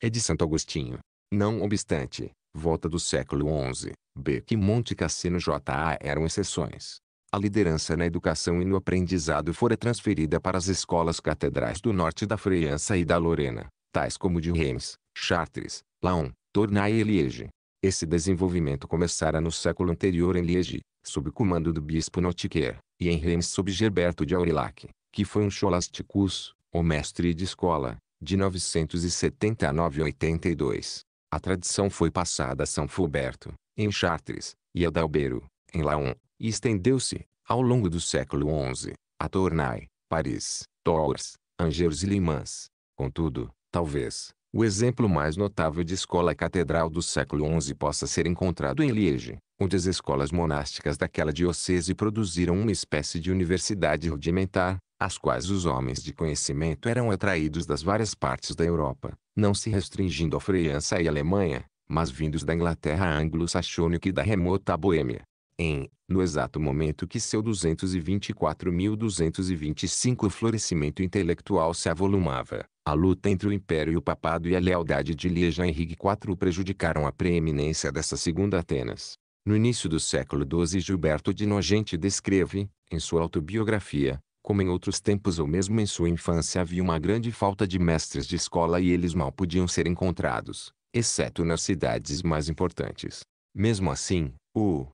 é de Santo Agostinho. Não obstante, volta do século XI, Beck e Monte Cassino J.A. eram exceções. A liderança na educação e no aprendizado fora transferida para as escolas catedrais do norte da França e da Lorena, tais como de Reims, Chartres, Laon, tornai a Liege. Esse desenvolvimento começara no século anterior em Liege, sob o comando do bispo Notiquer, e em Reims sob Gerberto de Aurillac, que foi um scholasticus, ou mestre de escola, de 979 a 82. A tradição foi passada a São Fulberto, em Chartres, e a Dalbeiro, em Laon, e estendeu-se, ao longo do século XI, a Tournai, Paris, Tours, Angers e Limans. Contudo, talvez, o exemplo mais notável de escola catedral do século XI possa ser encontrado em Liege, onde as escolas monásticas daquela diocese produziram uma espécie de universidade rudimentar, às quais os homens de conhecimento eram atraídos das várias partes da Europa, não se restringindo à França e Alemanha, mas vindos da Inglaterra anglo-saxônica e da remota Boêmia em, no exato momento que seu 224.225 florescimento intelectual se avolumava. A luta entre o império e o papado e a lealdade de Lieja Henrique IV prejudicaram a preeminência dessa segunda Atenas. No início do século XII Gilberto de Nogente descreve, em sua autobiografia, como em outros tempos ou mesmo em sua infância havia uma grande falta de mestres de escola e eles mal podiam ser encontrados, exceto nas cidades mais importantes. Mesmo assim, o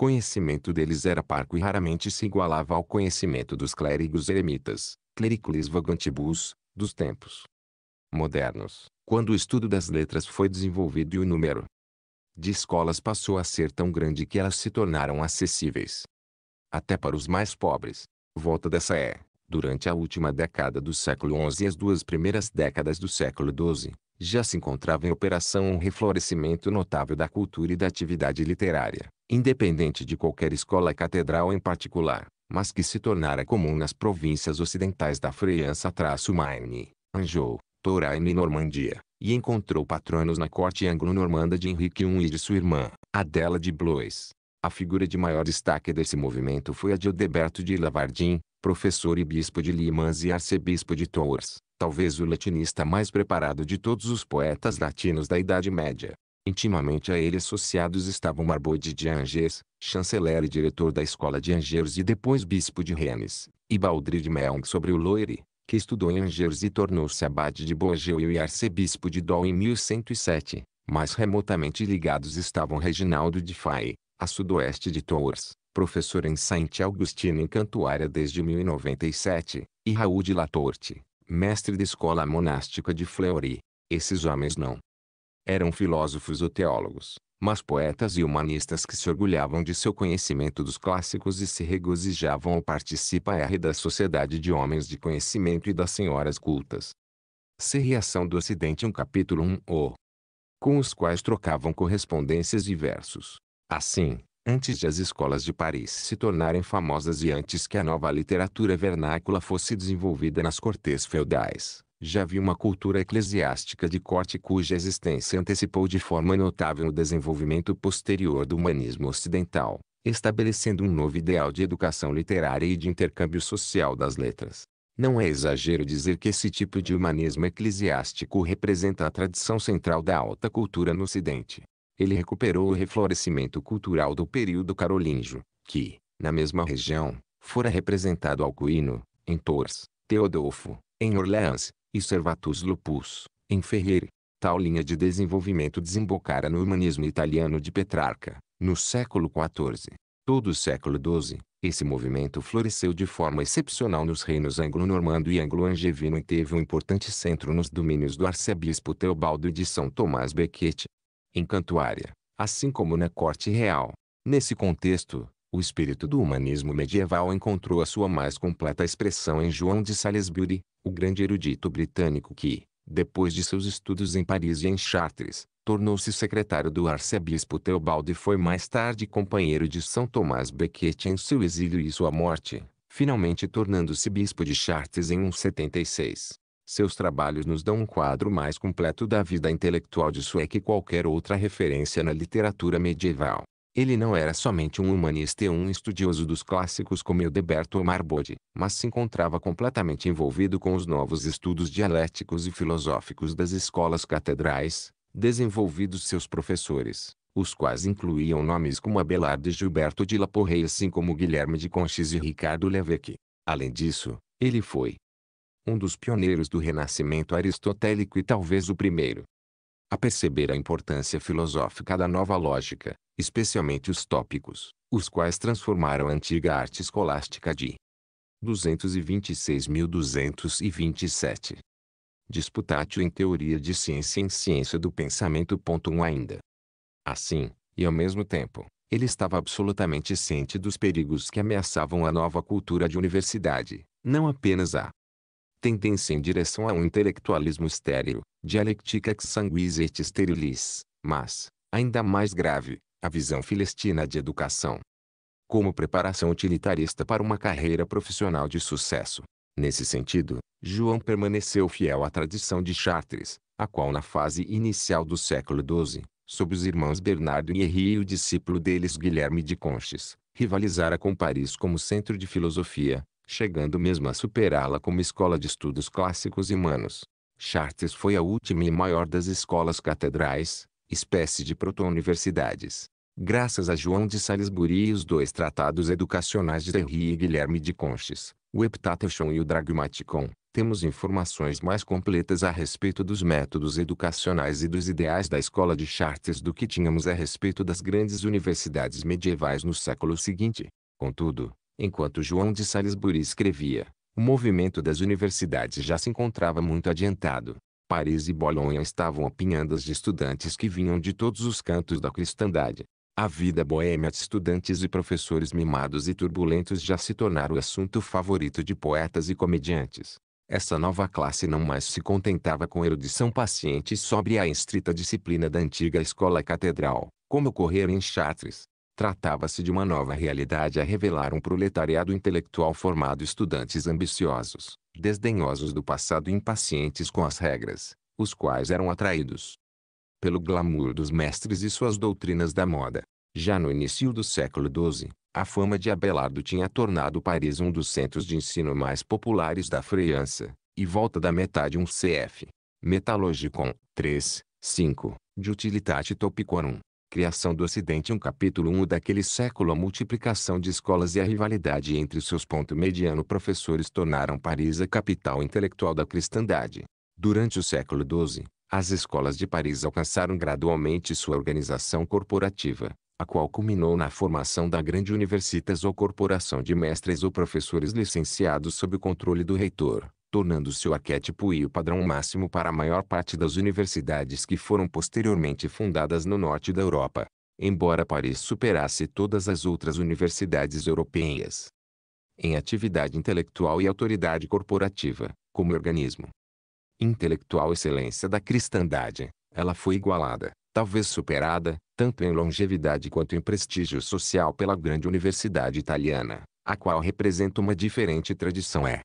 conhecimento deles era parco e raramente se igualava ao conhecimento dos clérigos eremitas, clericulis vagantibus, dos tempos modernos, quando o estudo das letras foi desenvolvido e o número de escolas passou a ser tão grande que elas se tornaram acessíveis até para os mais pobres. Volta dessa é, durante a última década do século XI e as duas primeiras décadas do século XII, já se encontrava em operação um reflorescimento notável da cultura e da atividade literária, independente de qualquer escola catedral em particular, mas que se tornara comum nas províncias ocidentais da França-Maine, Anjou, Touraine e Normandia, e encontrou patronos na corte anglo-normanda de Henrique I e de sua irmã, Adela de Blois. A figura de maior destaque desse movimento foi a de Odeberto de Lavardin, professor e bispo de Limans e arcebispo de Tours, talvez o latinista mais preparado de todos os poetas latinos da Idade Média. Intimamente a ele associados estavam Marbode de Angers, chanceler e diretor da escola de Angers e depois bispo de Rennes, e Baldry de Meung sobre o Loire, que estudou em Angers e tornou-se abade de Beaujeu e arcebispo de Dol em 1107. Mais remotamente ligados estavam Reginaldo de Fay, a sudoeste de Tours, professor em Saint Augustine em Cantuária desde 1097, e Raul de Latorte, mestre da escola monástica de Fleury. Esses homens não eram filósofos ou teólogos, mas poetas e humanistas que se orgulhavam de seu conhecimento dos clássicos e se regozijavam ao participar da sociedade de homens de conhecimento e das senhoras cultas. Serreação do Ocidente um capítulo 1 o com os quais trocavam correspondências e versos. Assim, Antes de as escolas de Paris se tornarem famosas e antes que a nova literatura vernácula fosse desenvolvida nas cortes feudais, já havia uma cultura eclesiástica de corte cuja existência antecipou de forma notável o desenvolvimento posterior do humanismo ocidental, estabelecendo um novo ideal de educação literária e de intercâmbio social das letras. Não é exagero dizer que esse tipo de humanismo eclesiástico representa a tradição central da alta cultura no Ocidente, ele recuperou o reflorescimento cultural do período carolíngio, que, na mesma região, fora representado Alcuino, em Tours, Teodolfo, em Orleans, e Servatus Lupus, em Ferreira. Tal linha de desenvolvimento desembocara no humanismo italiano de Petrarca, no século XIV. Todo o século XII, esse movimento floresceu de forma excepcional nos reinos anglo-normando e anglo-angevino e teve um importante centro nos domínios do arcebispo Teobaldo e de São Tomás Becket, em Cantuária, assim como na corte real. Nesse contexto, o espírito do humanismo medieval encontrou a sua mais completa expressão em João de Salisbury, o grande erudito britânico que, depois de seus estudos em Paris e em Chartres, tornou-se secretário do arcebispo Teobaldo e foi mais tarde companheiro de São Tomás Becket em seu exílio e sua morte, finalmente tornando-se bispo de Chartres em 176. Seus trabalhos nos dão um quadro mais completo da vida intelectual de Sue que qualquer outra referência na literatura medieval. Ele não era somente um humanista e um estudioso dos clássicos como Eudeberto ou Marbode, mas se encontrava completamente envolvido com os novos estudos dialéticos e filosóficos das escolas catedrais, desenvolvidos seus professores, os quais incluíam nomes como Abelardo e Gilberto de Laporrey assim como Guilherme de Conches e Ricardo Leveque. Além disso, ele foi, um dos pioneiros do renascimento aristotélico e talvez o primeiro a perceber a importância filosófica da nova lógica, especialmente os tópicos, os quais transformaram a antiga arte escolástica de 226.227. Disputátil em teoria de ciência em ciência do pensamento. 1 um ainda. Assim, e ao mesmo tempo, ele estava absolutamente ciente dos perigos que ameaçavam a nova cultura de universidade, não apenas a tendência em direção a um intelectualismo estéril, ex sanguis et sterilis, mas, ainda mais grave, a visão filestina de educação. Como preparação utilitarista para uma carreira profissional de sucesso. Nesse sentido, João permaneceu fiel à tradição de Chartres, a qual na fase inicial do século XII, sob os irmãos Bernardo e Henri e o discípulo deles Guilherme de Conches, rivalizara com Paris como centro de filosofia, chegando mesmo a superá-la como escola de estudos clássicos e humanos. Chartres foi a última e maior das escolas catedrais, espécie de proto-universidades. Graças a João de Salisbury e os dois tratados educacionais de Henri e Guilherme de Conches, o Heptateuchon e o Dragmaticon, temos informações mais completas a respeito dos métodos educacionais e dos ideais da escola de Chartres do que tínhamos a respeito das grandes universidades medievais no século seguinte. Contudo, Enquanto João de Salisbury escrevia, o movimento das universidades já se encontrava muito adiantado. Paris e Bolonha estavam apinhadas de estudantes que vinham de todos os cantos da cristandade. A vida boêmia de estudantes e professores mimados e turbulentos já se tornara o assunto favorito de poetas e comediantes. Essa nova classe não mais se contentava com erudição paciente sobre a estrita disciplina da antiga escola catedral, como ocorrera em Chartres. Tratava-se de uma nova realidade a revelar um proletariado intelectual formado estudantes ambiciosos, desdenhosos do passado e impacientes com as regras, os quais eram atraídos pelo glamour dos mestres e suas doutrinas da moda. Já no início do século XII, a fama de Abelardo tinha tornado Paris um dos centros de ensino mais populares da França, e volta da metade um CF. Metalogicon, 3, 5, de Utilitate topicorum. Criação do Ocidente um capítulo 1 daquele século a multiplicação de escolas e a rivalidade entre seus ponto mediano professores tornaram Paris a capital intelectual da cristandade. Durante o século XII, as escolas de Paris alcançaram gradualmente sua organização corporativa, a qual culminou na formação da Grande Universitas ou Corporação de Mestres ou Professores licenciados sob o controle do reitor tornando-se o arquétipo e o padrão máximo para a maior parte das universidades que foram posteriormente fundadas no norte da Europa, embora Paris superasse todas as outras universidades europeias em atividade intelectual e autoridade corporativa, como organismo intelectual excelência da cristandade, ela foi igualada, talvez superada, tanto em longevidade quanto em prestígio social pela grande universidade italiana, a qual representa uma diferente tradição é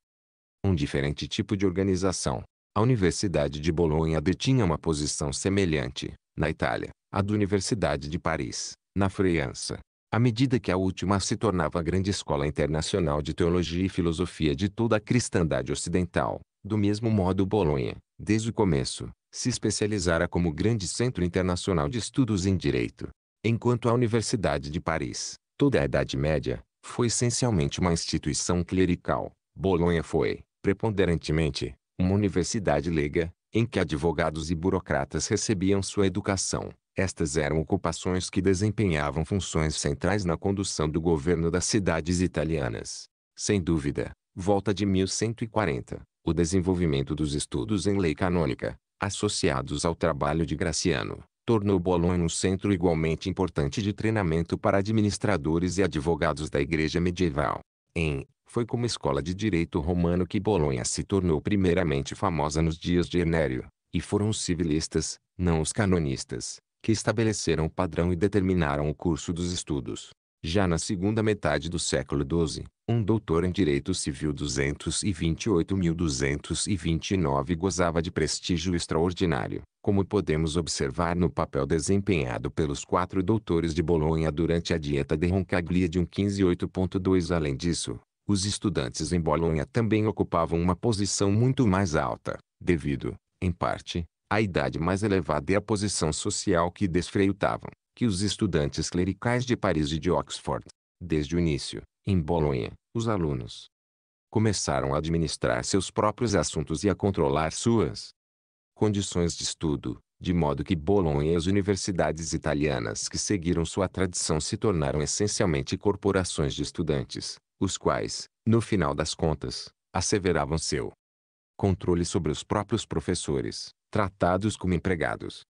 um diferente tipo de organização. A Universidade de Bolonha detinha uma posição semelhante, na Itália, à da Universidade de Paris, na França. À medida que a última se tornava a grande escola internacional de teologia e filosofia de toda a cristandade ocidental, do mesmo modo Bolonha, desde o começo, se especializara como grande centro internacional de estudos em direito. Enquanto a Universidade de Paris, toda a Idade Média, foi essencialmente uma instituição clerical, Bolonha foi, preponderantemente, uma universidade leiga, em que advogados e burocratas recebiam sua educação. Estas eram ocupações que desempenhavam funções centrais na condução do governo das cidades italianas. Sem dúvida, volta de 1140, o desenvolvimento dos estudos em lei canônica, associados ao trabalho de Graciano, tornou Bolonha um centro igualmente importante de treinamento para administradores e advogados da Igreja medieval. Em foi como escola de direito romano que Bolonha se tornou primeiramente famosa nos dias de Ernério, e foram os civilistas, não os canonistas, que estabeleceram o padrão e determinaram o curso dos estudos. Já na segunda metade do século XII, um doutor em Direito Civil 228.229 gozava de prestígio extraordinário, como podemos observar no papel desempenhado pelos quatro doutores de Bolonha durante a Dieta de Roncaglia de 1508.2. Além disso, os estudantes em Bolonha também ocupavam uma posição muito mais alta, devido, em parte, à idade mais elevada e à posição social que desfreutavam, que os estudantes clericais de Paris e de Oxford. Desde o início, em Bolonha, os alunos começaram a administrar seus próprios assuntos e a controlar suas condições de estudo, de modo que Bolonha e as universidades italianas que seguiram sua tradição se tornaram essencialmente corporações de estudantes, os quais, no final das contas, asseveravam seu controle sobre os próprios professores, tratados como empregados.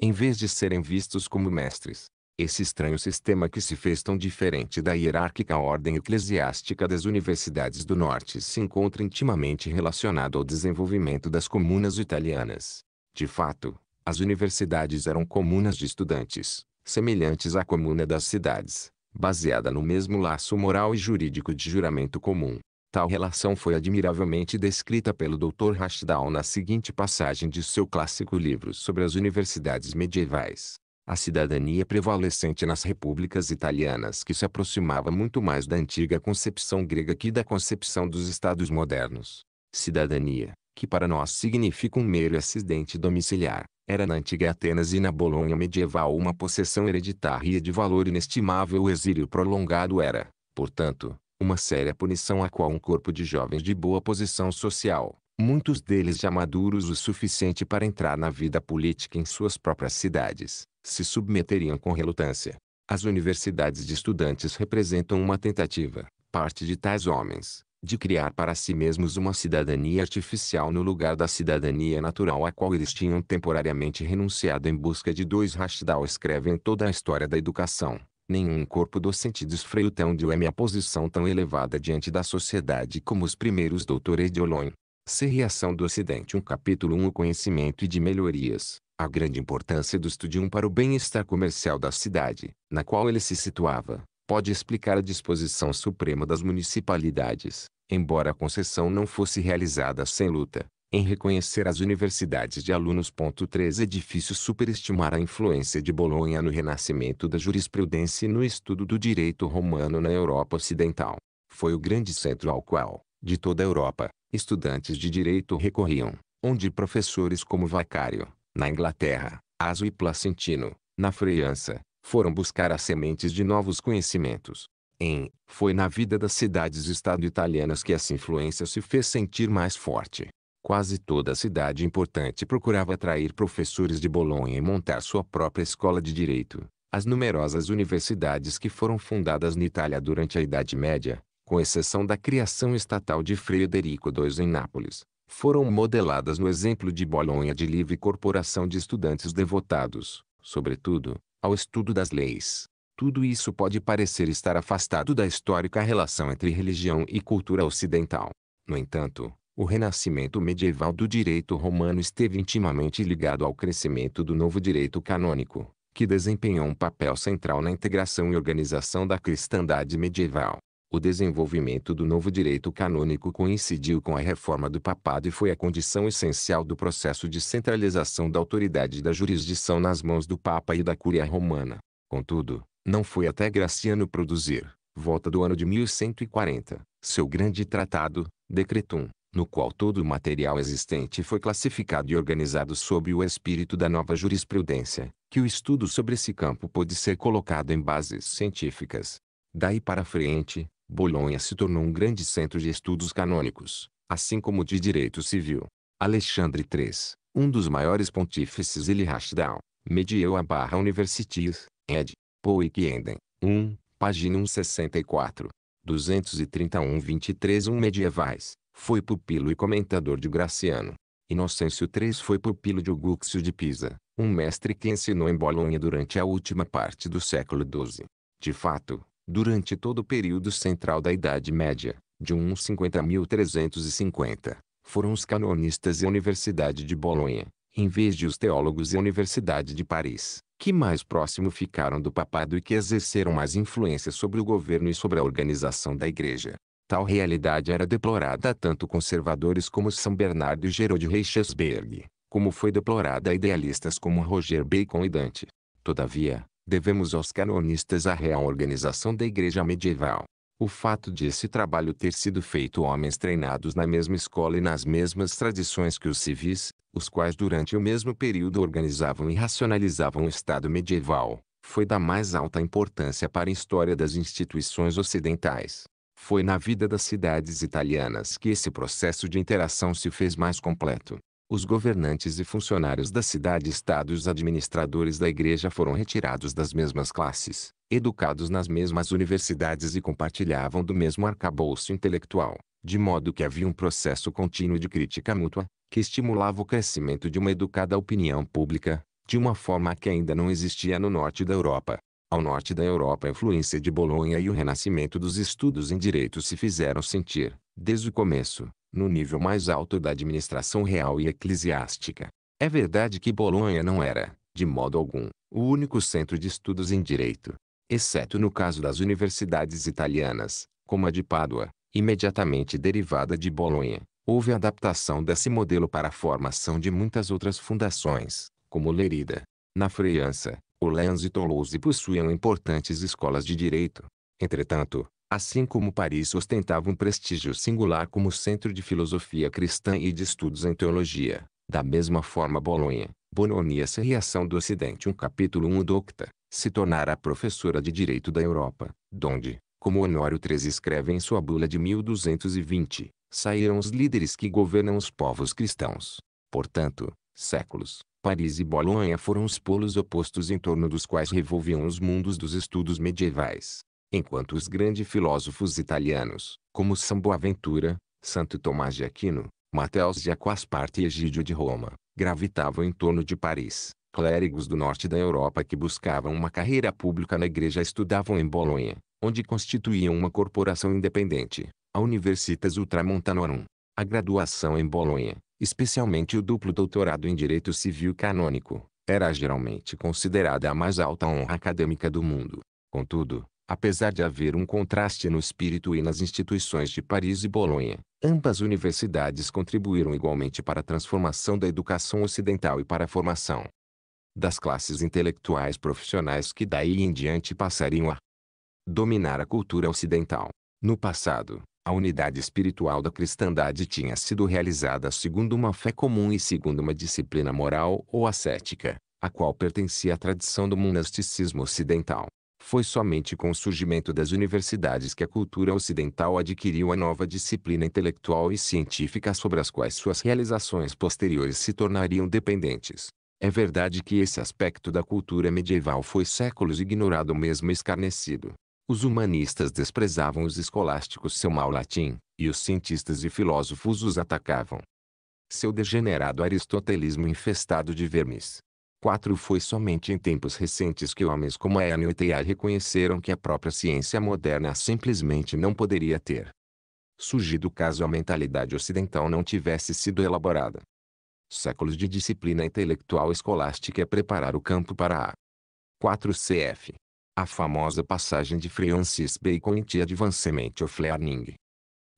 Em vez de serem vistos como mestres, esse estranho sistema que se fez tão diferente da hierárquica ordem eclesiástica das universidades do norte se encontra intimamente relacionado ao desenvolvimento das comunas italianas. De fato, as universidades eram comunas de estudantes, semelhantes à comuna das cidades, baseada no mesmo laço moral e jurídico de juramento comum. Tal relação foi admiravelmente descrita pelo Dr. Rashdown na seguinte passagem de seu clássico livro sobre as universidades medievais. A cidadania prevalecente nas repúblicas italianas que se aproximava muito mais da antiga concepção grega que da concepção dos estados modernos. Cidadania, que para nós significa um mero acidente domiciliar, era na antiga Atenas e na Bolonha medieval uma possessão hereditária de valor inestimável o exílio prolongado era, portanto, uma séria punição a qual um corpo de jovens de boa posição social, muitos deles já maduros o suficiente para entrar na vida política em suas próprias cidades, se submeteriam com relutância. As universidades de estudantes representam uma tentativa, parte de tais homens, de criar para si mesmos uma cidadania artificial no lugar da cidadania natural a qual eles tinham temporariamente renunciado em busca de dois Rashdal escrevem toda a história da educação. Nenhum corpo docente desfreio tão de uma posição tão elevada diante da sociedade como os primeiros doutores de Olon. Ser reação do Ocidente um capítulo 1 um, O conhecimento e de melhorias, a grande importância do estudium para o bem-estar comercial da cidade, na qual ele se situava, pode explicar a disposição suprema das municipalidades, embora a concessão não fosse realizada sem luta, em reconhecer as universidades de alunos. 3 É difícil superestimar a influência de Bolonha no renascimento da jurisprudência e no estudo do direito romano na Europa Ocidental. Foi o grande centro ao qual, de toda a Europa, estudantes de direito recorriam, onde professores como Vacário, na Inglaterra, Aso e Placentino, na França, foram buscar as sementes de novos conhecimentos. Em, foi na vida das cidades-estado italianas que essa influência se fez sentir mais forte. Quase toda cidade importante procurava atrair professores de Bolonha e montar sua própria escola de direito. As numerosas universidades que foram fundadas na Itália durante a Idade Média, com exceção da criação estatal de Frederico II em Nápoles, foram modeladas no exemplo de Bolonha de livre corporação de estudantes devotados, sobretudo, ao estudo das leis. Tudo isso pode parecer estar afastado da histórica relação entre religião e cultura ocidental. No entanto, o renascimento medieval do direito romano esteve intimamente ligado ao crescimento do novo direito canônico, que desempenhou um papel central na integração e organização da cristandade medieval. O desenvolvimento do novo direito canônico coincidiu com a reforma do papado e foi a condição essencial do processo de centralização da autoridade da jurisdição nas mãos do Papa e da Cúria Romana. Contudo, não foi até Graciano produzir, volta do ano de 1140, seu grande tratado, Decretum, no qual todo o material existente foi classificado e organizado sob o espírito da nova jurisprudência, que o estudo sobre esse campo pôde ser colocado em bases científicas. Daí para frente, Bolonha se tornou um grande centro de estudos canônicos, assim como de direito civil. Alexandre III, um dos maiores pontífices e Rashdal, mediou a Barra Universities, ed e endem, 1, página 164. 231-23 1 medievais, foi pupilo e comentador de Graciano. Inocêncio III foi pupilo de Uguxio de Pisa, um mestre que ensinou em Bolonha durante a última parte do século XII. De fato, durante todo o período central da Idade Média, de 150 a 1350, foram os canonistas e a Universidade de Bolonha, em vez de os teólogos e a Universidade de Paris, que mais próximo ficaram do papado e que exerceram mais influência sobre o governo e sobre a organização da igreja. Tal realidade era deplorada a tanto conservadores como São Bernardo e Gerold Reichsberg, como foi deplorada a idealistas como Roger Bacon e Dante. Todavia, devemos aos canonistas a real organização da igreja medieval. O fato de esse trabalho ter sido feito homens treinados na mesma escola e nas mesmas tradições que os civis, os quais durante o mesmo período organizavam e racionalizavam o Estado medieval, foi da mais alta importância para a história das instituições ocidentais. Foi na vida das cidades italianas que esse processo de interação se fez mais completo. Os governantes e funcionários da cidade-estado e os administradores da igreja foram retirados das mesmas classes, educados nas mesmas universidades e compartilhavam do mesmo arcabouço intelectual, de modo que havia um processo contínuo de crítica mútua, que estimulava o crescimento de uma educada opinião pública, de uma forma que ainda não existia no norte da Europa. Ao norte da Europa a influência de Bolonha e o renascimento dos estudos em direito se fizeram sentir, desde o começo, no nível mais alto da administração real e eclesiástica. É verdade que Bolonha não era, de modo algum, o único centro de estudos em direito, exceto no caso das universidades italianas, como a de Pádua, imediatamente derivada de Bolonha. Houve adaptação desse modelo para a formação de muitas outras fundações, como Lerida. Na França, Orleans e Toulouse possuíam importantes escolas de direito. Entretanto, assim como Paris ostentava um prestígio singular como centro de filosofia cristã e de estudos em teologia, da mesma forma Bolonha, Bononia se reação do Ocidente um capítulo 1 docta, se tornara professora de Direito da Europa, donde, como Honório III escreve em sua bula de 1220, saíram os líderes que governam os povos cristãos. Portanto, séculos, Paris e Bolonha foram os polos opostos em torno dos quais revolviam os mundos dos estudos medievais. Enquanto os grandes filósofos italianos, como São Boaventura, Santo Tomás de Aquino, Mateus de Aquasparte e Egídio de Roma, gravitavam em torno de Paris, Clérigos do norte da Europa que buscavam uma carreira pública na igreja estudavam em Bolonha, onde constituíam uma corporação independente, a Universitas Ultramontanorum. A graduação em Bolonha, especialmente o duplo doutorado em Direito Civil Canônico, era geralmente considerada a mais alta honra acadêmica do mundo. Contudo, apesar de haver um contraste no espírito e nas instituições de Paris e Bolonha, ambas universidades contribuíram igualmente para a transformação da educação ocidental e para a formação, das classes intelectuais profissionais que daí em diante passariam a dominar a cultura ocidental. No passado, a unidade espiritual da cristandade tinha sido realizada segundo uma fé comum e segundo uma disciplina moral ou ascética, a qual pertencia à tradição do monasticismo ocidental. Foi somente com o surgimento das universidades que a cultura ocidental adquiriu a nova disciplina intelectual e científica sobre as quais suas realizações posteriores se tornariam dependentes. É verdade que esse aspecto da cultura medieval foi séculos ignorado ou mesmo escarnecido. Os humanistas desprezavam os escolásticos seu mau latim, e os cientistas e filósofos os atacavam. Seu degenerado aristotelismo infestado de vermes. 4. Foi somente em tempos recentes que homens como Enio e Teilhard reconheceram que a própria ciência moderna simplesmente não poderia ter surgido caso a mentalidade ocidental não tivesse sido elaborada séculos de disciplina intelectual escolástica é preparar o campo para a 4 CF. A famosa passagem de Francis Bacon em Tia Advancement of Learning.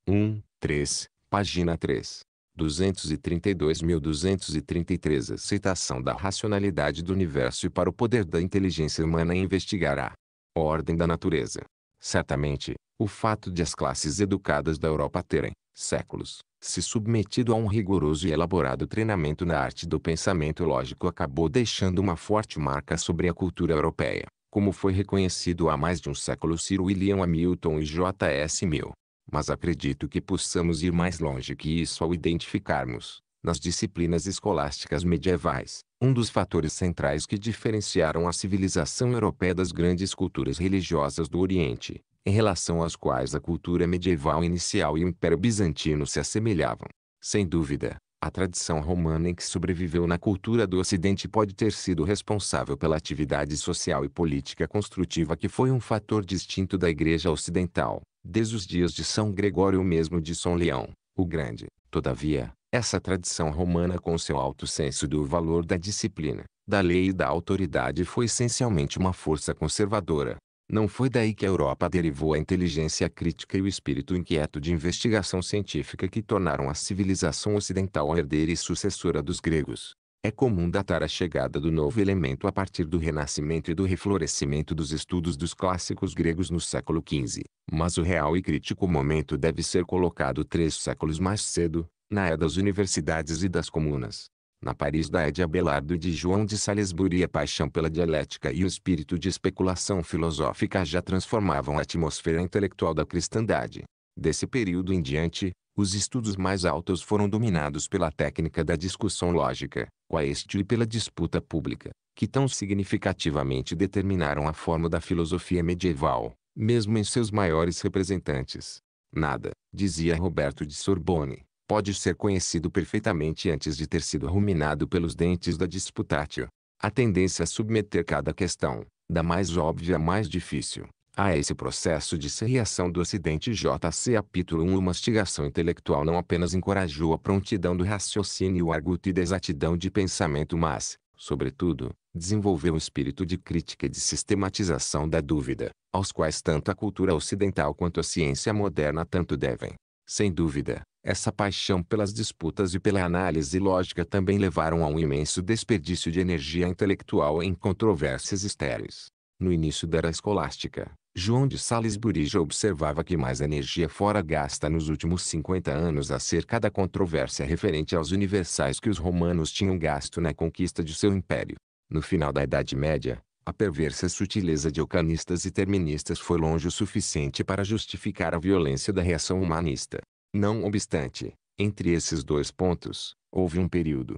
1, 3, página 3. 232.233 Aceitação da racionalidade do universo e para o poder da inteligência humana investigará a ordem da natureza. Certamente, o fato de as classes educadas da Europa terem séculos, se submetido a um rigoroso e elaborado treinamento na arte do pensamento lógico acabou deixando uma forte marca sobre a cultura europeia, como foi reconhecido há mais de um século Sir William Hamilton e J.S. Mill. Mas acredito que possamos ir mais longe que isso ao identificarmos, nas disciplinas escolásticas medievais, um dos fatores centrais que diferenciaram a civilização europeia das grandes culturas religiosas do Oriente, em relação às quais a cultura medieval inicial e o Império Bizantino se assemelhavam. Sem dúvida, a tradição romana em que sobreviveu na cultura do Ocidente pode ter sido responsável pela atividade social e política construtiva que foi um fator distinto da Igreja Ocidental, desde os dias de São Gregório ou mesmo de São Leão, o Grande. Todavia, essa tradição romana com seu alto senso do valor da disciplina, da lei e da autoridade foi essencialmente uma força conservadora, não foi daí que a Europa derivou a inteligência crítica e o espírito inquieto de investigação científica que tornaram a civilização ocidental a herdeira e sucessora dos gregos. É comum datar a chegada do novo elemento a partir do renascimento e do reflorescimento dos estudos dos clássicos gregos no século XV, mas o real e crítico momento deve ser colocado três séculos mais cedo, na era das universidades e das comunas na Paris da Ed Abelardo de João de Salisbury a paixão pela dialética e o espírito de especulação filosófica já transformavam a atmosfera intelectual da cristandade. Desse período em diante, os estudos mais altos foram dominados pela técnica da discussão lógica, quaestio e pela disputa pública, que tão significativamente determinaram a forma da filosofia medieval, mesmo em seus maiores representantes. Nada, dizia Roberto de Sorbonne, pode ser conhecido perfeitamente antes de ter sido ruminado pelos dentes da disputátil. A tendência a é submeter cada questão, da mais óbvia à mais difícil, a esse processo de serreação do Ocidente JC Apítulo 1 Mastigação intelectual não apenas encorajou a prontidão do raciocínio e o arguto e desatidão de pensamento mas, sobretudo, desenvolveu um espírito de crítica e de sistematização da dúvida, aos quais tanto a cultura ocidental quanto a ciência moderna tanto devem. Sem dúvida, essa paixão pelas disputas e pela análise lógica também levaram a um imenso desperdício de energia intelectual em controvérsias estéreis. No início da era escolástica, João de Salisbury já observava que mais energia fora gasta nos últimos 50 anos acerca da controvérsia referente aos universais que os romanos tinham gasto na conquista de seu império. No final da Idade Média, a perversa sutileza de eucanistas e terministas foi longe o suficiente para justificar a violência da reação humanista. Não obstante, entre esses dois pontos, houve um período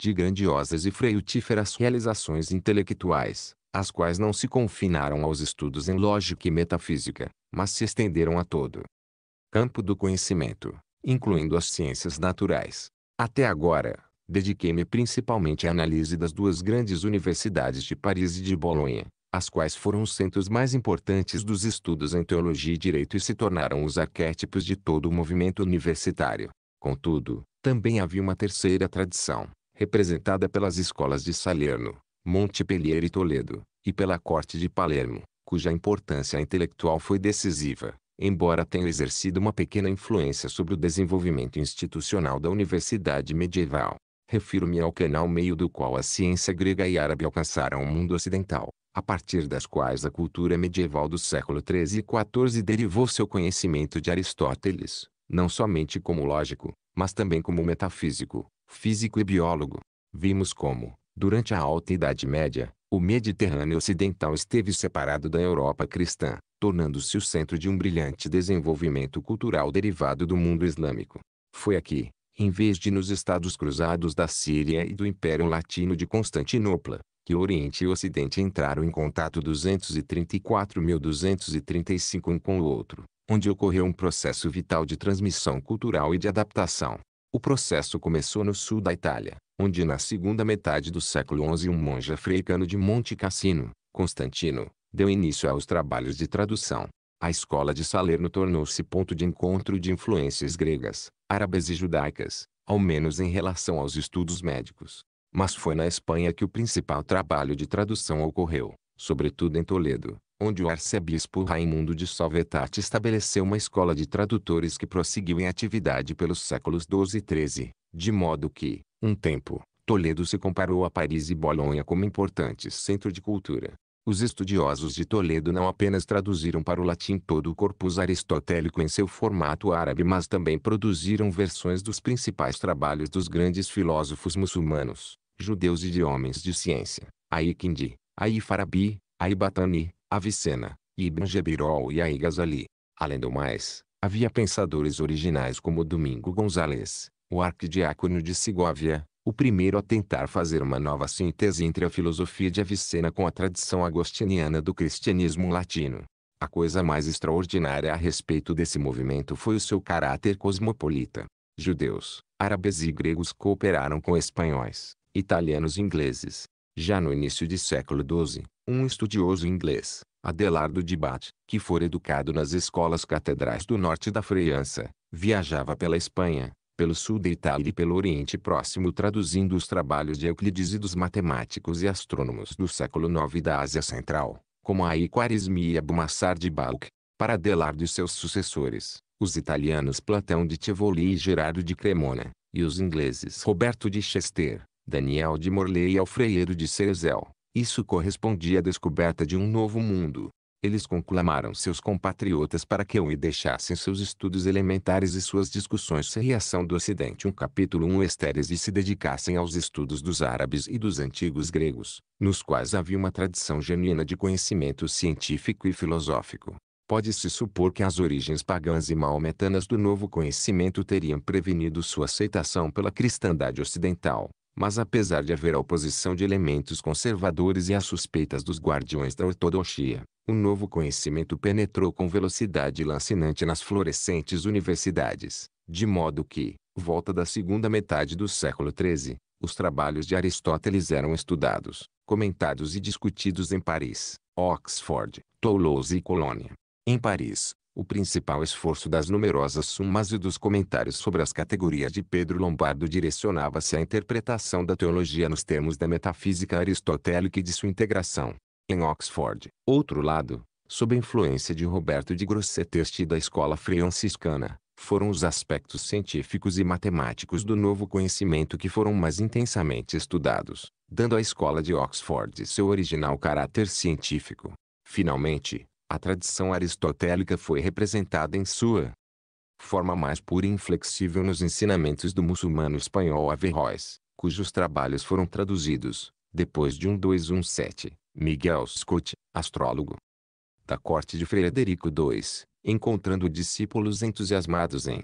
de grandiosas e frutíferas realizações intelectuais, as quais não se confinaram aos estudos em lógica e metafísica, mas se estenderam a todo campo do conhecimento, incluindo as ciências naturais. Até agora, dediquei-me principalmente à análise das duas grandes universidades de Paris e de Bolonha, as quais foram os centros mais importantes dos estudos em teologia e direito e se tornaram os arquétipos de todo o movimento universitário. Contudo, também havia uma terceira tradição, representada pelas escolas de Salerno, Montpellier e Toledo, e pela corte de Palermo, cuja importância intelectual foi decisiva, embora tenha exercido uma pequena influência sobre o desenvolvimento institucional da universidade medieval. Refiro-me ao canal meio do qual a ciência grega e árabe alcançaram o mundo ocidental, a partir das quais a cultura medieval do século XIII e XIV derivou seu conhecimento de Aristóteles, não somente como lógico, mas também como metafísico, físico e biólogo. Vimos como, durante a Alta Idade Média, o Mediterrâneo Ocidental esteve separado da Europa cristã, tornando-se o centro de um brilhante desenvolvimento cultural derivado do mundo islâmico. Foi aqui, em vez de nos estados cruzados da Síria e do Império Latino de Constantinopla, que o Oriente e o Ocidente entraram em contato 234.235 um com o outro, onde ocorreu um processo vital de transmissão cultural e de adaptação. O processo começou no sul da Itália, onde na segunda metade do século XI um monge africano de Monte Cassino, Constantino, deu início aos trabalhos de tradução. A escola de Salerno tornou-se ponto de encontro de influências gregas, árabes e judaicas, ao menos em relação aos estudos médicos. Mas foi na Espanha que o principal trabalho de tradução ocorreu, sobretudo em Toledo, onde o arcebispo Raimundo de Salvetat estabeleceu uma escola de tradutores que prosseguiu em atividade pelos séculos XII e XIII, de modo que, um tempo, Toledo se comparou a Paris e Bolonha como importantes centro de cultura. Os estudiosos de Toledo não apenas traduziram para o latim todo o corpus aristotélico em seu formato árabe, mas também produziram versões dos principais trabalhos dos grandes filósofos muçulmanos judeus e de homens de ciência, Farabi, Aifarabi, Aibatani, Avicena, Ibn Gebirol e Aigazali. Além do mais, havia pensadores originais como Domingo Gonzalez, o arquidiácono de Segóvia, o primeiro a tentar fazer uma nova síntese entre a filosofia de Avicena com a tradição agostiniana do cristianismo latino. A coisa mais extraordinária a respeito desse movimento foi o seu caráter cosmopolita. Judeus, árabes e gregos cooperaram com espanhóis, italianos e ingleses. Já no início do século XII, um estudioso inglês, Adelardo de Bat, que fora educado nas escolas catedrais do norte da França, viajava pela Espanha, pelo sul da Itália e pelo Oriente Próximo traduzindo os trabalhos de Euclides e dos matemáticos e astrônomos do século IX da Ásia Central, como aí Quaresmi e Abumassar de Balk. Para Adelardo e seus sucessores, os italianos Platão de Tivoli e Gerardo de Cremona, e os ingleses Roberto de Chester, Daniel de Morley e freieiro de Cerezel. Isso correspondia à descoberta de um novo mundo. Eles conclamaram seus compatriotas para que um e deixassem seus estudos elementares e suas discussões sobre a reação do Ocidente um capítulo 1 um estéreis e se dedicassem aos estudos dos árabes e dos antigos gregos, nos quais havia uma tradição genuína de conhecimento científico e filosófico. Pode-se supor que as origens pagãs e maometanas do novo conhecimento teriam prevenido sua aceitação pela cristandade ocidental, mas apesar de haver a oposição de elementos conservadores e as suspeitas dos guardiões da ortodoxia, o novo conhecimento penetrou com velocidade lancinante nas florescentes universidades, de modo que, volta da segunda metade do século XIII, os trabalhos de Aristóteles eram estudados, comentados e discutidos em Paris, Oxford, Toulouse e Colônia. Em Paris, o principal esforço das numerosas sumas e dos comentários sobre as categorias de Pedro Lombardo direcionava-se à interpretação da teologia nos termos da metafísica aristotélica e de sua integração. Em Oxford, outro lado, sob a influência de Roberto de Grosseteste e da escola franciscana, foram os aspectos científicos e matemáticos do novo conhecimento que foram mais intensamente estudados, dando à escola de Oxford seu original caráter científico. Finalmente, a tradição aristotélica foi representada em sua forma mais pura e inflexível nos ensinamentos do muçulmano espanhol Averroes, cujos trabalhos foram traduzidos, depois de 1217, Miguel Scott, astrólogo da corte de Frederico II, encontrando discípulos entusiasmados em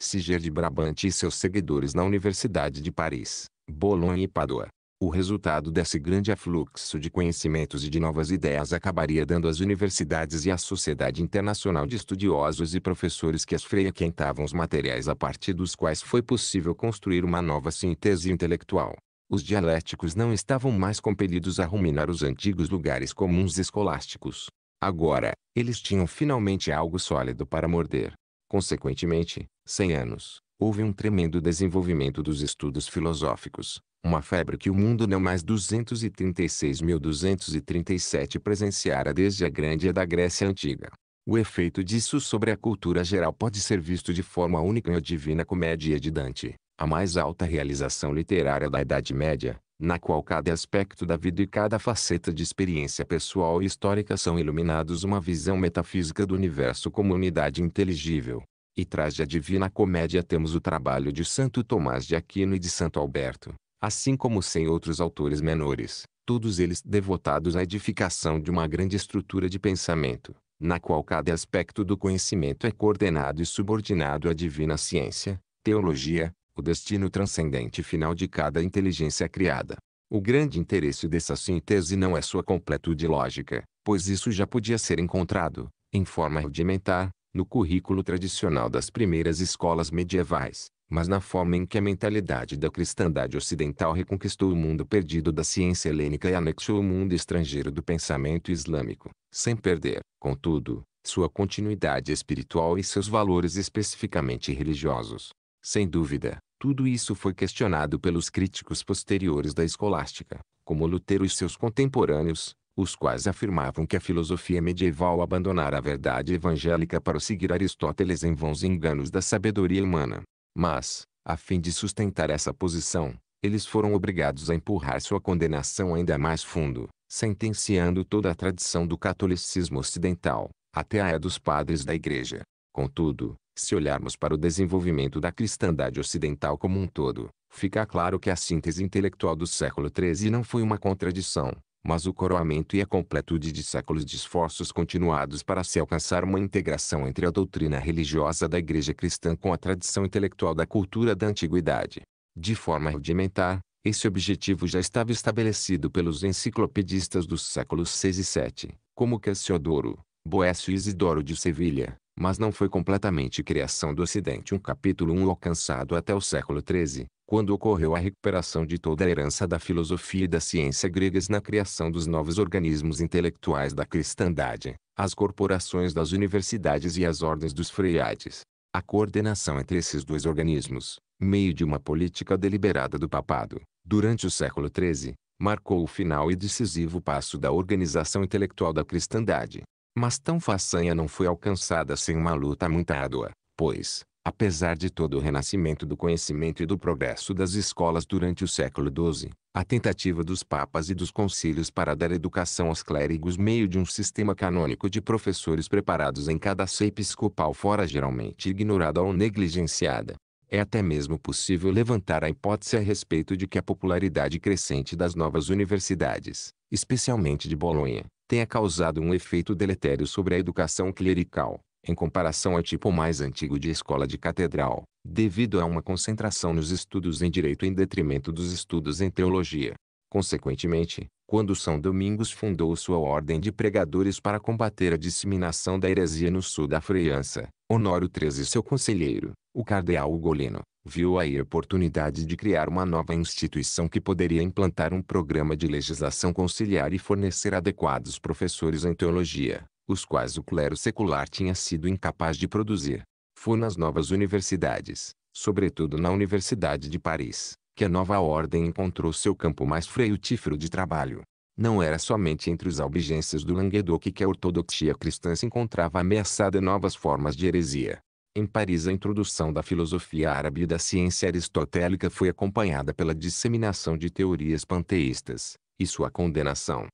Siger de Brabante e seus seguidores na Universidade de Paris, Bolonha e Pádua. O resultado desse grande afluxo de conhecimentos e de novas ideias acabaria dando às universidades e à sociedade internacional de estudiosos e professores que as frequentavam os materiais a partir dos quais foi possível construir uma nova síntese intelectual. Os dialéticos não estavam mais compelidos a ruminar os antigos lugares comuns escolásticos. Agora, eles tinham finalmente algo sólido para morder. Consequentemente, cem anos, houve um tremendo desenvolvimento dos estudos filosóficos, uma febre que o mundo não mais 236.237 presenciara desde a Grande da Grécia Antiga. O efeito disso sobre a cultura geral pode ser visto de forma única em A Divina Comédia de Dante, a mais alta realização literária da Idade Média, na qual cada aspecto da vida e cada faceta de experiência pessoal e histórica são iluminados uma visão metafísica do universo como unidade inteligível. E traz de A Divina Comédia temos o trabalho de Santo Tomás de Aquino e de Santo Alberto, assim como cem outros autores menores, todos eles devotados à edificação de uma grande estrutura de pensamento, na qual cada aspecto do conhecimento é coordenado e subordinado à divina ciência, teologia, o destino transcendente final de cada inteligência criada. O grande interesse dessa síntese não é sua completude lógica, pois isso já podia ser encontrado, em forma rudimentar, no currículo tradicional das primeiras escolas medievais mas na forma em que a mentalidade da cristandade ocidental reconquistou o mundo perdido da ciência helênica e anexou o mundo estrangeiro do pensamento islâmico, sem perder, contudo, sua continuidade espiritual e seus valores especificamente religiosos. Sem dúvida, tudo isso foi questionado pelos críticos posteriores da escolástica, como Lutero e seus contemporâneos, os quais afirmavam que a filosofia medieval abandonara a verdade evangélica para seguir Aristóteles em vãos enganos da sabedoria humana. Mas, a fim de sustentar essa posição, eles foram obrigados a empurrar sua condenação ainda mais fundo, sentenciando toda a tradição do catolicismo ocidental, até a é dos padres da Igreja. Contudo, se olharmos para o desenvolvimento da cristandade ocidental como um todo, fica claro que a síntese intelectual do século XIII não foi uma contradição, mas o coroamento e a completude de séculos de esforços continuados para se alcançar uma integração entre a doutrina religiosa da Igreja cristã com a tradição intelectual da cultura da antiguidade. De forma rudimentar, esse objetivo já estava estabelecido pelos enciclopedistas dos séculos 6 VI e 7, como Cassiodoro, Boécio e Isidoro de Sevilha, mas não foi completamente criação do Ocidente um capítulo 1 alcançado até o século XIII, quando ocorreu a recuperação de toda a herança da filosofia e da ciência gregas na criação dos novos organismos intelectuais da cristandade, as corporações das universidades e as ordens dos freiades. A coordenação entre esses dois organismos, meio de uma política deliberada do papado, durante o século XIII, marcou o final e decisivo passo da organização intelectual da cristandade. Mas tão façanha não foi alcançada sem uma luta muito árdua, pois, apesar de todo o renascimento do conhecimento e do progresso das escolas durante o século XII, a tentativa dos papas e dos concílios para dar educação aos clérigos meio de um sistema canônico de professores preparados em cada sé episcopal fora geralmente ignorada ou negligenciada, é até mesmo possível levantar a hipótese a respeito de que a popularidade crescente das novas universidades, especialmente de Bolonha, tenha causado um efeito deletério sobre a educação clerical, em comparação ao tipo mais antigo de escola de catedral, devido a uma concentração nos estudos em direito em detrimento dos estudos em teologia. Consequentemente, quando São Domingos fundou sua ordem de pregadores para combater a disseminação da heresia no sul da França, Honório XIII e seu conselheiro, o cardeal Ugolino, viu aí a oportunidade de criar uma nova instituição que poderia implantar um programa de legislação conciliar e fornecer adequados professores em teologia, os quais o clero secular tinha sido incapaz de produzir. Foi nas novas universidades, sobretudo na Universidade de Paris, que a nova ordem encontrou seu campo mais frutífero de trabalho. Não era somente entre os albigenses do Languedoc que a ortodoxia cristã se encontrava ameaçada novas formas de heresia, em Paris a introdução da filosofia árabe e da ciência aristotélica foi acompanhada pela disseminação de teorias panteístas, e sua condenação.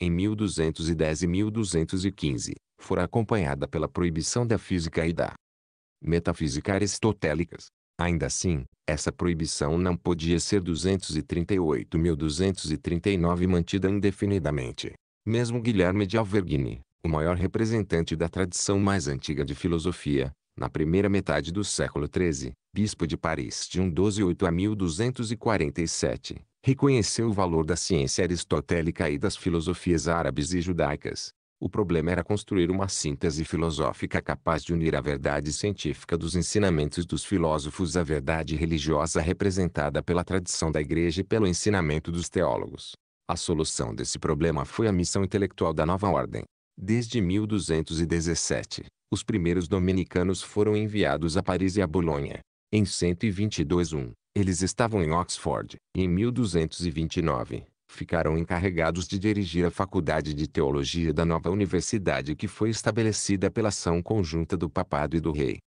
Em 1210 e 1215, fora acompanhada pela proibição da física e da metafísica aristotélicas. Ainda assim, essa proibição não podia ser 238.239 mantida indefinidamente. Mesmo Guilherme de Alverghini, o maior representante da tradição mais antiga de filosofia, na primeira metade do século XIII, bispo de Paris de 128 a 1247, reconheceu o valor da ciência aristotélica e das filosofias árabes e judaicas. O problema era construir uma síntese filosófica capaz de unir a verdade científica dos ensinamentos dos filósofos à verdade religiosa representada pela tradição da Igreja e pelo ensinamento dos teólogos. A solução desse problema foi a missão intelectual da nova ordem. Desde 1217, os primeiros dominicanos foram enviados a Paris e a Bolonha. Em 122.1, eles estavam em Oxford, e em 1229, ficaram encarregados de dirigir a Faculdade de Teologia da nova universidade que foi estabelecida pela ação conjunta do papado e do rei.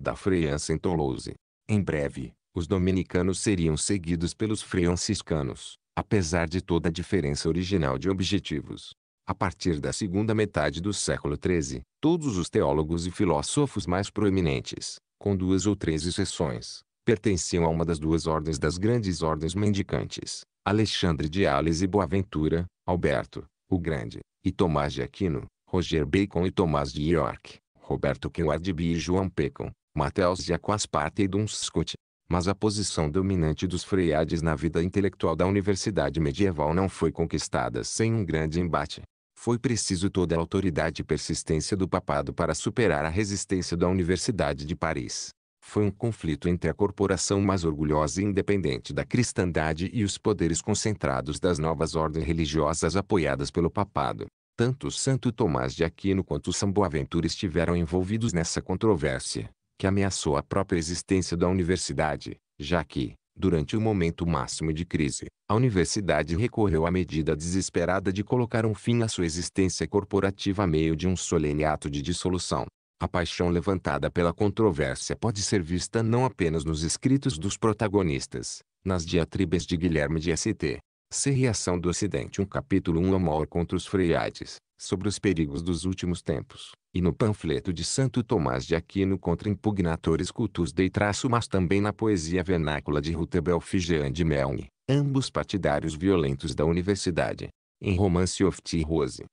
Da Freiança em Toulouse. Em breve, os dominicanos seriam seguidos pelos franciscanos, apesar de toda a diferença original de objetivos. A partir da segunda metade do século XIII, todos os teólogos e filósofos mais proeminentes, com duas ou três exceções, pertenciam a uma das duas ordens das grandes ordens mendicantes, Alexandre de Ales e Boaventura, Alberto, o Grande, e Tomás de Aquino, Roger Bacon e Tomás de York, Roberto Queuardby e João Pecon, Mateus de Aquasparte e Scott. Mas a posição dominante dos freiades na vida intelectual da universidade medieval não foi conquistada sem um grande embate foi preciso toda a autoridade e persistência do papado para superar a resistência da Universidade de Paris. Foi um conflito entre a corporação mais orgulhosa e independente da cristandade e os poderes concentrados das novas ordens religiosas apoiadas pelo papado. Tanto Santo Tomás de Aquino quanto São Boaventura estiveram envolvidos nessa controvérsia, que ameaçou a própria existência da universidade, já que, Durante o momento máximo de crise, a universidade recorreu à medida desesperada de colocar um fim à sua existência corporativa a meio de um solene ato de dissolução. A paixão levantada pela controvérsia pode ser vista não apenas nos escritos dos protagonistas, nas diatribes de Guilherme de St. C. Reação do Ocidente um capítulo 1 um Amor contra os Freiades, sobre os perigos dos últimos tempos, e no panfleto de Santo Tomás de Aquino contra impugnatores cultus de traço mas também na poesia vernácula de Rutebel Figeand de Melny, ambos partidários violentos da universidade, em Romance of T. Rose.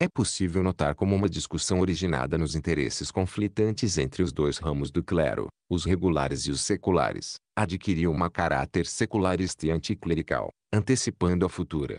É possível notar como uma discussão originada nos interesses conflitantes entre os dois ramos do clero, os regulares e os seculares, adquiriu uma caráter secularista e anticlerical, antecipando a futura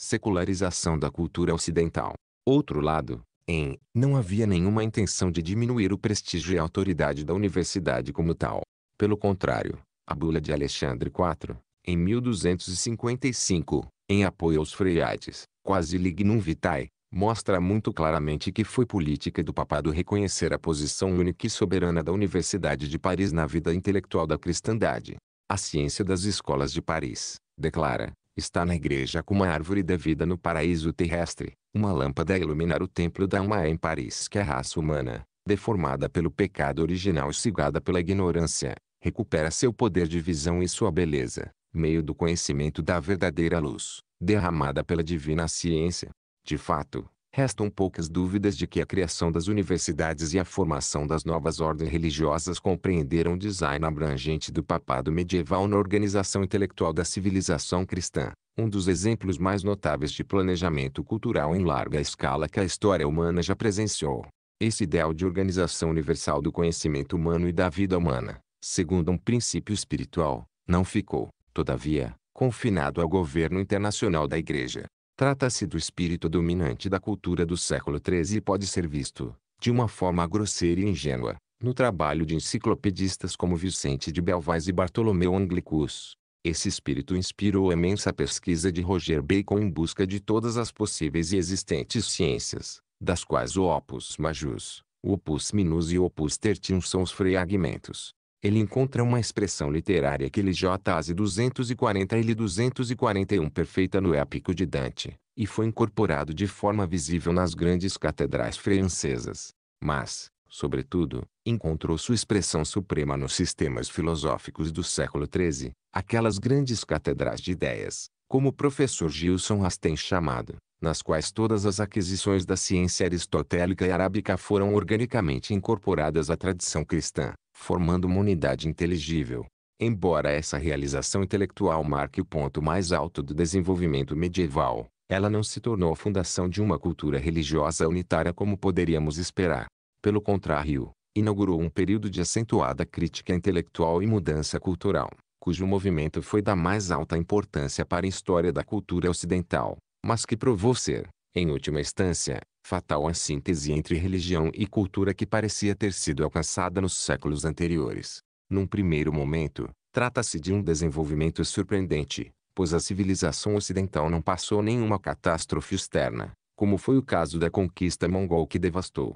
secularização da cultura ocidental. Outro lado, em, não havia nenhuma intenção de diminuir o prestígio e a autoridade da universidade como tal. Pelo contrário, a bula de Alexandre IV, em 1255, em apoio aos freiades, quase lignum vitae, mostra muito claramente que foi política do papado reconhecer a posição única e soberana da Universidade de Paris na vida intelectual da cristandade. A ciência das escolas de Paris, declara, está na igreja como a árvore da vida no paraíso terrestre, uma lâmpada a iluminar o templo da alma em Paris que a raça humana, deformada pelo pecado original e cegada pela ignorância, recupera seu poder de visão e sua beleza, meio do conhecimento da verdadeira luz, derramada pela divina ciência. De fato, restam poucas dúvidas de que a criação das universidades e a formação das novas ordens religiosas compreenderam o design abrangente do papado medieval na organização intelectual da civilização cristã, um dos exemplos mais notáveis de planejamento cultural em larga escala que a história humana já presenciou. Esse ideal de organização universal do conhecimento humano e da vida humana, segundo um princípio espiritual, não ficou, todavia, confinado ao governo internacional da Igreja. Trata-se do espírito dominante da cultura do século XIII e pode ser visto, de uma forma grosseira e ingênua, no trabalho de enciclopedistas como Vicente de Belvaz e Bartolomeu Anglicus. Esse espírito inspirou a imensa pesquisa de Roger Bacon em busca de todas as possíveis e existentes ciências, das quais o Opus Majus, o Opus Minus e o Opus Tertium são os fragmentos, ele encontra uma expressão literária que LJAS 240 e lhe 241 perfeita no Épico de Dante, e foi incorporado de forma visível nas grandes catedrais francesas. Mas, sobretudo, encontrou sua expressão suprema nos sistemas filosóficos do século XIII, aquelas grandes catedrais de ideias, como o professor Gilson as tem chamado, nas quais todas as aquisições da ciência aristotélica e arábica foram organicamente incorporadas à tradição cristã, formando uma unidade inteligível. Embora essa realização intelectual marque o ponto mais alto do desenvolvimento medieval, ela não se tornou a fundação de uma cultura religiosa unitária como poderíamos esperar. Pelo contrário, inaugurou um período de acentuada crítica intelectual e mudança cultural, cujo movimento foi da mais alta importância para a história da cultura ocidental, mas que provou ser, em última instância, fatal a síntese entre religião e cultura que parecia ter sido alcançada nos séculos anteriores. Num primeiro momento, trata-se de um desenvolvimento surpreendente, pois a civilização ocidental não passou nenhuma catástrofe externa, como foi o caso da conquista mongol que devastou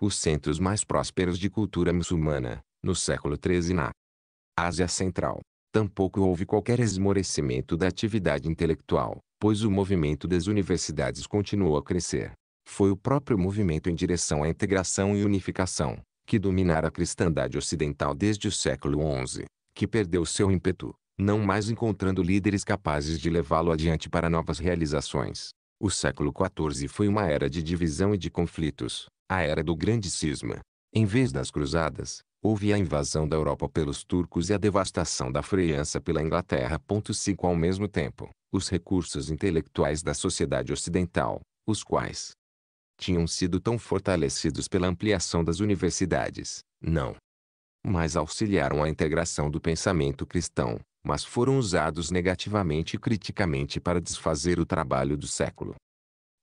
os centros mais prósperos de cultura muçulmana, no século XIII na Ásia Central. Tampouco houve qualquer esmorecimento da atividade intelectual, pois o movimento das universidades continuou a crescer foi o próprio movimento em direção à integração e unificação, que dominara a cristandade ocidental desde o século XI, que perdeu seu ímpeto, não mais encontrando líderes capazes de levá-lo adiante para novas realizações. O século XIV foi uma era de divisão e de conflitos, a era do grande cisma. Em vez das cruzadas, houve a invasão da Europa pelos turcos e a devastação da França pela Inglaterra. 5 Ao mesmo tempo, os recursos intelectuais da sociedade ocidental, os quais, tinham sido tão fortalecidos pela ampliação das universidades, não mas auxiliaram a integração do pensamento cristão, mas foram usados negativamente e criticamente para desfazer o trabalho do século.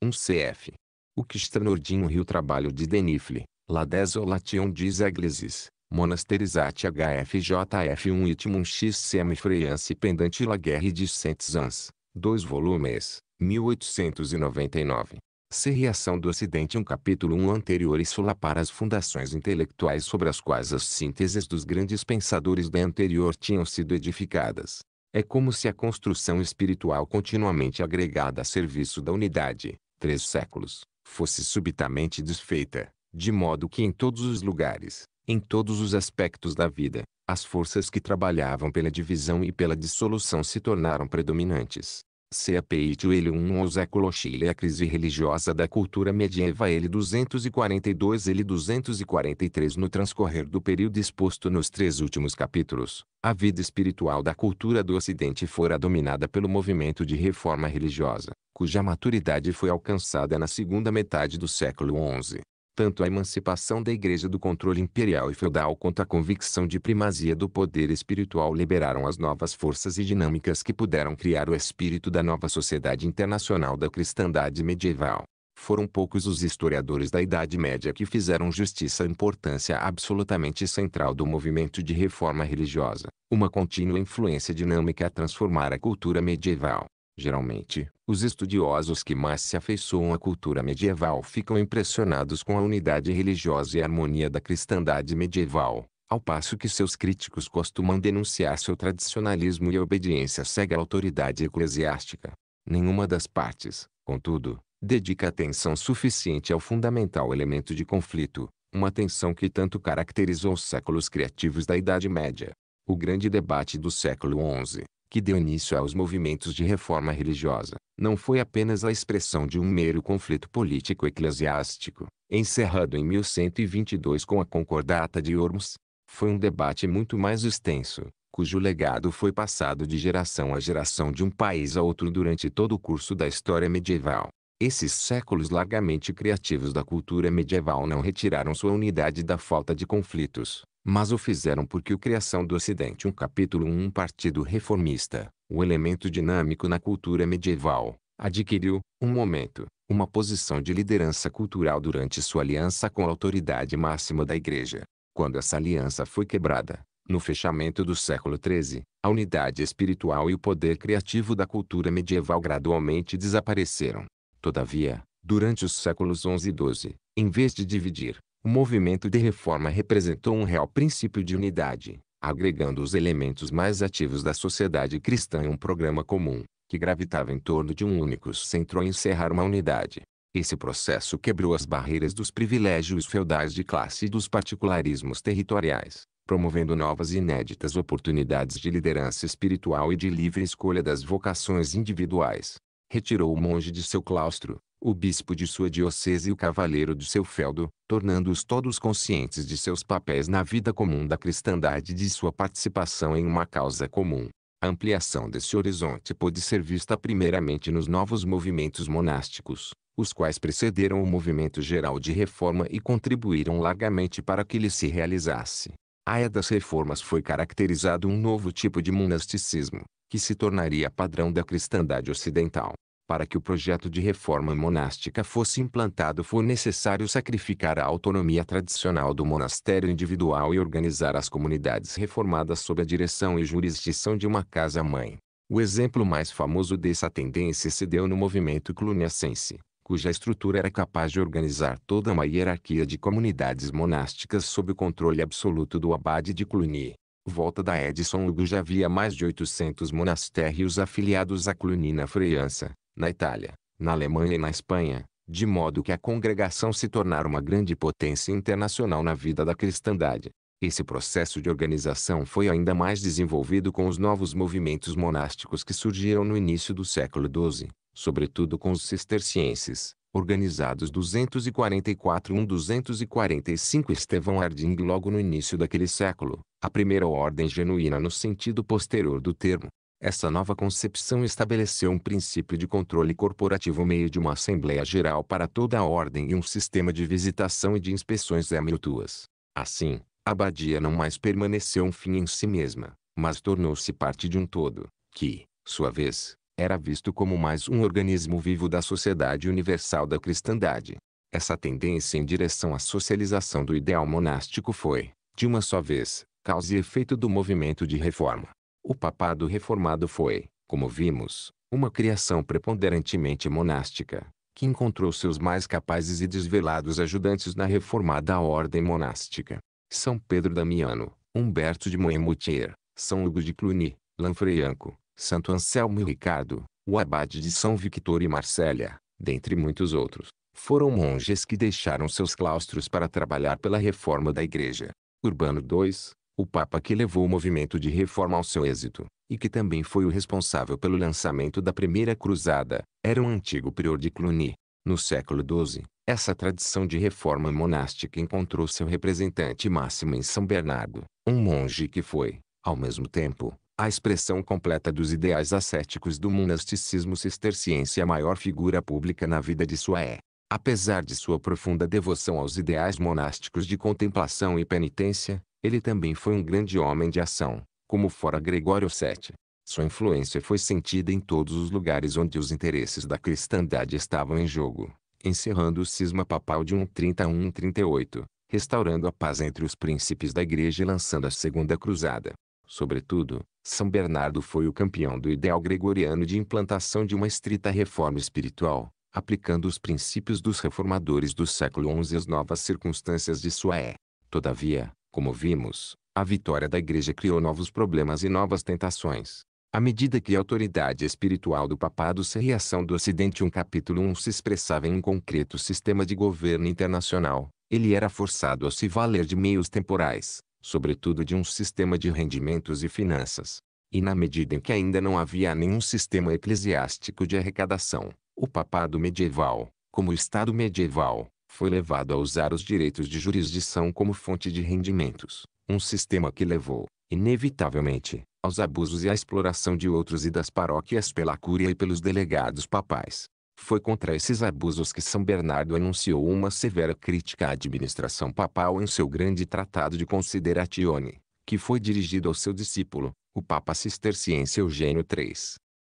1 um cf. O que Stranordinho Rio Trabalho de Denifle, La Desolation des Eglises, Monasterizate HFJF 1 Itmum XCM Freiance Pendante La Guerre de Saintes Ans, 2 volumes, 1899. Ser reação do Ocidente um capítulo 1 anterior e solapar as fundações intelectuais sobre as quais as sínteses dos grandes pensadores da anterior tinham sido edificadas. É como se a construção espiritual continuamente agregada a serviço da unidade, três séculos, fosse subitamente desfeita, de modo que em todos os lugares, em todos os aspectos da vida, as forças que trabalhavam pela divisão e pela dissolução se tornaram predominantes. Ceapeit ele 1 é Osecolochile A crise religiosa da cultura medieval ele 242 ele 243 No transcorrer do período exposto nos três últimos capítulos, a vida espiritual da cultura do Ocidente fora dominada pelo movimento de reforma religiosa, cuja maturidade foi alcançada na segunda metade do século XI tanto a emancipação da Igreja do controle imperial e feudal quanto a convicção de primazia do poder espiritual liberaram as novas forças e dinâmicas que puderam criar o espírito da nova sociedade internacional da cristandade medieval. Foram poucos os historiadores da Idade Média que fizeram justiça à importância absolutamente central do movimento de reforma religiosa, uma contínua influência dinâmica a transformar a cultura medieval. Geralmente, os estudiosos que mais se afeiçoam à cultura medieval ficam impressionados com a unidade religiosa e harmonia da cristandade medieval, ao passo que seus críticos costumam denunciar seu tradicionalismo e obediência cega à autoridade eclesiástica. Nenhuma das partes, contudo, dedica atenção suficiente ao fundamental elemento de conflito, uma atenção que tanto caracterizou os séculos criativos da Idade Média. O grande debate do século XI, que deu início aos movimentos de reforma religiosa, não foi apenas a expressão de um mero conflito político-eclesiástico, encerrado em 1122 com a Concordata de Ormuz. Foi um debate muito mais extenso, cujo legado foi passado de geração a geração de um país a outro durante todo o curso da história medieval. Esses séculos largamente criativos da cultura medieval não retiraram sua unidade da falta de conflitos, mas o fizeram porque o Criação do Ocidente um capítulo 1 um partido reformista, o elemento dinâmico na cultura medieval, adquiriu, um momento, uma posição de liderança cultural durante sua aliança com a autoridade máxima da Igreja. Quando essa aliança foi quebrada, no fechamento do século XIII, a unidade espiritual e o poder criativo da cultura medieval gradualmente desapareceram. Todavia, durante os séculos XI e XII, em vez de dividir, o movimento de reforma representou um real princípio de unidade, agregando os elementos mais ativos da sociedade cristã em um programa comum, que gravitava em torno de um único centro a encerrar uma unidade. Esse processo quebrou as barreiras dos privilégios feudais de classe e dos particularismos territoriais, promovendo novas e inéditas oportunidades de liderança espiritual e de livre escolha das vocações individuais. Retirou o monge de seu claustro, o bispo de sua diocese e o cavaleiro de seu feudo, tornando-os todos conscientes de seus papéis na vida comum da cristandade e de sua participação em uma causa comum. A ampliação desse horizonte pôde ser vista primeiramente nos novos movimentos monásticos, os quais precederam o movimento geral de reforma e contribuíram largamente para que ele se realizasse. A é das reformas foi caracterizado um novo tipo de monasticismo, que se tornaria padrão da cristandade ocidental. Para que o projeto de reforma monástica fosse implantado foi necessário sacrificar a autonomia tradicional do monastério individual e organizar as comunidades reformadas sob a direção e jurisdição de uma casa-mãe. O exemplo mais famoso dessa tendência se deu no movimento cluniacense, cuja estrutura era capaz de organizar toda uma hierarquia de comunidades monásticas sob o controle absoluto do abade de Cluny. Volta da Edson Hugo já havia mais de 800 monastérios afiliados a Cluny na França, na Itália, na Alemanha e na Espanha, de modo que a congregação se tornara uma grande potência internacional na vida da cristandade. Esse processo de organização foi ainda mais desenvolvido com os novos movimentos monásticos que surgiram no início do século XII, sobretudo com os cistercienses, organizados 244-1245 Estevão Harding logo no início daquele século, a primeira ordem genuína no sentido posterior do termo. Essa nova concepção estabeleceu um princípio de controle corporativo meio de uma Assembleia Geral para toda a ordem e um sistema de visitação e de inspeções amiutuas. Assim, a abadia não mais permaneceu um fim em si mesma, mas tornou-se parte de um todo, que, sua vez, era visto como mais um organismo vivo da sociedade universal da cristandade. Essa tendência em direção à socialização do ideal monástico foi, de uma só vez, causa e efeito do movimento de reforma. O papado reformado foi, como vimos, uma criação preponderantemente monástica, que encontrou seus mais capazes e desvelados ajudantes na reformada ordem monástica. São Pedro Damiano, Humberto de Moemoutier, São Hugo de Cluny, Lanfranco, Santo Anselmo e Ricardo, o abade de São Victor e Marcélia, dentre muitos outros, foram monges que deixaram seus claustros para trabalhar pela reforma da igreja. Urbano II, o Papa que levou o movimento de reforma ao seu êxito, e que também foi o responsável pelo lançamento da Primeira Cruzada, era um antigo prior de Cluny. No século XII, essa tradição de reforma monástica encontrou seu representante máximo em São Bernardo, um monge que foi, ao mesmo tempo, a expressão completa dos ideais ascéticos do monasticismo cisterciense e a maior figura pública na vida de sua é. Apesar de sua profunda devoção aos ideais monásticos de contemplação e penitência, ele também foi um grande homem de ação, como fora Gregório VII. Sua influência foi sentida em todos os lugares onde os interesses da cristandade estavam em jogo, encerrando o cisma papal de 131 a 138, restaurando a paz entre os príncipes da igreja e lançando a Segunda Cruzada. Sobretudo, São Bernardo foi o campeão do ideal gregoriano de implantação de uma estrita reforma espiritual, aplicando os princípios dos reformadores do século XI às novas circunstâncias de sua é. Todavia, como vimos, a vitória da Igreja criou novos problemas e novas tentações. À medida que a autoridade espiritual do papado se reação do Ocidente um capítulo 1 se expressava em um concreto sistema de governo internacional, ele era forçado a se valer de meios temporais, sobretudo de um sistema de rendimentos e finanças. E na medida em que ainda não havia nenhum sistema eclesiástico de arrecadação, o papado medieval, como o Estado medieval, foi levado a usar os direitos de jurisdição como fonte de rendimentos, um sistema que levou, inevitavelmente, aos abusos e à exploração de outros e das paróquias pela cúria e pelos delegados papais. Foi contra esses abusos que São Bernardo anunciou uma severa crítica à administração papal em seu grande tratado de Consideratione, que foi dirigido ao seu discípulo, o Papa Cisterciense Eugênio III.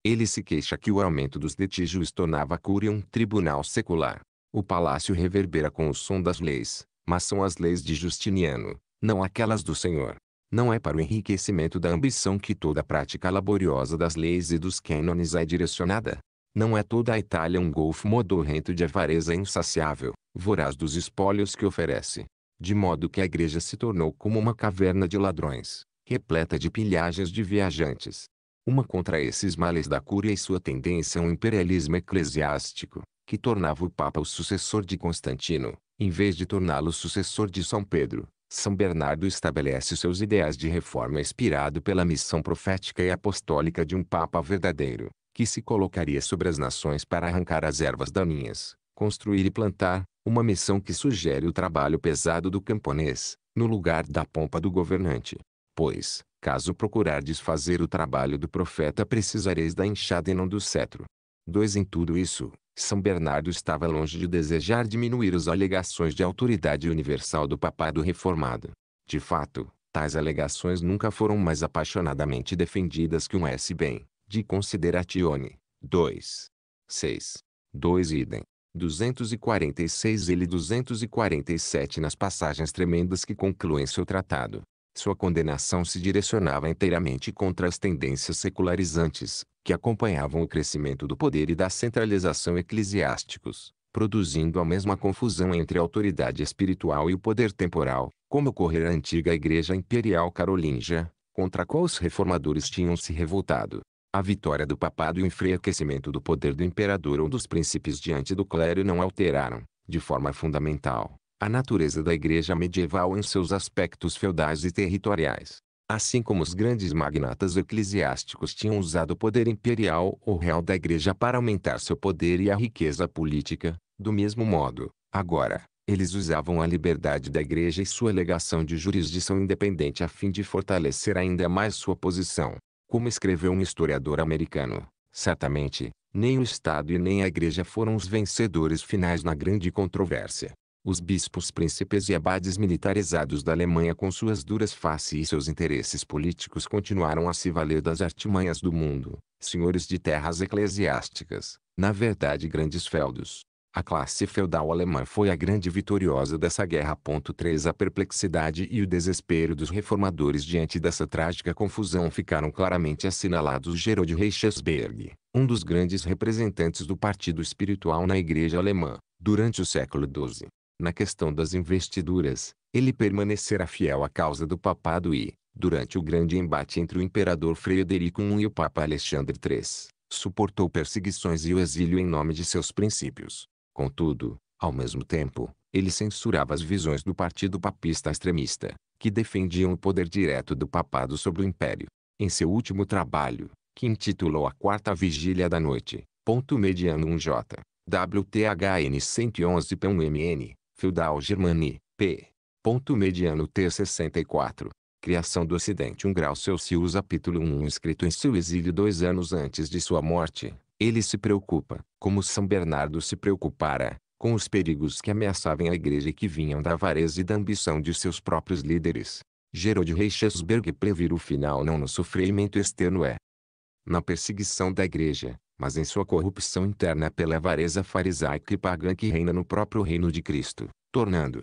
Ele se queixa que o aumento dos litígios tornava a cúria um tribunal secular, o palácio reverbera com o som das leis, mas são as leis de Justiniano, não aquelas do Senhor. Não é para o enriquecimento da ambição que toda a prática laboriosa das leis e dos cânones é direcionada. Não é toda a Itália um golfo modorrento de avareza insaciável, voraz dos espólios que oferece. De modo que a igreja se tornou como uma caverna de ladrões, repleta de pilhagens de viajantes. Uma contra esses males da cúria e sua tendência ao imperialismo eclesiástico, que tornava o Papa o sucessor de Constantino, em vez de torná-lo sucessor de São Pedro. São Bernardo estabelece seus ideais de reforma inspirado pela missão profética e apostólica de um Papa verdadeiro, que se colocaria sobre as nações para arrancar as ervas daninhas, construir e plantar, uma missão que sugere o trabalho pesado do camponês, no lugar da pompa do governante. Pois, caso procurar desfazer o trabalho do profeta precisareis da enxada e não do cetro. 2. Em tudo isso, são Bernardo estava longe de desejar diminuir as alegações de autoridade universal do papado reformado. De fato, tais alegações nunca foram mais apaixonadamente defendidas que um S. Bem, de Consideratione. 2. 6. 2 idem. 246 ele 247 nas passagens tremendas que concluem seu tratado. Sua condenação se direcionava inteiramente contra as tendências secularizantes, que acompanhavam o crescimento do poder e da centralização eclesiásticos, produzindo a mesma confusão entre a autoridade espiritual e o poder temporal, como ocorrera a antiga Igreja Imperial Carolíngia, contra a qual os reformadores tinham se revoltado. A vitória do papado e o enfraquecimento do poder do imperador ou dos príncipes diante do clero não alteraram, de forma fundamental, a natureza da igreja medieval em seus aspectos feudais e territoriais. Assim como os grandes magnatas eclesiásticos tinham usado o poder imperial ou real da igreja para aumentar seu poder e a riqueza política, do mesmo modo, agora, eles usavam a liberdade da igreja e sua legação de jurisdição independente a fim de fortalecer ainda mais sua posição. Como escreveu um historiador americano, certamente, nem o Estado e nem a igreja foram os vencedores finais na grande controvérsia os bispos príncipes e abades militarizados da Alemanha com suas duras faces e seus interesses políticos continuaram a se valer das artimanhas do mundo, senhores de terras eclesiásticas, na verdade grandes feudos. A classe feudal alemã foi a grande vitoriosa dessa guerra. 3 A perplexidade e o desespero dos reformadores diante dessa trágica confusão ficaram claramente assinalados. Gerold Reichsberg, um dos grandes representantes do partido espiritual na igreja alemã, durante o século XII, na questão das investiduras, ele permanecerá fiel à causa do papado e, durante o grande embate entre o imperador Frederico I e o papa Alexandre III, suportou perseguições e o exílio em nome de seus princípios. Contudo, ao mesmo tempo, ele censurava as visões do partido papista extremista, que defendiam o poder direto do papado sobre o império. Em seu último trabalho, que intitulou A Quarta Vigília da Noite, ponto mediano 1J, WTHN 111 WTHN111P1MN. Feudal Germani, p. Ponto mediano T64. Criação do Ocidente 1 um grau Celsius Capítulo 1 Escrito em seu exílio dois anos antes de sua morte, ele se preocupa, como São Bernardo se preocupara, com os perigos que ameaçavam a igreja e que vinham da avareza e da ambição de seus próprios líderes. Gerold Reichelsberg previu o final não no sofrimento externo é na perseguição da igreja, mas em sua corrupção interna pela avareza farisaica e pagã que reina no próprio reino de Cristo, tornando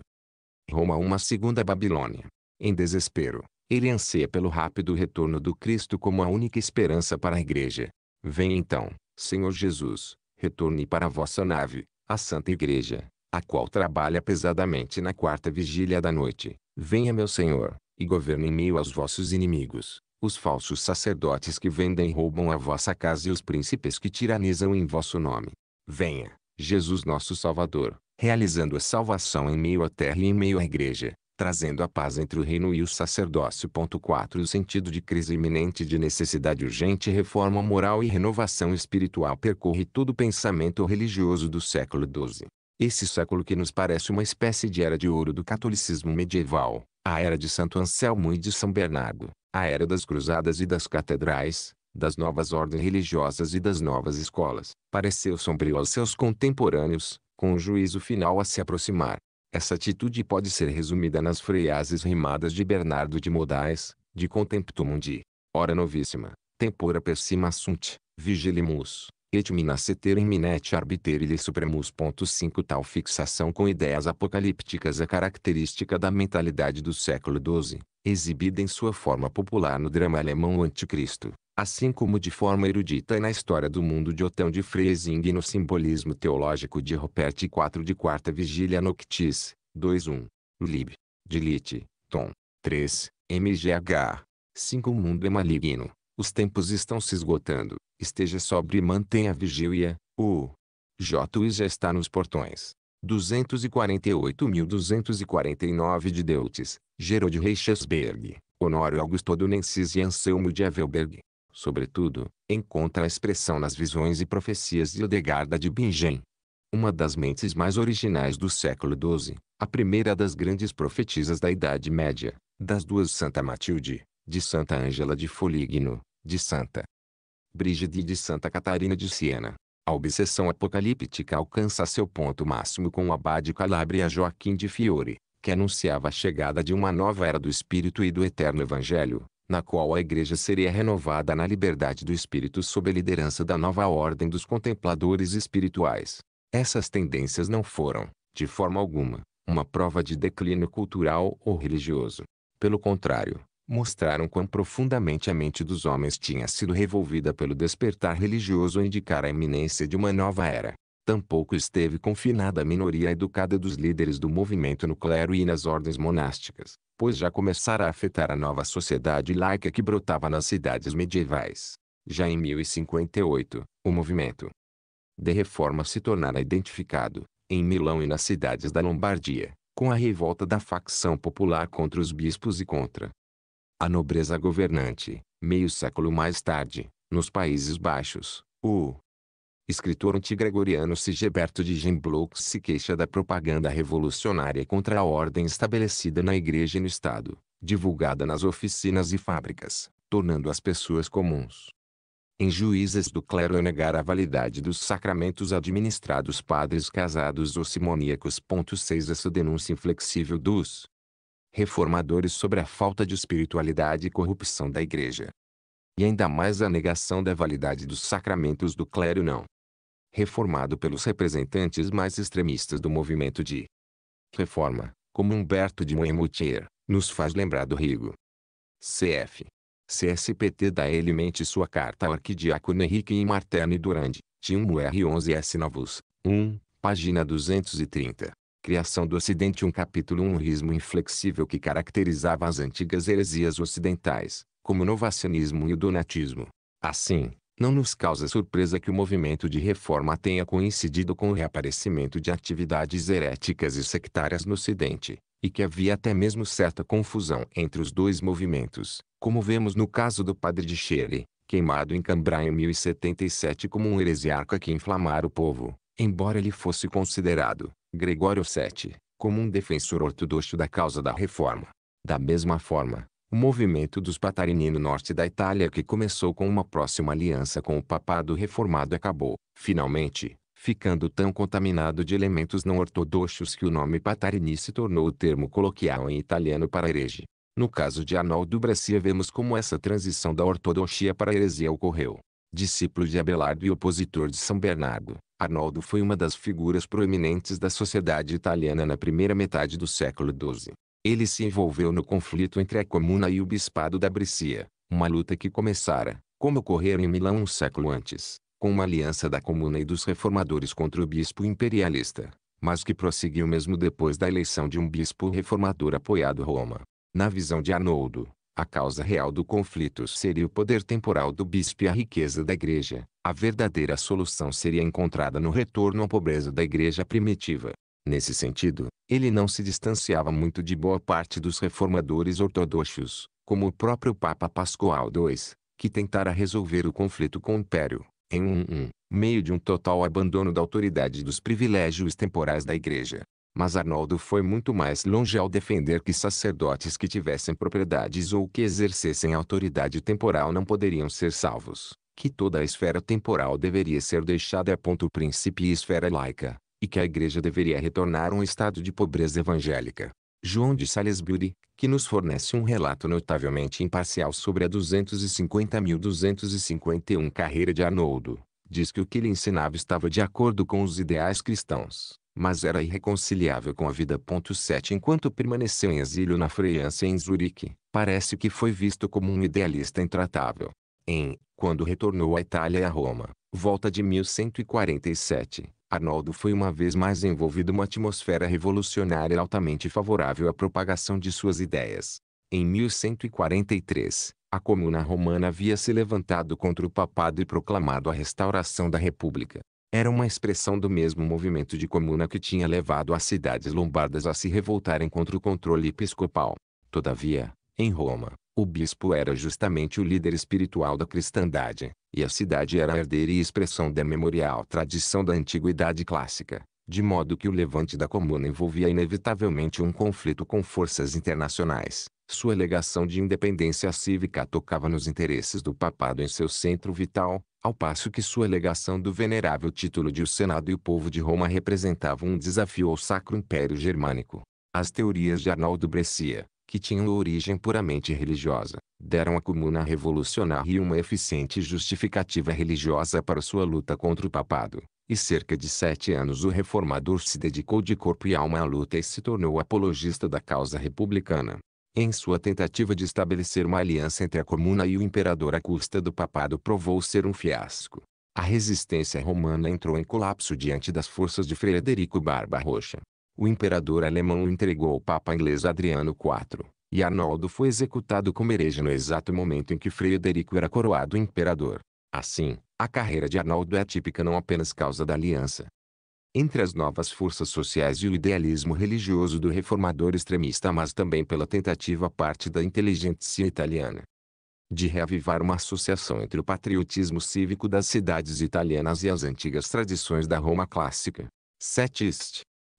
Roma uma segunda Babilônia. Em desespero, ele anseia pelo rápido retorno do Cristo como a única esperança para a igreja. Venha então, Senhor Jesus, retorne para a vossa nave, a Santa Igreja, a qual trabalha pesadamente na quarta vigília da noite. Venha meu Senhor, e governe em meio aos vossos inimigos os falsos sacerdotes que vendem roubam a vossa casa e os príncipes que tiranizam em vosso nome. Venha, Jesus nosso Salvador, realizando a salvação em meio à terra e em meio à igreja, trazendo a paz entre o reino e o sacerdócio. 4 O sentido de crise iminente de necessidade urgente reforma moral e renovação espiritual percorre todo o pensamento religioso do século XII. Esse século que nos parece uma espécie de era de ouro do catolicismo medieval, a era de Santo Anselmo e de São Bernardo, a era das cruzadas e das catedrais, das novas ordens religiosas e das novas escolas, pareceu sombrio aos seus contemporâneos, com o juízo final a se aproximar. Essa atitude pode ser resumida nas freiases rimadas de Bernardo de Modais, de Contempto Mundi. Ora novíssima, tempora cima sunt, vigilimus, et minaceter in minete arbiteri supremus. 5 Tal fixação com ideias apocalípticas é característica da mentalidade do século XII, exibida em sua forma popular no drama alemão O Anticristo, assim como de forma erudita na história do mundo de Otão de Freising e no simbolismo teológico de Robert IV de Quarta Vigília Noctis, 2.1, Lib. dilite Tom. 3, MGH. 5 O mundo é maligno. Os tempos estão se esgotando. Esteja sobre e mantenha a vigília. O J. já está nos portões. 248.249 de Deutz, Gerold Reichersberg Honório Augusto Dunensis e Anselmo de Evelberg. Sobretudo, encontra a expressão nas visões e profecias de Odegarda de Bingen. Uma das mentes mais originais do século XII, a primeira das grandes profetisas da Idade Média, das duas Santa Matilde, de Santa Ângela de Foligno, de Santa Brígida e de Santa Catarina de Siena, a obsessão apocalíptica alcança seu ponto máximo com o Abad Calabria Joaquim de Fiore, que anunciava a chegada de uma nova era do Espírito e do Eterno Evangelho, na qual a Igreja seria renovada na liberdade do Espírito sob a liderança da nova ordem dos contempladores espirituais. Essas tendências não foram, de forma alguma, uma prova de declínio cultural ou religioso. Pelo contrário, mostraram quão profundamente a mente dos homens tinha sido revolvida pelo despertar religioso a indicar a iminência de uma nova era. Tampouco esteve confinada a minoria educada dos líderes do movimento no clero e nas ordens monásticas, pois já começara a afetar a nova sociedade laica que brotava nas cidades medievais. Já em 1058, o movimento de reforma se tornara identificado, em Milão e nas cidades da Lombardia, com a revolta da facção popular contra os bispos e contra a nobreza governante, meio século mais tarde, nos Países Baixos, o escritor antigregoriano Sigeberto de Gembloux se queixa da propaganda revolucionária contra a ordem estabelecida na igreja e no Estado, divulgada nas oficinas e fábricas, tornando as pessoas comuns em juízes do clero é negar a validade dos sacramentos administrados padres casados ou simoníacos. 6 Essa denúncia inflexível dos reformadores sobre a falta de espiritualidade e corrupção da igreja. E ainda mais a negação da validade dos sacramentos do clero não reformado pelos representantes mais extremistas do movimento de reforma, como Humberto de Moemoutier, nos faz lembrar do Rigo. CF. CSPT dá ele mente sua carta ao arquidiácono Henrique e Marterne Durandi, Tim R11S Novus, 1, página 230. Criação do Ocidente um capítulo um rismo inflexível que caracterizava as antigas heresias ocidentais, como o novacionismo e o donatismo. Assim, não nos causa surpresa que o movimento de reforma tenha coincidido com o reaparecimento de atividades heréticas e sectárias no Ocidente, e que havia até mesmo certa confusão entre os dois movimentos, como vemos no caso do padre de Shelley, queimado em Cambrai em 1077 como um heresiarca que inflamara o povo, embora ele fosse considerado, Gregório VII, como um defensor ortodoxo da causa da reforma. Da mesma forma, o movimento dos Patarini no norte da Itália que começou com uma próxima aliança com o papado reformado acabou, finalmente, ficando tão contaminado de elementos não ortodoxos que o nome Patarini se tornou o termo coloquial em italiano para herege. No caso de Arnoldo Brescia vemos como essa transição da ortodoxia para a heresia ocorreu. Discípulo de Abelardo e opositor de São Bernardo, Arnoldo foi uma das figuras proeminentes da sociedade italiana na primeira metade do século XII. Ele se envolveu no conflito entre a Comuna e o Bispado da Brescia, uma luta que começara, como ocorrera em Milão um século antes, com uma aliança da Comuna e dos reformadores contra o bispo imperialista, mas que prosseguiu mesmo depois da eleição de um bispo reformador apoiado Roma. Na visão de Arnoldo, a causa real do conflito seria o poder temporal do bispo e a riqueza da igreja. A verdadeira solução seria encontrada no retorno à pobreza da igreja primitiva. Nesse sentido, ele não se distanciava muito de boa parte dos reformadores ortodoxos, como o próprio Papa Pascoal II, que tentara resolver o conflito com o império, em um, um meio de um total abandono da autoridade e dos privilégios temporais da igreja. Mas Arnoldo foi muito mais longe ao defender que sacerdotes que tivessem propriedades ou que exercessem autoridade temporal não poderiam ser salvos, que toda a esfera temporal deveria ser deixada a ponto príncipe e esfera laica, e que a igreja deveria retornar a um estado de pobreza evangélica. João de Salisbury, que nos fornece um relato notavelmente imparcial sobre a 250.251 carreira de Arnoldo, diz que o que ele ensinava estava de acordo com os ideais cristãos, mas era irreconciliável com a vida. 7 Enquanto permaneceu em exílio na França e em Zurique, parece que foi visto como um idealista intratável. Em Quando retornou à Itália e a Roma, volta de 1147, Arnoldo foi uma vez mais envolvido uma atmosfera revolucionária altamente favorável à propagação de suas ideias. Em 1143, a Comuna Romana havia se levantado contra o papado e proclamado a restauração da República era uma expressão do mesmo movimento de comuna que tinha levado as cidades lombardas a se revoltarem contra o controle episcopal. Todavia, em Roma, o bispo era justamente o líder espiritual da cristandade, e a cidade era herdeira e expressão da memorial tradição da antiguidade clássica, de modo que o levante da Comuna envolvia inevitavelmente um conflito com forças internacionais. Sua alegação de independência cívica tocava nos interesses do papado em seu centro vital, ao passo que sua alegação do venerável título de o Senado e o povo de Roma representava um desafio ao Sacro Império Germânico. As teorias de Arnaldo Brescia, que tinham origem puramente religiosa, deram à comuna revolucionária uma eficiente justificativa religiosa para sua luta contra o papado, e cerca de sete anos o reformador se dedicou de corpo e alma à luta e se tornou apologista da causa republicana. Em sua tentativa de estabelecer uma aliança entre a comuna e o imperador à custa do papado provou ser um fiasco. A resistência romana entrou em colapso diante das forças de Frederico Barba Roxa. O imperador alemão o entregou ao papa inglês Adriano IV, e Arnoldo foi executado como herege no exato momento em que Frederico era coroado imperador. Assim, a carreira de Arnaldo é atípica não apenas causa da aliança entre as novas forças sociais e o idealismo religioso do reformador extremista, mas também pela tentativa parte da inteligência italiana de reavivar uma associação entre o patriotismo cívico das cidades italianas e as antigas tradições da Roma clássica. 7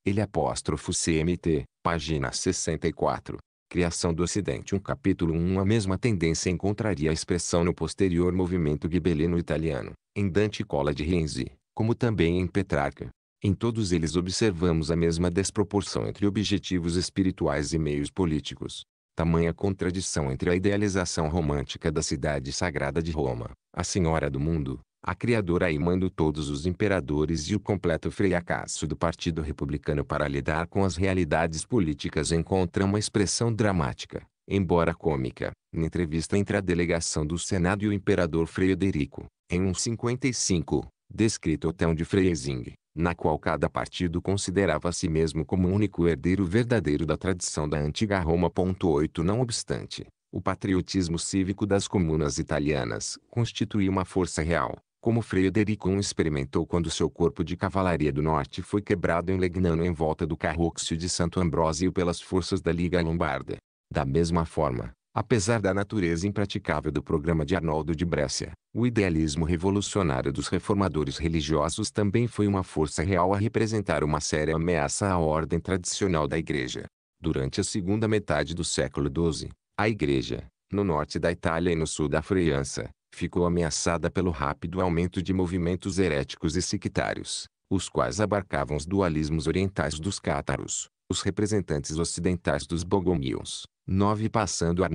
Ele é apóstrofo CMT, página 64. Criação do Ocidente 1 um capítulo 1 A mesma tendência encontraria expressão no posterior movimento ghibelino italiano, em Dante Cola de Rienzi, como também em Petrarca. Em todos eles observamos a mesma desproporção entre objetivos espirituais e meios políticos. Tamanha contradição entre a idealização romântica da cidade sagrada de Roma, a senhora do mundo, a criadora de todos os imperadores e o completo fracasso do Partido Republicano para lidar com as realidades políticas encontra uma expressão dramática, embora cômica, na entrevista entre a delegação do Senado e o imperador Frederico, em 155, descrito o tão de Freising, na qual cada partido considerava a si mesmo como o único herdeiro verdadeiro da tradição da antiga Roma. 8 Não obstante, o patriotismo cívico das comunas italianas constitui uma força real, como Frederico I experimentou quando seu corpo de cavalaria do norte foi quebrado em Legnano em volta do Carroxio de Santo Ambrósio pelas forças da Liga Lombarda. Da mesma forma, apesar da natureza impraticável do programa de Arnoldo de Brécia, o idealismo revolucionário dos reformadores religiosos também foi uma força real a representar uma séria ameaça à ordem tradicional da Igreja. Durante a segunda metade do século XII, a Igreja, no norte da Itália e no sul da França, ficou ameaçada pelo rápido aumento de movimentos heréticos e sectários, os quais abarcavam os dualismos orientais dos cátaros, os representantes ocidentais dos bogomios, nove passando a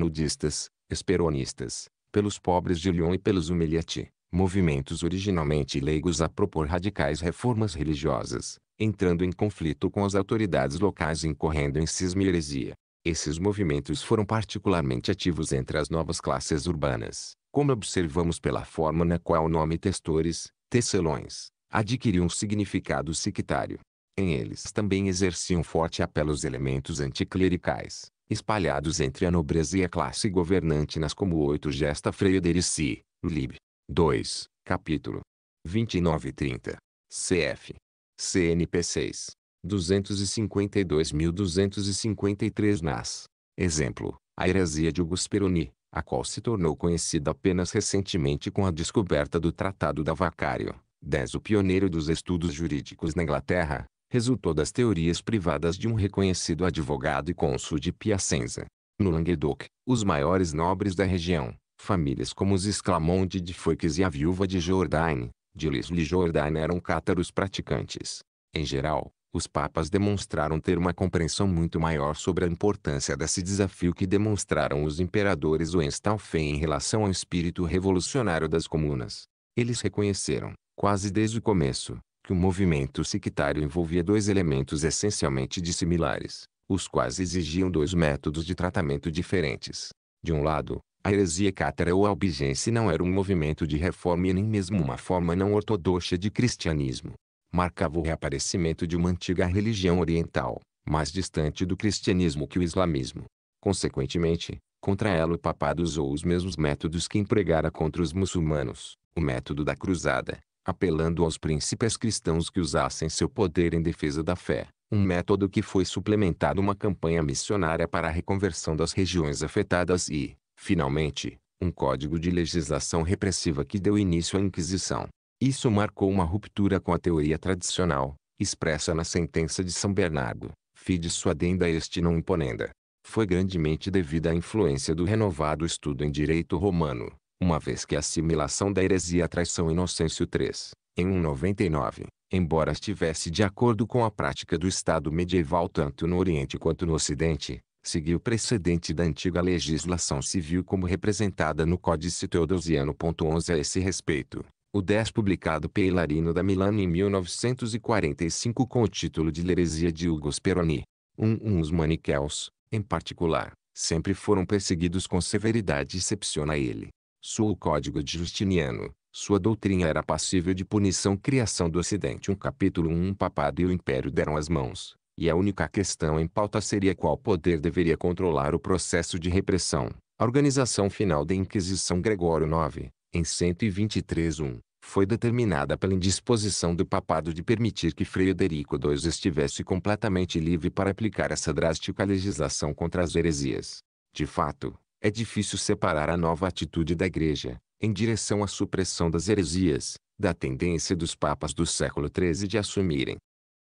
esperonistas, pelos pobres de Lyon e pelos humilhati, movimentos originalmente leigos a propor radicais reformas religiosas, entrando em conflito com as autoridades locais e incorrendo em cisma e heresia. Esses movimentos foram particularmente ativos entre as novas classes urbanas, como observamos pela forma na qual o nome testores, tecelões, adquiriu um significado sectário. Em eles também exerciam forte apelo os elementos anticlericais, espalhados entre a nobreza e a classe governante nas como oito Gesta Frederici, lib. 2, capítulo 29 e 30, cf. CNP 6, 252.253 nas. Exemplo, a heresia de Augusto Peroni, a qual se tornou conhecida apenas recentemente com a descoberta do Tratado da Vacário. 10. O pioneiro dos estudos jurídicos na Inglaterra, resultou das teorias privadas de um reconhecido advogado e cônsul de Piacenza. No Languedoc, os maiores nobres da região, famílias como os Esclamonde de Foix e a viúva de Jourdain, de Lisle Jourdain eram cátaros praticantes. Em geral, os papas demonstraram ter uma compreensão muito maior sobre a importância desse desafio que demonstraram os imperadores Hohenstaufen em relação ao espírito revolucionário das comunas. Eles reconheceram, quase desde o começo, que o movimento sectário envolvia dois elementos essencialmente dissimilares, os quais exigiam dois métodos de tratamento diferentes. De um lado, a heresia cátara ou albigense não era um movimento de reforma e nem mesmo uma forma não ortodoxa de cristianismo marcava o reaparecimento de uma antiga religião oriental, mais distante do cristianismo que o islamismo. Consequentemente, contra ela o papado usou os mesmos métodos que empregara contra os muçulmanos, o método da cruzada, apelando aos príncipes cristãos que usassem seu poder em defesa da fé, um método que foi suplementado uma campanha missionária para a reconversão das regiões afetadas e, finalmente, um código de legislação repressiva que deu início à Inquisição. Isso marcou uma ruptura com a teoria tradicional, expressa na sentença de São Bernardo, fide suadenda este non imponenda. Foi grandemente devida à influência do renovado estudo em direito romano, uma vez que a assimilação da heresia à traição Inocêncio III, em 199, embora estivesse de acordo com a prática do Estado medieval tanto no Oriente quanto no Ocidente, seguiu o precedente da antiga legislação civil como representada no Códice Teodosiano. 11 a esse respeito o 10 publicado Peilarino da Milano em 1945 com o título de Leresia de Hugo Speroni. Um, uns os maniqueus, em particular, sempre foram perseguidos com severidade excepciona ele. Sua Código de Justiniano, sua doutrina era passível de punição Criação do Ocidente um capítulo 1 um, papado e o império deram as mãos, e a única questão em pauta seria qual poder deveria controlar o processo de repressão. A organização final da Inquisição Gregório IX, em 123 1 foi determinada pela indisposição do papado de permitir que Frederico II estivesse completamente livre para aplicar essa drástica legislação contra as heresias. De fato, é difícil separar a nova atitude da Igreja, em direção à supressão das heresias, da tendência dos papas do século XIII de assumirem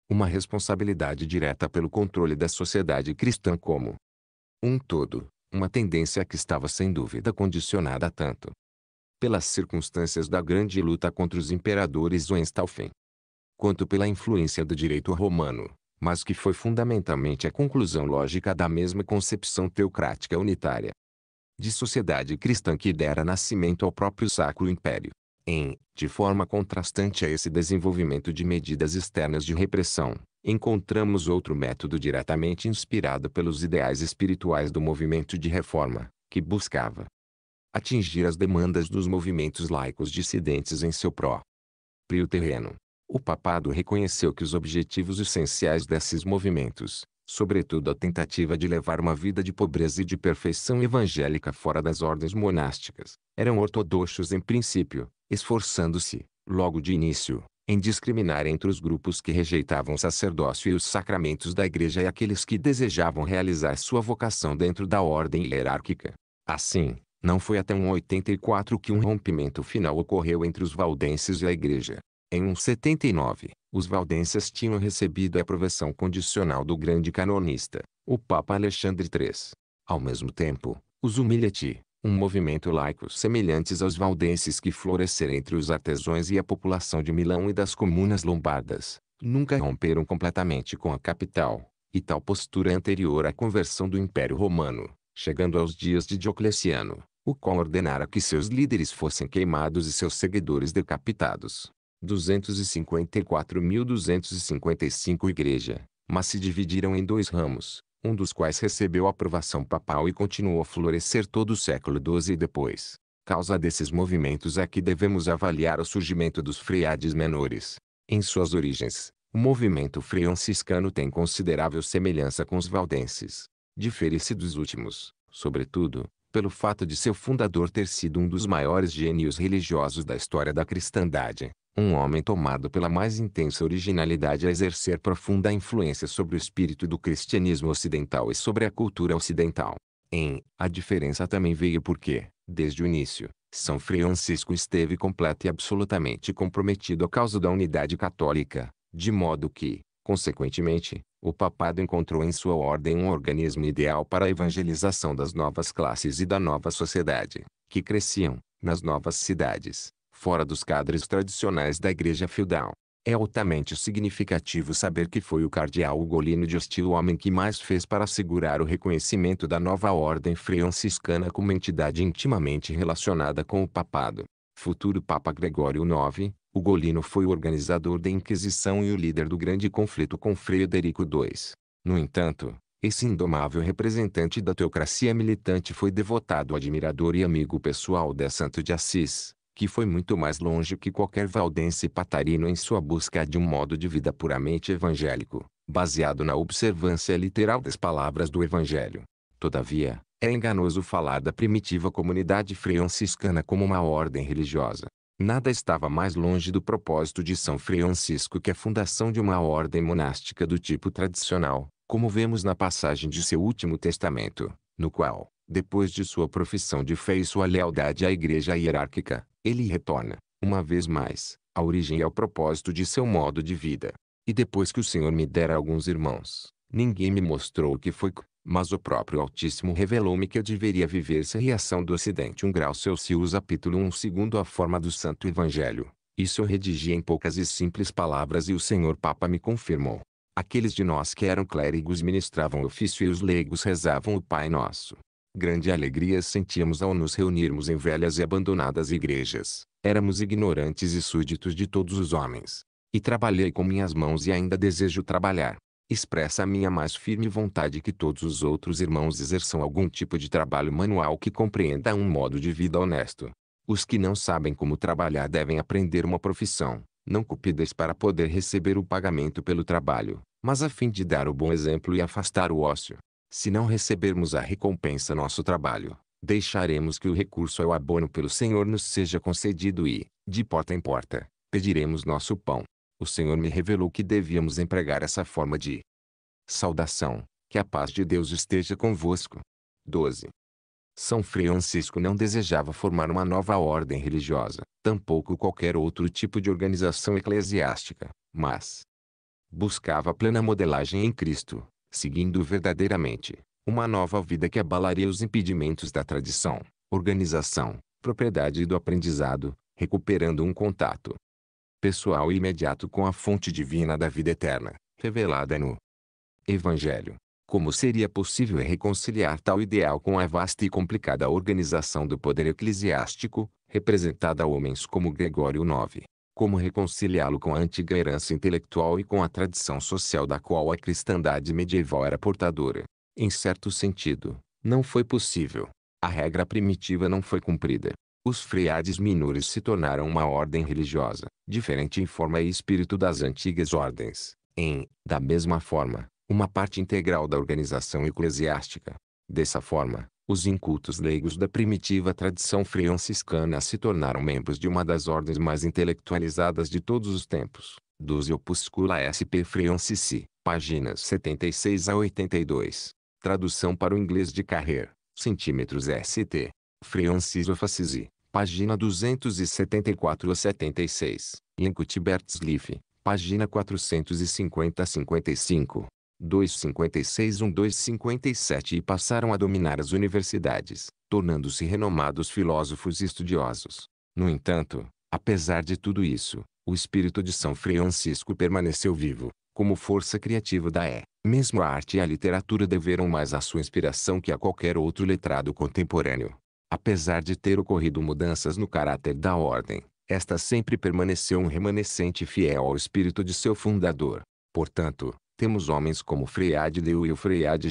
uma responsabilidade direta pelo controle da sociedade cristã como um todo, uma tendência que estava sem dúvida condicionada tanto pelas circunstâncias da grande luta contra os imperadores Hohenstaufen, quanto pela influência do direito romano, mas que foi fundamentalmente a conclusão lógica da mesma concepção teocrática unitária de sociedade cristã que dera nascimento ao próprio Sacro Império, em, de forma contrastante a esse desenvolvimento de medidas externas de repressão, encontramos outro método diretamente inspirado pelos ideais espirituais do movimento de reforma, que buscava, atingir as demandas dos movimentos laicos dissidentes em seu próprio terreno. O papado reconheceu que os objetivos essenciais desses movimentos, sobretudo a tentativa de levar uma vida de pobreza e de perfeição evangélica fora das ordens monásticas, eram ortodoxos em princípio, esforçando-se, logo de início, em discriminar entre os grupos que rejeitavam o sacerdócio e os sacramentos da igreja e aqueles que desejavam realizar sua vocação dentro da ordem hierárquica. Assim, não foi até um 84 que um rompimento final ocorreu entre os valdenses e a igreja. Em um 79, os valdenses tinham recebido a aprovação condicional do grande canonista, o Papa Alexandre III. Ao mesmo tempo, os Humilhati, um movimento laico semelhante aos valdenses que floresceram entre os artesões e a população de Milão e das comunas lombardas, nunca romperam completamente com a capital, e tal postura anterior à conversão do Império Romano, chegando aos dias de Diocleciano o qual ordenara que seus líderes fossem queimados e seus seguidores decapitados. 254.255 Igreja, mas se dividiram em dois ramos, um dos quais recebeu aprovação papal e continuou a florescer todo o século XII e depois. Causa desses movimentos é que devemos avaliar o surgimento dos freades menores. Em suas origens, o movimento franciscano tem considerável semelhança com os valdenses. Difere-se dos últimos, sobretudo, pelo fato de seu fundador ter sido um dos maiores gênios religiosos da história da cristandade, um homem tomado pela mais intensa originalidade a exercer profunda influência sobre o espírito do cristianismo ocidental e sobre a cultura ocidental. Em A Diferença também veio porque, desde o início, São Francisco esteve completo e absolutamente comprometido à causa da unidade católica, de modo que, consequentemente, o papado encontrou em sua ordem um organismo ideal para a evangelização das novas classes e da nova sociedade, que cresciam, nas novas cidades, fora dos cadres tradicionais da igreja feudal. É altamente significativo saber que foi o cardeal Ugolino de Hostil o homem que mais fez para assegurar o reconhecimento da nova ordem franciscana como entidade intimamente relacionada com o papado. Futuro Papa Gregório IX, Ugolino foi o organizador da Inquisição e o líder do grande conflito com Frederico II. No entanto, esse indomável representante da teocracia militante foi devotado admirador e amigo pessoal de Santo de Assis, que foi muito mais longe que qualquer valdense patarino em sua busca de um modo de vida puramente evangélico, baseado na observância literal das palavras do Evangelho. Todavia, é enganoso falar da primitiva comunidade franciscana como uma ordem religiosa. Nada estava mais longe do propósito de São Francisco que a fundação de uma ordem monástica do tipo tradicional, como vemos na passagem de seu último testamento, no qual, depois de sua profissão de fé e sua lealdade à igreja hierárquica, ele retorna, uma vez mais, à origem e ao propósito de seu modo de vida. E depois que o Senhor me dera alguns irmãos, ninguém me mostrou o que foi mas o próprio Altíssimo revelou-me que eu deveria viver sem reação do Ocidente um grau Celsius capítulo 1 segundo a forma do Santo Evangelho. Isso eu redigi em poucas e simples palavras e o Senhor Papa me confirmou. Aqueles de nós que eram clérigos ministravam o ofício e os leigos rezavam o Pai Nosso. Grande alegria sentíamos ao nos reunirmos em velhas e abandonadas igrejas. Éramos ignorantes e súditos de todos os homens. E trabalhei com minhas mãos e ainda desejo trabalhar expressa a minha mais firme vontade que todos os outros irmãos exerçam algum tipo de trabalho manual que compreenda um modo de vida honesto. Os que não sabem como trabalhar devem aprender uma profissão, não cupidas para poder receber o pagamento pelo trabalho, mas a fim de dar o bom exemplo e afastar o ócio. Se não recebermos a recompensa nosso trabalho, deixaremos que o recurso ao abono pelo Senhor nos seja concedido e, de porta em porta, pediremos nosso pão o Senhor me revelou que devíamos empregar essa forma de saudação. Que a paz de Deus esteja convosco. 12. São Francisco não desejava formar uma nova ordem religiosa, tampouco qualquer outro tipo de organização eclesiástica, mas buscava plena modelagem em Cristo, seguindo verdadeiramente uma nova vida que abalaria os impedimentos da tradição, organização, propriedade e do aprendizado, recuperando um contato pessoal e imediato com a fonte divina da vida eterna, revelada no Evangelho. Como seria possível reconciliar tal ideal com a vasta e complicada organização do poder eclesiástico, representada a homens como Gregório IX? Como reconciliá-lo com a antiga herança intelectual e com a tradição social da qual a cristandade medieval era portadora? Em certo sentido, não foi possível. A regra primitiva não foi cumprida. Os freades minores se tornaram uma ordem religiosa, diferente em forma e espírito das antigas ordens, em, da mesma forma, uma parte integral da organização eclesiástica. Dessa forma, os incultos leigos da primitiva tradição franciscana se tornaram membros de uma das ordens mais intelectualizadas de todos os tempos, dos Opuscula SP Francisci, páginas 76 a 82. Tradução para o inglês de Carrer, centímetros ST. Freoncisa Facisi, página 274 a 76, Linkutbertsliff, página 450 a 55. 256 1257 e passaram a dominar as universidades, tornando-se renomados filósofos e estudiosos. No entanto, apesar de tudo isso, o espírito de São Francisco permaneceu vivo, como força criativa da é. Mesmo a arte e a literatura deveram mais à sua inspiração que a qualquer outro letrado contemporâneo. Apesar de ter ocorrido mudanças no caráter da ordem, esta sempre permaneceu um remanescente fiel ao espírito de seu fundador. Portanto, temos homens como Frei Adleu e o Frei Ad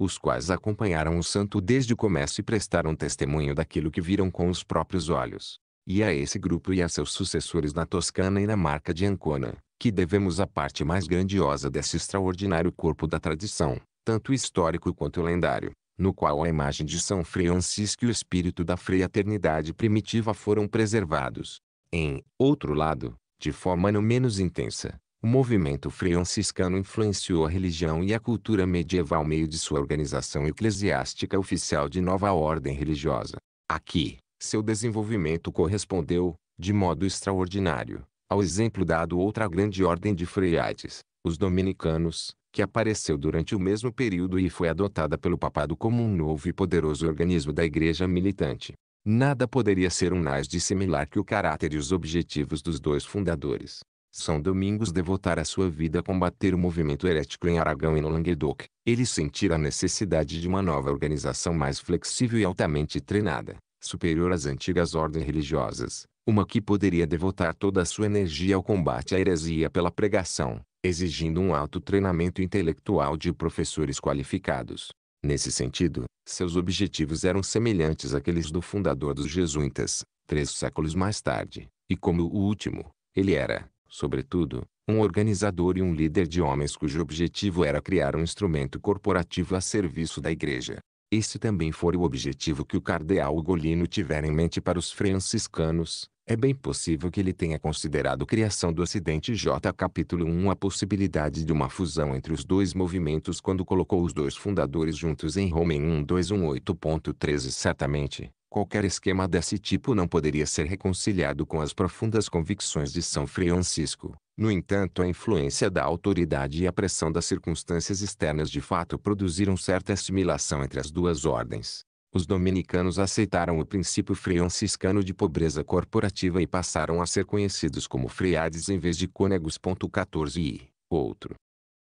os quais acompanharam o santo desde o começo e prestaram testemunho daquilo que viram com os próprios olhos. E a esse grupo e a seus sucessores na Toscana e na Marca de Ancona, que devemos a parte mais grandiosa desse extraordinário corpo da tradição, tanto histórico quanto lendário, no qual a imagem de São Francisco e o espírito da fraternidade primitiva foram preservados. Em outro lado, de forma não menos intensa, o movimento franciscano influenciou a religião e a cultura medieval meio de sua organização eclesiástica oficial de nova ordem religiosa. Aqui, seu desenvolvimento correspondeu, de modo extraordinário, ao exemplo dado outra grande ordem de freiades, os dominicanos, que apareceu durante o mesmo período e foi adotada pelo papado como um novo e poderoso organismo da igreja militante. Nada poderia ser um mais dissimilar que o caráter e os objetivos dos dois fundadores. São Domingos devotara sua vida a combater o movimento herético em Aragão e no Languedoc. Ele sentir a necessidade de uma nova organização mais flexível e altamente treinada, superior às antigas ordens religiosas, uma que poderia devotar toda a sua energia ao combate à heresia pela pregação, exigindo um alto treinamento intelectual de professores qualificados. Nesse sentido, seus objetivos eram semelhantes àqueles do fundador dos jesuítas, três séculos mais tarde, e como o último, ele era, sobretudo, um organizador e um líder de homens cujo objetivo era criar um instrumento corporativo a serviço da igreja. Este também foi o objetivo que o cardeal Ugolino tivera em mente para os franciscanos, é bem possível que ele tenha considerado Criação do acidente J capítulo 1 a possibilidade de uma fusão entre os dois movimentos quando colocou os dois fundadores juntos em Roma em 1218.13 certamente. Qualquer esquema desse tipo não poderia ser reconciliado com as profundas convicções de São Francisco. No entanto, a influência da autoridade e a pressão das circunstâncias externas de fato produziram certa assimilação entre as duas ordens os dominicanos aceitaram o princípio franciscano de pobreza corporativa e passaram a ser conhecidos como freades em vez de cônegos. 14 e outro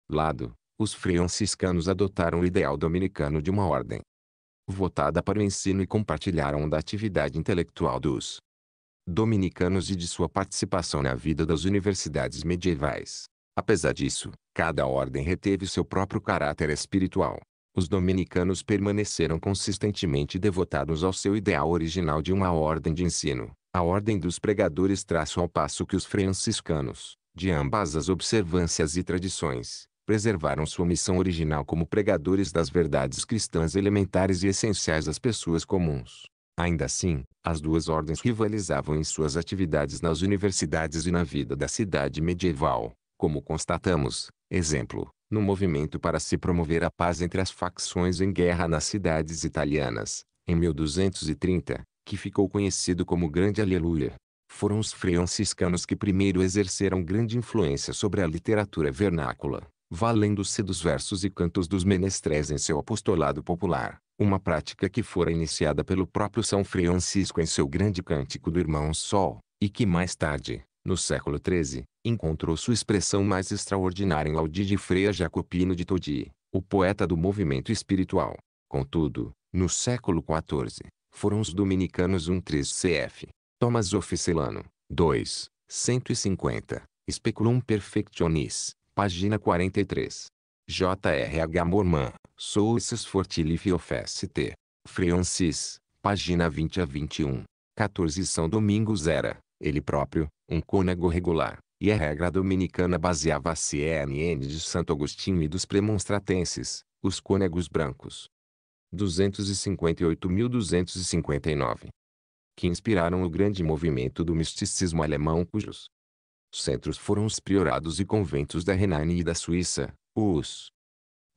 lado, os franciscanos adotaram o ideal dominicano de uma ordem votada para o ensino e compartilharam da atividade intelectual dos dominicanos e de sua participação na vida das universidades medievais. Apesar disso, cada ordem reteve seu próprio caráter espiritual, os dominicanos permaneceram consistentemente devotados ao seu ideal original de uma ordem de ensino, a ordem dos pregadores traço ao passo que os franciscanos, de ambas as observâncias e tradições, preservaram sua missão original como pregadores das verdades cristãs elementares e essenciais às pessoas comuns. Ainda assim, as duas ordens rivalizavam em suas atividades nas universidades e na vida da cidade medieval, como constatamos, exemplo, no movimento para se promover a paz entre as facções em guerra nas cidades italianas, em 1230, que ficou conhecido como Grande Aleluia. Foram os franciscanos que primeiro exerceram grande influência sobre a literatura vernácula, valendo-se dos versos e cantos dos menestréis em seu apostolado popular, uma prática que fora iniciada pelo próprio São Francisco em seu grande cântico do Irmão Sol, e que mais tarde, no século XIII, encontrou sua expressão mais extraordinária em Laudi de Freia Jacopino de Todi, o poeta do movimento espiritual. Contudo, no século XIV, foram os dominicanos 1-3 cf. Thomas Oficelano, 2, 150, Speculum Perfectionis, página 43. J.R.H. Morman, Sources Fortilife T. Francis, página 20 a 21. 14 São Domingos era, ele próprio, um cônego regular, e a regra dominicana baseava-se ENN de Santo Agostinho e dos premonstratenses, os cônegos brancos. 258.259 que inspiraram o grande movimento do misticismo alemão cujos centros foram os priorados e conventos da Renânia e da Suíça, os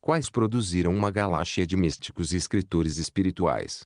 quais produziram uma galáxia de místicos e escritores espirituais.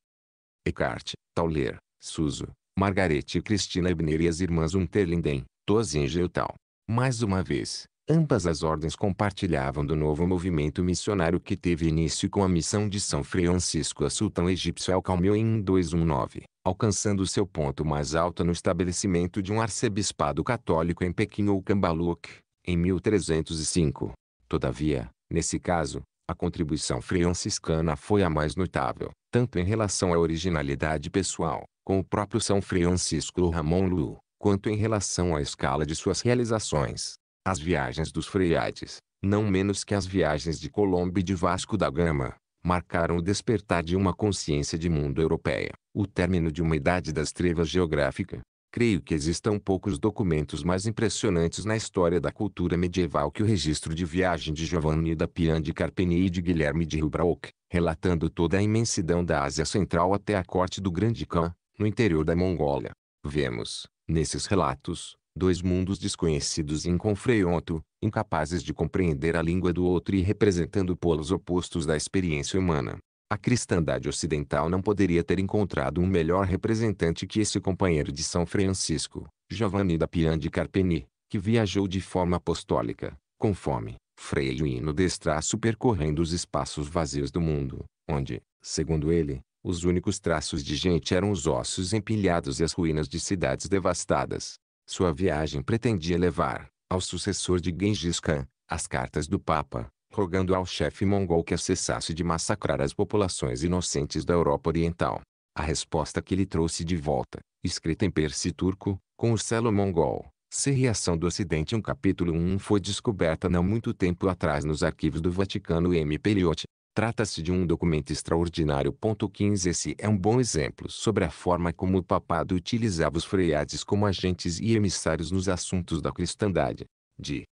Eckhart, Tauler, Suso, Margarete, e Cristina Ebner e as irmãs Unterlinden, Tosinger e tal. Mais uma vez, ambas as ordens compartilhavam do novo movimento missionário que teve início com a missão de São Francisco a Sultão Egípcio Alcalmeu em 1219, alcançando seu ponto mais alto no estabelecimento de um arcebispado católico em Pequim ou Cambaluc, em 1305. Todavia, nesse caso, a contribuição franciscana foi a mais notável, tanto em relação à originalidade pessoal, com o próprio São Francisco Ramon Lu, quanto em relação à escala de suas realizações. As viagens dos freiades, não menos que as viagens de Colombo e de Vasco da Gama, marcaram o despertar de uma consciência de mundo europeia, o término de uma idade das trevas geográfica, creio que existam poucos documentos mais impressionantes na história da cultura medieval que o registro de viagem de Giovanni da Pian de Carpini e de Guilherme de Rubrauc, relatando toda a imensidão da Ásia Central até a corte do Grande Khan, no interior da Mongólia. Vemos, nesses relatos, dois mundos desconhecidos e inconfreonto, incapazes de compreender a língua do outro e representando polos opostos da experiência humana. A cristandade ocidental não poderia ter encontrado um melhor representante que esse companheiro de São Francisco, Giovanni da Pian de Carpeni, que viajou de forma apostólica, com fome, Freio e Hino Destraço percorrendo os espaços vazios do mundo, onde, segundo ele, os únicos traços de gente eram os ossos empilhados e as ruínas de cidades devastadas. Sua viagem pretendia levar, ao sucessor de Gengis Khan, as cartas do Papa, rogando ao chefe mongol que cessasse de massacrar as populações inocentes da Europa Oriental. A resposta que lhe trouxe de volta, escrita em persi turco, com o selo mongol, reação do Ocidente um capítulo 1 foi descoberta não muito tempo atrás nos arquivos do Vaticano M. Periot. Trata-se de um documento extraordinário. 15 Esse é um bom exemplo sobre a forma como o papado utilizava os freiades como agentes e emissários nos assuntos da cristandade. De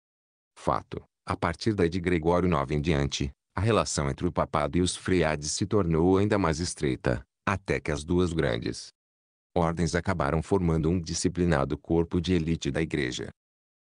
fato, a partir daí de Gregório IX em diante, a relação entre o papado e os freiades se tornou ainda mais estreita, até que as duas grandes ordens acabaram formando um disciplinado corpo de elite da igreja.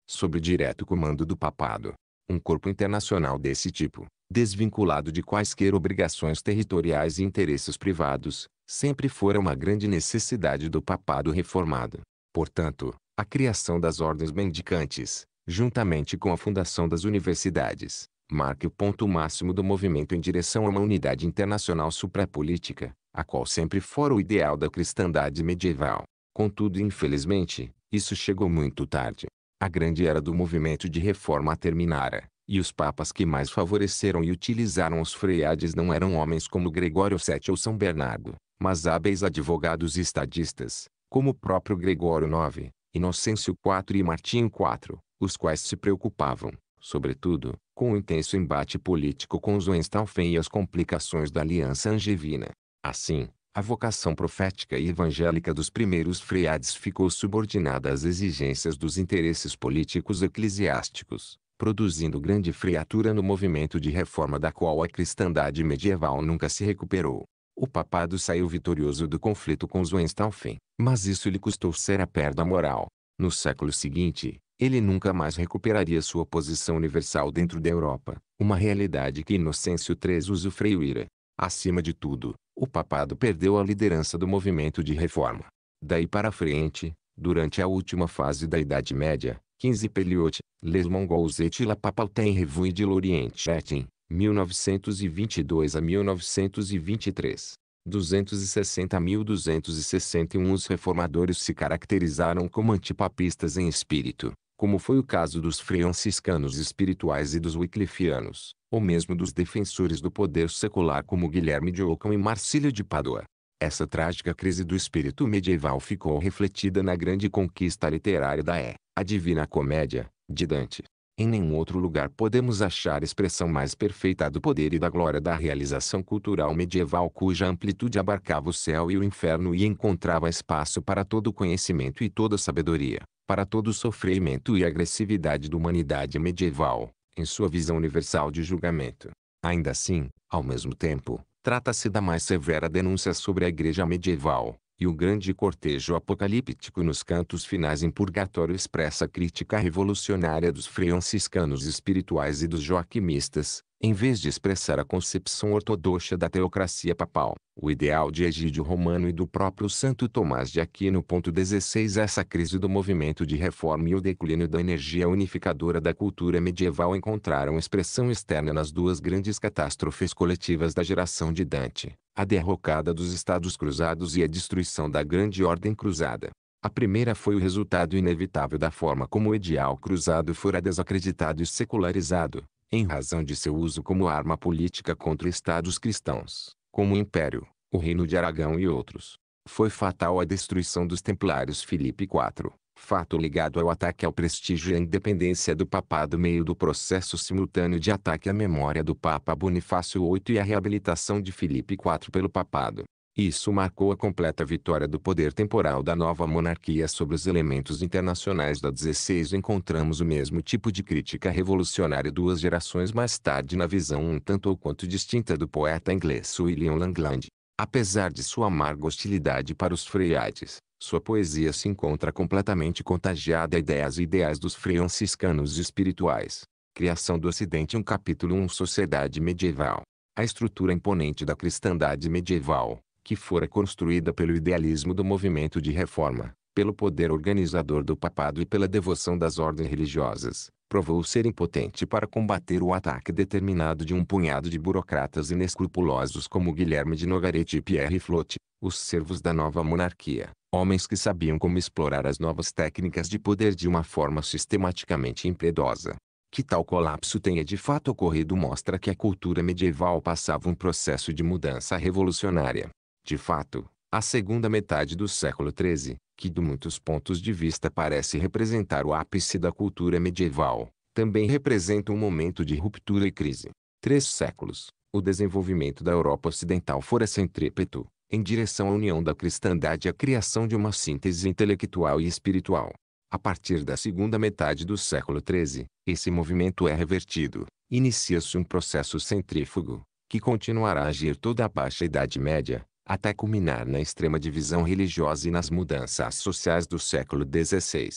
Sob o direto comando do papado, um corpo internacional desse tipo, desvinculado de quaisquer obrigações territoriais e interesses privados, sempre fora uma grande necessidade do papado reformado. Portanto, a criação das ordens mendicantes, juntamente com a fundação das universidades, marque o ponto máximo do movimento em direção a uma unidade internacional suprapolítica, a qual sempre fora o ideal da cristandade medieval. Contudo, infelizmente, isso chegou muito tarde. A grande era do movimento de reforma terminara, e os papas que mais favoreceram e utilizaram os freiades não eram homens como Gregório VII ou São Bernardo, mas hábeis advogados e estadistas, como o próprio Gregório IX, Inocêncio IV e Martinho IV os quais se preocupavam, sobretudo, com o intenso embate político com Zoenstaufen e as complicações da aliança angevina. Assim, a vocação profética e evangélica dos primeiros freades ficou subordinada às exigências dos interesses políticos eclesiásticos, produzindo grande friatura no movimento de reforma da qual a cristandade medieval nunca se recuperou. O papado saiu vitorioso do conflito com Zweinstalfen, mas isso lhe custou ser a perda moral. No século seguinte, ele nunca mais recuperaria sua posição universal dentro da Europa, uma realidade que Inocêncio III usufruíra. Acima de tudo, o papado perdeu a liderança do movimento de reforma. Daí para frente, durante a última fase da Idade Média, 15 Peliot, Les Mongols et la Papauté en Revue de l'Orient Etin, 1922 a 1923. 260.261 Os reformadores se caracterizaram como antipapistas em espírito, como foi o caso dos franciscanos espirituais e dos wyclifianos, ou mesmo dos defensores do poder secular como Guilherme de Ockham e Marcílio de Pádua. Essa trágica crise do espírito medieval ficou refletida na grande conquista literária da E, é, a Divina Comédia, de Dante, em nenhum outro lugar podemos achar expressão mais perfeita do poder e da glória da realização cultural medieval cuja amplitude abarcava o céu e o inferno e encontrava espaço para todo conhecimento e toda sabedoria, para todo sofrimento e agressividade da humanidade medieval, em sua visão universal de julgamento. Ainda assim, ao mesmo tempo, trata-se da mais severa denúncia sobre a igreja medieval, e o grande cortejo apocalíptico nos cantos finais em Purgatório expressa a crítica revolucionária dos franciscanos espirituais e dos joaquimistas, em vez de expressar a concepção ortodoxa da teocracia papal, o ideal de Egídio Romano e do próprio Santo Tomás de Aquino. 16 Essa crise do movimento de reforma e o declínio da energia unificadora da cultura medieval encontraram expressão externa nas duas grandes catástrofes coletivas da geração de Dante, a derrocada dos Estados Cruzados e a destruição da Grande Ordem Cruzada. A primeira foi o resultado inevitável da forma como o ideal cruzado fora desacreditado e secularizado, em razão de seu uso como arma política contra estados cristãos, como o Império, o Reino de Aragão e outros. Foi fatal a destruição dos Templários Filipe IV, fato ligado ao ataque ao prestígio e à independência do papado meio do processo simultâneo de ataque à memória do Papa Bonifácio VIII e à reabilitação de Filipe IV pelo papado. Isso marcou a completa vitória do poder temporal da nova monarquia sobre os elementos internacionais da 16. Encontramos o mesmo tipo de crítica revolucionária duas gerações mais tarde na visão um tanto ou quanto distinta do poeta inglês William Langland. Apesar de sua amarga hostilidade para os freiades, sua poesia se encontra completamente contagiada a ideias e ideais dos franciscanos espirituais. Criação do Ocidente um capítulo 1 Sociedade medieval. A estrutura imponente da cristandade medieval, que fora construída pelo idealismo do movimento de reforma, pelo poder organizador do papado e pela devoção das ordens religiosas, provou ser impotente para combater o ataque determinado de um punhado de burocratas inescrupulosos como Guilherme de Nogaret e Pierre Flotte, os servos da nova monarquia, homens que sabiam como explorar as novas técnicas de poder de uma forma sistematicamente impiedosa. Que tal colapso tenha de fato ocorrido mostra que a cultura medieval passava um processo de mudança revolucionária. De fato, a segunda metade do século XIII, que de muitos pontos de vista parece representar o ápice da cultura medieval, também representa um momento de ruptura e crise. Três séculos, o desenvolvimento da Europa Ocidental fora centrípeto, em direção à união da cristandade e à criação de uma síntese intelectual e espiritual. A partir da segunda metade do século XIII, esse movimento é revertido. Inicia-se um processo centrífugo, que continuará a agir toda a Baixa Idade Média, até culminar na extrema divisão religiosa e nas mudanças sociais do século XVI.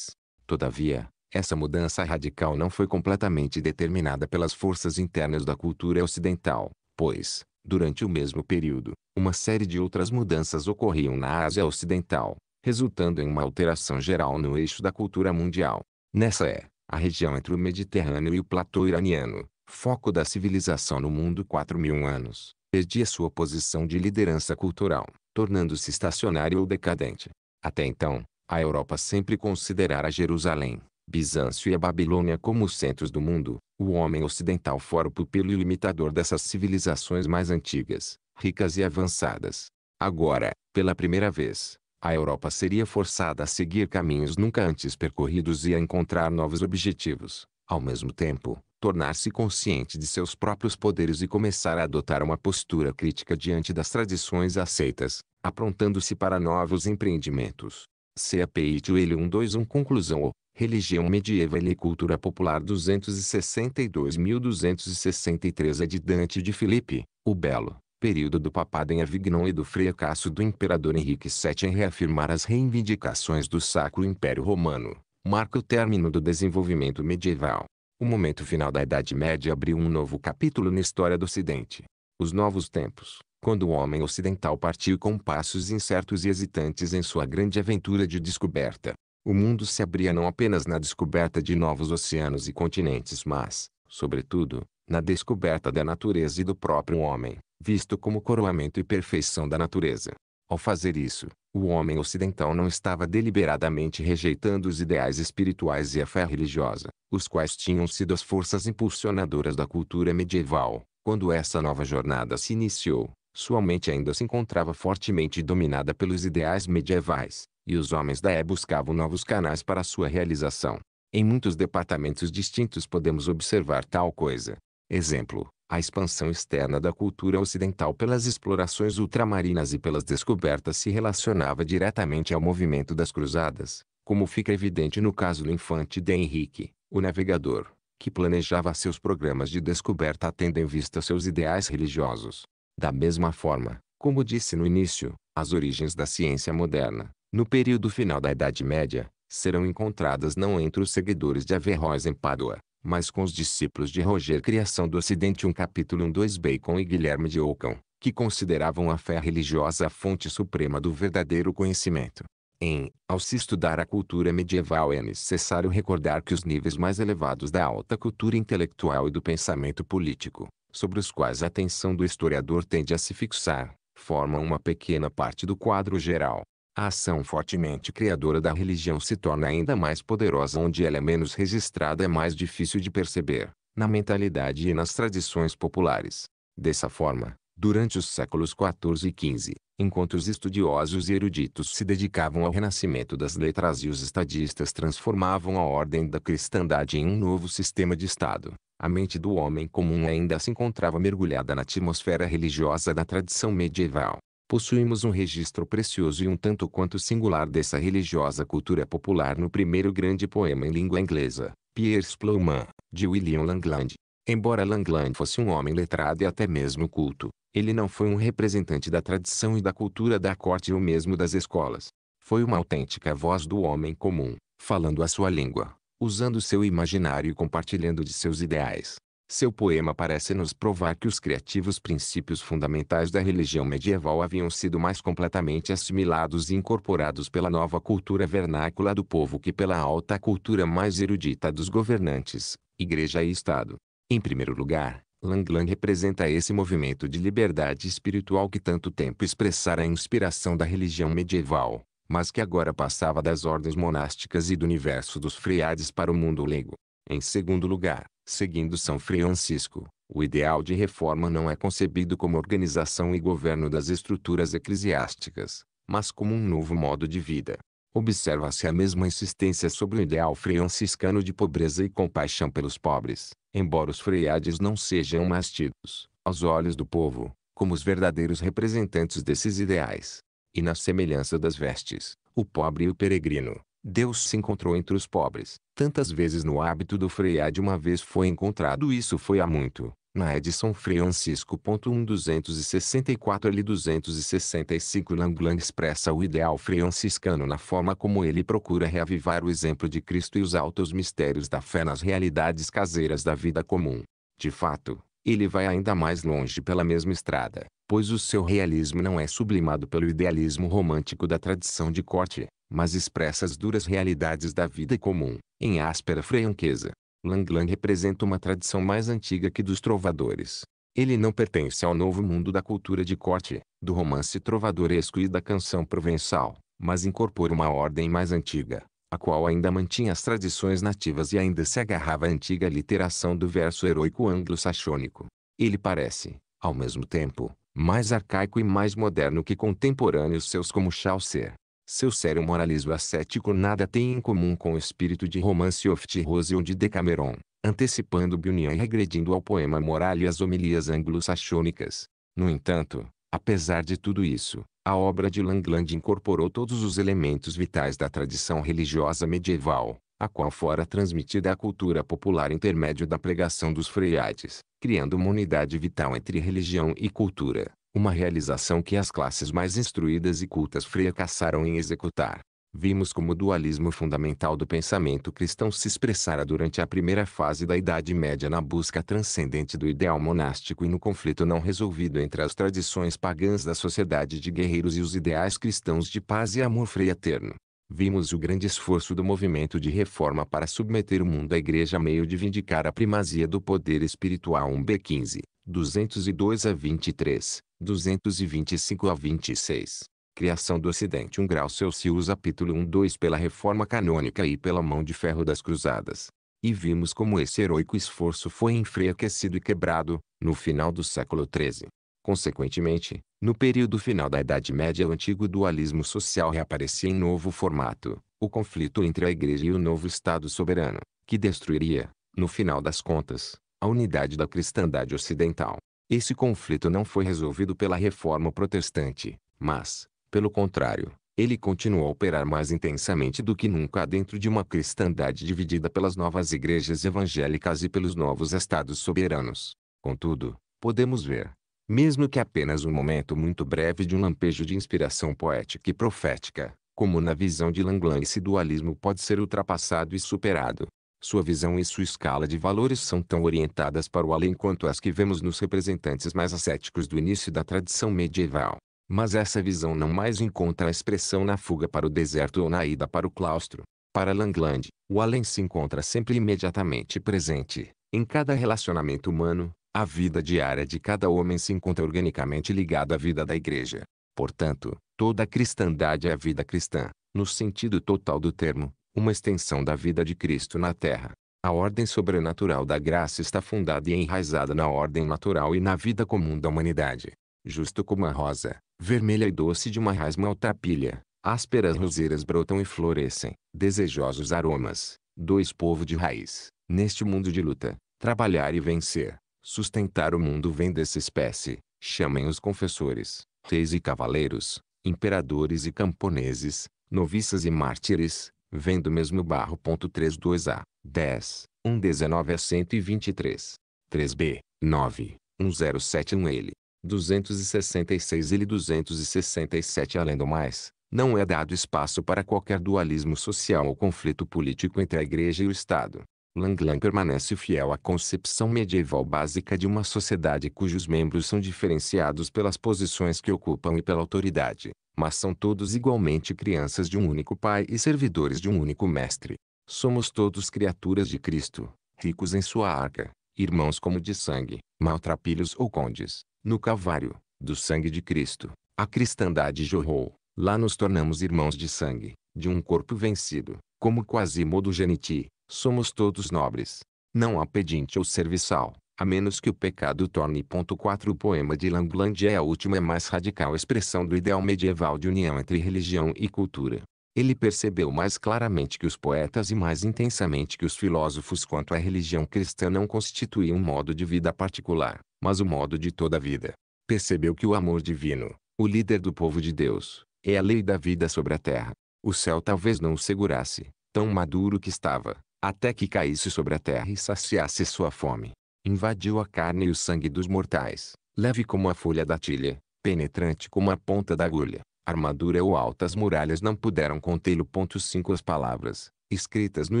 Todavia, essa mudança radical não foi completamente determinada pelas forças internas da cultura ocidental, pois, durante o mesmo período, uma série de outras mudanças ocorriam na Ásia Ocidental, resultando em uma alteração geral no eixo da cultura mundial. Nessa é, a região entre o Mediterrâneo e o platô iraniano, foco da civilização no mundo 4 mil anos, perdia sua posição de liderança cultural, tornando-se estacionário ou decadente. Até então, a Europa sempre considerara Jerusalém, Bizâncio e a Babilônia como os centros do mundo, o homem ocidental fora o pupilo limitador dessas civilizações mais antigas, ricas e avançadas. Agora, pela primeira vez, a Europa seria forçada a seguir caminhos nunca antes percorridos e a encontrar novos objetivos. Ao mesmo tempo, tornar-se consciente de seus próprios poderes e começar a adotar uma postura crítica diante das tradições aceitas, aprontando-se para novos empreendimentos. CAPI 121 Conclusão o Religião Medieval e Cultura Popular 262.263 é Dante de Filipe, o Belo, período do papado em Avignon e do fracasso do imperador Henrique VII em reafirmar as reivindicações do Sacro Império Romano, marca o término do desenvolvimento medieval. O momento final da Idade Média abriu um novo capítulo na história do Ocidente. Os novos tempos, quando o homem ocidental partiu com passos incertos e hesitantes em sua grande aventura de descoberta. O mundo se abria não apenas na descoberta de novos oceanos e continentes, mas, sobretudo, na descoberta da natureza e do próprio homem, visto como coroamento e perfeição da natureza. Ao fazer isso, o homem ocidental não estava deliberadamente rejeitando os ideais espirituais e a fé religiosa, os quais tinham sido as forças impulsionadoras da cultura medieval. Quando essa nova jornada se iniciou, sua mente ainda se encontrava fortemente dominada pelos ideais medievais, e os homens da E buscavam novos canais para sua realização. Em muitos departamentos distintos podemos observar tal coisa. Exemplo, a expansão externa da cultura ocidental pelas explorações ultramarinas e pelas descobertas se relacionava diretamente ao movimento das cruzadas, como fica evidente no caso do infante de Henrique, o navegador, que planejava seus programas de descoberta tendo em vista seus ideais religiosos. Da mesma forma, como disse no início, as origens da ciência moderna, no período final da Idade Média, serão encontradas não entre os seguidores de Averroes em Pádua, mas com os discípulos de Roger Criação do Ocidente um capítulo 1 2 Bacon e Guilherme de Ockham, que consideravam a fé religiosa a fonte suprema do verdadeiro conhecimento. Em Ao se estudar a cultura medieval é necessário recordar que os níveis mais elevados da alta cultura intelectual e do pensamento político, sobre os quais a atenção do historiador tende a se fixar, formam uma pequena parte do quadro geral. A ação fortemente criadora da religião se torna ainda mais poderosa onde ela é menos registrada e é mais difícil de perceber, na mentalidade e nas tradições populares. Dessa forma, durante os séculos XIV e XV, enquanto os estudiosos e eruditos se dedicavam ao renascimento das letras e os estadistas transformavam a ordem da cristandade em um novo sistema de Estado, a mente do homem comum ainda se encontrava mergulhada na atmosfera religiosa da tradição medieval possuímos um registro precioso e um tanto quanto singular dessa religiosa cultura popular no primeiro grande poema em língua inglesa, Pierre Plowman, de William Langland. Embora Langland fosse um homem letrado e até mesmo culto, ele não foi um representante da tradição e da cultura da corte ou mesmo das escolas. Foi uma autêntica voz do homem comum, falando a sua língua, usando seu imaginário e compartilhando de seus ideais. Seu poema parece nos provar que os criativos princípios fundamentais da religião medieval haviam sido mais completamente assimilados e incorporados pela nova cultura vernácula do povo que pela alta cultura mais erudita dos governantes, igreja e Estado. Em primeiro lugar, Langland representa esse movimento de liberdade espiritual que tanto tempo expressara a inspiração da religião medieval, mas que agora passava das ordens monásticas e do universo dos freades para o mundo leigo. Em segundo lugar, seguindo São Francisco, o ideal de reforma não é concebido como organização e governo das estruturas eclesiásticas, mas como um novo modo de vida. Observa-se a mesma insistência sobre o ideal franciscano de pobreza e compaixão pelos pobres, embora os freiades não sejam mais tidos, aos olhos do povo, como os verdadeiros representantes desses ideais. E na semelhança das vestes, o pobre e o peregrino, Deus se encontrou entre os pobres, tantas vezes no hábito do frear de uma vez foi encontrado isso foi há muito, na edição Francisco.1264 L265 Langland expressa o ideal franciscano na forma como ele procura reavivar o exemplo de Cristo e os altos mistérios da fé nas realidades caseiras da vida comum. De fato, ele vai ainda mais longe pela mesma estrada, pois o seu realismo não é sublimado pelo idealismo romântico da tradição de corte, mas expressa as duras realidades da vida comum, em áspera franqueza. Lang Lang representa uma tradição mais antiga que dos trovadores. Ele não pertence ao novo mundo da cultura de corte, do romance trovadoresco e da canção provençal, mas incorpora uma ordem mais antiga, a qual ainda mantinha as tradições nativas e ainda se agarrava à antiga literação do verso heróico anglo-saxônico. Ele parece, ao mesmo tempo, mais arcaico e mais moderno que contemporâneos seus como Chaucer, seu sério moralismo ascético nada tem em comum com o espírito de romance oft Rose ou de Decameron, antecipando Bunyan e regredindo ao poema moral e às homilias anglo-saxônicas. No entanto, apesar de tudo isso, a obra de Langland incorporou todos os elementos vitais da tradição religiosa medieval, a qual fora transmitida à cultura popular intermédio da pregação dos freiades, criando uma unidade vital entre religião e cultura. Uma realização que as classes mais instruídas e cultas fracassaram em executar. Vimos como o dualismo fundamental do pensamento cristão se expressara durante a primeira fase da Idade Média na busca transcendente do ideal monástico e no conflito não resolvido entre as tradições pagãs da sociedade de guerreiros e os ideais cristãos de paz e amor eterno Vimos o grande esforço do movimento de reforma para submeter o mundo à igreja a meio de vindicar a primazia do poder espiritual 1b15, 202 a 23 225 a 26. Criação do Ocidente 1 grau Celsius Apítulo 1 2 pela reforma canônica e pela mão de ferro das cruzadas. E vimos como esse heroico esforço foi enfraquecido e quebrado, no final do século XIII. Consequentemente, no período final da Idade Média o antigo dualismo social reaparecia em novo formato, o conflito entre a Igreja e o novo Estado soberano, que destruiria, no final das contas, a unidade da cristandade ocidental. Esse conflito não foi resolvido pela reforma protestante, mas, pelo contrário, ele continuou a operar mais intensamente do que nunca dentro de uma cristandade dividida pelas novas igrejas evangélicas e pelos novos estados soberanos. Contudo, podemos ver, mesmo que apenas um momento muito breve de um lampejo de inspiração poética e profética, como na visão de Langlan esse dualismo pode ser ultrapassado e superado. Sua visão e sua escala de valores são tão orientadas para o além quanto as que vemos nos representantes mais ascéticos do início da tradição medieval. Mas essa visão não mais encontra expressão na fuga para o deserto ou na ida para o claustro. Para Langland, o além se encontra sempre imediatamente presente, em cada relacionamento humano, a vida diária de cada homem se encontra organicamente ligada à vida da igreja. Portanto, toda a cristandade é a vida cristã, no sentido total do termo, uma extensão da vida de Cristo na Terra. A ordem sobrenatural da graça está fundada e enraizada na ordem natural e na vida comum da humanidade. Justo como a rosa, vermelha e doce de uma raiz ou tapilha, ásperas roseiras brotam e florescem, desejosos aromas, dois povo de raiz, neste mundo de luta, trabalhar e vencer, sustentar o mundo vem dessa espécie, chamem os confessores, reis e cavaleiros, imperadores e camponeses, noviças e mártires, Vendo mesmo barro. 32a, 10, 119 a 123. 3b, 9, 1071 ele, 266 ele 267 além do mais, não é dado espaço para qualquer dualismo social ou conflito político entre a igreja e o Estado. Langlan permanece fiel à concepção medieval básica de uma sociedade cujos membros são diferenciados pelas posições que ocupam e pela autoridade, mas são todos igualmente crianças de um único pai e servidores de um único mestre. Somos todos criaturas de Cristo, ricos em sua arca, irmãos como de sangue, maltrapilhos ou condes, no Calvário, do sangue de Cristo. A cristandade jorrou, lá nos tornamos irmãos de sangue, de um corpo vencido, como Quasimodo Geniti, somos todos nobres. Não há pedinte ou serviçal, a menos que o pecado torne. 4 O poema de Langland é a última e mais radical expressão do ideal medieval de união entre religião e cultura. Ele percebeu mais claramente que os poetas e mais intensamente que os filósofos quanto à religião cristã não constituía um modo de vida particular, mas o um modo de toda a vida. Percebeu que o amor divino, o líder do povo de Deus, é a lei da vida sobre a terra. O céu talvez não o segurasse, tão maduro que estava, até que caísse sobre a terra e saciasse sua fome. Invadiu a carne e o sangue dos mortais, leve como a folha da tilha, penetrante como a ponta da agulha. Armadura ou altas muralhas não puderam contê-lo. 5 As palavras, escritas no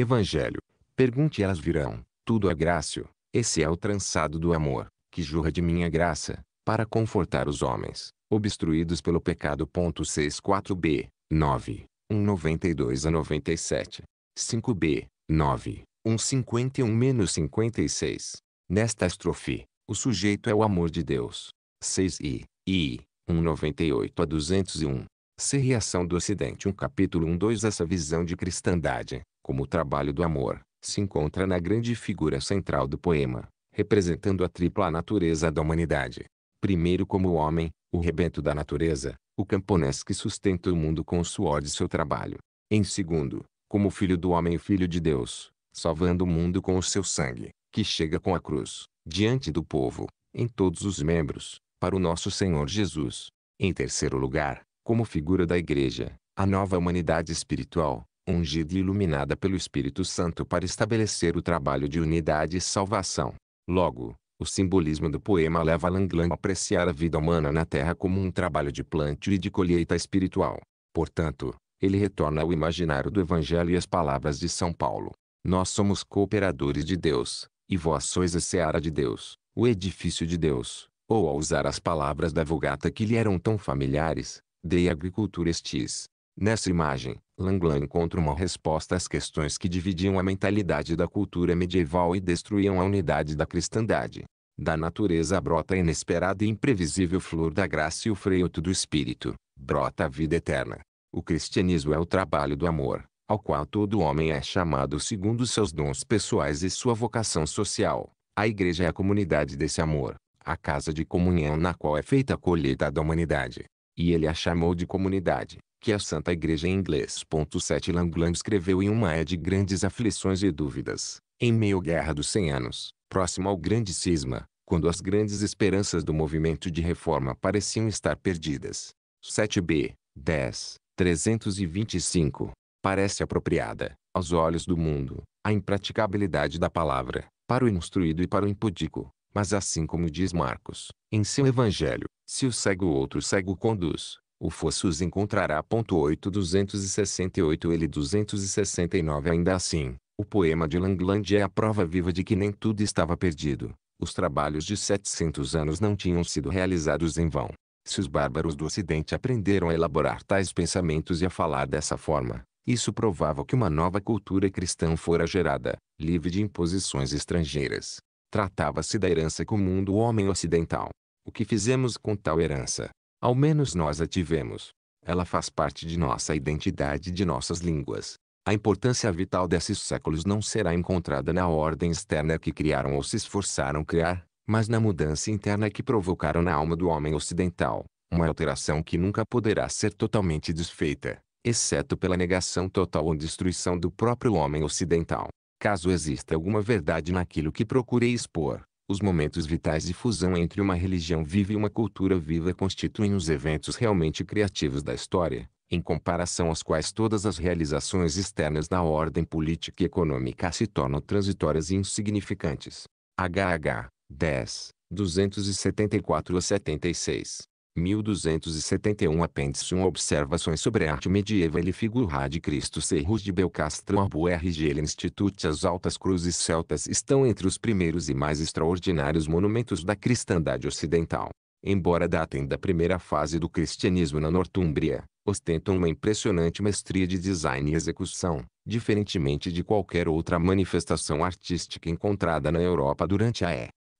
Evangelho, pergunte elas virão, tudo é grácio, esse é o trançado do amor, que jurra de minha graça, para confortar os homens, obstruídos pelo pecado. 6 4 b 9, 192 a 97. 5b, 9, 1 151-56. Nesta estrofe, o sujeito é o amor de Deus. 6 e, e, 198 a 201. Se reação do Ocidente 1 capítulo 1 2 Essa visão de cristandade, como o trabalho do amor, se encontra na grande figura central do poema, representando a tripla natureza da humanidade. Primeiro como o homem, o rebento da natureza, o camponês que sustenta o mundo com o suor de seu trabalho. Em segundo, como filho do homem e filho de Deus, salvando o mundo com o seu sangue, que chega com a cruz, diante do povo, em todos os membros, para o nosso Senhor Jesus. Em terceiro lugar, como figura da Igreja, a nova humanidade espiritual, ungida e iluminada pelo Espírito Santo para estabelecer o trabalho de unidade e salvação. Logo, o simbolismo do poema leva Langland a apreciar a vida humana na Terra como um trabalho de plantio e de colheita espiritual. Portanto, ele retorna ao imaginário do Evangelho e às palavras de São Paulo. Nós somos cooperadores de Deus, e vós sois a seara de Deus, o edifício de Deus. Ou ao usar as palavras da Vulgata que lhe eram tão familiares, dei agricultura estis. Nessa imagem, Langlan encontra uma resposta às questões que dividiam a mentalidade da cultura medieval e destruíam a unidade da cristandade. Da natureza brota a inesperada e imprevisível flor da graça e o freio do espírito, brota a vida eterna. O cristianismo é o trabalho do amor, ao qual todo homem é chamado segundo seus dons pessoais e sua vocação social. A igreja é a comunidade desse amor, a casa de comunhão na qual é feita a colheita da humanidade. E ele a chamou de comunidade, que é a Santa Igreja em inglês. 7 Langland escreveu em uma é de grandes aflições e dúvidas, em meio à Guerra dos Cem Anos, próximo ao Grande Cisma, quando as grandes esperanças do movimento de reforma pareciam estar perdidas. 7b, 10. 325. Parece apropriada, aos olhos do mundo, a impraticabilidade da palavra, para o instruído e para o impudico. Mas assim como diz Marcos, em seu evangelho, se o cego outro cego conduz, o fosse os encontrará. 8 268 ele 269 Ainda assim, o poema de Langland é a prova viva de que nem tudo estava perdido. Os trabalhos de 700 anos não tinham sido realizados em vão. Se os bárbaros do Ocidente aprenderam a elaborar tais pensamentos e a falar dessa forma, isso provava que uma nova cultura cristã fora gerada, livre de imposições estrangeiras. Tratava-se da herança comum do homem ocidental. O que fizemos com tal herança? Ao menos nós a tivemos. Ela faz parte de nossa identidade e de nossas línguas. A importância vital desses séculos não será encontrada na ordem externa que criaram ou se esforçaram criar, mas na mudança interna que provocaram na alma do homem ocidental, uma alteração que nunca poderá ser totalmente desfeita, exceto pela negação total ou destruição do próprio homem ocidental. Caso exista alguma verdade naquilo que procurei expor, os momentos vitais de fusão entre uma religião viva e uma cultura viva constituem os eventos realmente criativos da história, em comparação aos quais todas as realizações externas na ordem política e econômica se tornam transitórias e insignificantes. HH 10, 274 a 76. 1271 Apêndice 1 Observações sobre Arte Medieval e Figura de Cristo Cerros de Belcastro Abu RG Institute As altas cruzes celtas estão entre os primeiros e mais extraordinários monumentos da cristandade ocidental. Embora datem da primeira fase do cristianismo na Nortúmbria, ostentam uma impressionante mestria de design e execução, diferentemente de qualquer outra manifestação artística encontrada na Europa durante a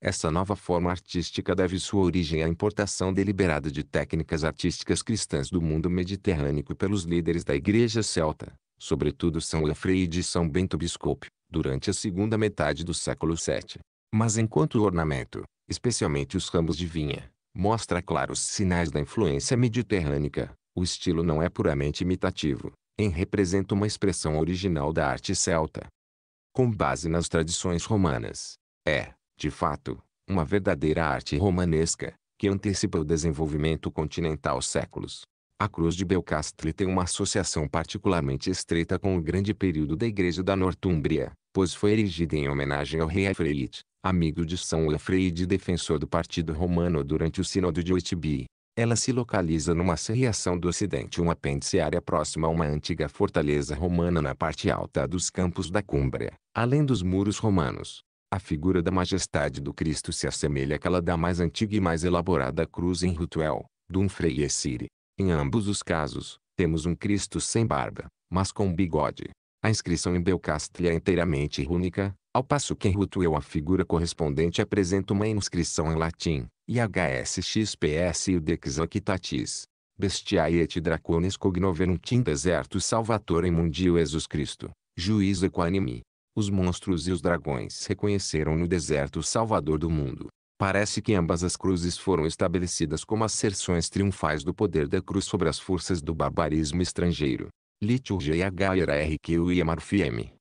essa nova forma artística deve sua origem à importação deliberada de técnicas artísticas cristãs do mundo mediterrâneo pelos líderes da Igreja Celta, sobretudo São Wilfrid e São Bento Biscopo, durante a segunda metade do século VII. Mas enquanto o ornamento, especialmente os ramos de vinha, mostra claros sinais da influência mediterrânica, o estilo não é puramente imitativo, em representa uma expressão original da arte celta. Com base nas tradições romanas, é, de fato, uma verdadeira arte romanesca, que antecipa o desenvolvimento continental séculos. A Cruz de Belcastre tem uma associação particularmente estreita com o grande período da Igreja da Nortúmbria, pois foi erigida em homenagem ao rei Efreit, amigo de São Wilfrid e defensor do Partido Romano durante o Sínodo de Oitibi. Ela se localiza numa serreação do ocidente, uma apêndice área próxima a uma antiga fortaleza romana na parte alta dos campos da Cúmbria, além dos muros romanos a figura da majestade do Cristo se assemelha àquela da mais antiga e mais elaborada cruz em Rutuel, Dumfrey e Siri. Em ambos os casos, temos um Cristo sem barba, mas com bigode. A inscrição em Belcastle é inteiramente rúnica, ao passo que em Rutuel a figura correspondente apresenta uma inscrição em latim, IHSXPS Udex Octatis. Bestiae et dracones cognoverum deserto salvator em mundio Jesus Cristo, juiz equanime. Os monstros e os dragões reconheceram no deserto o Salvador do mundo. Parece que ambas as cruzes foram estabelecidas como asserções triunfais do poder da cruz sobre as forças do barbarismo estrangeiro. Liturgia HRRQ e Amarfiem,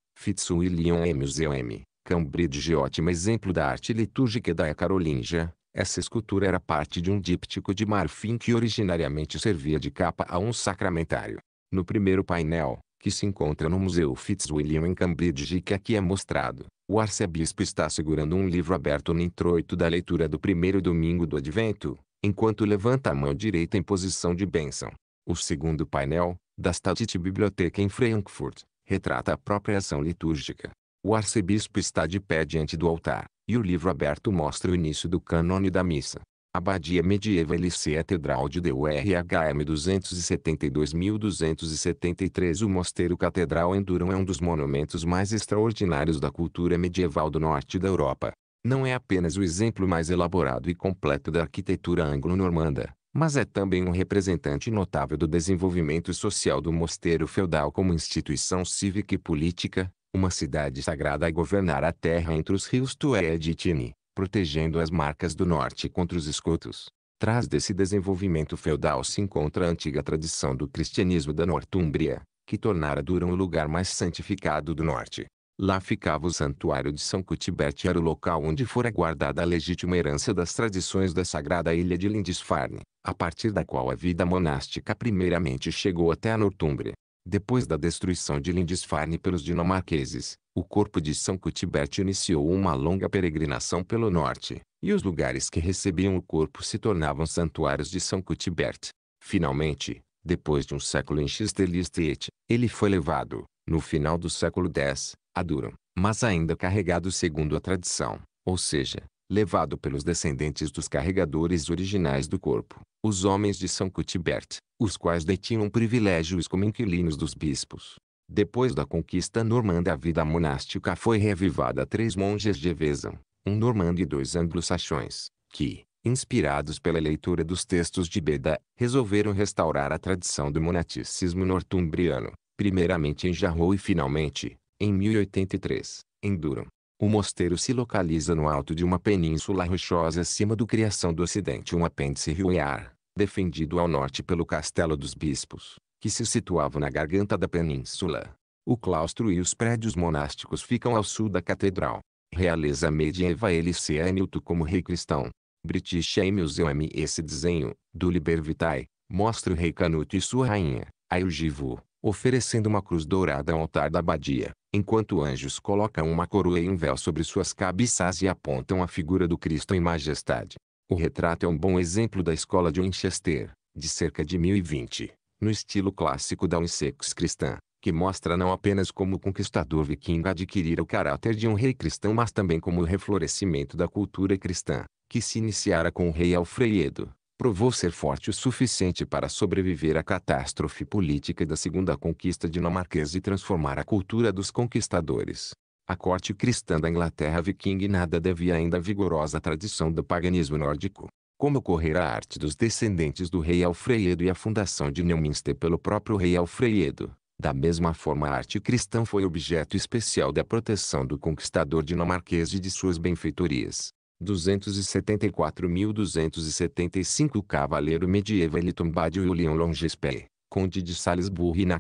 e Leon M. M Cambridge ótimo exemplo da arte litúrgica da Carolingia. Essa escultura era parte de um díptico de marfim que originariamente servia de capa a um sacramentário. No primeiro painel, que se encontra no Museu Fitzwilliam em Cambridge e que aqui é mostrado. O arcebispo está segurando um livro aberto no introito da leitura do primeiro domingo do advento, enquanto levanta a mão direita em posição de bênção. O segundo painel, da Stadt Biblioteca em Frankfurt, retrata a própria ação litúrgica. O arcebispo está de pé diante do altar, e o livro aberto mostra o início do cânone da missa. Abadia e é Catedral de DURHM 272.273 O Mosteiro Catedral em Durham é um dos monumentos mais extraordinários da cultura medieval do norte da Europa. Não é apenas o exemplo mais elaborado e completo da arquitetura anglo-normanda, mas é também um representante notável do desenvolvimento social do mosteiro feudal como instituição cívica e política, uma cidade sagrada a governar a terra entre os rios Tué e Tini protegendo as marcas do norte contra os escutos. Trás desse desenvolvimento feudal se encontra a antiga tradição do cristianismo da Nortúmbria, que tornara Durham o lugar mais santificado do norte. Lá ficava o santuário de São Cuthbert era o local onde fora guardada a legítima herança das tradições da sagrada ilha de Lindisfarne, a partir da qual a vida monástica primeiramente chegou até a Nortúmbria. Depois da destruição de Lindisfarne pelos dinamarqueses, o corpo de São Cuthbert iniciou uma longa peregrinação pelo norte, e os lugares que recebiam o corpo se tornavam santuários de São Cuthbert. Finalmente, depois de um século em Chistelistet, ele foi levado, no final do século X, a Durham, mas ainda carregado segundo a tradição, ou seja, levado pelos descendentes dos carregadores originais do corpo, os homens de São Cuthbert, os quais detinham privilégios como inquilinos dos bispos. Depois da conquista normanda a vida monástica foi revivada a três monges de Evezan, um normando e dois anglo-saxões, que, inspirados pela leitura dos textos de Beda, resolveram restaurar a tradição do monasticismo nortumbriano, primeiramente em Jarrow e finalmente, em 1083, em Durham. O mosteiro se localiza no alto de uma península rochosa acima do Criação do Ocidente um apêndice rioiar, defendido ao norte pelo Castelo dos Bispos, que se situava na garganta da península. O claustro e os prédios monásticos ficam ao sul da catedral. Realeza medieva Elisea Hamilton como rei cristão. British Museum é Esse desenho, do Liber Vitae, mostra o rei Canuto e sua rainha, Ailgivu, oferecendo uma cruz dourada ao altar da abadia enquanto anjos colocam uma coroa e um véu sobre suas cabeças e apontam a figura do Cristo em majestade. O retrato é um bom exemplo da escola de Winchester, de cerca de 1020, no estilo clássico da Unsex cristã, que mostra não apenas como o conquistador viking adquirira o caráter de um rei cristão mas também como o reflorescimento da cultura cristã, que se iniciara com o rei Alfredo, provou ser forte o suficiente para sobreviver à catástrofe política da Segunda Conquista Dinamarquesa e transformar a cultura dos conquistadores. A corte cristã da Inglaterra viking nada devia ainda à vigorosa tradição do paganismo nórdico, como ocorrerá a arte dos descendentes do rei Alfredo e a fundação de Neumünster pelo próprio rei Alfredo. Da mesma forma a arte cristã foi objeto especial da proteção do conquistador dinamarquês e de suas benfeitorias. 274.275 Cavaleiro medieval e Badio e Leon Longespé, Conde de Salisbury na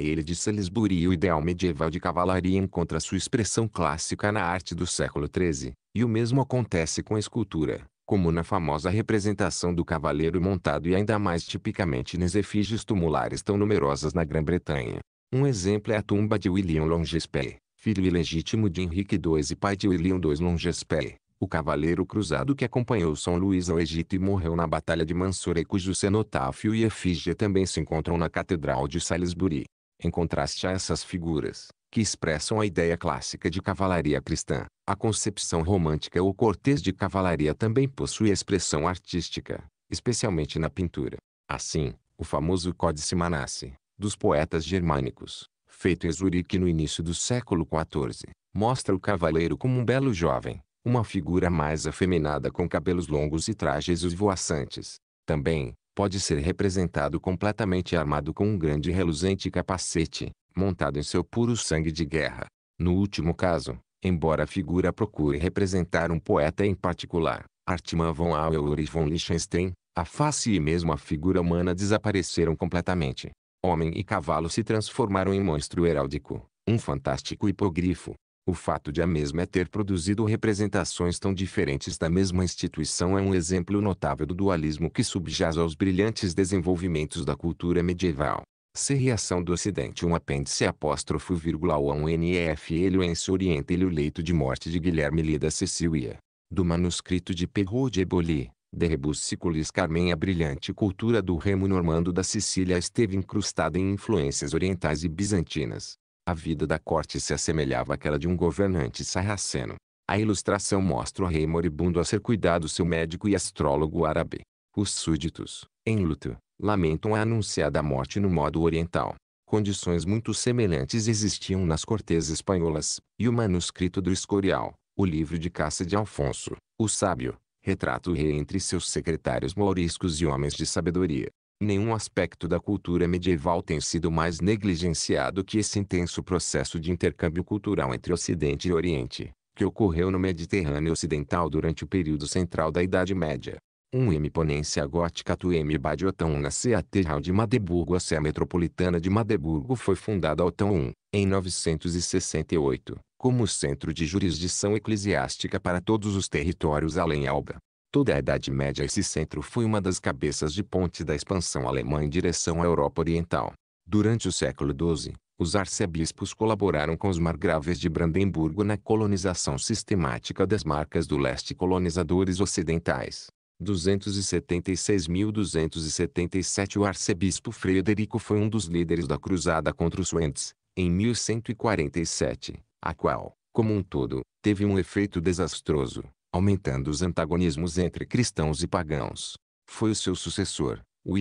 ele de Salisbury o ideal medieval de cavalaria encontra sua expressão clássica na arte do século XIII, e o mesmo acontece com a escultura, como na famosa representação do cavaleiro montado e ainda mais tipicamente nas efígies tumulares tão numerosas na Grã-Bretanha. Um exemplo é a tumba de William Longespé, filho ilegítimo de Henrique II e pai de William II Longespé o cavaleiro cruzado que acompanhou São Luís ao Egito e morreu na Batalha de Mansoura e cujo cenotáfio e efígie também se encontram na Catedral de Salisbury. Em contraste a essas figuras, que expressam a ideia clássica de cavalaria cristã, a concepção romântica ou cortês de cavalaria também possui expressão artística, especialmente na pintura. Assim, o famoso Códice Manasse, dos poetas germânicos, feito em Zurique no início do século XIV, mostra o cavaleiro como um belo jovem, uma figura mais afeminada com cabelos longos e trajes esvoaçantes. Também, pode ser representado completamente armado com um grande reluzente capacete, montado em seu puro sangue de guerra. No último caso, embora a figura procure representar um poeta em particular, Artman von Auer e von Liechtenstein, a face e mesmo a figura humana desapareceram completamente. Homem e cavalo se transformaram em monstro heráldico, um fantástico hipogrifo, o fato de a mesma é ter produzido representações tão diferentes da mesma instituição é um exemplo notável do dualismo que subjaz aos brilhantes desenvolvimentos da cultura medieval. Se reação do Ocidente um apêndice apóstrofo vírgula ou a um NEF Eliuense Oriente ele o leito de morte de Guilherme Lida Cecília. Do manuscrito de Perrault de Eboli, de Rebusciculis Carmen a brilhante cultura do remo normando da Sicília esteve incrustada em influências orientais e bizantinas. A vida da corte se assemelhava àquela de um governante sarraceno. A ilustração mostra o rei moribundo a ser cuidado seu médico e astrólogo árabe. Os súditos, em luto, lamentam a anunciada morte no modo oriental. Condições muito semelhantes existiam nas cortes espanholas, e o manuscrito do Escorial, o livro de caça de Alfonso, o sábio, retrata o rei entre seus secretários mouriscos e homens de sabedoria. Nenhum aspecto da cultura medieval tem sido mais negligenciado que esse intenso processo de intercâmbio cultural entre Ocidente e Oriente, que ocorreu no Mediterrâneo Ocidental durante o período central da Idade Média. Um M ponência gótica tu M Badiotão na Catedral de Magdeburgo A Sé Metropolitana de Magdeburgo foi fundada ao Tão I em 968, como centro de jurisdição eclesiástica para todos os territórios além Alba. Toda a Idade Média esse centro foi uma das cabeças de ponte da expansão alemã em direção à Europa Oriental. Durante o século XII, os arcebispos colaboraram com os margraves de Brandemburgo na colonização sistemática das marcas do leste colonizadores ocidentais. 276.277 O arcebispo Frederico foi um dos líderes da cruzada contra os Suentes, em 1147, a qual, como um todo, teve um efeito desastroso, aumentando os antagonismos entre cristãos e pagãos. Foi o seu sucessor, o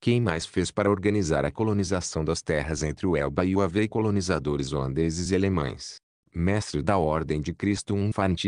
quem mais fez para organizar a colonização das terras entre o Elba e o Ave colonizadores holandeses e alemães. Mestre da Ordem de Cristo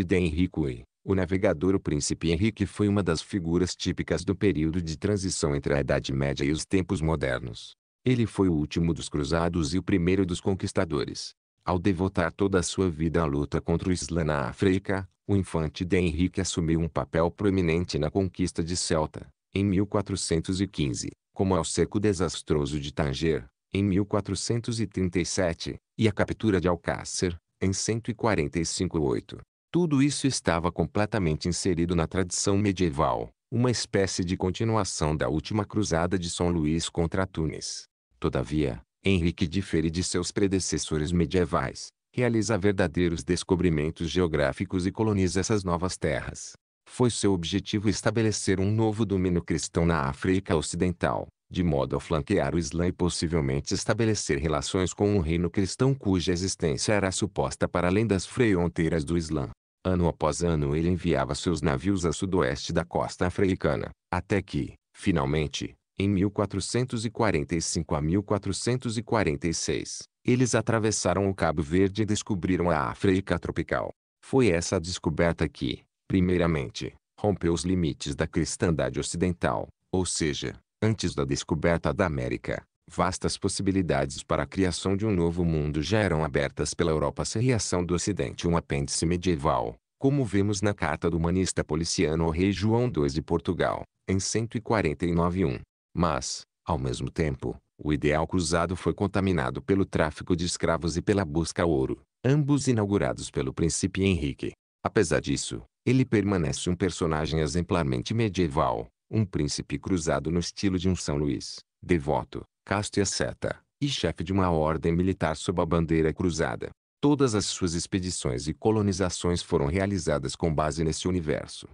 de Henrique, o navegador o príncipe Henrique foi uma das figuras típicas do período de transição entre a Idade Média e os tempos modernos. Ele foi o último dos cruzados e o primeiro dos conquistadores. Ao devotar toda a sua vida à luta contra o Islã na África, o infante D. Henrique assumiu um papel proeminente na conquista de Celta, em 1415, como ao cerco desastroso de Tanger, em 1437, e a captura de Alcácer, em 145-8. Tudo isso estava completamente inserido na tradição medieval, uma espécie de continuação da última cruzada de São Luís contra Tunis. Todavia, Henrique difere de seus predecessores medievais, realiza verdadeiros descobrimentos geográficos e coloniza essas novas terras. Foi seu objetivo estabelecer um novo domínio cristão na África Ocidental, de modo a flanquear o Islã e possivelmente estabelecer relações com um reino cristão cuja existência era suposta para além das fronteiras do Islã. Ano após ano ele enviava seus navios a sudoeste da costa africana, até que, finalmente, em 1445 a 1446, eles atravessaram o Cabo Verde e descobriram a África tropical. Foi essa descoberta que, primeiramente, rompeu os limites da cristandade ocidental, ou seja, antes da descoberta da América, vastas possibilidades para a criação de um novo mundo já eram abertas pela Europa sem reação do Ocidente um apêndice medieval, como vemos na carta do humanista policiano ao rei João II de Portugal, em 149.1. Mas, ao mesmo tempo, o ideal cruzado foi contaminado pelo tráfico de escravos e pela busca ao ouro, ambos inaugurados pelo príncipe Henrique. Apesar disso, ele permanece um personagem exemplarmente medieval, um príncipe cruzado no estilo de um São Luís, devoto, casto e asceta, e chefe de uma ordem militar sob a bandeira cruzada. Todas as suas expedições e colonizações foram realizadas com base nesse universo.